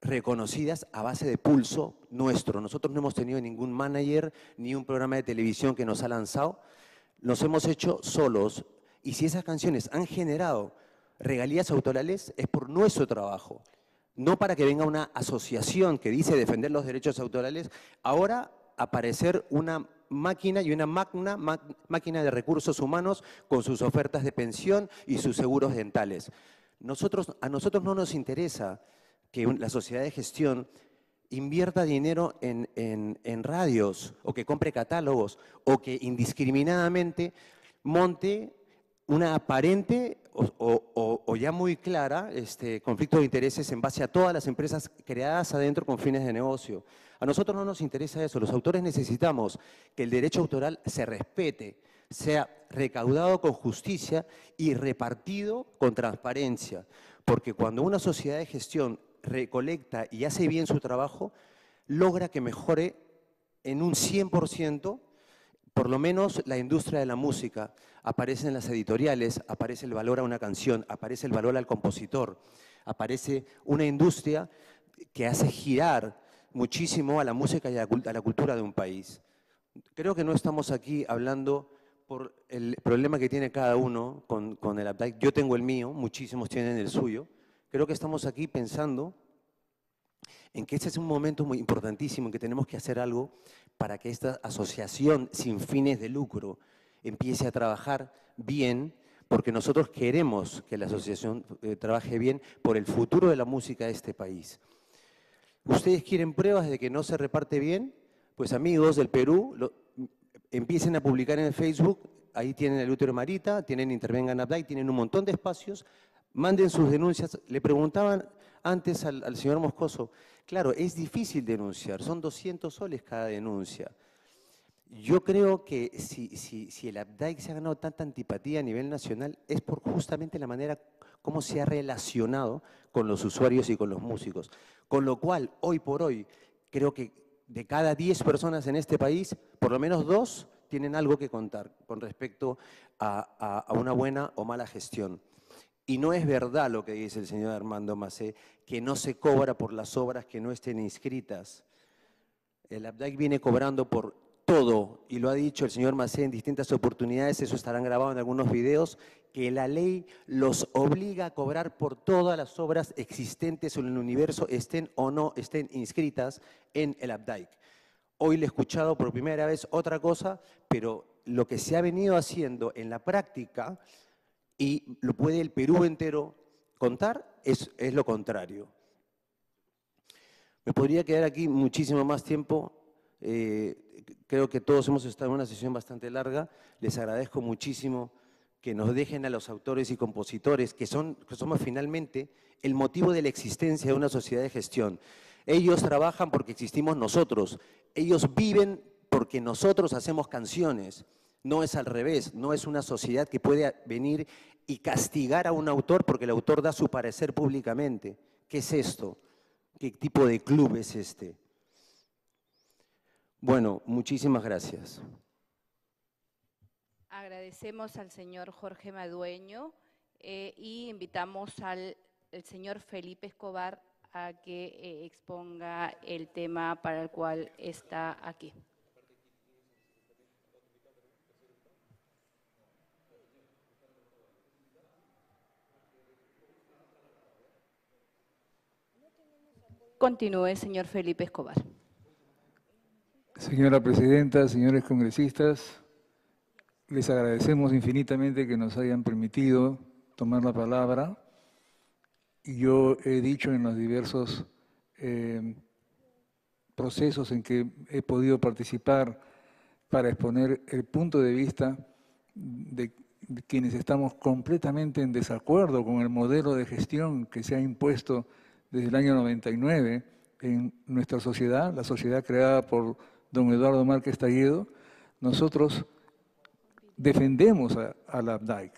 reconocidas a base de pulso nuestro. Nosotros no hemos tenido ningún manager ni un programa de televisión que nos ha lanzado. Nos hemos hecho solos y si esas canciones han generado regalías autorales es por nuestro trabajo, no para que venga una asociación que dice defender los derechos autorales. Ahora aparecer una máquina y una máquina de recursos humanos con sus ofertas de pensión y sus seguros dentales. a nosotros no nos interesa que la sociedad de gestión invierta dinero en radios o que compre catálogos o que indiscriminadamente monte una aparente o, ya muy clara este conflicto de intereses en base a todas las empresas creadas adentro con fines de negocio. A nosotros no nos interesa eso. Los autores necesitamos que el derecho autoral se respete, sea recaudado con justicia y repartido con transparencia. Porque cuando una sociedad de gestión recolecta y hace bien su trabajo, logra que mejore en un 100% por lo menos la industria de la música, aparece en las editoriales, aparece el valor a una canción, aparece el valor al compositor, aparece una industria que hace girar muchísimo a la música y a la cultura de un país. Creo que no estamos aquí hablando por el problema que tiene cada uno con, el update. Yo tengo el mío, muchísimos tienen el suyo. Creo que estamos aquí pensando en que este es un momento muy importantísimo en que tenemos que hacer algo para que esta asociación sin fines de lucro empiece a trabajar bien, porque nosotros queremos que la asociación eh, trabaje bien por el futuro de la música de este país. ¿Ustedes quieren pruebas de que no se reparte bien? Pues amigos del Perú, empiecen a publicar en el Facebook, ahí tienen el útero Marita, tienen Intervengan Abdai, tienen un montón de espacios, manden sus denuncias. Le preguntaban antes al señor Moscoso, Claro, es difícil denunciar, son 200 soles cada denuncia. Yo creo que si, el Abdaic se ha ganado tanta antipatía a nivel nacional es por justamente la manera como se ha relacionado con los usuarios y con los músicos. Con lo cual, hoy por hoy, creo que de cada 10 personas en este país, por lo menos dos tienen algo que contar con respecto a una buena o mala gestión. Y no es verdad lo que dice el señor Armando Macé, que no se cobra por las obras que no estén inscritas. El ABDAC viene cobrando por todo, y lo ha dicho el señor Macé en distintas oportunidades, eso estarán grabado en algunos videos, que la ley los obliga a cobrar por todas las obras existentes en el universo, estén o no estén inscritas en el ABDAC. Hoy le he escuchado por primera vez otra cosa, pero lo que se ha venido haciendo en la práctica y lo puede el Perú entero contar, es, lo contrario. Me podría quedar aquí muchísimo más tiempo. Eh, creo que todos hemos estado en una sesión bastante larga. Les agradezco muchísimo que nos dejen a los autores y compositores, que, son, que somos finalmente el motivo de la existencia de una sociedad de gestión. Ellos trabajan porque existimos nosotros. Ellos viven porque nosotros hacemos canciones. No es al revés, no es una sociedad que puede venir y castigar a un autor porque el autor da su parecer públicamente. ¿Qué es esto? ¿Qué tipo de club es este? Bueno, muchísimas gracias. Agradecemos al señor Jorge Madueño eh, y invitamos al señor Felipe Escobar a que eh, exponga el tema para el cual está aquí. Continúe, señor Felipe Escobar. Señora Presidenta, señores congresistas, les agradecemos infinitamente que nos hayan permitido tomar la palabra. Yo he dicho en los diversos eh, procesos en que he podido participar para exponer el punto de vista de quienes estamos completamente en desacuerdo con el modelo de gestión que se ha impuesto desde el año 99 en nuestra sociedad, la sociedad creada por don Eduardo Márquez Talledo, nosotros defendemos a, la ABDAIC,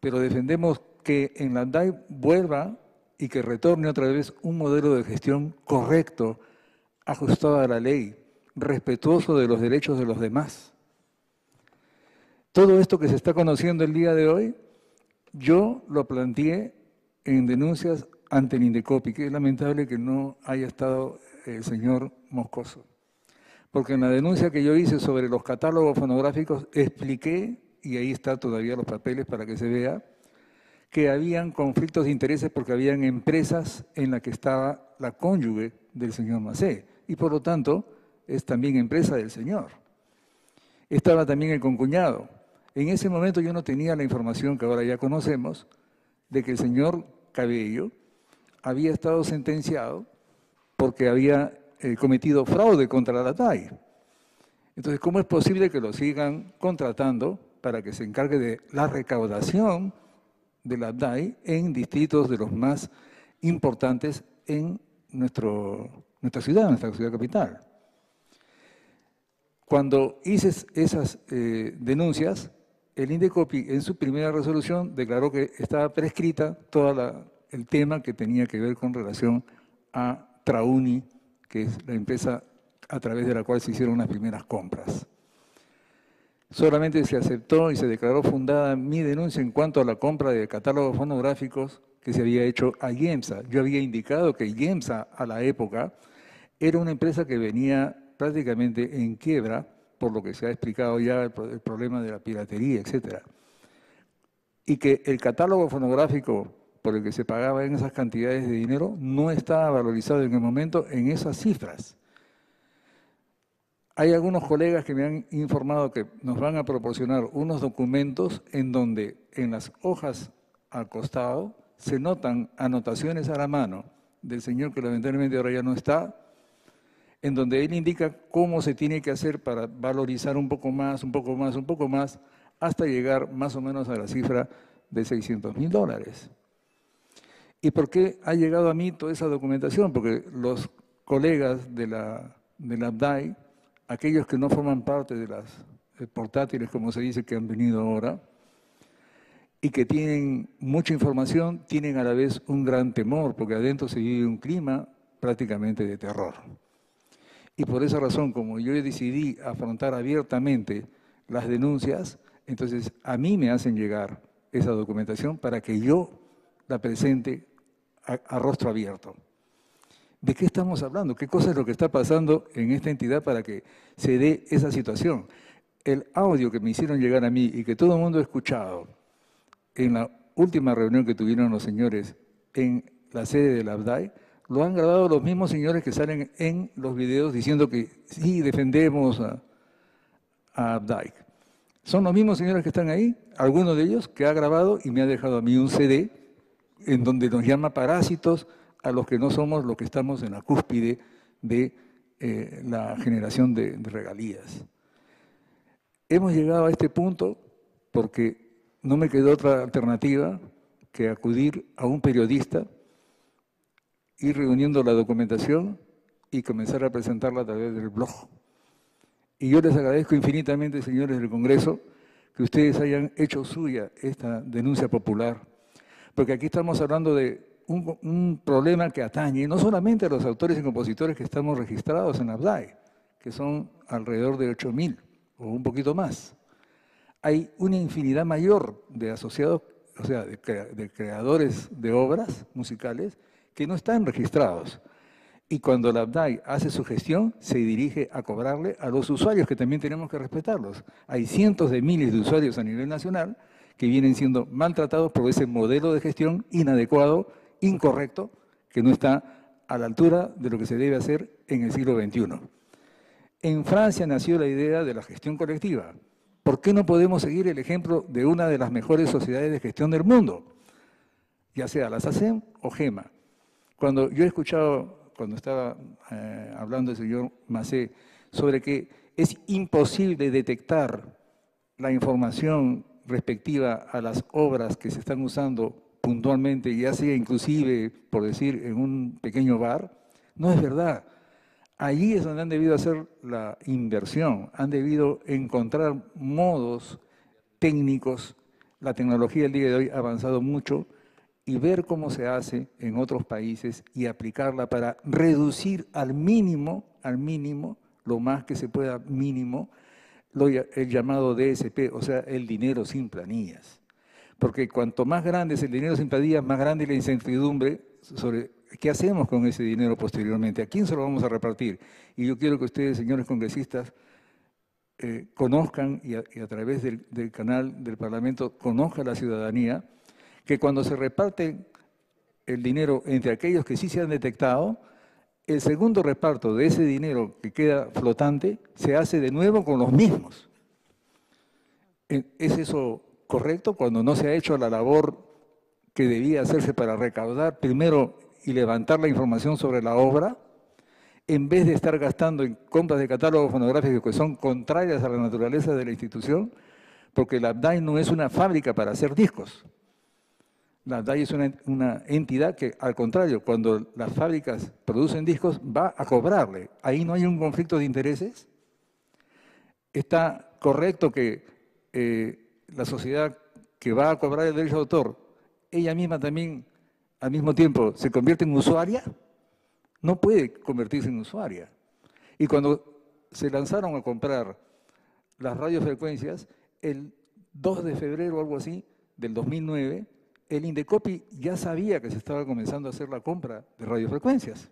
pero defendemos que en la ABDAIC vuelva y que retorne otra vez un modelo de gestión correcto, ajustado a la ley, respetuoso de los derechos de los demás. Todo esto que se está conociendo el día de hoy, yo lo planteé en denuncias ante el INDECOPI, que es lamentable que no haya estado el señor Moscoso. Porque en la denuncia que yo hice sobre los catálogos fonográficos expliqué, y ahí están todavía los papeles para que se vea, que habían conflictos de intereses porque habían empresas en las que estaba la cónyuge del señor Macé, y por lo tanto es también empresa del señor. Estaba también el concuñado. En ese momento yo no tenía la información que ahora ya conocemos de que el señor Cabello había estado sentenciado porque había eh, cometido fraude contra la DAI. Entonces, ¿cómo es posible que lo sigan contratando para que se encargue de la recaudación de la DAI en distritos de los más importantes en nuestro, nuestra ciudad, nuestra ciudad capital? Cuando hice esas eh, denuncias, el INDECOPI en su primera resolución declaró que estaba prescrita toda la el tema que tenía que ver con relación a Trauni, que es la empresa a través de la cual se hicieron las primeras compras. Solamente se aceptó y se declaró fundada mi denuncia en cuanto a la compra de catálogos fonográficos que se había hecho a IEMSA. Yo había indicado que IEMSA a la época era una empresa que venía prácticamente en quiebra, por lo que se ha explicado ya el, el problema de la piratería, etc. Y que el catálogo fonográfico por el que se pagaba en esas cantidades de dinero no estaba valorizado en el momento en esas cifras. Hay algunos colegas que me han informado que nos van a proporcionar unos documentos en donde en las hojas al costado se notan anotaciones a la mano del señor que lamentablemente ahora ya no está, en donde él indica cómo se tiene que hacer para valorizar un poco más, un poco más, un poco más, hasta llegar más o menos a la cifra de 600 mil dólares. ¿Y por qué ha llegado a mí toda esa documentación? Porque los colegas de la, de ABDAI, aquellos que no forman parte de las eh, portátiles, como se dice, que han venido ahora, y que tienen mucha información, tienen a la vez un gran temor, porque adentro se vive un clima prácticamente de terror. Y por esa razón, como yo decidí afrontar abiertamente las denuncias, entonces a mí me hacen llegar esa documentación para que yo la presente a, rostro abierto. ¿De qué estamos hablando? ¿Qué cosa es lo que está pasando en esta entidad para que se dé esa situación? El audio que me hicieron llegar a mí y que todo el mundo ha escuchado en la última reunión que tuvieron los señores en la sede del Abdai, lo han grabado los mismos señores que salen en los videos diciendo que sí, defendemos a, a Son los mismos señores que están ahí, algunos de ellos que ha grabado y me ha dejado a mí un CD en donde nos llama parásitos a los que no somos los que estamos en la cúspide de eh, la generación de, de regalías. Hemos llegado a este punto porque no me quedó otra alternativa que acudir a un periodista, ir reuniendo la documentación y comenzar a presentarla a través del blog. Y yo les agradezco infinitamente, señores del Congreso, que ustedes hayan hecho suya esta denuncia popular porque aquí estamos hablando de un, problema que atañe no solamente a los autores y compositores que estamos registrados en ABDAI, que son alrededor de 8.000 o un poquito más. Hay una infinidad mayor de asociados, o sea, de, de creadores de obras musicales que no están registrados. Y cuando la ABDAI hace su gestión, se dirige a cobrarle a los usuarios, que también tenemos que respetarlos. Hay cientos de miles de usuarios a nivel nacional que vienen siendo maltratados por ese modelo de gestión inadecuado, incorrecto, que no está a la altura de lo que se debe hacer en el siglo XXI. En Francia nació la idea de la gestión colectiva. ¿Por qué no podemos seguir el ejemplo de una de las mejores sociedades de gestión del mundo? Ya sea la SACEM o GEMA. Cuando yo he escuchado, cuando estaba eh, hablando el señor Macé, sobre que es imposible detectar la información respectiva a las obras que se están usando puntualmente, ya sea inclusive, por decir, en un pequeño bar, no es verdad. Allí es donde han debido hacer la inversión, han debido encontrar modos técnicos. La tecnología del día de hoy ha avanzado mucho y ver cómo se hace en otros países y aplicarla para reducir al mínimo, al mínimo, lo más que se pueda mínimo, lo, el llamado DSP, o sea, el dinero sin planillas. Porque cuanto más grande es el dinero sin planillas, más grande es la incertidumbre sobre qué hacemos con ese dinero posteriormente, a quién se lo vamos a repartir. Y yo quiero que ustedes, señores congresistas, eh, conozcan y a, través del, canal del Parlamento conozca a la ciudadanía que cuando se reparte el dinero entre aquellos que sí se han detectado, el segundo reparto de ese dinero que queda flotante se hace de nuevo con los mismos. ¿E-, ¿Es eso correcto cuando no se ha hecho la labor que debía hacerse para recaudar primero y levantar la información sobre la obra? En vez de estar gastando en compras de catálogos fonográficos que son contrarias a la naturaleza de la institución, porque la DAI no es una fábrica para hacer discos. La DAI es una, entidad que, al contrario, cuando las fábricas producen discos, va a cobrarle. Ahí no hay un conflicto de intereses. Está correcto que eh, la sociedad que va a cobrar el derecho de autor, ella misma también, al mismo tiempo, se convierte en usuaria. No puede convertirse en usuaria. Y cuando se lanzaron a comprar las radiofrecuencias, el 2 de febrero o algo así del 2009, el Indecopi ya sabía que se estaba comenzando a hacer la compra de radiofrecuencias.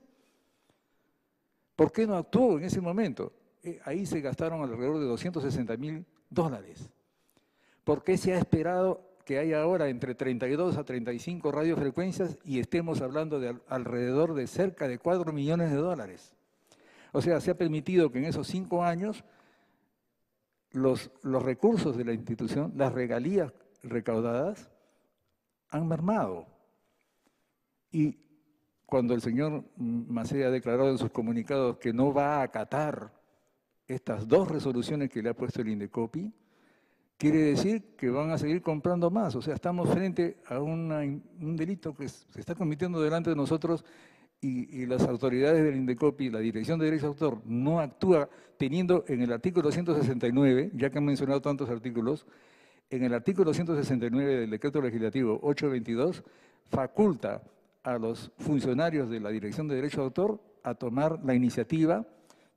¿Por qué no actuó en ese momento? Eh, ahí se gastaron alrededor de 260 mil dólares. ¿Por qué se ha esperado que haya ahora entre 32 a 35 radiofrecuencias y estemos hablando de alrededor de cerca de 4 millones de dólares. O sea, se ha permitido que en esos cinco años los, los recursos de la institución, las regalías recaudadas, han mermado. Y cuando el señor Macé ha declarado en sus comunicados que no va a acatar estas dos resoluciones que le ha puesto el INDECOPI, quiere decir que van a seguir comprando más. O sea, estamos frente a un delito que se está cometiendo delante de nosotros y, las autoridades del INDECOPI, la Dirección de Derechos Autor, no actúa teniendo en el artículo 169, ya que han mencionado tantos artículos, en el artículo 169 del decreto legislativo 822, faculta a los funcionarios de la Dirección de Derecho de Autor a tomar la iniciativa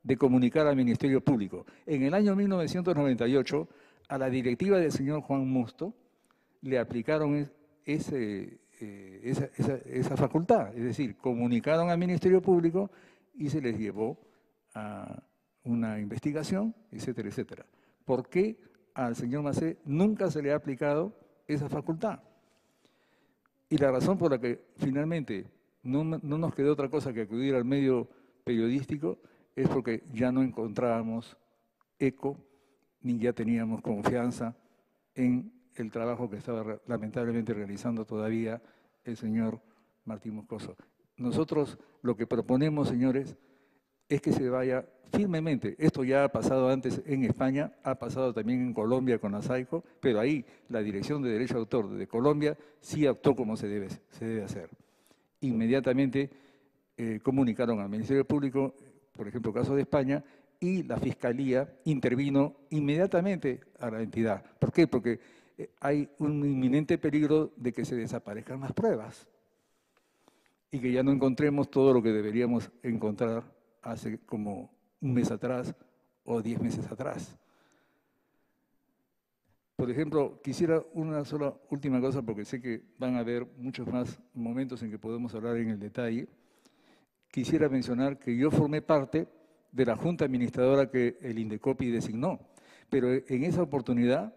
de comunicar al Ministerio Público. En el año 1998, a la directiva del señor Juan Musto le aplicaron eh, esa, esa, facultad, es decir, comunicaron al Ministerio Público y se les llevó a una investigación, etcétera, etcétera. ¿Por qué? al señor Macé nunca se le ha aplicado esa facultad. Y la razón por la que finalmente no, no nos quedó otra cosa que acudir al medio periodístico es porque ya no encontrábamos eco ni ya teníamos confianza en el trabajo que estaba lamentablemente realizando todavía el señor Martín Moscoso. Nosotros lo que proponemos, señores, es que se vaya firmemente. Esto ya ha pasado antes en España, ha pasado también en Colombia con Asaico, pero ahí la Dirección de Derecho de Autor de Colombia sí actuó como se debe, hacer. Inmediatamente eh, comunicaron al Ministerio Público, por ejemplo, caso de España, y la Fiscalía intervino inmediatamente a la entidad. ¿Por qué? Porque eh, hay un inminente peligro de que se desaparezcan las pruebas y que ya no encontremos todo lo que deberíamos encontrar hace como un mes atrás o diez meses atrás. Por ejemplo, quisiera una sola última cosa, porque sé que van a haber muchos más momentos en que podemos hablar en el detalle. Quisiera mencionar que yo formé parte de la junta administradora que el INDECOPI designó, pero en esa oportunidad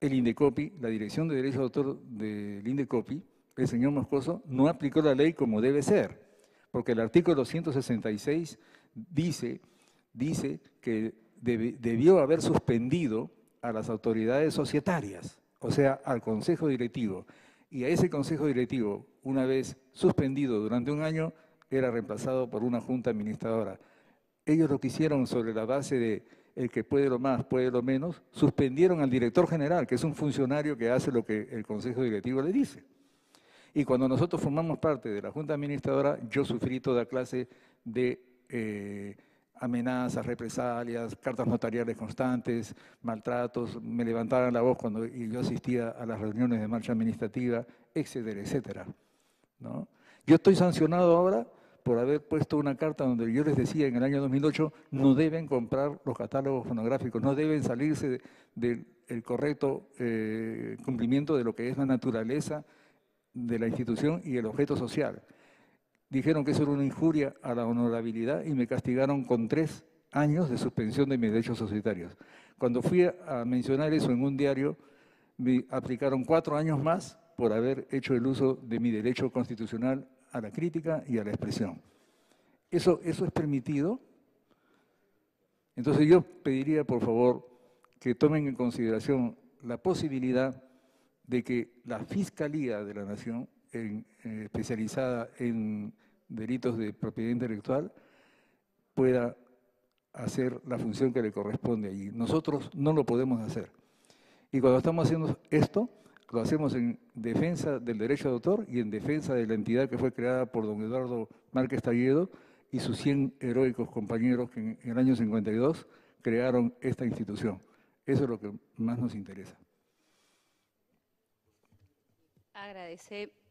el INDECOPI, la Dirección de Derecho de Autor del INDECOPI, el señor Moscoso, no aplicó la ley como debe ser porque el artículo 266 dice, dice que debió haber suspendido a las autoridades societarias, o sea, al Consejo Directivo. Y a ese Consejo Directivo, una vez suspendido durante un año, era reemplazado por una junta administradora. Ellos lo que hicieron sobre la base de el que puede lo más, puede lo menos, suspendieron al director general, que es un funcionario que hace lo que el Consejo Directivo le dice. Y cuando nosotros formamos parte de la Junta Administradora, yo sufrí toda clase de eh, amenazas, represalias, cartas notariales constantes, maltratos, me levantaban la voz cuando yo asistía a las reuniones de marcha administrativa, etcétera, etcétera. Yo estoy sancionado ahora por haber puesto una carta donde yo les decía en el año 2008, no deben comprar los catálogos fonográficos, no deben salirse del correcto eh, cumplimiento de lo que es la naturaleza de la institución y el objeto social. Dijeron que eso era una injuria a la honorabilidad y me castigaron con tres años de suspensión de mis derechos societarios. Cuando fui a mencionar eso en un diario, me aplicaron cuatro años más por haber hecho el uso de mi derecho constitucional a la crítica y a la expresión. ¿Eso, eso es permitido? Entonces yo pediría, por favor, que tomen en consideración la posibilidad de que la Fiscalía de la Nación, en, eh, especializada en delitos de propiedad intelectual, pueda hacer la función que le corresponde allí. Nosotros no lo podemos hacer. Y cuando estamos haciendo esto, lo hacemos en defensa del derecho de autor y en defensa de la entidad que fue creada por don Eduardo Márquez Talledo y sus 100 heroicos compañeros que en el año 52 crearon esta institución. Eso es lo que más nos interesa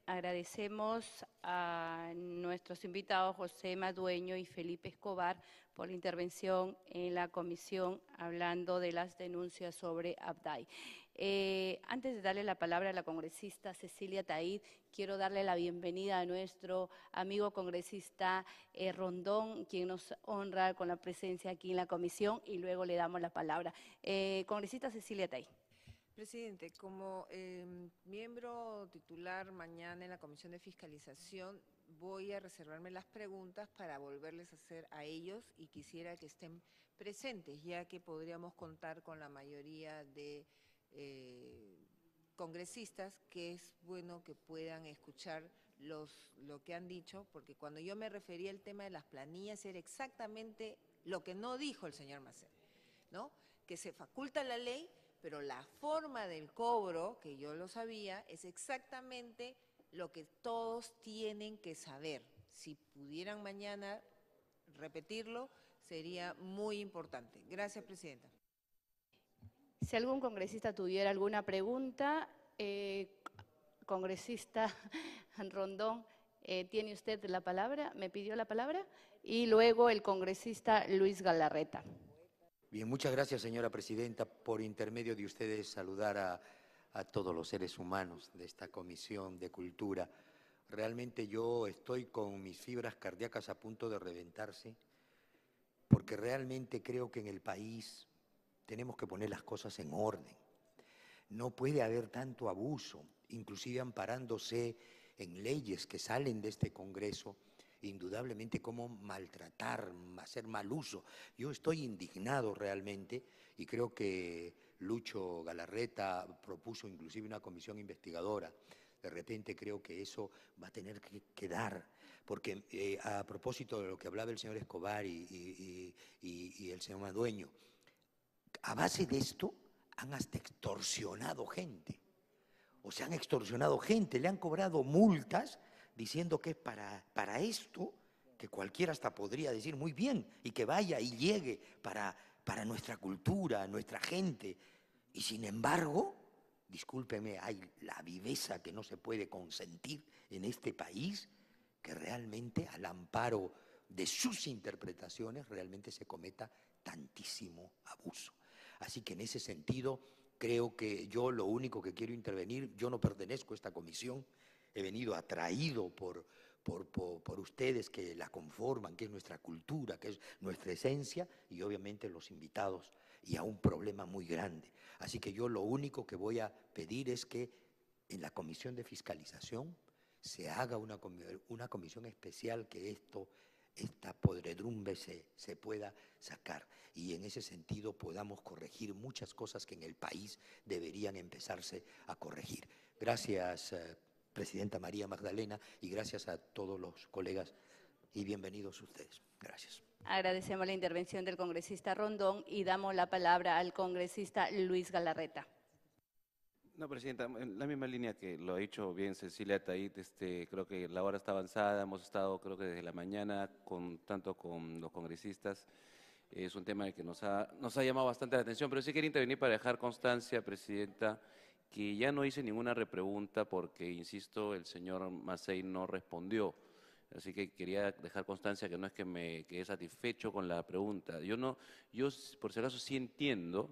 agradecemos a nuestros invitados José Madueño y Felipe Escobar por la intervención en la comisión hablando de las denuncias sobre Abdai. Eh, antes de darle la palabra a la congresista Cecilia Taid, quiero darle la bienvenida a nuestro amigo congresista eh, Rondón, quien nos honra con la presencia aquí en la comisión, y luego le damos la palabra. Eh, congresista Cecilia Taid. Presidente, como em, miembro titular mañana en la Comisión de Fiscalización, voy a reservarme las preguntas para volverles a hacer a ellos y quisiera que estén presentes, ya que podríamos contar con la mayoría de eh, congresistas, que es bueno que puedan escuchar los, lo que han dicho, porque cuando yo me refería al tema de las planillas era exactamente lo que no dijo el señor Macer, ¿no? que se faculta la ley pero la forma del cobro, que yo lo sabía, es exactamente lo que todos tienen que saber. Si pudieran mañana repetirlo, sería muy importante. Gracias, Presidenta. Si algún congresista tuviera alguna pregunta, eh, congresista Rondón, eh, tiene usted la palabra, me pidió la palabra, y luego el congresista Luis Galarreta. Bien, muchas gracias, señora presidenta, por intermedio de ustedes saludar a, a todos los seres humanos de esta Comisión de Cultura. Realmente yo estoy con mis fibras cardíacas a punto de reventarse, porque realmente creo que en el país tenemos que poner las cosas en orden. No puede haber tanto abuso, inclusive amparándose en leyes que salen de este Congreso indudablemente cómo maltratar, hacer mal uso. Yo estoy indignado realmente y creo que Lucho Galarreta propuso inclusive una comisión investigadora. De repente creo que eso va a tener que quedar, porque eh, a propósito de lo que hablaba el señor Escobar y, el señor Madueño, a base de esto han hasta extorsionado gente. O se han extorsionado gente, le han cobrado multas diciendo que es para, para esto, que cualquiera hasta podría decir muy bien, y que vaya y llegue para, para nuestra cultura, nuestra gente. Y sin embargo, discúlpeme, hay la viveza que no se puede consentir en este país, que realmente al amparo de sus interpretaciones realmente se cometa tantísimo abuso. Así que en ese sentido creo que yo lo único que quiero intervenir, yo no pertenezco a esta comisión, he venido atraído por, por, ustedes que la conforman, que es nuestra cultura, que es nuestra esencia y obviamente los invitados y a un problema muy grande. Así que yo lo único que voy a pedir es que en la comisión de fiscalización se haga una, una comisión especial que esto, esta podredumbre se, se pueda sacar y en ese sentido podamos corregir muchas cosas que en el país deberían empezarse a corregir. Gracias. Eh, presidenta María Magdalena y gracias a todos los colegas y bienvenidos ustedes. Gracias. Agradecemos la intervención del congresista Rondón y damos la palabra al congresista Luis Galarreta. No, Presidenta, en la misma línea que lo ha dicho bien Cecilia Taid, este, creo que la hora está avanzada, hemos estado creo que desde la mañana con tanto con los congresistas, es un tema que nos ha, nos ha llamado bastante la atención, pero sí quería intervenir para dejar constancia, Presidenta, que ya no hice ninguna repregunta porque, insisto, el señor Macei no respondió. Así que quería dejar constancia que no es que me quedé satisfecho con la pregunta. Yo no, yo por si acaso sí entiendo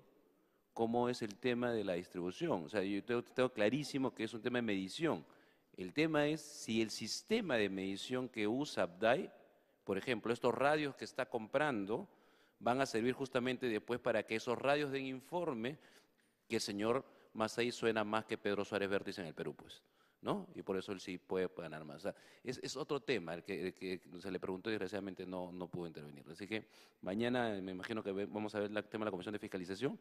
cómo es el tema de la distribución. O sea, yo tengo, tengo clarísimo que es un tema de medición. El tema es si el sistema de medición que usa Abdai, por ejemplo, estos radios que está comprando, van a servir justamente después para que esos radios den informe que el señor más ahí suena más que Pedro Suárez Vértiz en el Perú, pues. ¿No? Y por eso él sí puede ganar más. O sea, es, otro tema, el que, se le preguntó y desgraciadamente no, no pudo intervenir. Así que mañana me imagino que vamos a ver el tema de la Comisión de Fiscalización.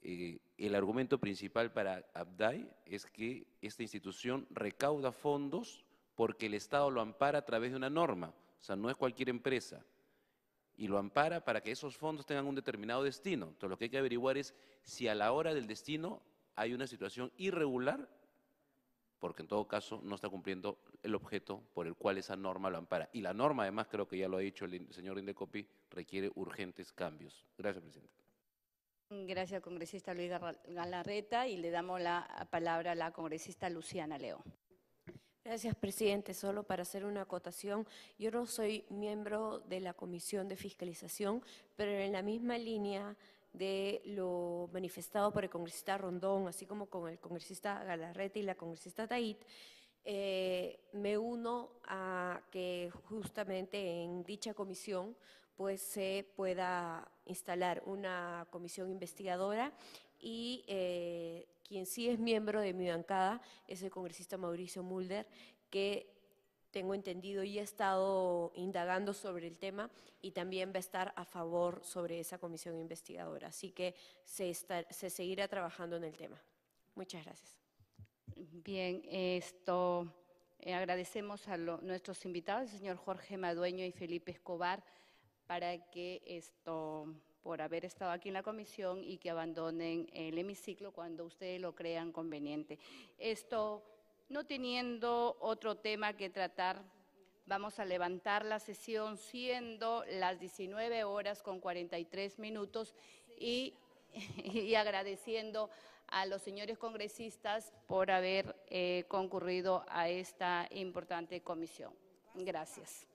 Eh, el argumento principal para Abdai es que esta institución recauda fondos porque el Estado lo ampara a través de una norma, o sea, no es cualquier empresa, y lo ampara para que esos fondos tengan un determinado destino. Entonces, lo que hay que averiguar es si a la hora del destino hay una situación irregular, porque en todo caso no está cumpliendo el objeto por el cual esa norma lo ampara. Y la norma, además, creo que ya lo ha dicho el señor Indecopi, requiere urgentes cambios. Gracias, presidente. Gracias, congresista Luis Galarreta. Y le damos la palabra a la congresista Luciana Leo. Gracias, presidente. Solo para hacer una acotación, yo no soy miembro de la Comisión de Fiscalización, pero en la misma línea de lo manifestado por el congresista Rondón, así como con el congresista Galarreta y la congresista Tait, eh, me uno a que justamente en dicha comisión pues se pueda instalar una comisión investigadora y eh, quien sí es miembro de mi bancada es el congresista Mauricio Mulder, que tengo entendido, y he estado indagando sobre el tema y también va a estar a favor sobre esa comisión investigadora. Así que se, seguirá trabajando en el tema. Muchas gracias. Bien, esto eh, agradecemos a nuestros invitados, el señor Jorge Madueño y Felipe Escobar, para que esto por haber estado aquí en la comisión y que abandonen el hemiciclo cuando ustedes lo crean conveniente. Esto no teniendo otro tema que tratar, vamos a levantar la sesión siendo las 19 horas con 43 minutos y, agradeciendo a los señores congresistas por haber eh, concurrido a esta importante comisión. Gracias.